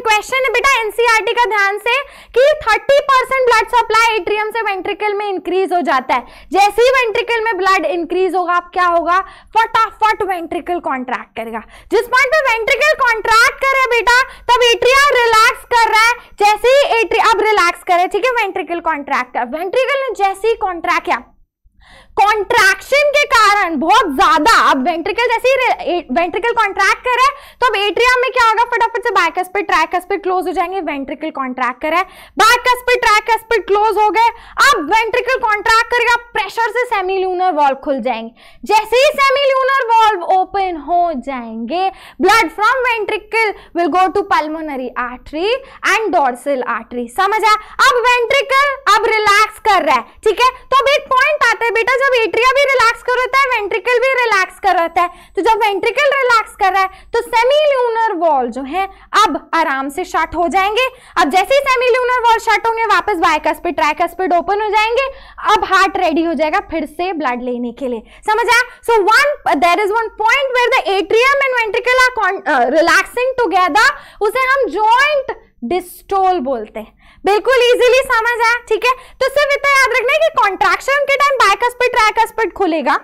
Speaker 1: क्वेश्चन है बेटा एनसीईआरटी e का ध्यान से कि 30 ब्लड सप्लाई एट्रियम से वेंट्रिकल में इंक्रीज हो जाता है जैसे ही वेंट्रिकल में ब्लड इंक्रीज होगा आप क्या होगा फटाफट वेंट्रिकल कॉन्ट्रैक्ट करेगा जिस पॉइंट पे वेंट्रिकल कॉन्ट्रैक्ट करे बेटा तब एट्रिया रिलैक्स कर रहा है जैसे ही एट्रिया अब रिलैक्स करे ठीक है वेंट्रिकल कॉन्ट्रैक्ट कर वेंट्रिकल ने जैसे ही कॉन्ट्रैक्ट किया कॉन्ट्रैक्शन के कारण बहुत ज्यादा अब वेंट्रिकल जैसे ही वेंट्रिकल कॉन्ट्रैक्ट कर रहा है तो अब एट्रिया में क्या होगा फटाफट से bicuspid tricuspid close हो जाएंगे वेंट्रिकल कॉन्ट्रैक्ट कर रहा है bicuspid tricuspid close हो गए अब वेंट्रिकल कॉन्ट्रैक्ट करेगा प्रेशर से सेमी ल्यूनर वॉल्व खुल जाएंगे जैसे ही सेमी ल्यूनर वॉल्व ओपन हो जाएंगे blood from ventricle will go to pulmonary artery and dorsal artery समझ आया अब वेंट्रिकल अब रिलैक्स कर रहा है ठीक है तो अब एक पॉइंट आता है बेटा जब एट्रिया भी रिलैक्स कर रहता है वेंट्रिकल भी रिलैक्स कर रहता है तो जब वेंट्रिकल रिलैक्स कर रहा है तो सेमी ल्यूनर वॉल जो है अब आराम से शट हो जाएंगे अब जैसे ही सेमी ल्यूनर वॉल शट होंगे वापस बायकस्पिड ट्राइकस्पिड ओपन हो जाएंगे अब हार्ट रेडी हो जाएगा फिर से ब्लड लेने के लिए समझ आया so one there is one point where the atrium and ventricle are relaxing together उसे हम जॉइंट डिस्टोल बोलते हैं बिल्कुल इजीली समझ आया ठीक है तो सिर्फ इतना याद रखना है कि कॉन्ट्रेक्शन के टाइम बैकस्पिट ट्रैकस्पिट खुलेगा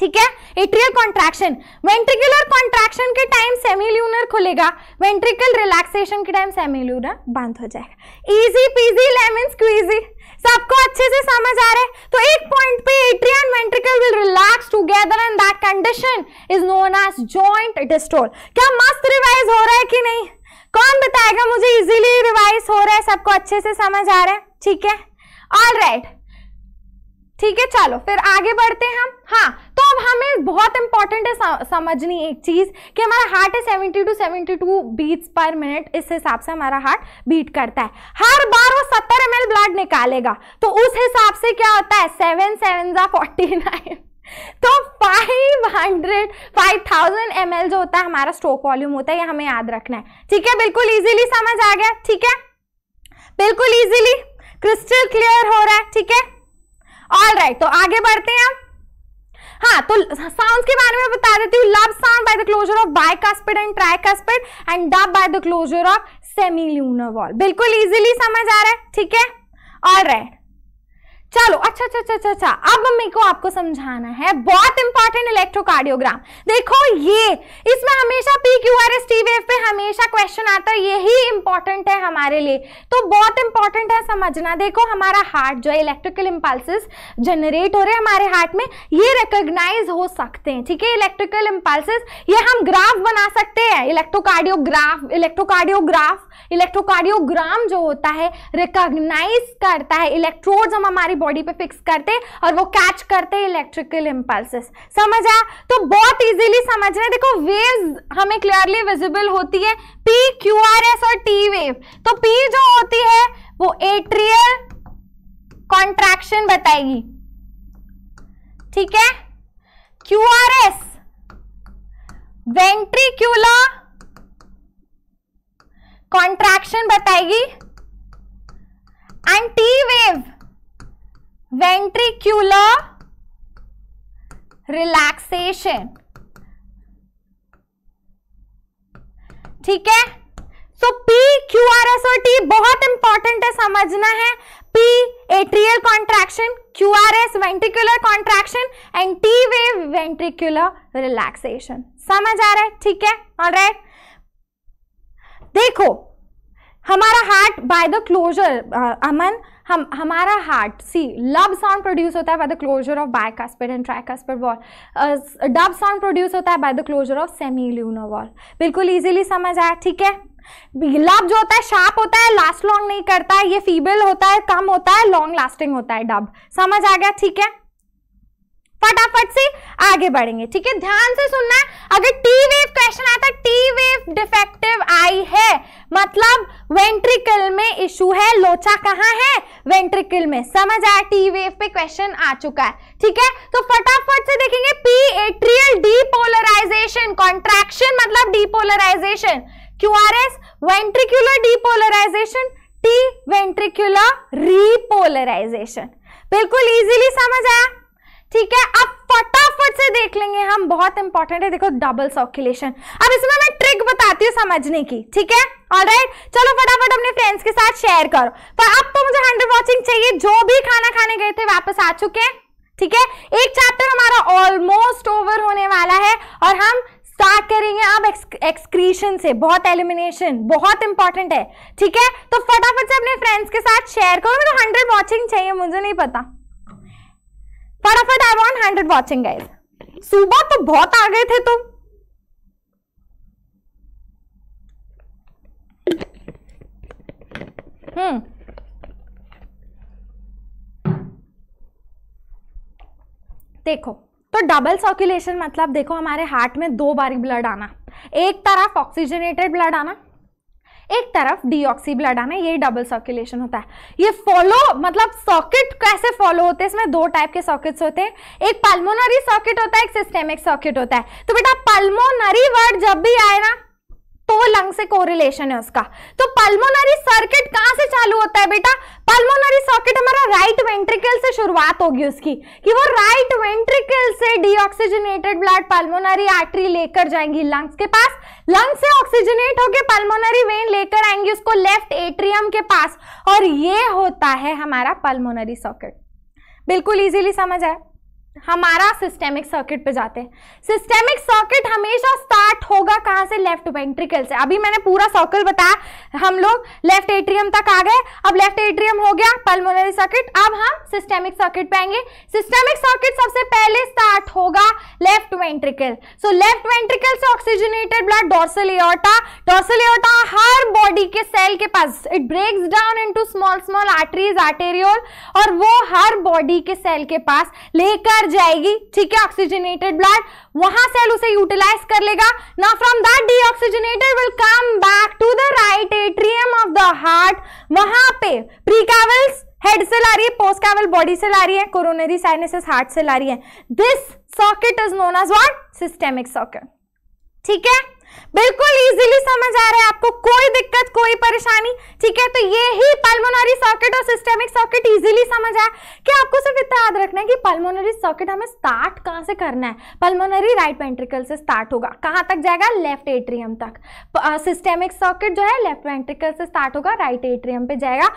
Speaker 1: ठीक है एट्रियल कॉन्ट्रैक्शन वेंट्रिकुलर कॉन्ट्रैक्शन के टाइम सेमिल्यूनर खुलेगा वेंट्रिकल रिलैक्सेशन के टाइम सेमिल्यूनर बंद हो जाएगा इजी पीजी लेमन स्क्वीजी सबको अच्छे से समझ आ रहा है तो एक पॉइंट पे atria and ventricle will relax together and that condition is known as joint diastole क्या मस्त रिवाइज हो रहा है कि नहीं कौन बताएगा मुझे इजीली रिवाइज हो रहा है सबको अच्छे से समझ आ रहा है ठीक है ऑल राइट ठीक है चलो फिर आगे बढ़ते हैं हम हाँ तो अब हमें बहुत इंपॉर्टेंट है समझनी एक चीज़ कि हमारा हार्ट है 70 टू 72 बीट्स पर मिनट इस हिसाब से हमारा हार्ट बीट करता है हर बार वो 70 एम ब्लड निकालेगा तो उस हिसाब से क्या होता है सेवन सेवन जा फोर्टी नाइन तो 500 5000 ml जो होता है हमारा स्ट्रोक वॉल्यूम होता है ये हमें याद रखना है ठीक है बिल्कुल इजीली समझ आ गया ठीक है बिल्कुल इजीली क्रिस्टल क्लियर हो रहा है ठीक है ऑल राइट तो आगे बढ़ते हैं हम हाँ तो साउंड के बारे में बता देती हूँ lub sound by the closure of bicuspid and tricuspid and dub by the closure of semi wall बिल्कुल इजीली समझ आ रहा है ठीक है ऑल राइट चलो अच्छा अच्छा अच्छा अच्छा अच्छा अब मम्मी को आपको समझाना है बहुत इंपॉर्टेंट इलेक्ट्रोकार्डियोग्राम देखो ये इसमें हमेशा P Q R S T wave पे हमेशा क्वेश्चन आता है यही इंपॉर्टेंट है हमारे लिए तो बहुत इंपॉर्टेंट है समझना देखो हमारा हार्ट जो है इलेक्ट्रिकल इम्पल्सिस जनरेट हो रहे हैं हमारे हार्ट में ये रिकोगनाइज हो सकते हैं ठीक है इलेक्ट्रिकल इम्पल्सिस ये हम ग्राफ बना सकते हैं इलेक्ट्रोकार्डियोग्राफ इलेक्ट्रोकार्डियोग्राफ इलेक्ट्रोकार्डियोग्राम जो होता है रिकोगनाइज करता है इलेक्ट्रोड हम हमारे बॉडी पे फिक्स करते और वो कैच करते इलेक्ट्रिकल इम्पल्सिस समझ आया तो बहुत इजीली समझ रहे देखो वेव्स हमें क्लियरली विजिबल होती है पी क्यू आर एस और टी वेव तो पी जो होती है वो एट्रियल कॉन्ट्रैक्शन बताएगी ठीक है Q R S ventricular contraction बताएगी and T wave ventricular relaxation ठीक है so P Q R S और टी बहुत इंपॉर्टेंट है समझना है P atrial contraction Q R S ventricular contraction and T wave ventricular relaxation समझ आ रहा है ठीक है और राइट देखो हमारा heart by the closure Aman हम हमारा हार्ट सी लव साउंड प्रोड्यूस होता है by the closure of bicuspid and tricuspid wall dub sound produce होता है by the closure of semilunar wall बिल्कुल ईजिली समझ आया ठीक है लब जो होता है शार्प होता है लास्ट लॉन्ग नहीं करता है ये फीबल होता है कम होता है लॉन्ग लास्टिंग होता है डब समझ आ गया ठीक है फटाफट से आगे बढ़ेंगे ठीक है ध्यान से सुनना अगर टी वेव क्वेश्चन आता टी वेव डिफेक्टिव आई है मतलब वेंट्रिकल में इशू है लोचा कहाँ है वेंट्रिकल में समझ आया टी वेव पे क्वेश्चन आ चुका है ठीक है तो फटाफट से देखेंगे पी एट्रियल डीपोलराइजेशन कॉन्ट्रैक्शन मतलब depolarisation Q R S ventricular depolarisation T ventricular repolarisation बिल्कुल इजीली समझ आया ठीक है अब फटाफट से देख लेंगे हम बहुत इंपॉर्टेंट है देखो डबल सर्कुलेशन अब इसमें मैं ट्रिक बताती हूँ समझने की ठीक है ऑलराइट चलो फटाफट अपने फ्रेंड्स के साथ शेयर करो पर अब तो मुझे हंड्रेड वॉचिंग चाहिए जो भी खाना खाने गए थे वापस आ चुके हैं ठीक है एक चैप्टर हमारा ऑलमोस्ट ओवर होने वाला है और हम स्टार्ट करेंगे अब एक्सक्रीशन से बहुत एलिमिनेशन बहुत इंपॉर्टेंट है ठीक है तो फटाफट से अपने फ्रेंड्स के साथ शेयर करो मेरे तो हंड्रेड वॉचिंग चाहिए मुझे नहीं पता फटाफट I want hundred watching guys सुबह तो बहुत आ गए थे तुम हम्म देखो तो डबल सर्कुलेशन मतलब देखो हमारे हार्ट में दो बारी ब्लड आना एक तरफ ऑक्सीजनेटेड ब्लड आना एक तरफ डीऑक्सी ब्लड आना ये डबल सर्कुलेशन होता है ये फॉलो मतलब सॉकेट कैसे फॉलो होते हैं इसमें दो टाइप के सॉकेट्स होते हैं एक पल्मोनरी सॉकेट होता है एक सिस्टेमिक सॉकेट होता है तो बेटा पल्मोनरी वर्ड जब भी आए ना तो वो लंग से कोरिलेशन है उसका तो पल्मोनरी सर्किट कहां से चालू होता है बेटा पल्मोनरी सर्किट हमारा राइट वेंट्रिकल से शुरुआत होगी उसकी कि वो राइट वेंट्रिकल से डीऑक्सीजनेटेड ब्लड पल्मोनरी आर्टरी लेकर जाएंगी लंग्स के पास लंग से ऑक्सीजनेट होकर पल्मोनरी वेन लेकर आएंगी उसको लेफ्ट एट्रियम के पास और ये होता है हमारा पल्मोनरी सर्किट बिल्कुल इजीली समझ आया हमारा सिस्टेमिक सर्किट पे जाते हैं सिस्टेमिक सर्किट हमेशा स्टार्ट होगा कहाँ से लेफ्ट वेंट्रिकल से अभी मैंने पूरा सर्कल बताया हम लोग लेफ्ट एट्रियम तक आ गए अब लेफ्ट एट्रियम हो गया पल्मोनरी सर्किट अब हम सिस्टेमिक सर्किट पे आएंगे सिस्टेमिक सर्किट सबसे पहले स्टार्ट होगा left ventricle so left ventricle से oxygenated blood dorsal aorta dorsal aorta हर बॉडी के सेल के पास it breaks down into small small arteries arteriole और वो हर बॉडी के सेल के पास लेकर जाएगी ठीक है ऑक्सीजनेटेड ब्लड वहां सेल उसे यूटिलाइज कर लेगा ना from that deoxygenated will come back to the right atrium of the heart वहां पे प्रीकैवल्स हेड से ला रही है पोस्ट कैवल बॉडी से ला रही है कोरोनरी साइनेसिस हार्ट से ला रही है this socket is known as what systemic socket ठीक है बिल्कुल इजीली समझ आ रहा है आपको कोई दिक्कत कोई परेशानी ठीक है तो ये ही पल्मोनरी सॉकेट और सिस्टेमिक सॉकेट इजीली समझ आया कि आपको सिर्फ इतना याद रखना है कि पल्मोनरी सॉकेट हमें स्टार्ट कहां से करना है पल्मोनरी राइट वेंट्रिकल से स्टार्ट होगा कहां तक जाएगा लेफ्ट एट्रियम तक सिस्टेमिक सॉकेट जो है लेफ्ट वेंट्रिकल से स्टार्ट होगा राइट एट्रियम पे जाएगा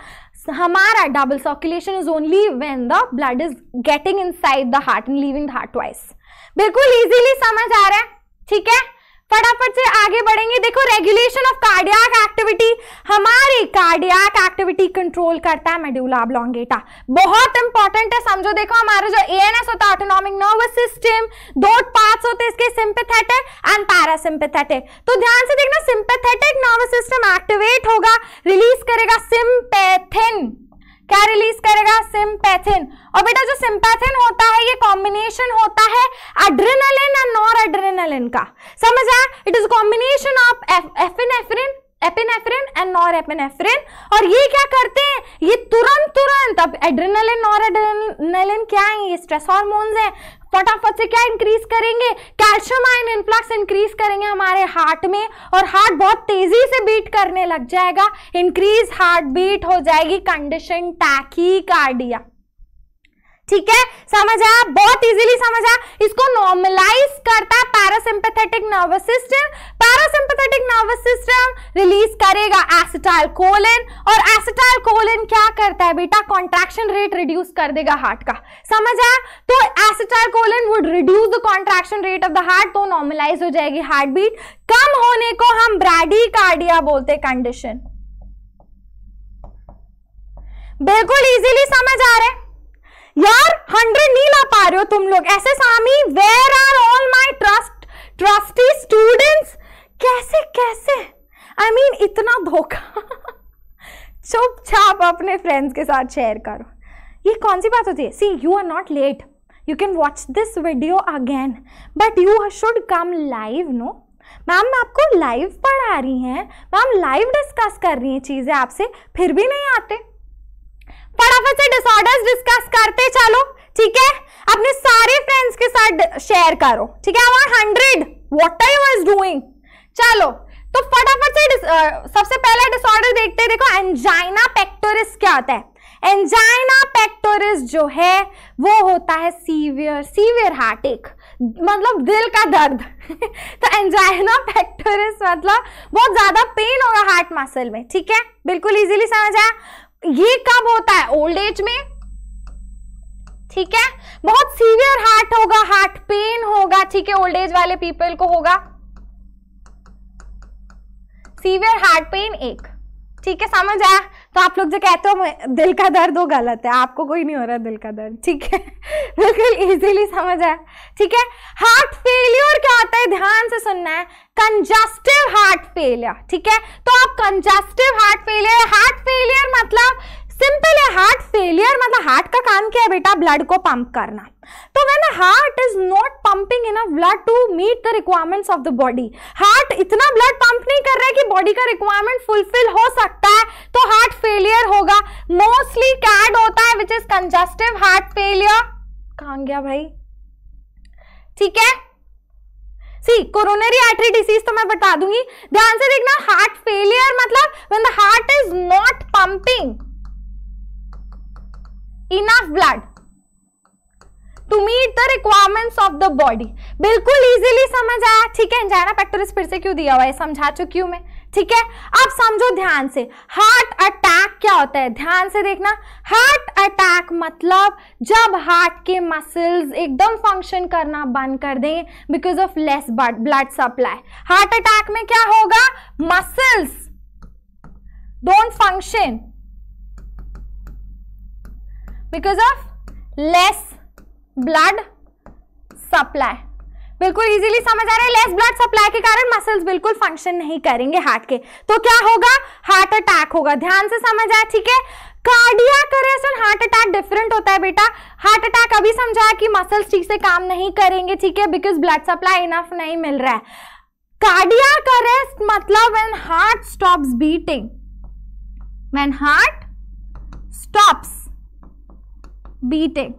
Speaker 1: हमारा double circulation is only when the blood is getting side the heart and leaving the heart vice बिल्कुल इजीली समझ आ रहा है ठीक है फटाफट से आगे बढ़ेंगे देखो रेगुलेशन ऑफ कार्डियक एक्टिविटी हमारे कार्डियक एक्टिविटी कंट्रोल करता है मेड्यूला अब्लोंगेटा बहुत इंपॉर्टेंट है समझो देखो हमारा जो एएनएस होता है ऑटोनॉमिक नर्वस सिस्टम दो पार्ट्स होते हैं इसके सिंपैथेटिक एंड पैरासिंपैथेटिक तो ध्यान से देखना सिंपैथेटिक नर्वस सिस्टम एक्टिवेट होगा रिलीज करेगा सिंपैथिन क्या रिलीज करेगा सिंपैथिन और बेटा जो सिंपैथिन होता है ये कॉम्बिनेशन होता है एड्रेनालिन एंड नॉर एड्रेनालिन का समझ आया it is combination of epinephrine epinephrine and norepinephrine और ये क्या करते हैं ये तुरंत तुरंत अब एड्रेनालिन नॉर एड्रेनालिन क्या है ये स्ट्रेस हार्मोन्स हैं फटाफट से क्या इंक्रीज करेंगे कैल्शियम आयन इनफ्लक्स इंक्रीज करेंगे हमारे हार्ट में और हार्ट बहुत तेजी से बीट करने लग जाएगा इंक्रीज हार्ट बीट हो जाएगी कंडीशन टैकी कार्डिया ठीक है समझा बहुत इजीली समझा इसको नॉर्मलाइज करता है parasympathetic nervous system parasympathetic nervous system release करेगा एसिटाइल कोलिन और एसिटाइल कोलिन क्या करता है बेटा कॉन्ट्रैक्शन रेट रिड्यूस कर देगा हार्ट का समझा तो acetylcholine would reduce the contraction rate of the heart तो नॉर्मलाइज हो जाएगी हार्ट बीट कम होने को हम ब्राडी कार्डिया बोलते कंडीशन बिल्कुल इजीली समझ आ रहे हैं यार हंड्रेड नहीं ला पा रहे हो तुम लोग ऐसे सामी where are all my trust trustee students कैसे कैसे आई I मीन mean, इतना धोखा चुपचाप अपने फ्रेंड्स के साथ शेयर करो ये कौन सी बात होती है see you are not late you can watch this video again but you should come live no ma'am मैं आपको लाइव पढ़ा रही हैं मैम लाइव डिस्कस कर रही हैं चीज़ें आपसे फिर भी नहीं आते फटाफट से डिसऑर्डर्स डिस्कस करते चलो ठीक है अपने सारे फ्रेंड्स के साथ शेयर करो ठीक है one hundred what I was doing चलो तो फटाफट से सबसे पहला डिसऑर्डर देखते हैं देखो एंजाइना पेक्टोरिस क्या होता है एंजाइना पेक्टोरिस जो है वो होता है सीवियर सीवियर हार्ट एक मतलब दिल का दर्द तो एंजाइना पेक्टोरिस मतलब बहुत ज़्यादा पेन होगा हार्ट मसल में ठीक है बिल्कुल इजीली समझ आया ये कब होता है ओल्ड एज में ठीक है बहुत सीवियर हार्ट होगा हार्ट पेन होगा ठीक है ओल्ड एज वाले पीपल को होगा सीवियर हार्ट पेन एक ठीक है समझ आया तो आप लोग जो कहते हो दिल का दर्द वो गलत है आपको कोई नहीं हो रहा दिल का दर्द ठीक है बिल्कुल इजीली समझ आया ठीक है हार्ट फेलियर क्या होता है ध्यान से सुनना है कंजस्टिव हार्ट फेलियर ठीक है तो आप congestive heart failure heart failure मतलब सिंपल है हार्ट फेलियर मतलब हार्ट का काम क्या है बेटा ब्लड को पंप करना तो when heart is not pumping enough blood to meet the requirements of the body heart इतना ब्लड पंप नहीं कर रहा है कि बॉडी का रिक्वायरमेंट फुलफिल हो सकता है तो हार्ट फेलियर होगा मोस्टली कैड होता है which is congestive heart failure कहा गया भाई ठीक है सी कोरोनरी आर्टरी डिसीज तो मैं बता दूंगी ध्यान से देखना हार्ट फेलियर मतलब when the heart is not pumping enough blood to meet the requirements of the body बिल्कुल इजीली समझ आया ठीक है एंजाइना पेक्टोरिस फिर से क्यों दिया हुआ है समझा चुकी हूं मैं ठीक है अब समझो ध्यान से हार्ट अटैक क्या होता है ध्यान से देखना हार्ट अटैक मतलब जब हार्ट के मसल्स एकदम फंक्शन करना बंद कर दें because of less blood supply heart attack में क्या होगा muscles don't function because of less blood supply बिल्कुल इजीली समझ आ रहा है लेस ब्लड सप्लाई के कारण मसल्स बिल्कुल फंक्शन नहीं करेंगे हार्ट के तो क्या होगा हार्ट अटैक होगा ध्यान से समझ आए ठीक है cardiac arrest heart attack different होता है बेटा हार्ट अटैक अभी समझाया कि मसल्स ठीक से काम नहीं करेंगे ठीक है बिकॉज ब्लड सप्लाई इनफ नहीं मिल रहा है कार्डियक अरेस्ट मतलब when heart stops beating when heart stops beating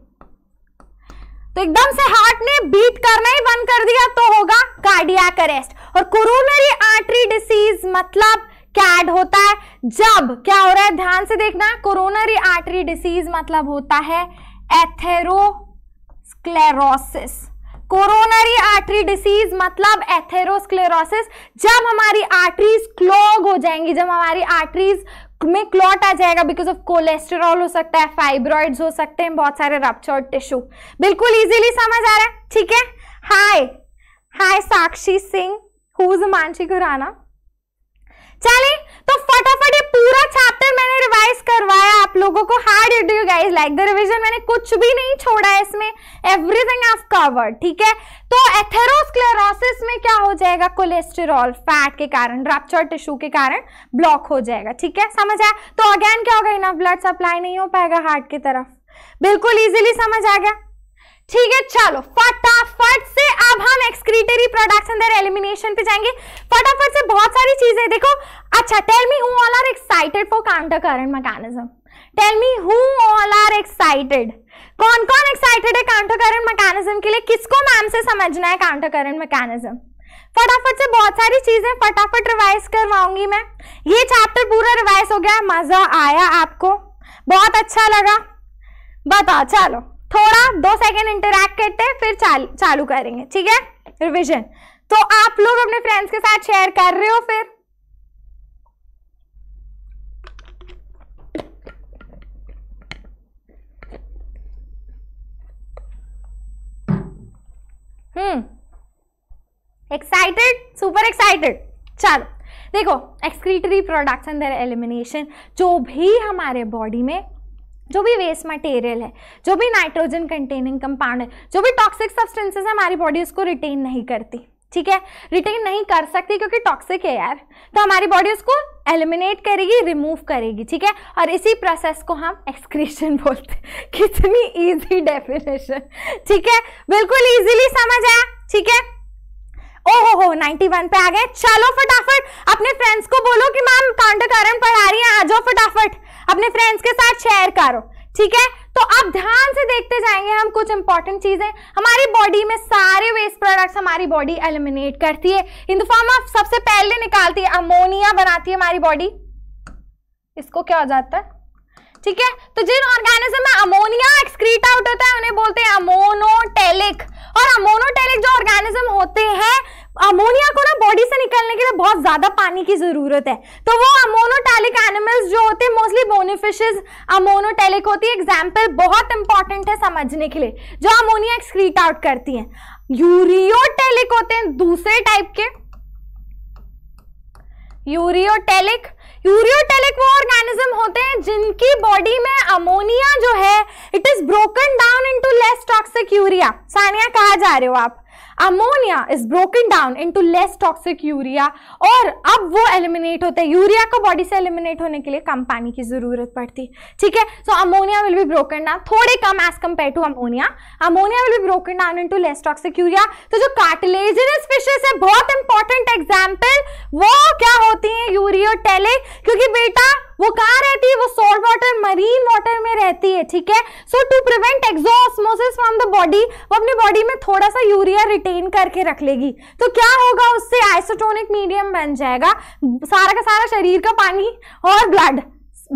Speaker 1: तो एकदम से हार्ट ने बीट करना ही बंद कर दिया तो होगा कार्डियक अरेस्ट और कोरोनरी आर्टरी डिसीज मतलब कैड होता है जब क्या हो रहा है ध्यान से देखना कोरोनरी आर्टरी डिसीज मतलब होता है एथेरोस्क्लेरोसिस कोरोनरी आर्टरी डिसीज मतलब एथेरोस्क्लेरोसिस जब हमारी आर्टरीज क्लॉग हो जाएंगी जब हमारी आर्टरीज में क्लॉट आ जाएगा बिकॉज ऑफ कोलेस्ट्रॉल हो सकता है फाइब्रॉइड हो सकते हैं बहुत सारे रप्चर्ड टिश्यू बिल्कुल इजिली समझ आ रहा है ठीक है hi hi Sakshi Singh who is Mansi Khurana चले तो फटाफट ये पूरा चैप्टर मैंने रिवाइज करवाया आप लोगों को how did you guys like the revision मैंने कुछ भी नहीं छोड़ा है इसमें एवरीथिंग आई हैव कवर्ड ठीक है तो एथेरोस्क्लेरोसिस में क्या हो जाएगा कोलेस्टेरॉल फैट के कारण रप्चर टिश्यू के कारण ब्लॉक हो जाएगा ठीक है समझ आया तो अगेन क्या होगा इनफ ब्लड सप्लाई नहीं हो पाएगा हार्ट की तरफ बिल्कुल इजीली समझ आ गया ठीक है चलो फटाफट से अब हम एक्सक्रीटरी प्रोडक्ट्स अंदर एलिमिनेशन पे जाएंगे फटाफट से बहुत सारी चीजें देखो अच्छा tell me who all are excited for counter current mechanism tell me who all are excited कौन कौन एक्साइटेड है काउंटर करंट मैकेनिज्म के लिए किसको मैम से समझना है काउंटर करंट मैकेनिज्म फटाफट से बहुत सारी चीजें फटाफट रिवाइज करवाऊंगी मैं ये चैप्टर पूरा रिवाइज हो गया मजा आया आपको बहुत अच्छा लगा बताओ चलो थोड़ा दो सेकेंड इंटरेक्ट करते हैं फिर चाल, चालू करेंगे ठीक है रिविजन तो आप लोग अपने फ्रेंड्स के साथ शेयर कर रहे हो फिर हम्म एक्साइटेड सुपर एक्साइटेड चलो देखो एक्सक्रीटरी प्रोडक्ट्स अंदर एलिमिनेशन जो भी हमारे बॉडी में जो भी वेस्ट मटेरियल है जो भी नाइट्रोजन कंटेनिंग कंपाउंड है जो भी टॉक्सिक सब्सटेंसेस है हमारी बॉडी उसको रिटेन नहीं करती ठीक है रिटेन नहीं कर सकती क्योंकि टॉक्सिक है यार तो हमारी बॉडी उसको एलिमिनेट करेगी रिमूव करेगी ठीक है और इसी प्रोसेस को हम एक्सक्रीशन बोलते हैं कितनी इजी डेफिनेशन ठीक है बिल्कुल इजीली समझ आया ठीक है ओ हो हो वन पे आ गए चलो फटाफट अपने फ्रेंड्स को बोलो कि मैम कांड कारण पढ़ा रही है आ जाओ फटाफट अपने फ्रेंड्स के साथ शेयर करो ठीक है तो अब ध्यान से देखते जाएंगे हम कुछ इंपॉर्टेंट चीजें हमारी बॉडी में सारे वेस्ट प्रोडक्ट्स हमारी बॉडी एलिमिनेट करती है इन द फॉर्म ऑफ सबसे पहले निकालती है अमोनिया बनाती है हमारी बॉडी इसको क्या हो जाता है ठीक है तो जिन ऑर्गेनिज्म में अमोनिया एक्सक्रीट आउट होता है उन्हें बोलते हैं अमोनोटेलिक और अमोनोटेलिक जो ऑर्गेनिज्म होते हैं अमोनिया को ना बॉडी से निकलने के लिए बहुत ज्यादा पानी की जरूरत है तो वो अमोनोटेलिक एनिमल्स जो होते हैं मोस्टली बोनीफिशेज अमोनोटेलिक होती है एग्जाम्पल बहुत इंपॉर्टेंट है समझने के लिए जो अमोनिया एक्सक्रीट आउट करती है यूरियोटेलिक होते हैं दूसरे टाइप के यूरियोटेलिक यूरियोटेलिक वो ऑर्गेनिज्म होते हैं जिनकी बॉडी में अमोनिया जो है it is broken down into less toxic urea Sania कहा जा रहे हो आप ammonia is broken down into less toxic urea और अब वो एलिमिनेट होता है यूरिया को बॉडी से एलिमिनेट होने के लिए कम पानी की ज़रूरत पड़ती ठीक है so ammonia will be broken down थोड़े कम as compare to ammonia ammonia will be broken down into less toxic urea तो जो कार्टिलेजनस फिशेस है बहुत इंपॉर्टेंट एग्जाम्पल वो क्या होती है यूरियोटेलिक क्योंकि बेटा वो कहाँ रहती है वो सोल्ट वाटर मरीन वाटर में रहती है ठीक है so to prevent exosmosis from the body वो अपनी बॉडी में थोड़ा सा यूरिया रिटेन करके रख लेगी तो क्या होगा उससे आइसोटोनिक मीडियम बन जाएगा सारा का सारा शरीर का पानी और ब्लड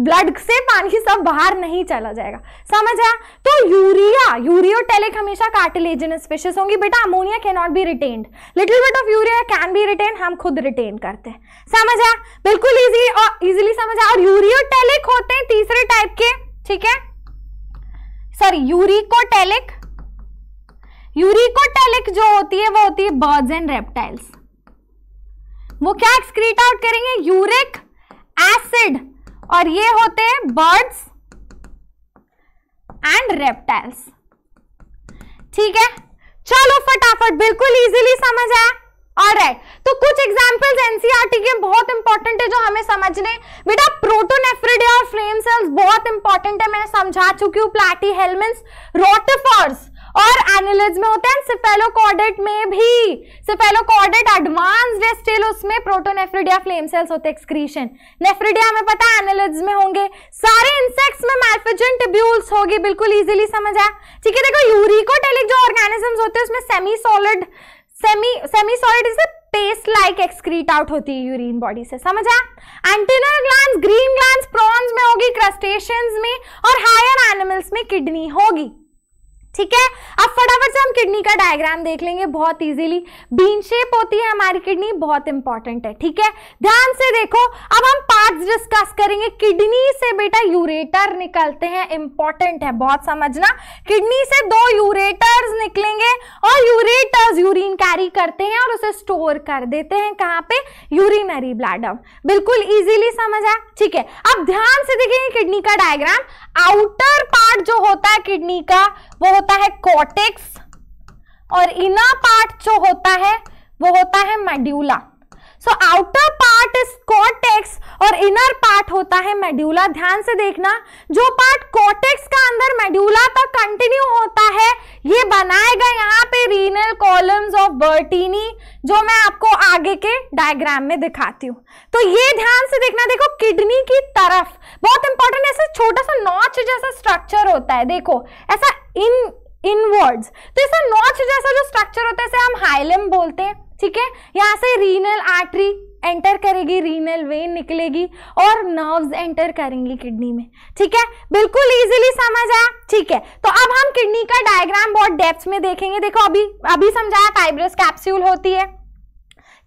Speaker 1: ब्लड से पानी सब बाहर नहीं चला जाएगा समझ आया तो यूरिया यूरियोटेलिक हमेशा कार्टिलेजिनस फिशेस होंगी बेटा ammonia can not be retain little bit of urea can be retain हम खुद रिटेन करते हैं समझ आया बिल्कुल इजी और इजीली समझ आया और यूरियोटेलिक होते हैं तीसरे टाइप के ठीक है सॉरी यूरिकोटेलिक यूरिकोटेलिक जो होती है वो होती है बर्ड्स एंड रेप्टाइल्स वो क्या एक्सक्रीट आउट करेंगे यूरिक एसिड और ये होते हैं बर्ड्स एंड रेप्टाइल्स ठीक है चलो फटाफट बिल्कुल इजीली समझ आया राइट right. तो कुछ एग्जांपल्स एनसीईआरटी e के बहुत इंपॉर्टेंट है जो हमें समझने बेटा प्रोटोनेफ्रिडे और फ्लेम सेल्स बहुत इंपॉर्टेंट है मैं समझा चुकी हूँ प्लाटी हेलमेंट्स रोटिफॉर्स और एनिलिड्स में होते हैं सिफेलोकॉर्डेट में भी सिफेलोकॉर्डेट एडवांस्ड है स्टिल उसमें प्रोटोनेफ्रिडिया फ्लेम सेल्स होते एक्सक्रीशन नेफ्रिडिया में पता है एनिलिड्स में होंगे सारे इंसेक्ट्स में मैल्फिजेंट ट्यूब्यूल्स होंगे बिल्कुल इजीली समझ आया ठीक है देखो यूरिकोटेलिक जो ऑर्गेनिजम्स होते हैं उसमें semi solid semi semi solid is paste like excrete out होती है यूरिन बॉडी से समझा antennal gland green gland prawns में होगी क्रस्टेशियंस में और हायर एनिमल्स में किडनी होगी ठीक है अब फटाफट से हम किडनी का डायग्राम देख लेंगे बहुत इजीली बीन शेप होती है हमारी किडनी बहुत इंपॉर्टेंट है ठीक है ध्यान से देखो अब हम पार्ट्स डिस्कस करेंगे किडनी से बेटा यूरेटर निकलते हैं इंपॉर्टेंट है बहुत समझना किडनी से दो यूरेटर्स निकलेंगे और यूरेटर्स यूरिन कैरी करते हैं और उसे स्टोर कर देते हैं कहाँ पे यूरिनरी ब्लैडर बिल्कुल इजीली समझ आया ठीक है अब ध्यान से देखेंगे किडनी का डायग्राम आउटर पार्ट जो होता है किडनी का वो होता है कॉटेक्स और इनर पार्ट जो होता है वो होता है medulla so outer part is cortex और इनर पार्ट होता है मेड्यूला ध्यान से देखना जो पार्ट कॉटेक्स का अंदर मेड्यूला तक कंटिन्यू होता है ये बनाएगा यहाँ पे रीनल कॉलम्स ऑफ बर्टिनी जो मैं आपको आगे के डायग्राम में दिखाती हूँ तो ये ध्यान से देखना देखो किडनी की तरफ बहुत इंपॉर्टेंट ऐसा छोटा सा नॉच जैसा स्ट्रक्चर होता है देखो ऐसा इन इनवर्ड्स तो ऐसा नॉच जैसा जो स्ट्रक्चर होता है इसे हम हाइलम बोलते हैं ठीक है यहाँ से रीनल आर्टरी एंटर करेगी रीनल वेन निकलेगी और नर्व्स एंटर करेंगी किडनी में ठीक है बिल्कुल इजीली समझ आया ठीक है तो अब हम किडनी का डायग्राम बहुत डेप्थ में देखेंगे देखो अभी अभी समझाया फाइब्रस कैप्सूल होती है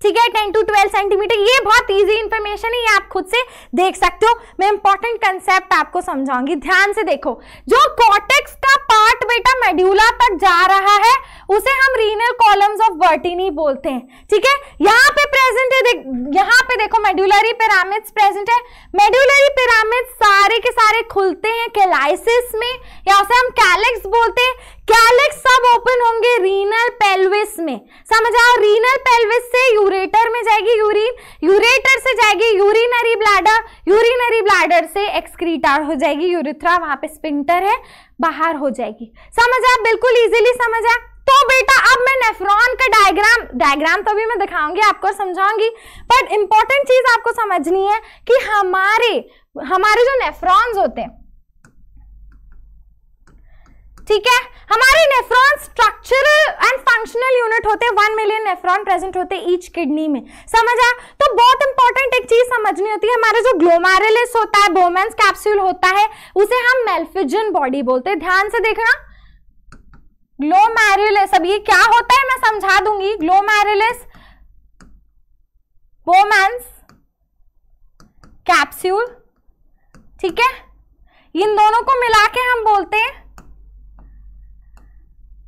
Speaker 1: ठीक है टेन टू ट्वेल्व सेंटीमीटर ये बहुत ईजी इंफॉर्मेशन है ये आप खुद से देख सकते हो मैं इंपॉर्टेंट कंसेप्ट आपको समझाऊंगी ध्यान से देखो जो कॉटेक्स का पार्ट बेटा मेड्यूला तक जा रहा है उसे हम रीनल कॉलम्स ऑफ वर्टिनी बोलते हैं ठीक है यहाँ पे प्रेजेंट है यहाँ पे देखो मेड्यूलरी पिरामिड्स प्रेजेंट है मेड्यूलरी पिरामिड्स सारे के सारे खुलते हैं कैलाइसिस में या उसे हम कैलेक्स बोलते हैं कैलेक्स सब ओपन होंगे रीनल पेल्विस में समझ आओ रीनल पेल्विस से यूरेटर में जाएगी यूरिन यूरेटर से जाएगी यूरिनरी ब्लैडर यूरिनरी ब्लैडर से एक्सक्रीटा हो जाएगी यूरिथ्रा वहां पे स्पिंटर है बाहर हो जाएगी समझ आ बिल्कुल इजीली समझ आ तो बेटा अब मैं नेफ्रॉन का डायग्राम डायग्राम तो भी मैं दिखाऊंगी आपको समझाऊंगी बट इंपॉर्टेंट चीज आपको समझनी है कि हमारे हमारे जो नेफ्रॉन्स होते हैं ठीक है हमारे nephron structural and functional unit होते हैं वन मिलियन नेफ्रॉन प्रेजेंट होते हैं ईच किडनी में आया तो बहुत इंपॉर्टेंट एक चीज समझनी होती है हमारे जो ग्लोमेरुलस होता है बोमेंस कैप्सूल होता है उसे हम मेल्फिजन बॉडी बोलते हैं ध्यान से देखना ग्लोमेरुलस अब ये क्या होता है मैं समझा दूंगी ग्लोमेरुलस बोमेंस कैप्स्यूल ठीक है इन दोनों को मिला के हम बोलते हैं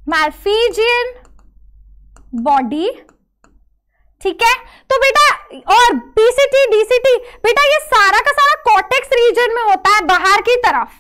Speaker 1: मैफीजियन बॉडी ठीक है तो बेटा और बीसीटी डीसीटी बेटा ये सारा का सारा कॉटेक्स रीजन में होता है बाहर की तरफ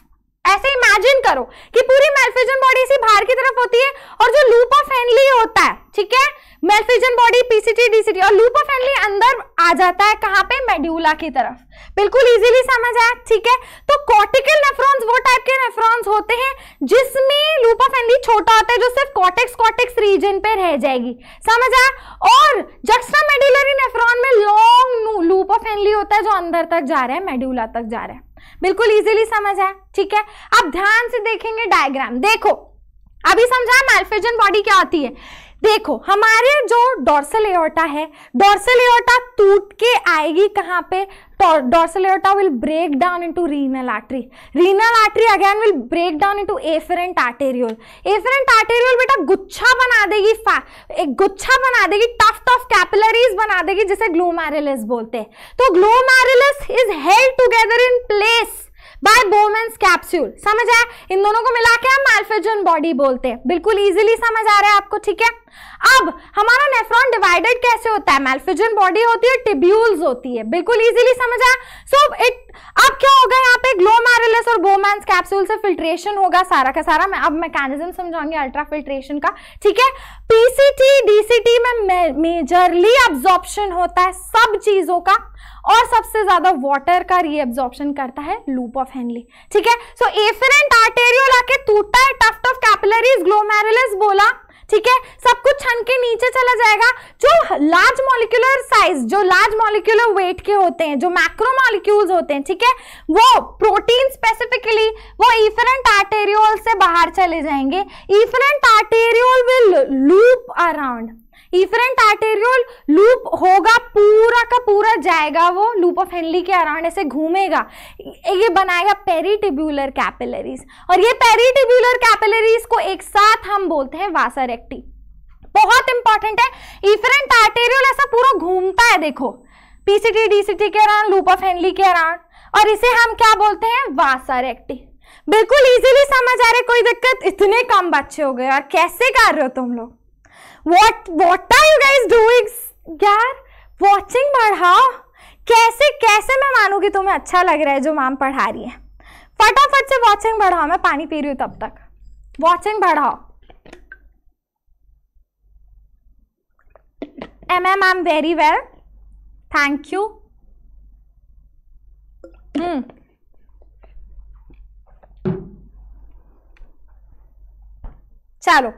Speaker 1: ऐसे इमेजिन करो कि पूरी मेल्फिजन बॉडी इसी बाहर की तरफ होती है और जो लूप ऑफ हेनली होता है ठीक है मेलफिजन बॉडी पीसीटी डीसीटी और लूप ऑफ हेनली अंदर आ जाता है कहां पे मेड्यूला की तरफ बिल्कुल इजीली समझ आया ठीक है तो कॉर्टिकल नेफ्रॉन्स वो टाइप के नेफ्रॉन्स होते हैं जिसमें लूप ऑफ हेनली छोटा होता है जो सिर्फ कॉर्टेक्स कॉर्टेक्स रीजन पे रह जाएगी समझ आया और जक्सा मेड्यूलरी नेफ्रॉन में लॉन्ग लूप ऑफ हेनली होता है जो अंदर तक जा रहा है मेड्यूला तक जा रहा है बिल्कुल इजीली समझ आया ठीक है अब ध्यान से देखेंगे डायग्राम देखो अभी समझा मेल्फेजन बॉडी क्या होती है देखो हमारे जो डोर्सल एयोटा है डोर्सल एयोटा टूट के आएगी कहाँ पे dorsal aorta will break down into renal artery renal artery again will break down into afferent arteriole afferent arteriole बेटा गुच्छा बना देगी एक गुच्छा बना देगी टफ्ट ऑफ कैपिलरीज बना देगी जिसे ग्लोमेरुलस बोलते हैं तो glomerulus is held together in place by Bowman's capsule समझ आया इन दोनों को मिला के हम एल्फेजन बॉडी बोलते हैं बिल्कुल इजीली समझ आ रहा है आपको ठीक है अब हमारा नेफ्रॉन डिवाइडेड कैसे होता है मेलफिजन बॉडी होती है टिब्यूल्स होती है बिल्कुल इजीली समझ आया सो इट अब क्या होगा यहाँ पे ग्लोमेरुलस और बोमैंस कैप्सूल से फिल्ट्रेशन होगा सारा का सारा मैं अब मैकेनिज्म समझाऊंगी अल्ट्रा फिल्ट्रेशन का ठीक है पीसीटी डीसीटी में मेजरली एब्जॉर्प्शन होता है सब चीजों का और सबसे ज्यादा वाटर का रीएब्जॉर्प्शन करता है लूप ऑफ हेनली ठीक है सो एफरेंट आर्टेरियल आके टूटा है टफ्ट ऑफ कैपिलरीज ग्लोमेरुलस बोला ठीक है सब कुछ छन के नीचे चला जाएगा जो लार्ज मॉलिक्यूलर साइज जो लार्ज मॉलिक्यूलर वेट के होते हैं जो मैक्रो मॉलिक्यूल्स होते हैं ठीक है वो प्रोटीन स्पेसिफिकली वो इफरेंट आर्टेरियोल से बाहर चले जाएंगे efferent arteriole will loop around efferent arteriole loop होगा पूरा का पूरा जाएगा वो लूप ऑफ हेनली के अराउंड ऐसे घूमेगा ये बनाएगा पेरीटिब्यूलर कैपिलरीज और ये पेरीटिब्यूलर कैपिलरीज को एक साथ हम बोलते हैं वासा रेक्टी बहुत इंपॉर्टेंट है इफरेंट आर्टेरियोल ऐसा पूरा घूमता है देखो पीसीटी डीसीटी के अराउंड लूप ऑफ हेनली के अराउंड और इसे हम क्या बोलते हैं वासा रेक्टी बिल्कुल इजीली समझ आ रहे कोई दिक्कत इतने कम बच्चे हो गए और कैसे कर रहे हो तुम लोग what what are you guys doing watching पढ़ाओ कैसे कैसे मैं मानूंगी तुम्हें अच्छा लग रहा है जो मैम पढ़ा रही है फटाफट से वॉचिंग बढ़ाओ मैं पानी पी रही हूँ तब तक वॉचिंग बढ़ाओ um um I am very well thank you hmm चलो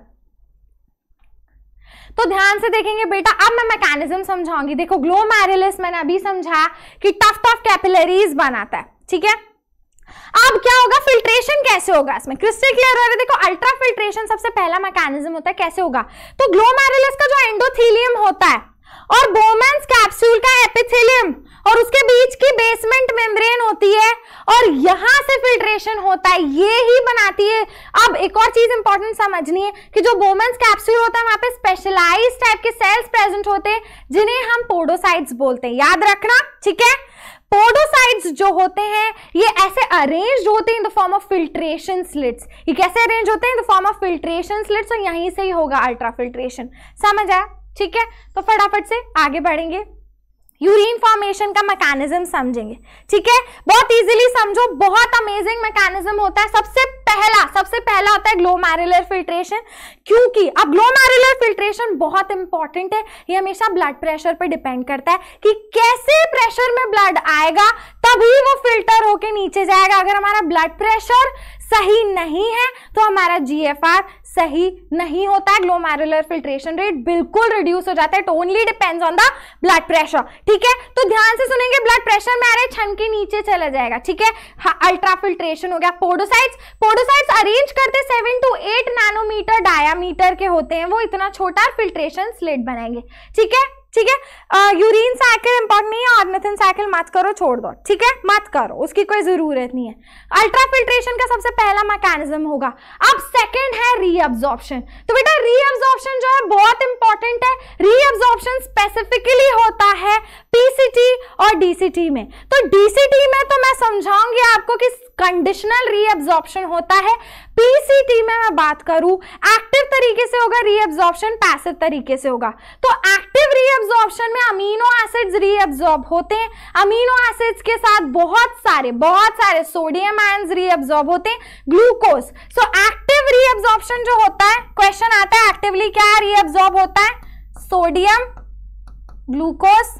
Speaker 1: तो ध्यान से देखेंगे बेटा अब मैं मैकेनिज्म समझाऊंगी देखो ग्लोमेरुलस मैंने अभी समझाया कि टफ टफ कैपिलरीज बनाता है ठीक है अब क्या होगा फिल्ट्रेशन कैसे होगा इसमें क्रिस्टल क्लियर हो रहा देखो अल्ट्रा फिल्ट्रेशन सबसे पहला मैकेनिज्म होता है कैसे होगा तो ग्लोमेरुलस का जो एंडोथीलियम होता है और बोमेंस कैप्सूल का एपिथेलियम और उसके बीच की बेसमेंट मेम्ब्रेन होती है और यहां से फिल्ट्रेशन होता है ये ही बनाती है अब एक और चीज इंपॉर्टेंट समझनी है कि जो बोमेंस कैप्सूल होता है वहां पे स्पेशलाइज टाइप के सेल्स प्रेजेंट होते हैं जिन्हें हम पोडोसाइट्स बोलते हैं याद रखना ठीक है पोडोसाइट्स जो होते हैं ये ऐसे अरेंज होते हैं in the form of filtration slits ये कैसे अरेंज होते हैं in the form of filtration slits और यहीं से ही होगा अल्ट्रा फिल्ट्रेशन समझ आया ठीक है तो फटाफट से आगे बढ़ेंगे यूरिन फॉर्मेशन का मैकेनिज्म समझेंगे ठीक है बहुत इजीली समझो बहुत अमेजिंग मैकेनिज्म होता है सबसे पहला सबसे पहला होता है ग्लोमेरुलर फिल्ट्रेशन क्योंकि अब ग्लोमेरुलर फिल्ट्रेशन बहुत इंपॉर्टेंट है ये हमेशा ब्लड प्रेशर पर डिपेंड करता है कि कैसे प्रेशर में ब्लड आएगा तभी वो फिल्टर होके नीचे जाएगा अगर हमारा ब्लड प्रेशर सही नहीं है तो हमारा जी सही नहीं होता है ग्लोमेरुलर फिल्ट्रेशन रेट बिल्कुल रिड्यूस हो जाता है totally depends on the blood pressure ठीक है तो ध्यान से सुनेंगे ब्लड प्रेशर में आ रहे छन के नीचे चला जाएगा ठीक है अल्ट्रा फिल्ट्रेशन हो गया पोडोसाइट्स पोडोसाइट्स अरेंज करते seven to eight nanometer diameter के होते हैं वो इतना छोटा फिल्ट्रेशन स्लेट बनाएंगे ठीक है ठीक है यूरिन साइकिल इंपॉर्टेंट नहीं है ऑर्निथिन साइकिल मत करो छोड़ दो ठीक है मत करो उसकी कोई ज़रूरत नहीं है अल्ट्रा फिल्ट्रेशन का सबसे पहला मैकेनिज्म होगा अब सेकंड है रीअब्जॉर्प्शन तो बेटा रीअब्जॉर्प्शन जो है बहुत इंपॉर्टेंट है रीअब्जॉर्प्शन स्पेसिफिकली होता है पीसीटी और डीसीटी में तो डीसीटी में तो मैं समझाऊंगी आपको कि कंडीशनल रीएब्जॉर्प्शन होता है पीसीटी में मैं बात करूं एक्टिव तरीके से होगा रीएब्जॉर्प्शन पैसिव तरीके से होगा तो एक्टिव रीएब्जॉर्प्शन में अमीनो एसिड्स रीएब्जॉर्ब होते हैं अमीनो एसिड्स के साथ बहुत सारे बहुत सारे सोडियम आयंस रीएब्जॉर्ब होते हैं ग्लूकोज सो एक्टिव रीएब्जॉर्प्शन जो होता है क्वेश्चन आता है एक्टिवली क्या रीएब्जॉर्ब होता है सोडियम ग्लूकोज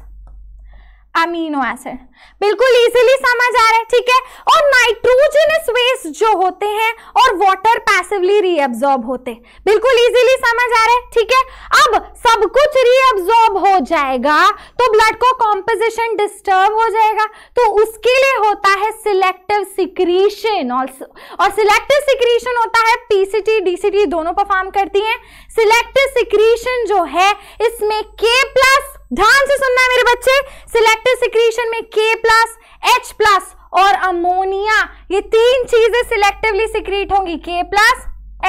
Speaker 1: अमीनो एसिड बिल्कुल इजीली समझ आ रहा है ठीक है और नाइट्रोजनस वेस्ट जो होते हैं और वाटर पैसिवली रीअब्जॉर्ब होते बिल्कुल इजीली समझ आ रहा है ठीक है अब सब कुछ रीअब्जॉर्ब हो जाएगा तो ब्लड को कॉम्पोजिशन डिस्टर्ब हो जाएगा तो उसके लिए होता है सिलेक्टिव सिक्रीशन और सिलेक्टिव सिक्रीशन होता है पीसीटी डीसीटी दोनों परफॉर्म करती है सिलेक्टिव सिक्रीशन जो है इसमें के प्लस ध्यान से सुनना है मेरे बच्चे सिलेक्टिव सिक्रीशन में के प्लस एच प्लस और अमोनिया ये तीन चीजें सिलेक्टिवली सिक्रीट होंगी K plus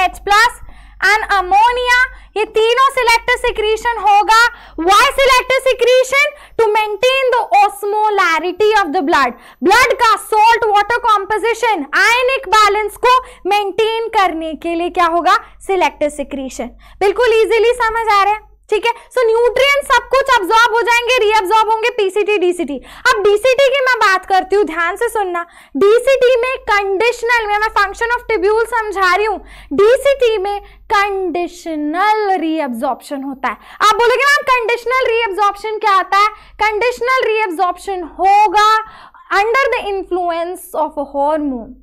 Speaker 1: H plus and ammonia ये तीनों सिलेक्टिव सिक्रीशन होगा why selective secretion to maintain the osmolarity of the blood blood का salt water composition ionic balance को मेंटेन करने के लिए क्या होगा सिलेक्टिव सिक्रीशन बिल्कुल इजिली समझ आ रहा है ठीक है सो न्यूट्रिएंट्स सब कुछ अब्सॉर्ब हो जाएंगे रीअब्सॉर्ब होंगे पीसीटी डीसीटी अब डीसीटी की मैं बात करती हूँ ध्यान से सुनना डीसीटी में कंडीशनल में मैं फंक्शन ऑफ टिब्यूल समझा रही हूँ डीसीटी में कंडीशनल रीअब्सॉर्प्शन होता है आप बोलोगे मैम कंडीशनल रीअब्सॉर्प्शन क्या आता है कंडीशनल रीअब्सॉर्प्शन होगा under the influence of a hormone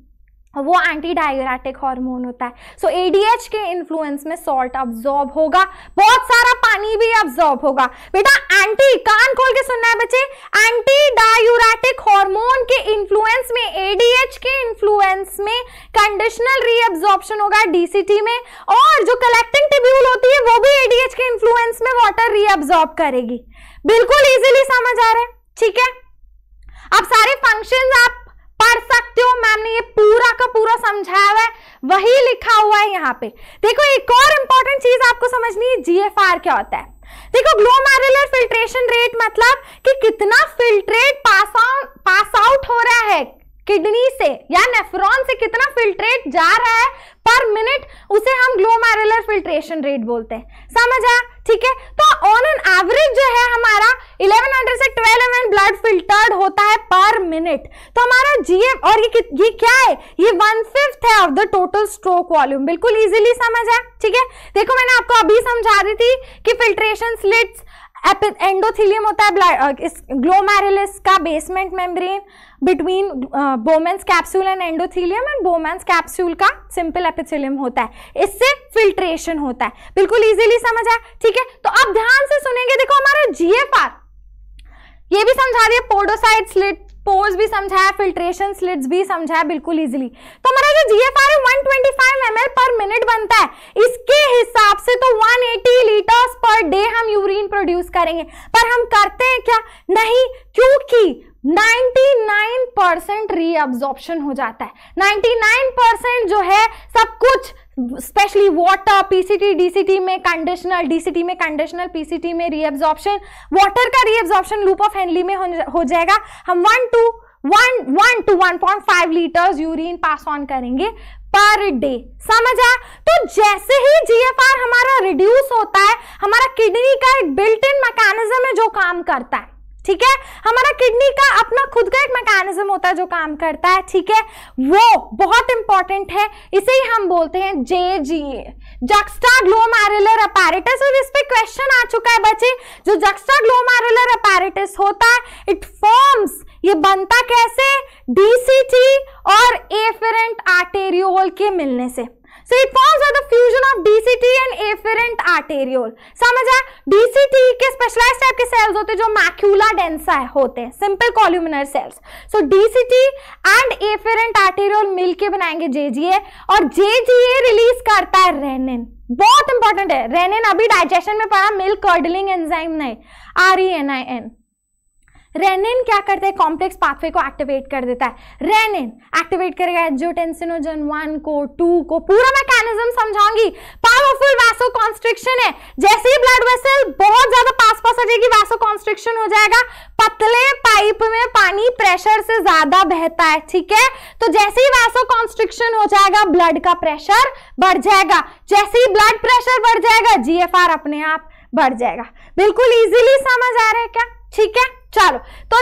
Speaker 1: वो एंटी डायग्राटिक हार्मोन होता है सो so, एडीएच के इन्फ्लुएंस में सॉल्ट अब्जॉर्ब होगा बहुत सारा पानी भी अब्जॉर्ब होगा बेटा एंटी कान खोल के सुनना है बच्चे एंटी डायूरेटिक हार्मोन के इन्फ्लुएंस में एडीएच के इन्फ्लुएंस में कंडीशनल रीअब्जॉर्प्शन होगा डीसीटी में और जो कलेक्टिंग टिब्यूल होती है वो भी एडीएच के इन्फ्लुएंस में वाटर रीअब्जॉर्ब करेगी बिल्कुल इजीली समझ आ रहा है ठीक है अब सारे फंक्शंस आप पढ़ सकते हो मैम ने ये पूरा का पूरा समझाया हुआ है वही लिखा हुआ है यहाँ पे देखो एक और इंपॉर्टेंट चीज आपको समझनी है जीएफआर क्या होता है देखो ग्लोमेरुलर फिल्ट्रेशन रेट मतलब कि कितना filtrate pass out pass out हो रहा है किडनी से या नेफ्रॉन से कितना फिल्ट्रेट जा रहा है पर मिनट उसे हम ग्लोमेरुलर फिल्ट्रेशन रेट बोलते हैं समझ आया ठीक है तो ऑन एन एवरेज जो है हमारा 1100 से 1200 ब्लड फिल्टर्ड होता है पर मिनट तो हमारा जीएफ और ये ये क्या है ये वन फिफ्थ है of the total stroke volume बिल्कुल इजीली समझ आया ठीक है देखो मैंने आपको अभी समझा दी थी कि फिल्ट्रेशन स्लिट्स एंडोथिलियम होता है इस ग्लोमेरुलस का basement membrane between Bowman's capsule and endothelium and Bowman's capsule का सिंपल एपिथिलियम होता है इससे फिल्ट्रेशन होता है बिल्कुल इजीली समझ आए ठीक है तो अब ध्यान से सुनेंगे देखो हमारा जीएफआर ये भी समझा रही है पोडोसाइड स्लिट पोर्स भी समझाया फिल्ट्रेशन स्लिट्स भी समझाया बिल्कुल इजीली तो हमारा जो जीएफआर है 125 ml पर मिनट बनता है इसके हिसाब से तो 180 लीटर्स पर डे हम यूरिन प्रोड्यूस करेंगे पर हम करते हैं क्या नहीं क्योंकि 99 परसेंट रीअब्जॉर्प्शन हो जाता है 99 जो है सब कुछ स्पेशली वाटर पीसीटी डीसीटी में कंडीशनल डीसीटी में कंडीशनल पीसीटी में रीअब्जॉर्प्शन वाटर का रीअब्जॉर्प्शन लूप ऑफ हेनली में हो जाएगा हम one two one one two one point five litres urine pass on करेंगे पर डे समझ आया तो जैसे ही जीएफआर हमारा रिड्यूस होता है हमारा किडनी का एक बिल्ट इन मैकेनिज्म है जो काम करता है ठीक है हमारा किडनी का अपना खुद का एक मैकेनिज्म होता है जो काम करता है ठीक है वो बहुत इंपॉर्टेंट है इसे ही हम बोलते हैं जे जी जक्स्टा ग्लोमैरुलर अपैरेटस और इस पे क्वेश्चन आ चुका है बच्चे जो जक्स्टा ग्लोमैरुलर अपैरेटस होता है इट फॉर्म्स ये बनता कैसे डीसीटी और एफरेंट आर्टेरियोल के मिलने से so it forms with the fusion of DCT and afferent arteriole समझा DCT के specialized type के cells होते हैं जो macula densa होते हैं simple columnar cells so DCT and afferent arteriole मिलके बनाएंगे JGA और JGA release करता है renin बहुत इंपॉर्टेंट है रेनिन अभी डाइजेशन में पड़ा मिल्क कर्डलिंग एंजाइम नहीं R E N I N renin क्या करता है कॉम्प्लेक्स पाथवे को एक्टिवेट कर देता है रेनिन एक्टिवेट करेगा एंजियोटेंसिनोजन वन को टू को पूरा मैकेनिज्म समझाऊंगी पावरफुल वैसो कॉन्स्ट्रिक्शन है जैसे ही ब्लड वेसल बहुत ज्यादा पास पास आ जाएगी वैसो कॉन्स्ट्रिक्शन हो जाएगा पतले पाइप में पानी प्रेशर से ज्यादा बहता है ठीक है तो जैसे ही वैसो कॉन्स्ट्रिक्शन हो जाएगा ब्लड का प्रेशर बढ़ जाएगा जैसे ही ब्लड प्रेशर बढ़ जाएगा जीएफआर अपने आप बढ़ जाएगा बिल्कुल इजीली समझ आ रहा है क्या ठीक है चलो तो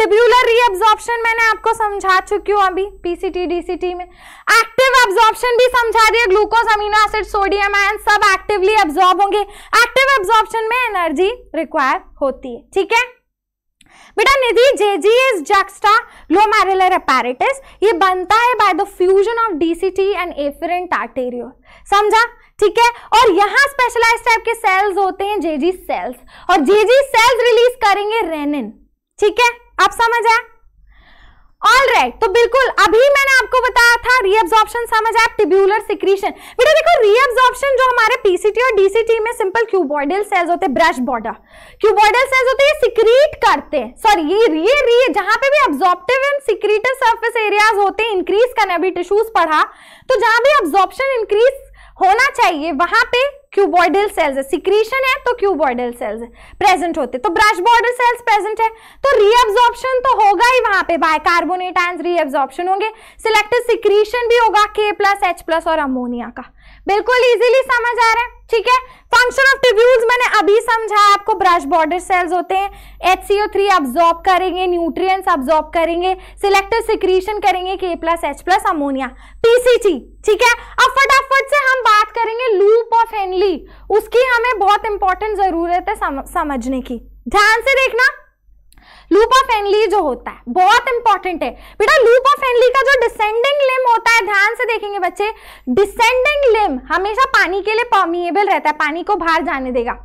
Speaker 1: टिब्यूलर रीअब्जॉर्प्शन मैंने आपको समझा चुकी हूँ अभी पीसीटी डीसीटी में एक्टिव एब्जॉर्प्शन भी समझा दिया glucose amino acid sodium ion सब एक्टिवली एब्जॉर्ब होंगे एक्टिव एब्जॉर्प्शन में एनर्जी रिक्वायर होती है ठीक है बेटा Nidhi JG is juxta glomerular apparatus ये बनता है by the fusion of DCT and afferent arteriole समझा ठीक है और यहां स्पेशलाइज टाइप के सेल्स होते हैं जेजी सेल्स और जेजी सेल्स रिलीज करेंगे रेनिन ठीक है आप समझ आए ऑल राइट right, तो बिल्कुल अभी मैंने आपको बताया था रीअब्जॉर्प्शन समझ आया टिब्यूलर सिक्रीशन बेटा देखो रीअब्जॉर्प्शन जो हमारे पीसीटी और डीसीटी में सिंपल क्यूबॉइडल सेल्स होते हैं ब्रश बॉर्डर क्यूबॉइडल सेल्स होते हैं ये सिक्रीट करते हैं सॉरी ये ये री जहां पे भी absorptive and secretory surface areas होते हैं इंक्रीज करना अभी टिश्यूज पढ़ा तो जहां भी अब्जॉर्प्शन इंक्रीज होना चाहिए वहां पे क्यूबॉइडल सेल्स है सिक्रीशन है तो क्यूबॉइडल सेल्स प्रेजेंट होते तो ब्रश बॉर्डर सेल्स प्रेजेंट है तो रीअब्जॉर्प्शन तो होगा ही वहां पे कार्बोनेट आयंस रीअब्जॉर्प्शन होंगे सिलेक्टेड सिक्रीशन भी होगा के प्लस एच प्लस और अमोनिया का बिल्कुल इजीली समझ आ रहा है ठीक है फंक्शन ऑफ ट्यूब्यूल्स मैंने अभी समझाया आपको ब्रश बॉर्डर सेल्स होते हैं H C O three absorb करेंगे न्यूट्रिएंट्स ऑब्जॉर्ब करेंगे सिलेक्टिव सिक्रीशन करेंगे K plus H plus ammonia PCT ठीक है अब फटाफट से हम बात करेंगे लूप ऑफ हेनली उसकी हमें बहुत इंपॉर्टेंट जरूरत है सम, समझने की ध्यान से देखना लूपा फैनली जो होता है बहुत इंपॉर्टेंट है बेटा लूपा फैनली का जो डिसेंडिंग लिम होता है ध्यान से देखेंगे बच्चे डिसेंडिंग लिम हमेशा पानी के लिए परमिएबल रहता है पानी को बाहर जाने देगा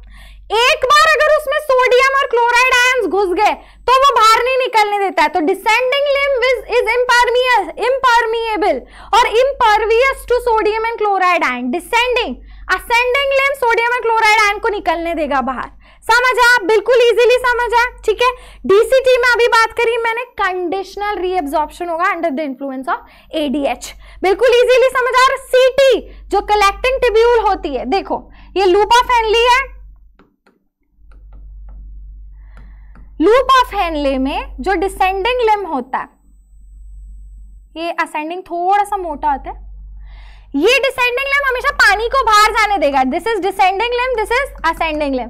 Speaker 1: एक बार अगर उसमें सोडियम और क्लोराइड आयंस घुस गए तो वो बाहर नहीं निकलने देता है तो डिसेंडिंग लिम इज इम्परमिएबल और impervious to sodium and chloride ion descending ascending limb sodium and chloride ion को निकलने देगा बाहर समझ आया बिल्कुल इजीली आया ठीक है डीसीटी में अभी बात करी मैंने कंडीशनल रीएब्जॉर्प्शन होगा under the influence of ADH बिल्कुल इजीली समझा और सीटी जो कलेक्टिंग टिब्यूल होती है देखो ये लूप ऑफ हेनली है लूप ऑफ हेनले में जो डिसेंडिंग लिम होता है ये असेंडिंग थोड़ा सा मोटा होता है ये डिसेंडिंग लिम हमेशा पानी को बाहर जाने देगा this is descending limb this is ascending limb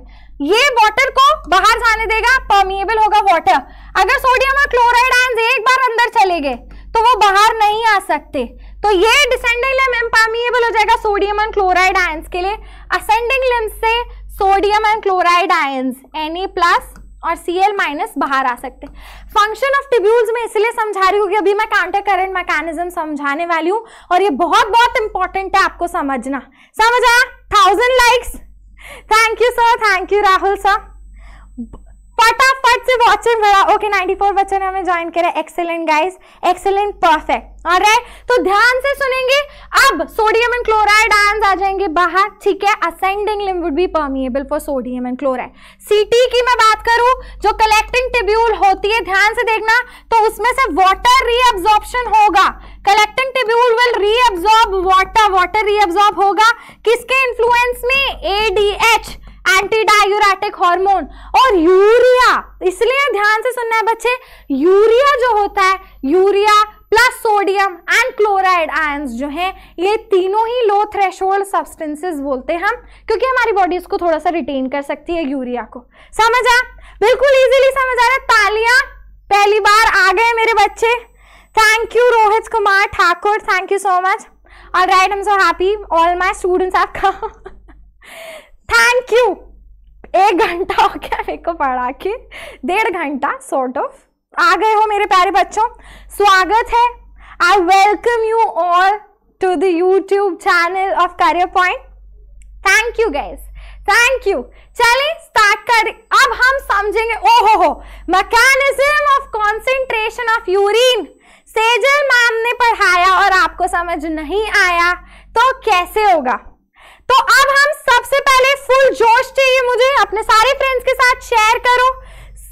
Speaker 1: ये वाटर को बाहर जाने देगा पॉमिएबल होगा वाटर अगर सोडियम और क्लोराइड आयन एक बार अंदर चले गए तो वो बाहर नहीं आ सकते तो ये डिसेंडिंग लिम इम्पामिएबल हो जाएगा सोडियम एंड क्लोराइड आयन्स के लिए असेंडिंग लिम से sodium and chloride ions N plus और सी एल माइनस बाहर आ सकते फंक्शन ऑफ टिब्यूल्स में इसलिए समझा रही हूँ कि अभी मैं काउंटर करेंट मैकेनिज्म समझाने वाली हूँ और ये बहुत बहुत इंपॉर्टेंट है आपको समझना समझा thousand likes thank you sir thank you Rahul sir फटाफट से वॉचिंग भरा ओके फोर बच्चों ने हमें ज्वाइन करा एक्सेलेंट गाइस एक्सेलेंट परफेक्ट और तो ध्यान से सुनेंगे अब सोडियम एंड क्लोराइड आय आ जाएंगे बाहर ठीक है ascending limb would be permeable for sodium and chloride CT की मैं बात करूं जो कलेक्टिंग टिब्यूल होती है ध्यान से देखना तो उसमें से वाटर रीअब्जॉर्प्शन होगा collecting tubule will reabsorb water water reabsorb होगा किसके इन्फ्लुएंस में एडीएच एंटी डायूरेटिक हार्मोन और यूरिया इसलिए ध्यान से सुनना है बच्चे यूरिया जो होता है urea plus sodium and chloride ions जो हैं ये तीनों ही लो थ्रेशोल्ड सब्सटेंसेस बोलते हैं हम क्योंकि हमारी बॉडी इसको थोड़ा सा रिटेन कर सकती है यूरिया को समझ आ बिल्कुल इजीली समझ आ रहा है तालियां पहली बार आ गए मेरे बच्चे thank you Rohit Kumar Thakur thank you so much all right am so happy all my students have come. Thank you. एक घंटा हो गया मेरे को पढ़ा के डेढ़ घंटा सॉर्ट ऑफ आ गए हो मेरे प्यारे बच्चों स्वागत है I welcome you all to the YouTube channel of Career Point thank you guys thank you चलिए स्टार्ट कर अब हम समझेंगे ओ हो हो mechanism of concentration of urine Sejal ma'am ने पढ़ाया और आपको समझ नहीं आया तो कैसे होगा तो अब हम सबसे पहले फुल जोश चाहिए मुझे अपने सारे फ्रेंड्स के साथ शेयर करो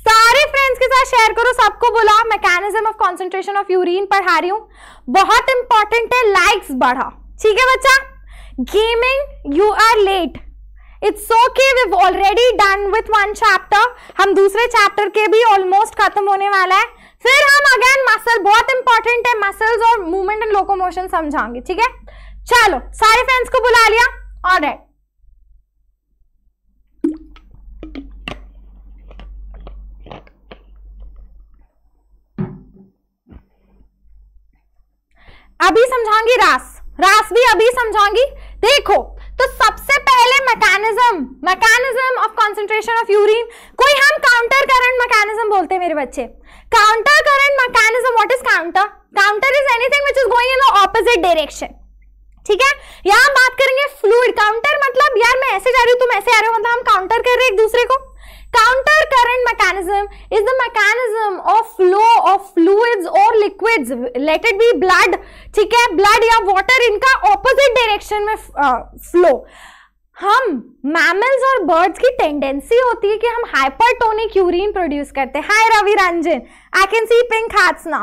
Speaker 1: सारे फ्रेंड्स के साथ शेयर करो सबको बुलाओ mechanism of concentration of urine पढ़ा रही हूं बहुत इंपॉर्टेंट है लाइक्स बढ़ा ठीक है बच्चा गेमिंग you are late it's okay we already done with one chapter हम दूसरे चैप्टर के भी ऑलमोस्ट खत्म होने वाला है फिर हम अगेन मसल बहुत इंपॉर्टेंट है मसल्स और मूवमेंट एंड लोकोमोशन समझाएंगे ठीक है चलो सारे फ्रेंड्स को बुला लिया और राइट अभी समझाऊंगी रास रास भी अभी समझाऊंगी देखो तो सबसे पहले mechanism mechanism of concentration of urine कोई हम काउंटर करंट मैकेनिज्म बोलते हैं मेरे बच्चे counter current mechanism what is counter counter is anything which is going in the opposite direction ठीक है यहां बात करेंगे फ्लूड काउंटर मतलब यार मैं ऐसे जा रही हूं तुम ऐसे आ रहे हो मतलब हम काउंटर कर रहे हैं एक दूसरे को counter current mechanism is the mechanism of flow of fluids और liquids let it be blood ठीक है ब्लड या वाटर इनका ऑपोजिट डायरेक्शन में फ्लो uh, हम मैमल्स और बर्ड्स की टेंडेंसी होती है कि हम हाइपरटोनिक यूरिन प्रोड्यूस करते हैं hi Ravi Ranjan I can see pink hearts ना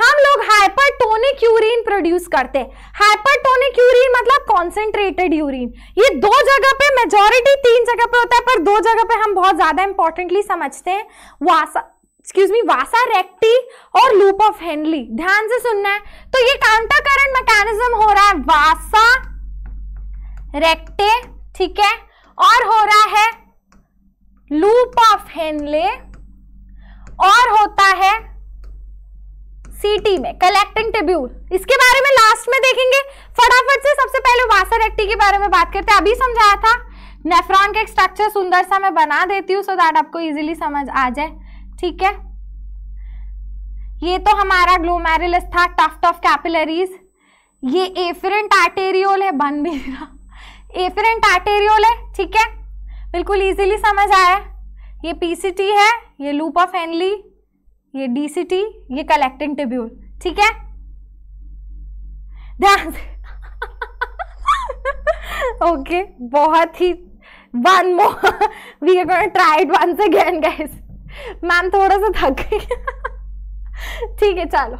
Speaker 1: हम लोग हाइपरटोनिक यूरिन प्रोड्यूस करते हैं हाइपरटोनिक यूरिन मतलब कॉन्सेंट्रेटेड यूरिन ये दो जगह पे मेजोरिटी तीन जगह पे होता है पर दो जगह पे हम बहुत ज्यादा इंपॉर्टेंटली समझते हैं vasa excuse me vasa recti और लूप ऑफ हेनली ध्यान से सुनना है तो ये काउंटर करंट मैकेनिज्म हो रहा है वासा रेक्टे ठीक है और हो रहा है लूप ऑफ हेनले और होता है सीटी में कलेक्टिंग टिब्यूल इसके बारे में लास्ट में देखेंगे फटाफट से सबसे पहले वासर एक्टी के बारे में बात करते हैं अभी समझाया था नेफ्रॉन का एक स्ट्रक्चर सुंदर सा मैं बना देती हूँ सो दैट आपको इजीली समझ आ जाए ठीक है ये तो हमारा ग्लोमेरिलस था टफ टफ कैपिलरीज ये एफरेंट आर्टेरियोल है बन रहा एफरेंट आर्टेरियोल है ठीक है बिल्कुल इजीली समझ आया ये पीसीटी है ये लूप ऑफ एनली ये डीसीटी ये कलेक्टिंग टिब्यूल ठीक है ध्यान से ओके बहुत ही one more we are going try it once again guys ma'am थोड़ा सा थक गई ठीक है चलो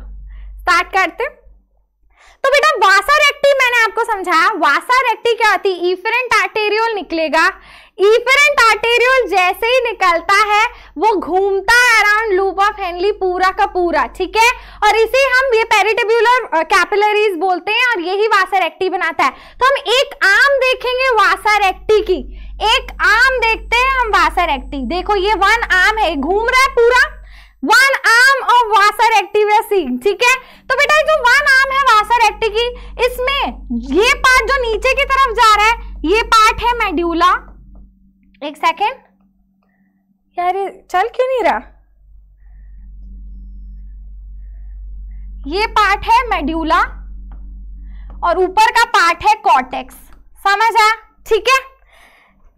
Speaker 1: स्टार्ट करते हैं तो बेटा वासा रेक्टी मैंने आपको समझाया वासा रेक्टी क्या होती है इफरेंट आर्टेरियल निकलेगा इफरेंट आर्टेरियल जैसे ही निकलता है वो घूमता है अराउंड लूप ऑफ हेनली पूरा का पूरा ठीक है और इसे हम ये पेरिटेब्यूलर कैपिलरीज बोलते हैं और यही वासा रेक्टी बनाता है तो हम एक आम देखेंगे वासा रेक्टी की एक आम देखते हैं हम वासा रेक्टी देखो ये वन आम है घूम रहा है पूरा one arm of vasa recti ठीक है तो बेटा जो वन आर्म है वासर एक्टिव की इसमें ये पार्ट जो नीचे की तरफ जा रहा है ये पार्ट है मेड्यूला एक सेकेंड यार चल क्यों नहीं रहा ये पार्ट है मेड्यूला और ऊपर का पार्ट है कॉर्टेक्स समझ आया ठीक है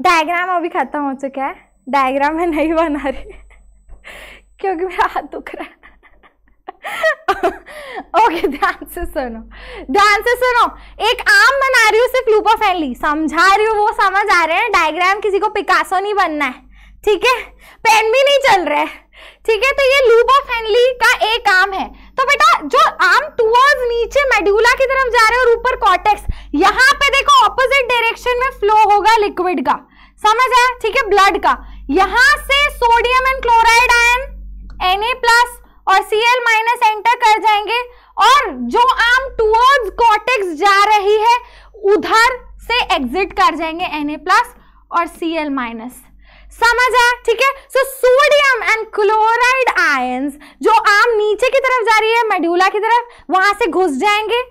Speaker 1: डायग्राम अभी खत्म हो चुका है डायग्राम में नहीं बना रही क्योंकि मेरा हाथ दुख रहा है ओके ध्यान से सुनो ध्यान से सुनो एक आम बना रही हूँ सिर्फ लूपा फैली समझा रही हूँ वो समझ आ रहे हैं डायग्राम किसी को पिकासो नहीं बनना है ठीक है पेन भी नहीं चल रहा है ठीक है तो ये लूपा फैनली का एक आम है तो बेटा जो आम टूवर्ड नीचे मेडुला की तरफ जा रहे हैं और ऊपर कॉटेक्स यहाँ पे देखो ऑपोजिट डायरेक्शन में फ्लो होगा लिक्विड का समझ आया ठीक है ब्लड का यहाँ से sodium and chloride ion Na plus और Cl माइनस एंटर कर जाएंगे और जो आम टूवर्ड्स कॉटेक्स जा रही है उधर से एग्जिट कर जाएंगे Na प्लस और Cl माइनस समझ आया ठीक है so sodium and chloride ions जो आम नीचे की तरफ जा रही है मेड्यूला की तरफ वहां से घुस जाएंगे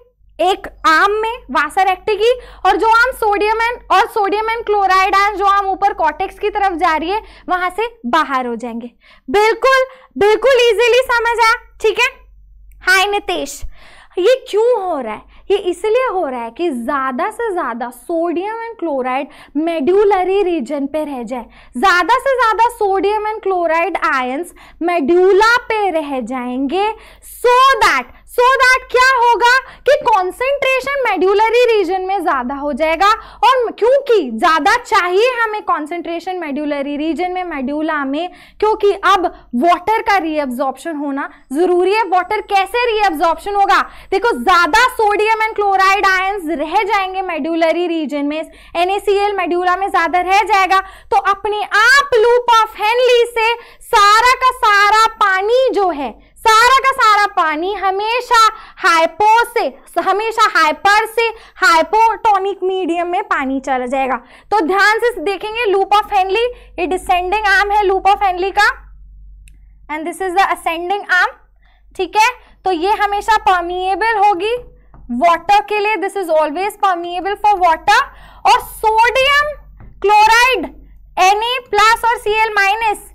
Speaker 1: एक आम में वासर एक्टिगी और जो आम सोडियम एंड और सोडियम एंड क्लोराइड आयन जो आम ऊपर कॉटेक्स की तरफ जा रही है वहां से बाहर हो जाएंगे बिल्कुल बिल्कुल इजीली समझ आया ठीक है हाय नितेश ये क्यों हो रहा है ये इसलिए हो रहा है कि ज़्यादा से ज़्यादा sodium and chloride medullary region पे रह जाए ज़्यादा से ज़्यादा sodium and chloride ions medulla पे रह जाएंगे so so that so so that क्या होगा कि कॉन्सेंट्रेशन मेड्यूलरी रीजन में ज्यादा हो जाएगा और क्योंकि ज्यादा चाहिए हमें कॉन्सेंट्रेशन मेड्यूलरी रीजन में मेड्यूला में क्योंकि अब वाटर का रीअब्जॉर्प्शन होना जरूरी है वाटर कैसे रीअब्जॉर्प्शन होगा देखो ज्यादा सोडियम एंड क्लोराइड आयंस रह जाएंगे मेड्यूलरी रीजन में एनएसीएल मेड्यूला में ज्यादा रह जाएगा तो अपने आप लूप ऑफ हेनली से सारा का सारा पानी जो है सारा का सारा पानी हमेशा हाइपो से हमेशा हाइपर से हाइपोटोनिक मीडियम में पानी चला जाएगा तो ध्यान से देखेंगे लूप ऑफ हेनली ये डिसेंडिंग आर्म है लूप ऑफ हेनली का and this is the ascending arm ठीक है तो ये हमेशा परमिएबल होगी वाटर के लिए this is always permeable for water और सोडियम क्लोराइड Na प्लस और Cl माइनस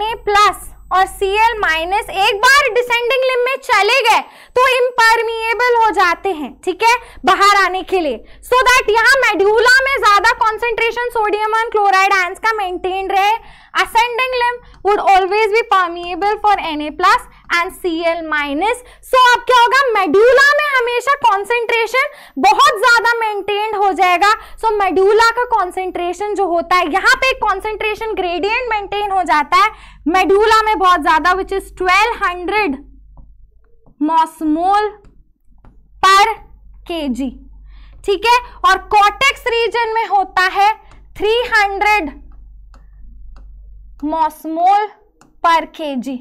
Speaker 1: Na प्लस और Cl माइनस एक बार डिसेंडिंग लिम में चले गए तो इम्परमिएबल हो जाते हैं ठीक है बाहर आने के लिए सो दैट यहाँ मेड्यूला में ज्यादा concentration sodium and chloride ions का मेंटेन रहे ascending limb would always be permeable for Na+ and C L minus so अब क्या होगा मेड्यूला में हमेशा कॉन्सेंट्रेशन बहुत ज्यादा मेंटेन हो जाएगा सो so, मेड्यूला का कॉन्सेंट्रेशन जो होता है यहाँ पे कॉन्सेंट्रेशन ग्रेडियंट मेंटेन हो जाता है मेड्यूला में बहुत ज्यादा which is twelve hundred mosmol per K G ठीक है और कॉटेक्स रीजन में होता है 300 मॉसमोल पर के जी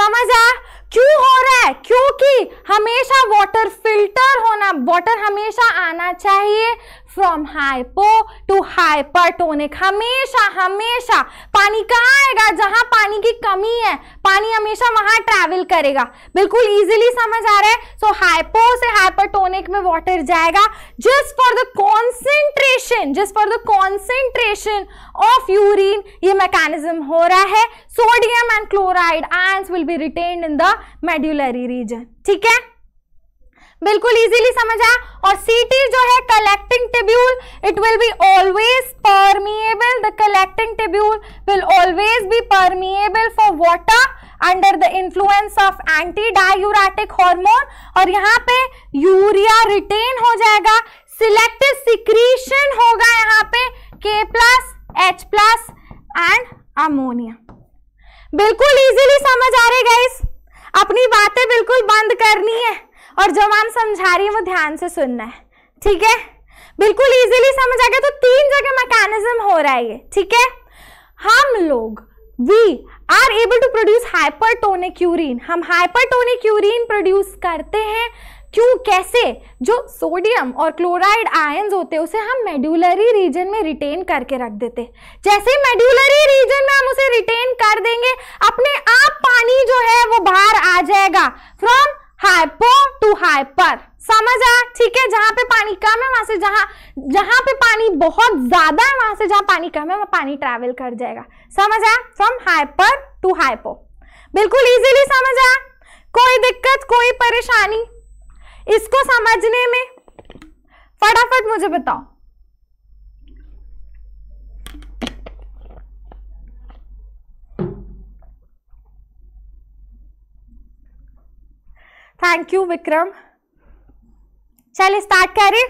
Speaker 1: समझ आया क्यों हो रहा है क्योंकि हमेशा वाटर फिल्टर होना वाटर हमेशा आना चाहिए फ्रॉम हाइपो टू हाइपरटोनिक हमेशा हमेशा पानी कहाँ आएगा जहां पानी की कमी है पानी हमेशा वहां ट्रेवल करेगा बिल्कुल इजीली समझ आ रहा है सो so, हाइपो से हाइपरटोनिक में वाटर जाएगा just for the concentration just for the concentration of urine ये मैकेनिज्म हो रहा है sodium and chloride ion will be retain in the medullary region ठीक है बिल्कुल इजीली समझा और सीटी जो है collecting tubule it will be always permeable the collecting tubule will always be permeable for water under the influence of anti diuretic hormone और यहाँ पे यूरिया रिटेन हो जाएगा सिलेक्टिव सिक्रीशन होगा यहाँ पे K plus H plus and ammonia बिल्कुल easily समझ आ रहे गाइस अपनी बातें बिल्कुल बंद करनी है और जो मैम समझा रही है वो ध्यान से सुनना है ठीक है बिल्कुल इजीली समझ आ गया तो तीन जगह मैकेनिज्म हो रहा है ये ठीक है हम लोग we are able to produce hypertonic urine हम हाइपरटोनिक यूरिन प्रोड्यूस करते हैं क्यों कैसे जो सोडियम और क्लोराइड आयन्स होते हैं उसे हम मेड्यूलरी रीजन में रिटेन करके रख देते जैसे मेड्यूलरी रीजन में हम उसे रिटेन कर देंगे अपने आप पानी जो है वो बाहर आ जाएगा फ्रॉम हाइपो टू हाइपर समझ आया ठीक है जहां पे पानी कम है वहां से जहां जहां पे पानी बहुत ज्यादा है वहां से जहां पानी कम है वहां पानी ट्रेवल कर जाएगा समझ आया फ्रॉम हाइपर टू हाइपो बिल्कुल इजीली समझ आया कोई दिक्कत कोई परेशानी इसको समझने में फटाफट मुझे बताओ थैंक यू विक्रम चलिए स्टार्ट करें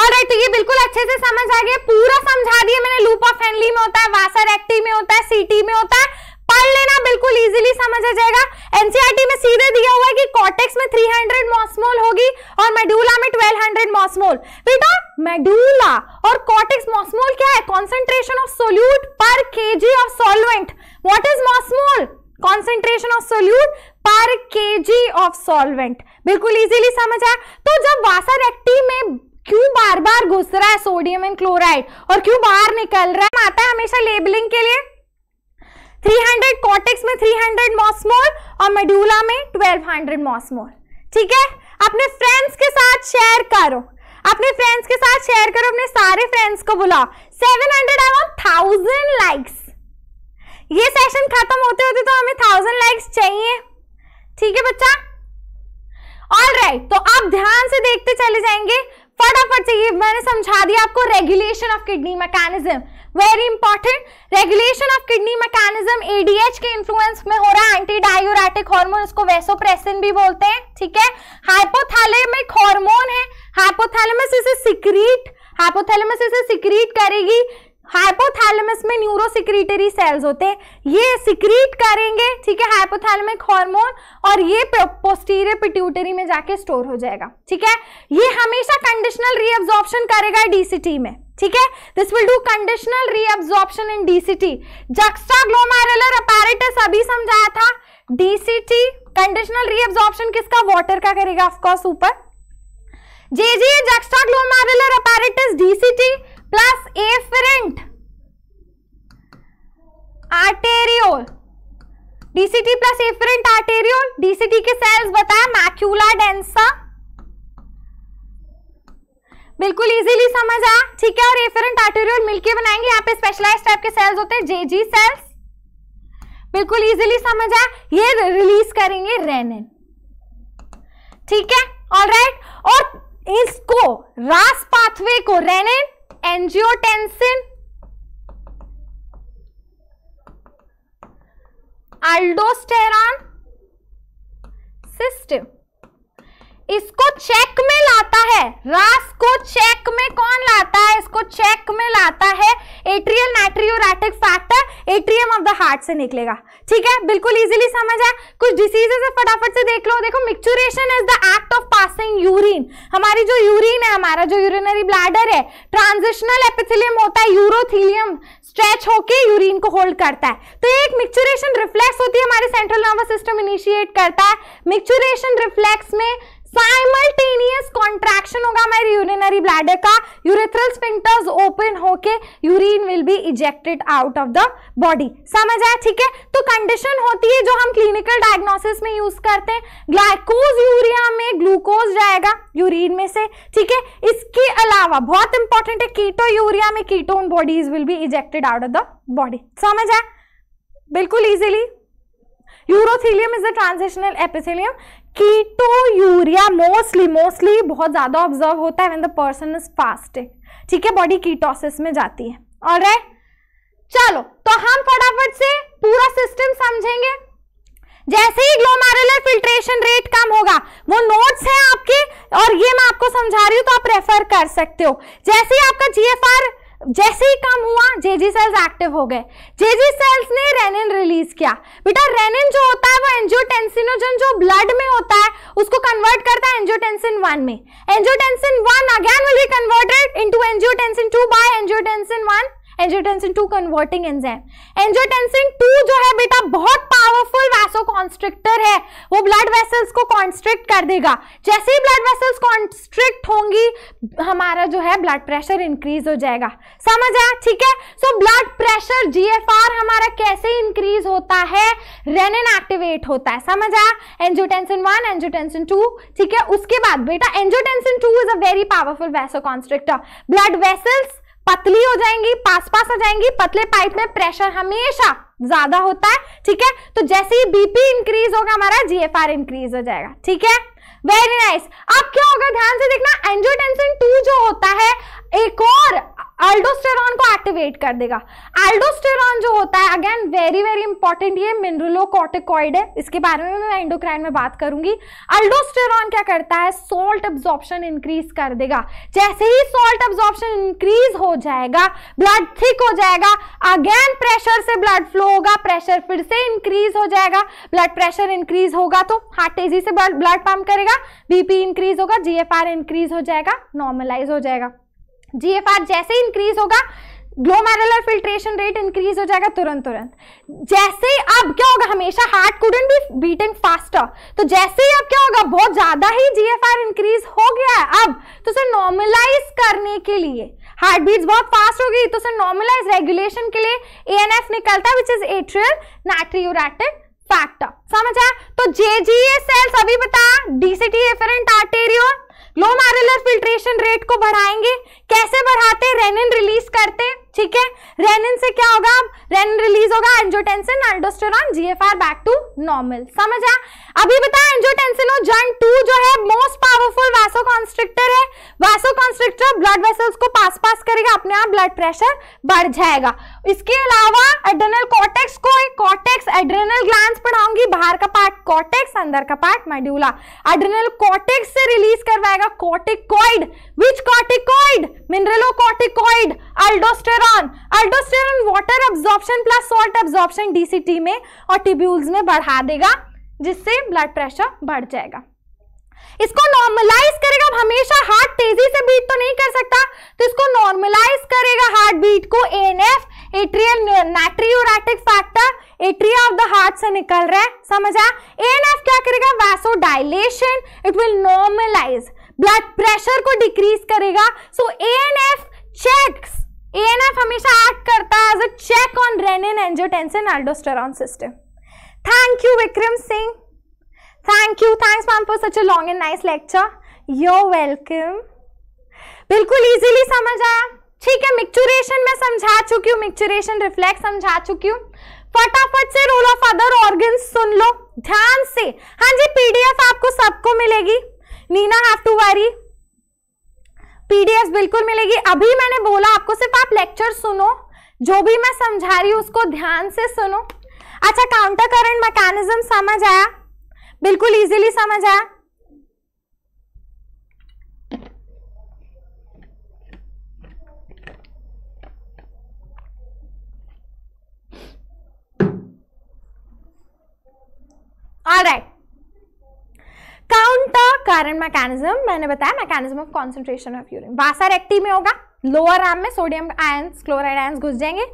Speaker 1: और राइट तो ये बिल्कुल अच्छे से समझ आ गया पूरा समझा दिया मैंने लूप ऑफ हेनली में होता है वासर एक्टी में होता है सीटी में होता है पढ़ लेना बिल्कुल इजीली समझ आ जाएगा एनसीईआरटी e में सीधे दिया हुआ है कि कॉर्टेक्स में 300 मॉस्मोल होगी और मेडुला में 1200 मॉस्मोल बेटा मेडुला और कॉर्टेक्स मॉस्मोल क्या है concentration of solute per K G of solvent what is mosmol concentration of solute per K G of solvent बिल्कुल इजीली समझ आया तो जब वासर एक्टिव में क्यों बार बार घुस रहा है सोडियम एंड क्लोराइड और क्यों बाहर निकल रहा है आता है हमेशा लेबलिंग के लिए 300 कॉटेक्स में 300 हंड्रेड मॉसमोल और मेड्यूला में 1200 हंड्रेड मॉसमोल ठीक है अपने फ्रेंड्स के साथ शेयर करो अपने फ्रेंड्स के साथ शेयर करो अपने सारे फ्रेंड्स को बुलाओ 700 हंड्रेड थाउजेंड लाइक्स ये सेशन खत्म होते होते तो हमें थाउजेंड लाइक्स चाहिए ठीक है बच्चा ऑल राइट right, तो आप ध्यान से देखते चले जाएंगे फटाफट से ये मैंने समझा दिया आपको regulation of kidney mechanism very important regulation of kidney mechanism ADH के इन्फ्लुएंस में हो रहा है एंटी डायोराटिक हार्मोन इसको वेसोप्रेसिन भी बोलते हैं ठीक है हाइपोथैलेमिक हार्मोन है हाइपोथैलेमस इसे सिक्रीट हाइपोथैलेमस इसे सिक्रीट करेगी हाइपोथैलेमस में न्यूरो सिक्रीटरी सेल्स होते हैं ये सिक्रीट करेंगे ठीक है हाइपोथैलेमिक हार्मोन और ये पोस्टीरियर पिट्यूटरी में जाके स्टोर हो जाएगा ठीक है ये हमेशा कंडीशनल रीअब्जॉर्प्शन करेगा डीसीटी में ठीक है this will do conditional reabsorption in DCT juxta apparatus अभी समझाया था डीसीटी कंडीशनल रीअब्जॉर्प्शन किसका वाटर का करेगा ऑफ कोर्स ऊपर J J juxta glomerular apparatus DCT plus afferent arteriole DCT plus afferent arteriole DCT के सेल्स बताया मैक्यूला डेंसा बिल्कुल इजीली समझ आया ठीक है और एफरेंट आर्टेरियोल मिलके बनाएंगे यहाँ पे स्पेशलाइज टाइप के सेल्स होते हैं जेजी सेल्स बिल्कुल इजीली समझ आया ये रिलीज करेंगे रेनिन ठीक है ऑलराइट और इसको रास पाथवे को रेनिन एंजियोटेंसिन अल्डोस्टेरॉन सिस्टम इसको चेक में लाता है रास को चेक में कौन लाता है इसको चेक में लाता है atrial natriuretic factor atrium of the heart से निकलेगा ठीक है बिल्कुल इजीली समझ आया कुछ डिसीजेस फटाफट से देख लो देखो micturition is the act of passing urine हमारी जो यूरिन है हमारा जो यूरिनरी ब्लैडर है ट्रांजिशनल एपिथिलियम होता है यूरोथिलियम स्ट्रेच होके यूरिन को होल्ड करता है तो एक मिक्चुरेशन रिफ्लेक्स होती है हमारे सेंट्रल नर्वस सिस्टम इनिशिएट करता है मिक्चुरेशन रिफ्लेक्स में साइमल्टेनियस कॉन्ट्रैक्शन होगा हमारे यूरिनरी ब्लैडर का यूरिथ्रल स्पिंटर्स ओपन होके urine will be ejected out of the body समझ आया ठीक है तो कंडीशन होती है जो हम क्लिनिकल डायग्नोसिस में यूज करते हैं ग्लाइकोज यूरिया में ग्लूकोज जाएगा यूरिन में से ठीक है इसके अलावा बहुत इंपॉर्टेंट है कीटो यूरिया में ketone bodies will be ejected out of the body समझ आया बिल्कुल easily urothelium is the transitional epithelium ketonuria mostly mostly बहुत ज़्यादा ऑब्जर्व होता है when the person is fasting ठीक है बॉडी कीटोसिस में जाती है और रे? चलो तो हम फटाफट से पूरा सिस्टम समझेंगे जैसे ही ग्लोमेरुलर फिल्ट्रेशन रेट कम होगा वो नोट्स हैं आपके और ये मैं आपको समझा रही हूं तो आप रेफर कर सकते हो जैसे ही आपका जीएफआर जैसे ही काम हुआ जेजी सेल्स एक्टिव हो गए जेजी सेल्स ने रेनिन रिलीज किया बेटा रेनिन जो होता है वो एंजियोटेंसिनोजन जो ब्लड में होता है उसको कन्वर्ट करता है एंजियोटेंसिन वन में angiotensin one again will be converted into angiotensin two by angiotensin one angiotensin two converting enzyme angiotensin two जो है बेटा बहुत पावरफुल वैसो कॉन्स्ट्रिक्टर है वो ब्लड वेसल्स को कॉन्स्ट्रिक्ट कर देगा जैसे ही ब्लड वेसल्स कॉन्स्ट्रिक्ट होंगी हमारा जो है ब्लड प्रेशर इंक्रीज हो जाएगा समझ आया ठीक है सो ब्लड प्रेशर जीएफआर हमारा कैसे इंक्रीज होता है रेनिन एक्टिवेट होता है समझ आया एंजियोटेंसिन वन एंजियोटेंसिन टू ठीक है उसके बाद बेटा angiotensin two is a very powerful vasoconstrictor blood vessels पतली हो जाएंगी पास पास आ जाएंगी पतले पाइप में प्रेशर हमेशा ज्यादा होता है ठीक है तो जैसे ही बीपी इंक्रीज होगा हमारा जीएफआर इंक्रीज हो जाएगा ठीक है वेरी नाइस nice. अब क्या होगा ध्यान से देखना एंजियोटेंसिन टू जो होता है एक और अल्डोस्टेरॉन को एक्टिवेट कर देगा एल्डोस्टेरॉन जो होता है अगेन वेरी वेरी इंपॉर्टेंट ये मिनरलोकॉटिकॉइड है इसके बारे में मैं एंडोक्राइन में बात करूंगी एल्डोस्टेरॉन क्या करता है सॉल्ट एब्जॉर्प्शन इंक्रीज कर देगा जैसे ही सॉल्ट एब्जॉर्प्शन इंक्रीज हो जाएगा ब्लड थिक हो जाएगा अगेन प्रेशर से ब्लड फ्लो होगा प्रेशर फिर से इंक्रीज हो जाएगा ब्लड प्रेशर इंक्रीज होगा तो हार्ट तेजी से ब्लड पंप करेगा बीपी इंक्रीज होगा जीएफआर इंक्रीज हो जाएगा नॉर्मलाइज हो जाएगा जीएफआर जैसे इंक्रीज होगा ग्लोमेरुलर फिल्ट्रेशन रेट इंक्रीज हो जाएगा तुरंत तुरंत जैसे ही अब क्या होगा हमेशा heart couldn't be beating faster तो जैसे ही अब क्या होगा बहुत ज्यादा ही जीएफआर इंक्रीज हो गया है अब तो सर नॉर्मलाइज करने के लिए हार्ट बीट्स बहुत फास्ट हो गई तो सर नॉर्मलाइज रेगुलेशन के लिए एएनएफ निकलता है which is atrial natriuretic factor समझ आया तो जेजीए सेल्स e अभी बता DCT efferent arteriole glomerular filtration rate को बढ़ाएंगे कैसे बढ़ाते रेनिन रिलीज करते ठीक है रेनिन से क्या होगा रेनिन रिलीज होगा angiotensin aldosterone GFR back to normal समझ आया अभी बताया और जन 2 जो है मोस्ट पावरफुल कॉन्स्ट्रिक्टर है कॉन्स्ट्रिक्टर ब्लड वेसल्स को पास पास करेगा अपने आप ब्लड प्रेशर बढ़ जाएगा इसके अलावा एड्रेनल कॉर्टेक्स को एक कॉर्टेक्स एड्रेनल ग्लैंड्स पढ़ाऊंगी बाहर का पार्ट कॉर्टेक्स अंदर का पार्ट मेड्यूला एड्रेनल कॉर्टेक्स से रिलीज करवाएगा corticoid which corticoid mineralocorticoid aldosterone aldosterone water absorption plus salt absorption DCT में और टिब्यूल्स में बढ़ा देगा जिससे ब्लड प्रेशर बढ़ जाएगा इसको नॉर्मलाइज करेगा अब हमेशा हार्ट तेजी से बीट तो नहीं कर सकता तो इसको नॉर्मलाइज करेगा हार्ट बीट को NF atrial factor atria of the heart से निकल रहा है समझा एनएफ क्या करेगा vasodilation it will normalise blood pressure को डिक्रीज करेगा so NF checks ANF e हमेशा एक्ट करता है as a check on renin angiotensin aldosterone system thank you Vikram Singh thank you thanks ma'am for such a long and nice lecture your welcome बिल्कुल easily समझ आया ठीक है micturition में समझा चुकी हूँ मिक्चुरेशन रिफ्लेक्स समझा चुकी हूँ फटाफट से रोल ऑफ अदर ऑर्गन सुन लो ध्यान से हाँ जी पीडीएफ आपको सबको मिलेगी नीना हैव टू वरी पीडीएफ बिल्कुल मिलेगी अभी मैंने बोला आपको सिर्फ आप लेक्चर सुनो जो भी मैं समझा रही हूँ उसको ध्यान से सुनो अच्छा काउंटर करंट मैकेनिज्म समझ आया बिल्कुल इजीली समझ आया ऑलराइट काउंटर कारण मैकेनिज्म मैंने बताया mechanism of concentration of urine वासर रेक्टी में होगा लोअर आर्म में सोडियम आयंस क्लोराइड आयंस घुस जाएंगे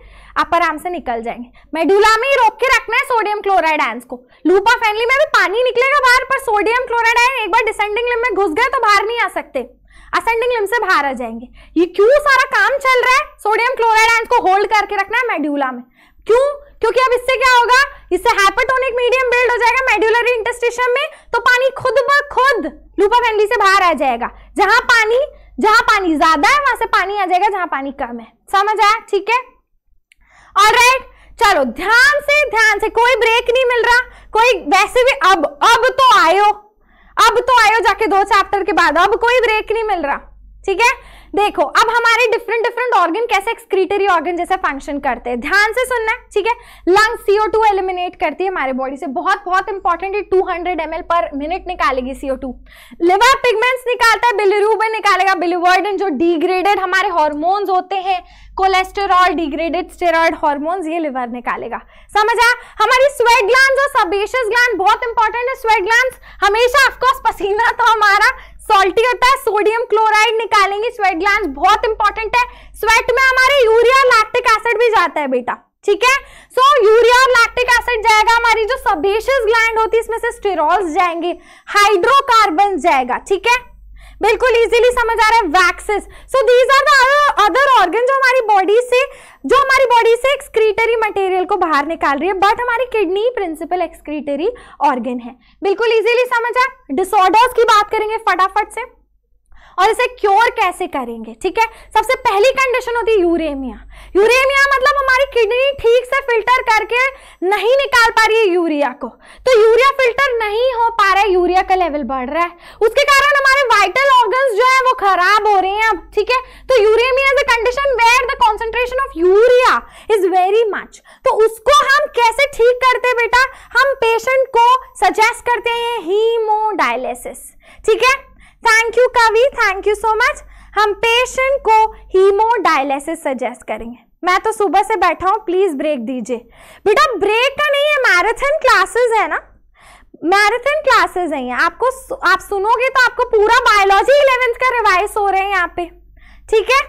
Speaker 1: अपर आर्म से निकल जाएंगे मेडुला में ही रोक के रखना है सोडियम क्लोराइड आयंस को लूपा फैमिली में भी पानी निकलेगा बाहर पर सोडियम क्लोराइड आयन एक बार डिसेंडिंग लिम में घुस गए तो बाहर नहीं आ सकते असेंडिंग लिम से बाहर आ जाएंगे ये क्यों सारा काम चल रहा है सोडियम क्लोराइड आयन को होल्ड करके रखना है मेड्यूला में क्यों क्योंकि अब इससे क्या होगा इससे हाइपरटोनिक मीडियम बिल्ड हो जाएगा मेड्यूलरी इंटरस्टेशन में तो पानी खुद ब खुद लूपा फैमिली से बाहर आ जाएगा जहां पानी जहां पानी ज्यादा है वहां से पानी आ जाएगा जहां पानी कम है समझ आया ठीक है और राइट चलो ध्यान से ध्यान से कोई ब्रेक नहीं मिल रहा कोई वैसे भी अब अब तो आयो अब तो आयो जाके दो चैप्टर के बाद अब कोई ब्रेक नहीं मिल रहा ठीक है देखो अब हमारे डिफरेंट डिफरेंट ऑर्गन कैसे एक्सक्रीटरी ऑर्गन जैसे फंक्शन करते हैं ध्यान से सुनना ठीक है लंग सीओ टू एलिमिनेट करती है हमारे बॉडी से बहुत बहुत इंपॉर्टेंट है two hundred M L per minute निकालेगी सीओ टू लिवर पिगमेंट्स निकालता है बिलिरूबन निकालेगा बिलिवर्डन जो डिग्रेडेड हमारे हॉर्मोन्स होते हैं कोलेस्टेरॉल डिग्रेडेड स्टेरॉयड हॉर्मोन्स ये लिवर निकालेगा समझा हमारी स्वेट ग्लैंड और सबेशियस ग्लैंड बहुत इंपॉर्टेंट है स्वेट ग्लैंड हमेशा ऑफकोर्स पसीना तो हमारा सोल्टी होता है सोडियम क्लोराइड निकालेंगे स्वेट ग्लैंड बहुत इंपॉर्टेंट है स्वेट में हमारे यूरिया लैक्टिक एसिड भी जाता है बेटा ठीक है सो so, यूरिया और लैक्टिक एसिड जाएगा हमारी जो सबेशियस ग्लैंड होती है इसमें से स्टेरॉल्स जाएंगे हाइड्रोकार्बन जाएगा ठीक है बिल्कुल इजीली समझ आ रहा है waxes so these are the other organ जो हमारी बॉडी से जो हमारी बॉडी से एक्सक्रीटरी मटेरियल को बाहर निकाल रही है बट हमारी किडनी प्रिंसिपल एक्सक्रीटरी ऑर्गन है बिल्कुल इजीली समझ आए डिसऑर्डर्स की बात करेंगे फटाफट से और इसे क्योर कैसे करेंगे ठीक है सबसे पहली कंडीशन होती है यूरेमिया यूरेमिया मतलब हमारी किडनी ठीक से फिल्टर करके नहीं निकाल पा रही है यूरिया को तो यूरिया फिल्टर नहीं हो पा रहा है यूरिया का लेवल बढ़ रहा है उसके कारण हमारे वाइटल ऑर्गन जो है वो खराब हो रहे हैं अब ठीक है तो uraemia is a condition where the concentration of urea is very much तो उसको हम कैसे ठीक करते बेटा हम पेशेंट को सजेस्ट करते हैं हीमोडायलिसिस ठीक है thank you Kavi thank you so much हम पेशेंट को हीमोडायलिसिस सजेस्ट करेंगे मैं तो सुबह से बैठा हूँ प्लीज ब्रेक दीजिए बेटा ब्रेक का नहीं है मैराथन क्लासेस है ना मैराथन क्लासेस है आपको आप सुनोगे तो आपको पूरा बायोलॉजी इलेवेंथ का रिवाइज हो रहे हैं यहाँ पे ठीक है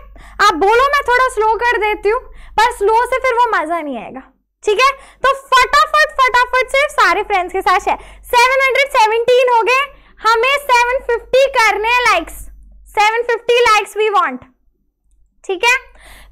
Speaker 1: आप बोलो मैं थोड़ा स्लो कर देती हूँ पर स्लो से फिर वो मजा नहीं आएगा ठीक है तो फटाफट फटाफट से सारे फ्रेंड्स के साथ शेयर 717 हो गए हमें 750 करने लाइक्स 750 लाइक्स वी वांट ठीक है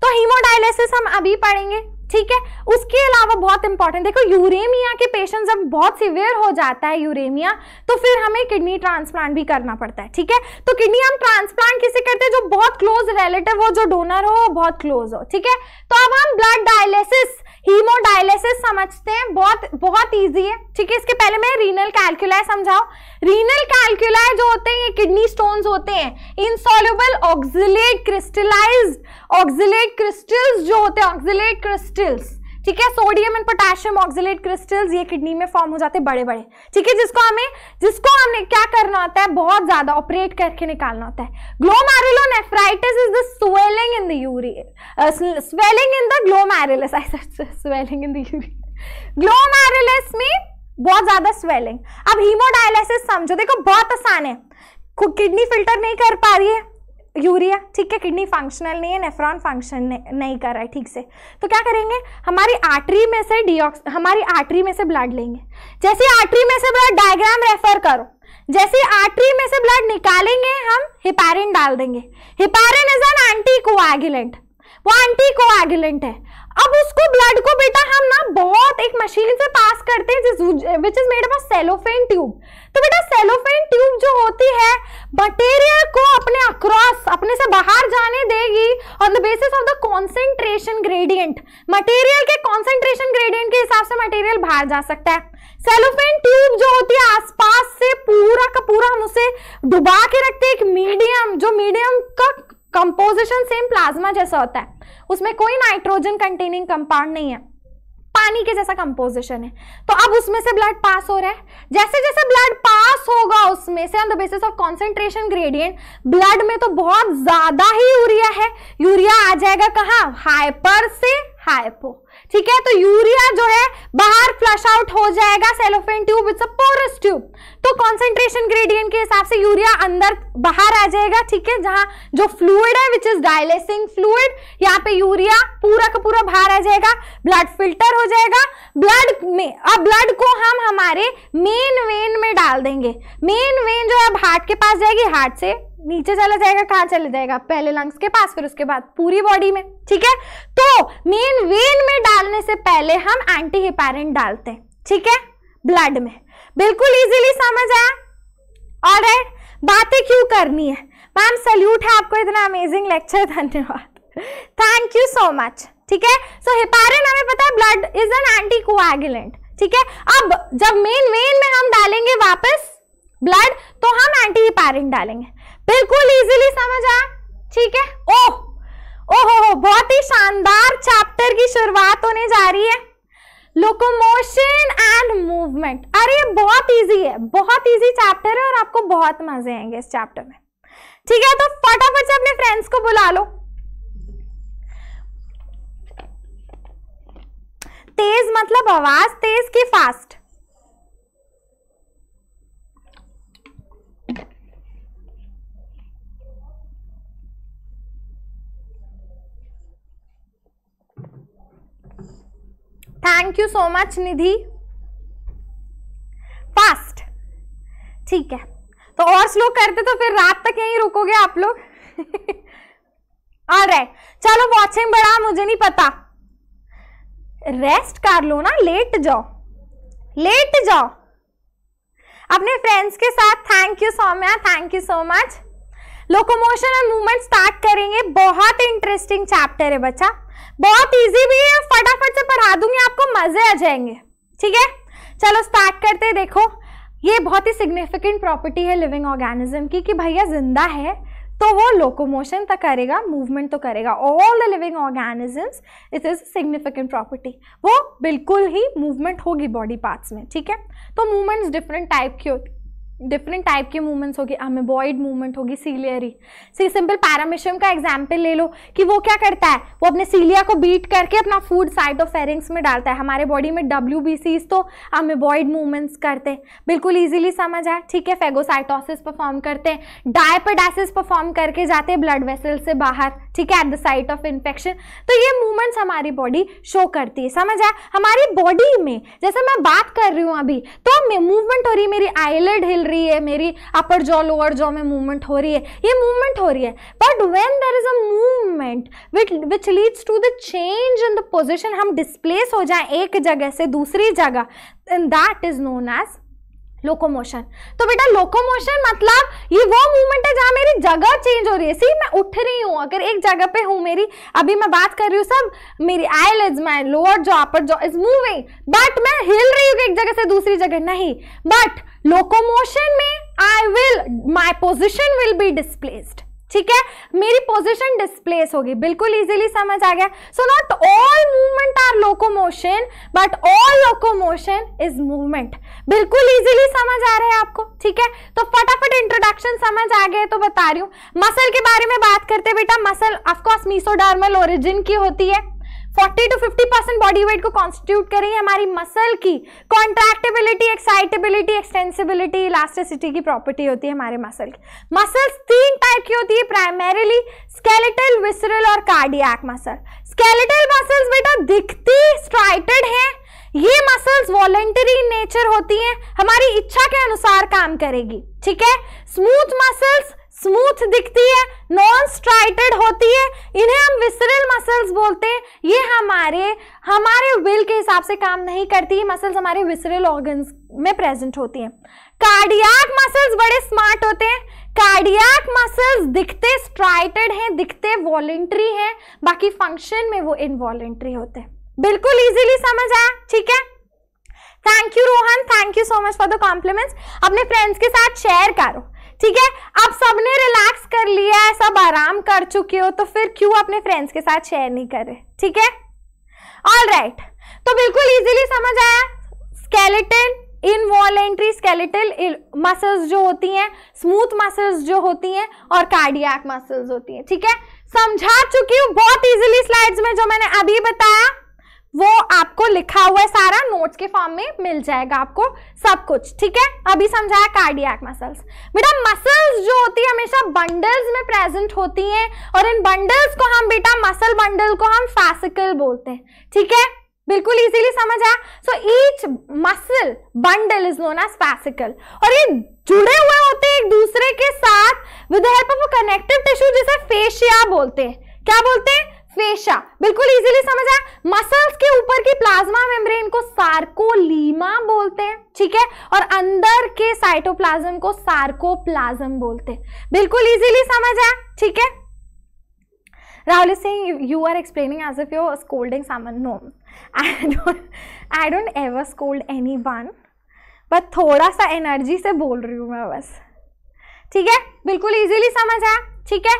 Speaker 1: तो हीमोडायलिसिस हम अभी पढ़ेंगे ठीक है उसके अलावा बहुत इंपॉर्टेंट देखो यूरेमिया के पेशेंट जब बहुत सिवियर हो जाता है यूरेमिया तो फिर हमें किडनी ट्रांसप्लांट भी करना पड़ता है ठीक है तो किडनी हम ट्रांसप्लांट किसे करते हैं जो बहुत क्लोज रिलेटिव हो जो डोनर हो बहुत क्लोज हो ठीक है तो अब हम ब्लड डायलिसिस हीमोडायलिसिस समझते हैं बहुत बहुत इजी है ठीक है इसके पहले मैं रीनल कैलकुलाई समझाओ रीनल कैलकुलाई जो होते हैं ये किडनी स्टोन्स होते हैं insoluble oxalate crystallized oxalate crystals जो होते हैं ऑक्सिलेट क्रिस्टल्स ठीक है sodium and potassium oxalate crystals ये किडनी में फॉर्म हो जाते हैं बड़े बड़े ठीक है जिसको हमें जिसको हमें क्या करना होता है बहुत ज्यादा ऑपरेट करके निकालना होता है glomerulonephritis is the swelling in the यूरी swelling in the glomerulus I swelling in the यूरी ग्लोमेरुलस में बहुत ज्यादा स्वेलिंग अब हीमोडायलिसिस समझो देखो बहुत आसान है किडनी फिल्टर नहीं कर पा रही है यूरिया ठीक है किडनी फंक्शनल नहीं है नेफ्रॉन फंक्शन नहीं कर रहा है ठीक से तो क्या करेंगे हमारी आर्टरी में से डिऑक्स हमारी आर्टरी में से ब्लड लेंगे जैसे आर्टरी में से ब्लड डायग्राम रेफर करो जैसे आर्टरी में से ब्लड निकालेंगे हम हिपारिन डाल देंगे heparin is an anticoagulant वो एंटी कोआगुलेंट है अब उसको ब्लड को बेटा हम ना बहुत एक मशीन से पास करते हैं जिस which is made of cellophane tube तो बेटा सेलोफेन ट्यूब जो होती है बटेरियल को अपने अक्रॉस अपने से बाहर जाने देगी on the basis of the concentration gradient material के कॉन्सेंट्रेशन ग्रेडियंट के हिसाब से मटेरियल बाहर जा सकता है सेलोफेन ट्यूब जो होती है आसपास से पूरा का पूरा हम उसे डुबा के रखते हैं एक मीडियम जो मीडियम का कंपोजिशन सेम प्लाज्मा जैसा होता है उसमें कोई नाइट्रोजन कंटेनिंग कंपाउंड नहीं है पानी के जैसा कंपोजिशन है तो अब उसमें से ब्लड पास हो रहा है जैसे जैसे ब्लड पास होगा उसमें से on the basis of concentration gradient blood में तो बहुत ज्यादा ही यूरिया है यूरिया आ जाएगा कहाँ हाइपर से हाइपो ठीक है तो यूरिया जो है बाहर फ्लश आउट हो जाएगा cellophane tube it's a porous tube तो कॉन्सेंट्रेशन ग्रेडियंट के हिसाब से यूरिया अंदर बाहर आ जाएगा ठीक है जहां जो फ्लूड है विच इज डायलेसिंग फ्लूड यहाँ पे यूरिया पूरा का पूरा बाहर आ जाएगा ब्लड फिल्टर हो जाएगा ब्लड में अब ब्लड को हम हमारे मेन वेन में डाल देंगे मेन वेन जो है हार्ट के पास जाएगी हार्ट से नीचे चला जाएगा कहाँ चला जाएगा पहले लंग्स के पास फिर उसके बाद पूरी बॉडी में ठीक है तो मेन वेन में डालने से पहले हम एंटी हिपेरिन डालते हैं ठीक है ब्लड में बिल्कुल इजीली समझ आया और right, बातें क्यों करनी है मैम सल्यूट है आपको इतना अमेजिंग लेक्चर धन्यवाद थैंक यू सो मच ठीक है सो हिपारिन हमें पता है blood is an anticoagulant ठीक है अब जब मेन वेन में हम डालेंगे वापस ब्लड तो हम एंटी हिपारिन डालेंगे बिल्कुल इजीली समझ आया ठीक है ओह ओहो हो बहुत ही शानदार चैप्टर की शुरुआत होने जा रही है लोकोमोशन एंड मूवमेंट अरे ये बहुत इजी है बहुत इजी चैप्टर है और आपको बहुत मजे आएंगे इस चैप्टर में ठीक है तो फटाफट से अपने फ्रेंड्स को बुला लो तेज मतलब आवाज तेज की fast thank you so much Nidhi fast ठीक है तो और स्लो करते तो फिर रात तक यहीं रुकोगे आप लोग और राइट चलो वॉचिंग बढ़ा मुझे नहीं पता रेस्ट कर लो ना लेट जाओ लेट जाओ अपने फ्रेंड्स के साथ thank you Saumya thank you so much locomotion and movement start करेंगे बहुत इंटरेस्टिंग चैप्टर है बच्चा बहुत इजी भी है फटाफट से पढ़ा दूंगी आपको मजे आ जाएंगे ठीक है चलो स्टार्ट करते हैं देखो ये बहुत ही सिग्निफिकेंट प्रॉपर्टी है लिविंग ऑर्गेनिज्म की कि भैया जिंदा है तो वो लोकोमोशन तक करेगा मूवमेंट तो करेगा all the living organisms it is significant property वो बिल्कुल ही मूवमेंट होगी बॉडी पार्ट्स में ठीक है तो मूवमेंट्स डिफरेंट टाइप की होती डिफरेंट टाइप के मूवमेंट्स होगी अमेबॉइड मूवमेंट होगी सीलियरी सी सिंपल पैरामिशियम का एग्जाम्पल ले लो कि वो क्या करता है वो अपने सीलिया को बीट करके अपना फूड साइट ऑफ फेरिंग्स में डालता है हमारे बॉडी में डब्ल्यू तो अमेबॉइड मूवमेंट्स करते हैं बिल्कुल ईजिली समझ आए ठीक है फेगोसाइटोसिस परफॉर्म करते हैं डायपेडासिस परफॉर्म करके जाते हैं ब्लड वेसल से बाहर ठीक है at the site of infection तो ये मूवमेंट्स हमारी बॉडी शो करती है समझ आए हमारी बॉडी में जैसे मैं बात कर रही हूँ अभी तो मूवमेंट हो रही मेरी आईलेड हिल रही है मेरी अपर जॉ लोअर जॉ में मूवमेंट हो रही है ये मूवमेंट हो रही है but when there is a movement which which leads to the change in the position हम डिस्प्लेस हो जाए एक जगह से दूसरी जगह that is known as locomotion तो बेटा लोकोमोशन मतलब ये वो मूवमेंट है जहाँ मेरी जगह चेंज हो रही है सी मैं उठ रही हूँ अगर एक जगह पे हूँ मेरी अभी मैं बात कर रही हूँ सब मेरी आई इज माई लोअर जो अपर जो इज मूविंग बट मैं हिल रही हूँ एक जगह से दूसरी जगह नहीं बट लोकोमोशन में I will my position will be displaced ठीक है मेरी पोजिशन डिस्प्लेस होगी बिल्कुल इजिली समझ आ गया so not all movement are locomotion but all locomotion is movement बिल्कुल इजिली समझ आ रहा है आपको ठीक है तो फटाफट इंट्रोडक्शन समझ आ गए तो बता रही हूं मसल के बारे में बात करते बेटा मसल ऑफकोर्स मीसोडार्मल ओरिजिन की होती है 40 टू 50 परसेंट बॉडी वेट को कॉन्स्टिट्यूट करें हमारी मसल की कॉन्ट्रैक्टेबिलिटी एक्साइटेबिलिटी एक्सटेंसिबिलिटी इलास्टिसिटी की प्रॉपर्टी होती है हमारे मसल की मसल्स तीन टाइप की होती है प्राइमरीली स्केलेटल विसरल और कार्डियक मसल स्केलेटल मसल्स बेटा दिखती स्ट्राइटेड है ये मसल्स वॉलेंटरी नेचर होती हैं हमारी इच्छा के अनुसार काम करेगी ठीक है स्मूथ मसल्स स्मूथ दिखती है नॉन स्ट्राइटेड होती है इन्हें हम विसरल मसल्स बोलते हैं ये हमारे हमारे विल के हिसाब से काम नहीं करती मसल्स हमारे विसरल ऑर्गन्स में प्रेजेंट होती हैं कार्डियक मसल्स बड़े स्मार्ट होते हैं कार्डियक मसल्स दिखते स्ट्राइटेड हैं दिखते वॉलेंट्री हैं बाकी फंक्शन में वो इनवॉलेंट्री होते हैं बिल्कुल इजीली समझ आया ठीक है thank you Rohan thank you so much for the compliments अपने फ्रेंड्स के साथ शेयर करो ठीक है आप सबने रिलैक्स कर लिया है सब आराम कर चुके हो तो फिर क्यों अपने फ्रेंड्स के साथ शेयर नहीं करे ठीक है ऑल राइट right. तो बिल्कुल इजीली समझ आया स्केलेटन इनवॉलेंट्री स्केलेटल मसल्स जो होती हैं स्मूथ मसल्स जो होती हैं और कार्डियक मसल्स होती हैं ठीक है समझा चुकी हूँ बहुत इजीली स्लाइड्स में जो मैंने अभी बताया वो आपको लिखा हुआ है सारा नोट्स के फॉर्म में मिल जाएगा आपको सब कुछ ठीक है अभी समझाया कार्डियक मसल्स बेटा मसल्स जो होती है हमेशा बंडल्स में प्रेजेंट होती हैं और इन बंडल्स को हम बेटा मसल बंडल को हम फैसिकल बोलते हैं ठीक है बिल्कुल इजीली समझ आया so each muscle bundle is known as fascicle और ये जुड़े हुए होते हैं एक दूसरे के साथ with help of connective tissue जिसे फेशिया बोलते हैं क्या बोलते हैं फेशा बिल्कुल इजीली समझ आया मसल्स के ऊपर की प्लाज्मा मेम्ब्रेन को सार्कोलीमा बोलते हैं ठीक है और अंदर के साइटोप्लाज्म को सार्कोप्लाज्म बोलते हैं बिल्कुल इजीली समझ आया ठीक है Rahul Singh you are explaining as as your scolding scolding no I don't I don't ever scold anyone but थोड़ा सा एनर्जी से बोल रही हूँ मैं बस ठीक है बिल्कुल इजीली समझ आया ठीक है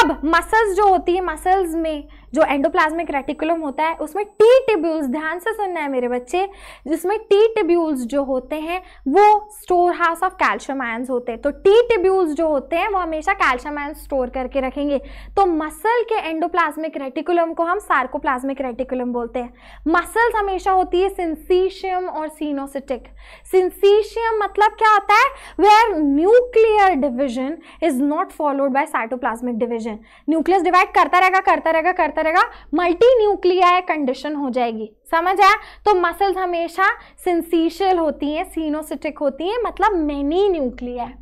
Speaker 1: अब मसल्स जो होती है मसल्स में जो एंडोप्लाज्मिक रेटिकुलम होता है उसमें टी टिब्यूल्स ध्यान से सुनना है मेरे बच्चे जिसमें टी टिब्यूल्स जो होते हैं वो store house of calcium ions होते हैं तो टी टिब्यूल्स जो होते हैं वो हमेशा कैल्शियम आयन्स स्टोर करके रखेंगे तो मसल के एंडोप्लाज्मिक रेटिकुलम को हम सार्कोप्लाज्मिक रेटिकुलम बोलते हैं मसल्स हमेशा होती है सिंसीशियम और सीनोसिटिक सिंसीशियम मतलब क्या होता है where nuclear division is not followed by cytoplasmic division nucleus divide करता रहेगा करता रहेगा करता करेगा मल्टी न्यूक्लियाई कंडीशन हो जाएगी समझ आया तो मसल्स हमेशा सिंसीशियल होती हैं सीनोसिटिक होती हैं मतलब मैनी न्यूक्लियाई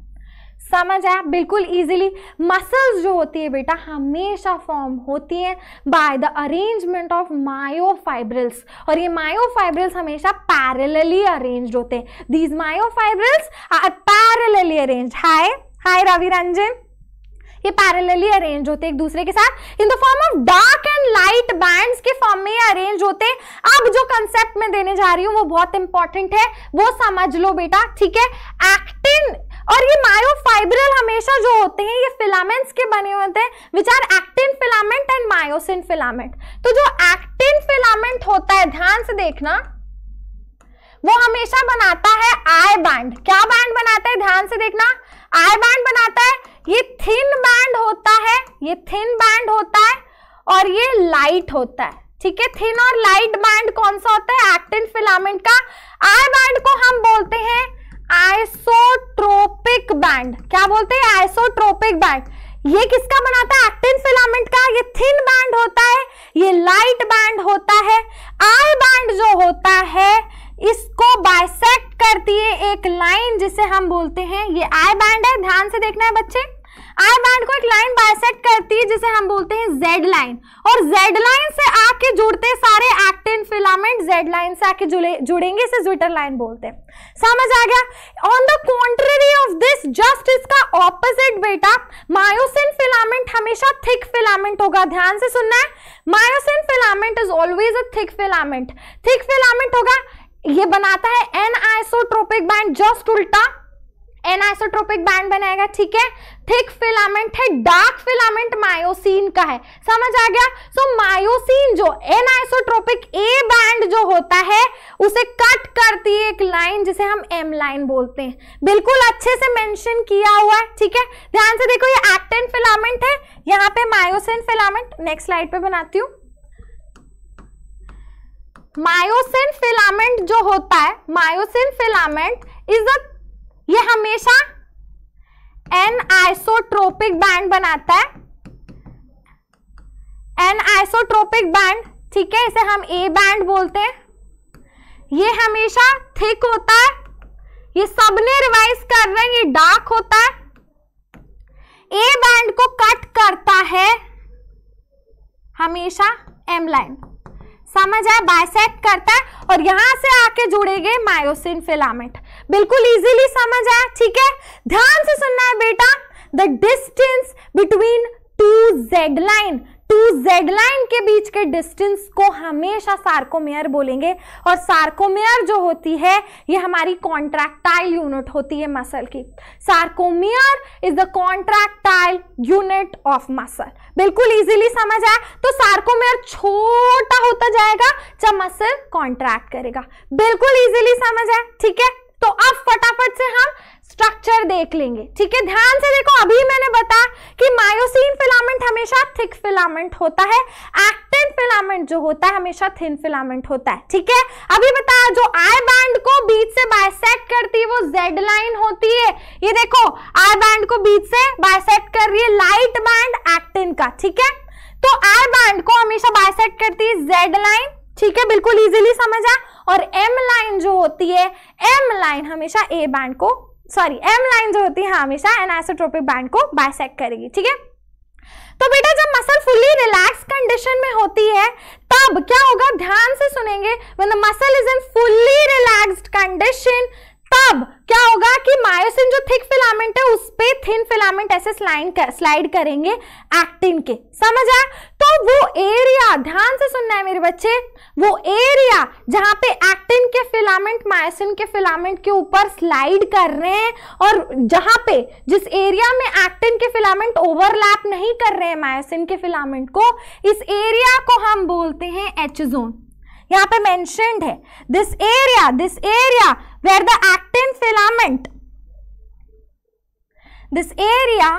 Speaker 1: समझ आया बिल्कुल इजीली मसल्स जो होती है बेटा हमेशा फॉर्म होती हैं by the arrangement of myofibrils और ये मायोफाइब्रिल्स हमेशा पैरेलली अरेंज्ड होते हैं these myofibrils are parallelly arranged hi hi Ravi Ranjan ये पैरेलली अरेंज होते एक दूसरे के साथ in the form of dark and light bands के फॉर्म में ये अरेंज होते अब जो कंसेप्ट में देने जा रही हूँ वो बहुत इंपॉर्टेंट है वो समझ लो बेटा ठीक है एक्टिन और ये मायोफाइब्रिल हमेशा जो होते हैं ये फिलामेंट्स के बने होते हैं which are actin filament and myosin filament तो जो एक्टिन फिलामेंट होता है ध्यान से देखना वो हमेशा बनाता है आई बैंड क्या बैंड बनाता है ध्यान से देखना आई बैंड बनाता है ये थिन बैंड होता है ये थिन बैंड होता है और ये लाइट होता है ठीक है थिन और लाइट बैंड कौन सा होता है एक्टिन फिलामेंट का आई बैंड को हम बोलते हैं आइसोट्रोपिक बैंड क्या बोलते हैं आइसोट्रोपिक बैंड ये किसका बनाता है एक्टिन फिलामेंट का ये थिन बैंड होता है ये लाइट बैंड होता है आई बैंड जो होता है इसको बाइसेक्ट करती है एक लाइन जिसे हम बोलते हैं ये आई बैंड है ध्यान से देखना है बच्चे आई बैंड को एक लाइन बायसेक्ट करती है जिसे हम बोलते हैं जेड लाइन और जेड लाइन से आके जुड़ते सारे एक्टिन फिलामेंट जेड लाइन से आके जुड़े जुड़ेंगे इसे ज्विटर लाइन बोलते हैं समझ आ गया on the contrary of this just इसका ऑपोजिट बेटा मायोसिन फिलामेंट हमेशा थिक फिलामेंट होगा ध्यान से सुनना है myosin filament is always a thick filament thick filament होगा ये बनाता है एन आइसोट्रोपिक बैंड जस्ट उल्टा एन आइसोट्रोपिक बैंड बनाएगा ठीक है थिक फिलामेंट है डार्क फिलामेंट मायोसिन का है समझ आ गया सो so, मायोसिन जो एन आइसोट्रोपिक ए बैंड जो होता है उसे कट करती है एक लाइन जिसे हम एम लाइन बोलते हैं बिल्कुल अच्छे से मेंशन किया हुआ है ठीक है ध्यान से देखो ये एक्टिन फिलामेंट है यहाँ पे मायोसिन फिलामेंट नेक्स्ट स्लाइड पे बनाती हूँ मायोसिन फिलामेंट जो होता है मायोसिन फिलामेंट इज अ ये हमेशा एन आइसोट्रोपिक बैंड बनाता है एन आइसोट्रोपिक बैंड ठीक है इसे हम ए बैंड बोलते हैं ये हमेशा थिक होता है ये सबने रिवाइज कर रहे हैं ये डार्क होता है ए बैंड को कट करता है हमेशा एम लाइन समझ आए बाइसेक्ट करता है और यहां से आके जुड़ेंगे मायोसिन फिलामेंट बिल्कुल इजीली समझ आया ठीक है ध्यान से सुनना है बेटा the distance between two Z line two Z line के बीच के डिस्टेंस को हमेशा सार्कोमेयर बोलेंगे और सार्कोमेयर जो होती है ये हमारी कॉन्ट्रैक्टाइल यूनिट होती है मसल की sarcomere is the contractile unit of muscle बिल्कुल इजीली समझ आया तो सार्कोमेयर छोटा होता जाएगा जब मसल कॉन्ट्रैक्ट करेगा बिल्कुल इजीली समझ आया ठीक है तो अब फटाफट से हम स्ट्रक्चर देख लेंगे ठीक है ध्यान से देखो अभी मैंने बताया कि मायोसिन फिलामेंट हमेशा थिक फिलामेंट होता है एक्टिन फिलामेंट जो होता है हमेशा थिन फिलामेंट होता है ठीक है अभी बताया जो आई बैंड को बीच से बायसेक्ट करती है वो जेड लाइन होती है ये देखो आई बैंड को बीच से बायसेक्ट कर रही है लाइट बैंड एक्टिन का ठीक है तो आई बैंड को हमेशा बायसेक्ट करती है जेड लाइन ठीक है बिल्कुल इजीली समझा और एम लाइन जो होती है एम लाइन हमेशा ए बैंड को सॉरी एम लाइन जो होती है हाँ, हमेशा एनासोट्रोपिक बैंड को बायसेक करेगी ठीक है तो बेटा जब मसल फुली रिलैक्स कंडीशन में होती है तब क्या होगा ध्यान से सुनेंगे when the muscle is in fully relaxed condition तब क्या होगा कि मायोसिन जो थिक फिलामेंट है उस पर थिन फिलामेंट ऐसे स्लाइड कर, स्लाइड करेंगे एक्टिन के समझ आया तो वो एरिया ध्यान से सुनना है मेरे बच्चे वो एरिया जहां पे एक्टिन के फिलामेंट मायोसिन के फिलामेंट के ऊपर स्लाइड कर रहे हैं और जहां पे जिस एरिया में एक्टिन के फिलामेंट ओवरलैप नहीं कर रहे हैं मायोसिन के फिलामेंट को इस एरिया को हम बोलते हैं एच जोन यहाँ पे मेंशनड है this area this area where the actin filament this area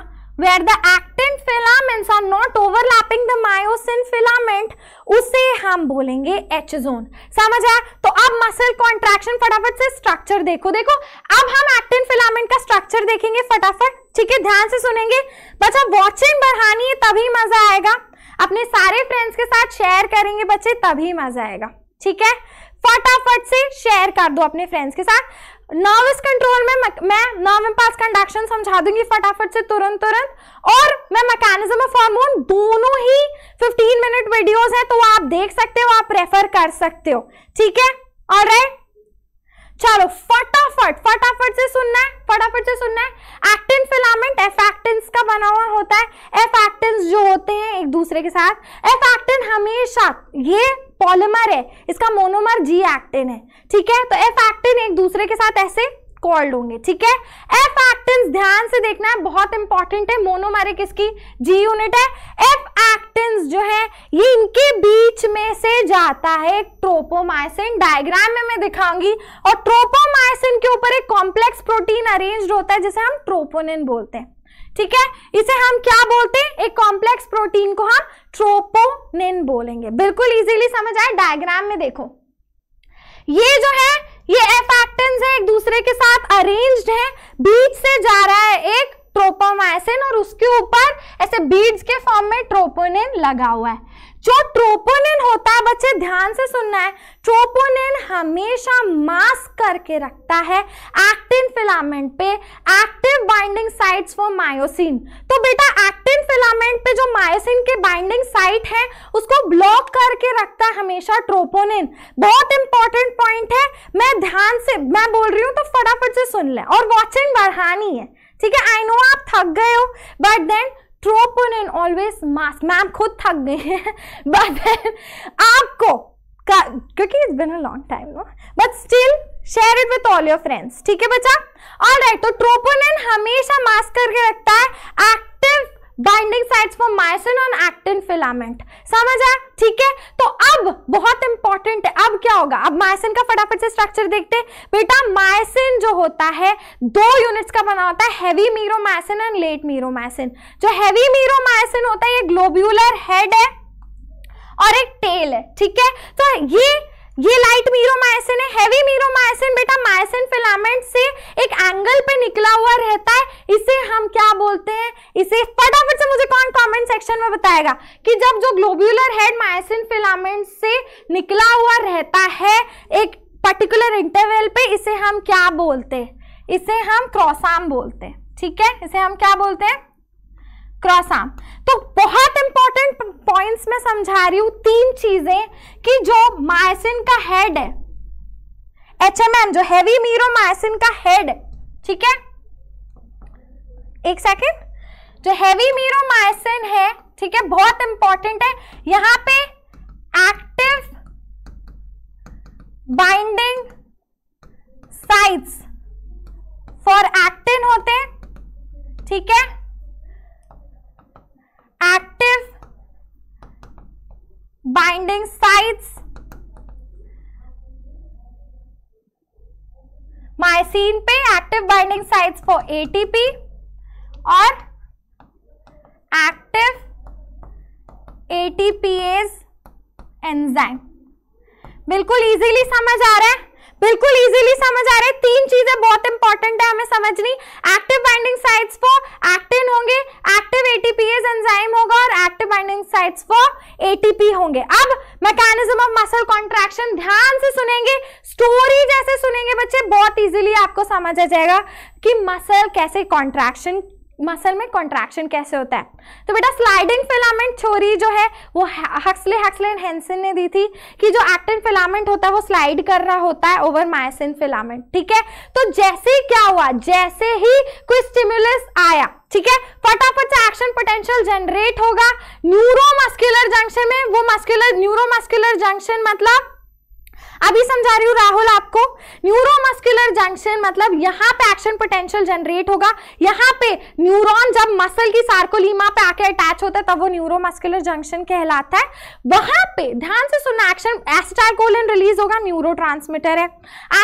Speaker 1: where the actin filaments are not overlapping the myosin filament उसे हम बोलेंगे H zone समझ आया तो अब मसल कॉन्ट्रैक्शन फटाफट से स्ट्रक्चर देखो देखो अब हम एक्टिन फिलामेंट का स्ट्रक्चर देखेंगे फटाफट ठीक है ध्यान से सुनेंगे बच्चा वॉचिंग बढ़ानी है तभी मजा आएगा अपने सारे फ्रेंड्स के साथ शेयर करेंगे बच्चे तभी मजा आएगा ठीक है फटाफट से शेयर कर दो अपने फ्रेंड्स के साथ नर्वस कंट्रोल में मैं नर्व पास कंडक्शन समझा दूंगी फटाफट से तुरंत तुरंत और मैं मैकेनिज्म ऑफ हार्मोन दोनों ही 15 मिनट वीडियोस हैं तो आप देख सकते हो आप रेफर कर सकते हो ठीक है और राइट चलो फटाफट फटाफट से सुनना है फटाफट से सुनना है एक्टिन फिलामेंट एफ एक्टिन का बना हुआ होता है एफ एक्टिन जो होते हैं एक दूसरे के साथ एफ एक्टिन हमेशा ये पॉलीमर है इसका मोनोमर जी एक्टिन है ठीक है तो एफ एक्टिन एक दूसरे के साथ ऐसे कॉल्ड होंगे ठीक है एफ एक्टिन ध्यान से देखना है बहुत इंपॉर्टेंट है मोनोमेरिक इसकी जी यूनिट है एफ एक्टिन जो है ये इनके बीच में से जाता है ट्रोपोमाइसिन डायग्राम में मैं दिखाऊंगी और ट्रोपोमाइसिन के ऊपर एक कॉम्प्लेक्स प्रोटीन अरेन्ज होता है जिसे हम ट्रोपोनिन बोलते हैं ठीक है इसे हम क्या बोलते हैं एक कॉम्प्लेक्स प्रोटीन को हम ट्रोपोनिन बोलेंगे बिल्कुल इजीली समझ आए डायग्राम में देखो ये जो है ये एफ एक्टेंस है एक दूसरे के साथ अरेन्ज है बीच से जा रहा है एक ट्रोपोमाइसिन और उसके ऊपर ऐसे बीड्स के फॉर्म में ट्रोपोनिन लगा हुआ है जो ट्रोपोनिन होता है बच्चे ध्यान से सुनना है ट्रोपोनिन हमेशा मास्क करके रखता है एक्टिन फिलामेंट पे active binding sites for myosin तो बेटा एक्टिन फिलामेंट पे जो मायोसिन के बाइंडिंग साइट है उसको ब्लॉक करके रखता है हमेशा ट्रोपोनिन बहुत इंपॉर्टेंट पॉइंट है मैं ध्यान से मैं बोल रही हूँ तो फटाफट से सुन लें और वॉचिंग बढ़ानी है ठीक है आई नो आप थक गए हो बट देन ट्रोपन एंड ऑलवेज मास्क मैम खुद थक गए हैं बट आपको क्योंकि it's been a long time no but still share it with all your friends ठीक है बच्चा ऑल राइट तो ट्रोपोन हमेशा मास्क करके रखता है active binding sites for myosin on actin filament समझ आया ठीक है तो अब बहुत इंपॉर्टेंट है अब क्या होगा अब माइसिन का फटाफट से स्ट्रक्चर देखते बेटा माइसिन जो होता है दो यूनिट्स का बना होता है heavy meromyosin and light meromyosin जो हैवी मीरोमाइसिन होता है ये ग्लोब्यूलर हेड है और एक टेल है ठीक है तो ये ये लाइट मीरोमायसिन है हैवी मीरोमायसिन बेटा मायसिन फिलामेंट से एक एंगल पे निकला हुआ रहता है इसे हम क्या बोलते हैं इसे फटाफट से मुझे कौन कमेंट सेक्शन में बताएगा कि जब जो ग्लोब्यूलर हेड मायसिन फिलामेंट से निकला हुआ रहता है एक पर्टिकुलर इंटरवल पे इसे हम क्या बोलते हैं इसे हम क्रॉसाम बोलते हैं ठीक है इसे हम क्या बोलते हैं क्रॉसा तो बहुत इंपॉर्टेंट पॉइंट्स में समझा रही हूं तीन चीजें कि जो मायसिन का हेड है एच एम एम जो हैवी मायसिन का हेड ठीक है एक सेकेंड जो हैवी मीरो मायसिन है ठीक है बहुत इंपॉर्टेंट है यहां पे active binding sites for actin होते ठीक है एक्टिव बाइंडिंग sites माइसिन पे active binding sites for ATP और एक्टिव एटीपीएज एंजाइम बिल्कुल इजीली समझ आ रहा है बिल्कुल इजीली समझ आ रहा है तीन चीजें बहुत इंपॉर्टेंट है हमें समझनी active binding sites for actin होंगे एक्टिव एटीपीएस एंजाइम होगा और active binding sites for ATP होंगे अब मैकेनिज्म ऑफ मसल कॉन्ट्रैक्शन ध्यान से सुनेंगे स्टोरी जैसे सुनेंगे बच्चे बहुत इजीली आपको समझ आ जाएगा कि मसल कैसे कॉन्ट्रैक्शन मसल में कॉन्ट्रैक्शन कैसे होता है तो बेटा स्लाइडिंग फिलामेंट थ्योरी जो है वो हक्सले हक्सले हेंसन ने दी थी कि जो एक्टिन फिलामेंट होता है वो स्लाइड कर रहा होता है ओवर मायसिन फिलामेंट ठीक है तो जैसे ही क्या हुआ जैसे ही कोई स्टिम्युलस आया ठीक है फटाफट से एक्शन पोटेंशियल जनरेट होगा न्यूरोमस्कुलर जंक्शन में वो मस्कुलर न्यूरोमस्कुलर जंक्शन मतलब अभी समझा रही हूँ राहुल आपको न्यूरोमस्कुलर जंक्शन मतलब यहाँ पे एक्शन पोटेंशियल जनरेट होगा यहाँ पे न्यूरॉन जब मसल की सार्कोलीमा पे आके अटैच होता है तब वो न्यूरोमस्कुलर जंक्शन कहलाता है वहां पे ध्यान से सुनना एक्शन एसिटाइकोलिन रिलीज होगा न्यूरो है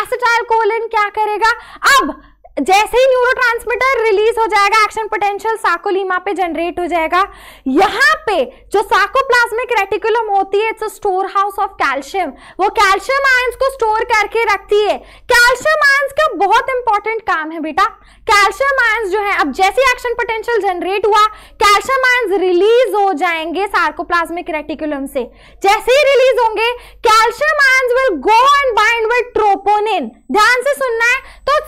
Speaker 1: एसिटाइकोलिन क्या करेगा अब जैसे ही ट्रांसमीटर रिलीज हो जाएगा एक्शन पोटेंशियल साकोलीमा पे जनरेट हो जाएगा यहां पे जो साकोप्लाज्मिक रेटिकुलम होती है it's a store house of calcium वो कैल्शियम आयंस को स्टोर करके रखती है कैल्शियम आयंस का बहुत इंपॉर्टेंट काम है बेटा कैल्शियम आयंस जो है अब जैसे एक्शन पोटेंशियल जनरेट हुआ कैल्शियम आयंस रिलीज हो जाएंगे सार्कोप्लाज्मिक रेटिकुलम से जैसे ही रिलीज होंगे calcium ions will go and bind with troponin ध्यान से सुनना है तो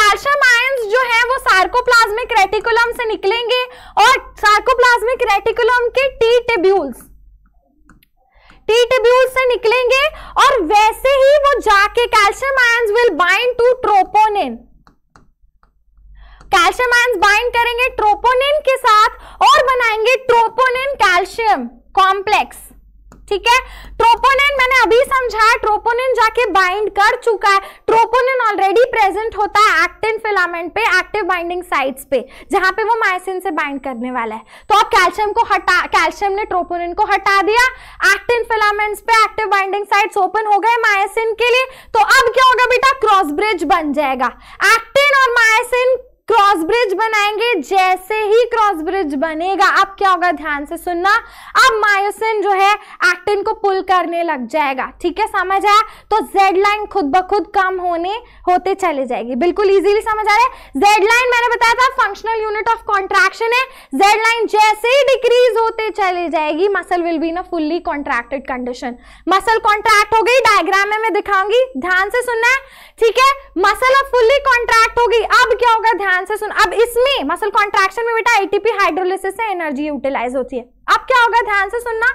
Speaker 1: कैल्शियम आयंस जो है वो सार्कोप्लाज्मिक रेटिकुलम से निकलेंगे और सार्कोप्लाज्मिक रेटिकुलम के टी टेब्यूल्स टी टिब्यूल से निकलेंगे और वैसे ही वो जाके calcium ions will bind to troponin calcium ion bind करेंगे ट्रोपोनिन के साथ और बनाएंगे ट्रोपोनिन कैल्शियम कॉम्प्लेक्स ठीक है ट्रोपोनिन मैंने अभी समझाया ट्रोपोनिन जाके बाइंड कर चुका है ट्रोपोनिन ऑलरेडी प्रेजेंट होता है एक्टिन फिलामेंट पे एक्टिव बाइंडिंग साइट्स पे जहां पे वो मायसिन से बाइंड करने वाला है तो अब कैल्शियम को हटा कैल्शियम ने ट्रोपोनिन को हटा दिया एक्टिन फिलामेंट्स पे एक्टिव बाइंडिंग साइट्स ओपन हो गए मायसिन के लिए तो अब क्या होगा बेटा क्रॉस ब्रिज बन जाएगा एक्टिन और मायसिन क्रॉस ब्रिज बनाएंगे जैसे ही क्रॉस ब्रिज बनेगा अब क्या होगा ध्यान से सुनना अब मायोसिन जो है एक्टिन को पुल करने लग जाएगा ठीक है समझ आया तो जेड लाइन खुद ब खुद कम होने होते चले जाएगी बिल्कुल इजीली समझ आ रहा है जेड लाइन मैंने बताया था फंक्शनल यूनिट ऑफ कॉन्ट्रैक्शन है जेड लाइन जैसे ही डिक्रीज होते चले जाएगी मसल विल बी ना fully contracted condition muscle contract हो गई डायग्राम में मैं दिखाऊंगी ध्यान से सुनना है ठीक है मसल अब फुल्ली कॉन्ट्रैक्ट हो गई अब क्या होगा ध्यान ध्यान से सुन अब इसमें मसल कॉन्ट्रैक्शन में बेटा एटीपी हाइड्रोलिसिस से एनर्जी यूटिलाइज होती है अब क्या होगा ध्यान से सुनना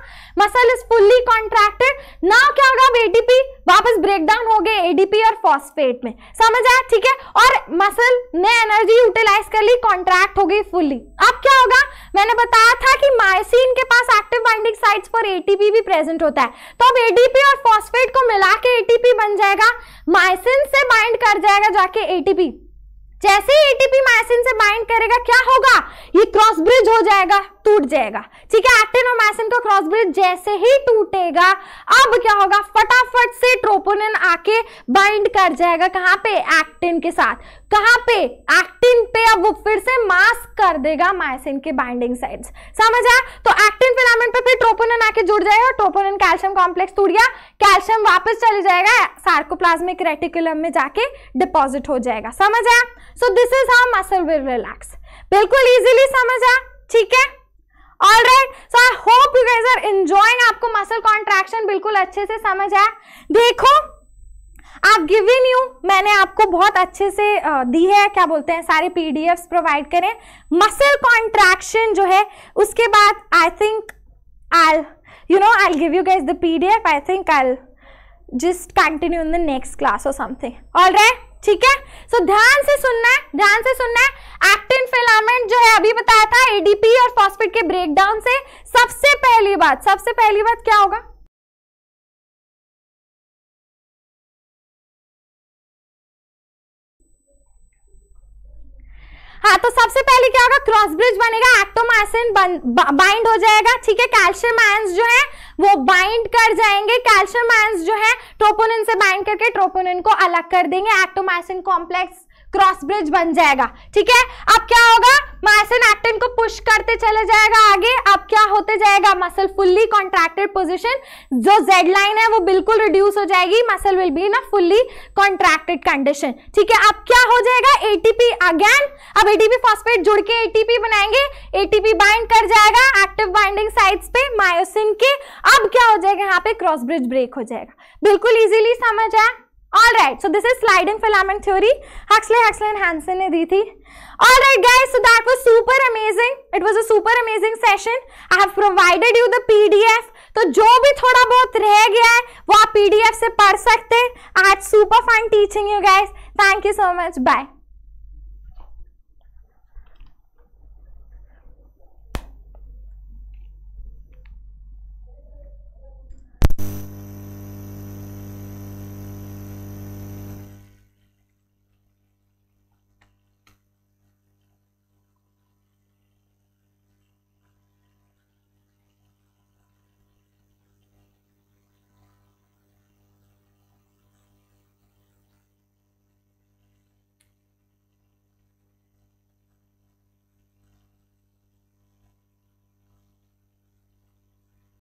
Speaker 1: muscle is fully contracted now क्या होगा अब एटीपी वापस ब्रेक डाउन हो गए एडीपी और फॉस्फेट में समझ आया ठीक है और मसल ने एनर्जी यूटिलाइज कर ली कॉन्ट्रैक्ट हो गई फुल्ली अब क्या होगा मैंने बताया था कि मायोसिन के पास active binding sites for ATP भी प्रेजेंट होता है तो अब एडीपी और फॉस्फेट को मिला के एटीपी बन जाएगा मायोसिन से बाइंड कर जाएगा जाके एटीपी जैसे ही एटीपी मायोसिन से बाइंड करेगा क्या होगा ये क्रॉस ब्रिज हो जाएगा टूट जाएगा ठीक है एक्टिन और मैसिन का क्रॉस ब्रिज जैसे ही टूटेगा अब क्या होगा फटाफट से ट्रोपोनिन आके बाइंड कर जाएगा कहां पे एक्टिन के साथ कहां पे एक्टिन पे अब वो फिर से मास्क कर देगा मायसिन के बाइंडिंग साइड्स समझ आया तो एक्टिन फिलामेंट पे फिर ट्रोपोनिन आके जुड़ जाएगा और ट्रोपोनिन कैल्शियम कॉम्प्लेक्स टूट गया कैल्शियम वापस चले जाएगा सार्कोप्लाज्मिक रेटिकुलम में जाके डिपॉजिट हो जाएगा समझ आया so this is how muscle will relax बिल्कुल इजीली समझ आया ठीक है all right so I hope you guys are enjoying आपको मसल कॉन्ट्रैक्शन बिल्कुल अच्छे से समझ आया देखो आप गिविन यू मैंने आपको बहुत अच्छे से दी है क्या बोलते हैं सारे पीडीएफ्स प्रोवाइड करें मसल कॉन्ट्रैक्शन जो है उसके बाद I think I you know i'll give you guys the pdf I think I just continue in the next class और समथिंग all right ठीक है सो so, ध्यान से सुनना है ध्यान से सुनना है एक्टिन फिलामेंट जो है अभी बताया था एडीपी और फॉस्फेट के ब्रेकडाउन से सबसे पहली बात सबसे पहली बात क्या होगा हाँ तो सबसे पहले क्या होगा क्रॉस ब्रिज बनेगा एक्टोमाइसिन बाइंड हो जाएगा ठीक है कैल्शियम आयंस जो है वो बाइंड कर जाएंगे कैल्शियम आयंस जो है ट्रोपोनिन से बाइंड करके ट्रोपोनिन को अलग कर देंगे एक्टोमाइसिन कॉम्प्लेक्स क्रॉस ब्रिज बन जाएगा ठीक है अब क्या होगा मायसन एक्टिन को पुश करते चले जाएगा आगे अब क्या होते जाएगा मसल फुल्ली कॉन्ट्रैक्टेड पोजिशन जो जेड लाइन है वो बिल्कुल रिड्यूस हो जाएगी मसल विल बी ना फुल्ली कॉन्ट्रैक्टेड कंडीशन ठीक है अब क्या हो जाएगा एटीपी अगेन अब एटीपी फॉस्फेट जुड़ के एटीपी बनाएंगे एटीपी बाइंड कर जाएगा एक्टिव बाइंडिंग साइट्स पे मायोसिन के अब क्या हो जाएगा यहाँ पे क्रॉस ब्रिज ब्रेक हो जाएगा बिल्कुल इजीली समझ आए all right so this is sliding filament theory Huxley Huxley and Hanson ने दी थी all right guys so that was super amazing it was a super amazing session I have provided you the PDF तो जो भी थोड़ा बहुत रह गया है वो आप पीडीएफ से पढ़ सकते हैं I had super fine teaching you guys thank you so much bye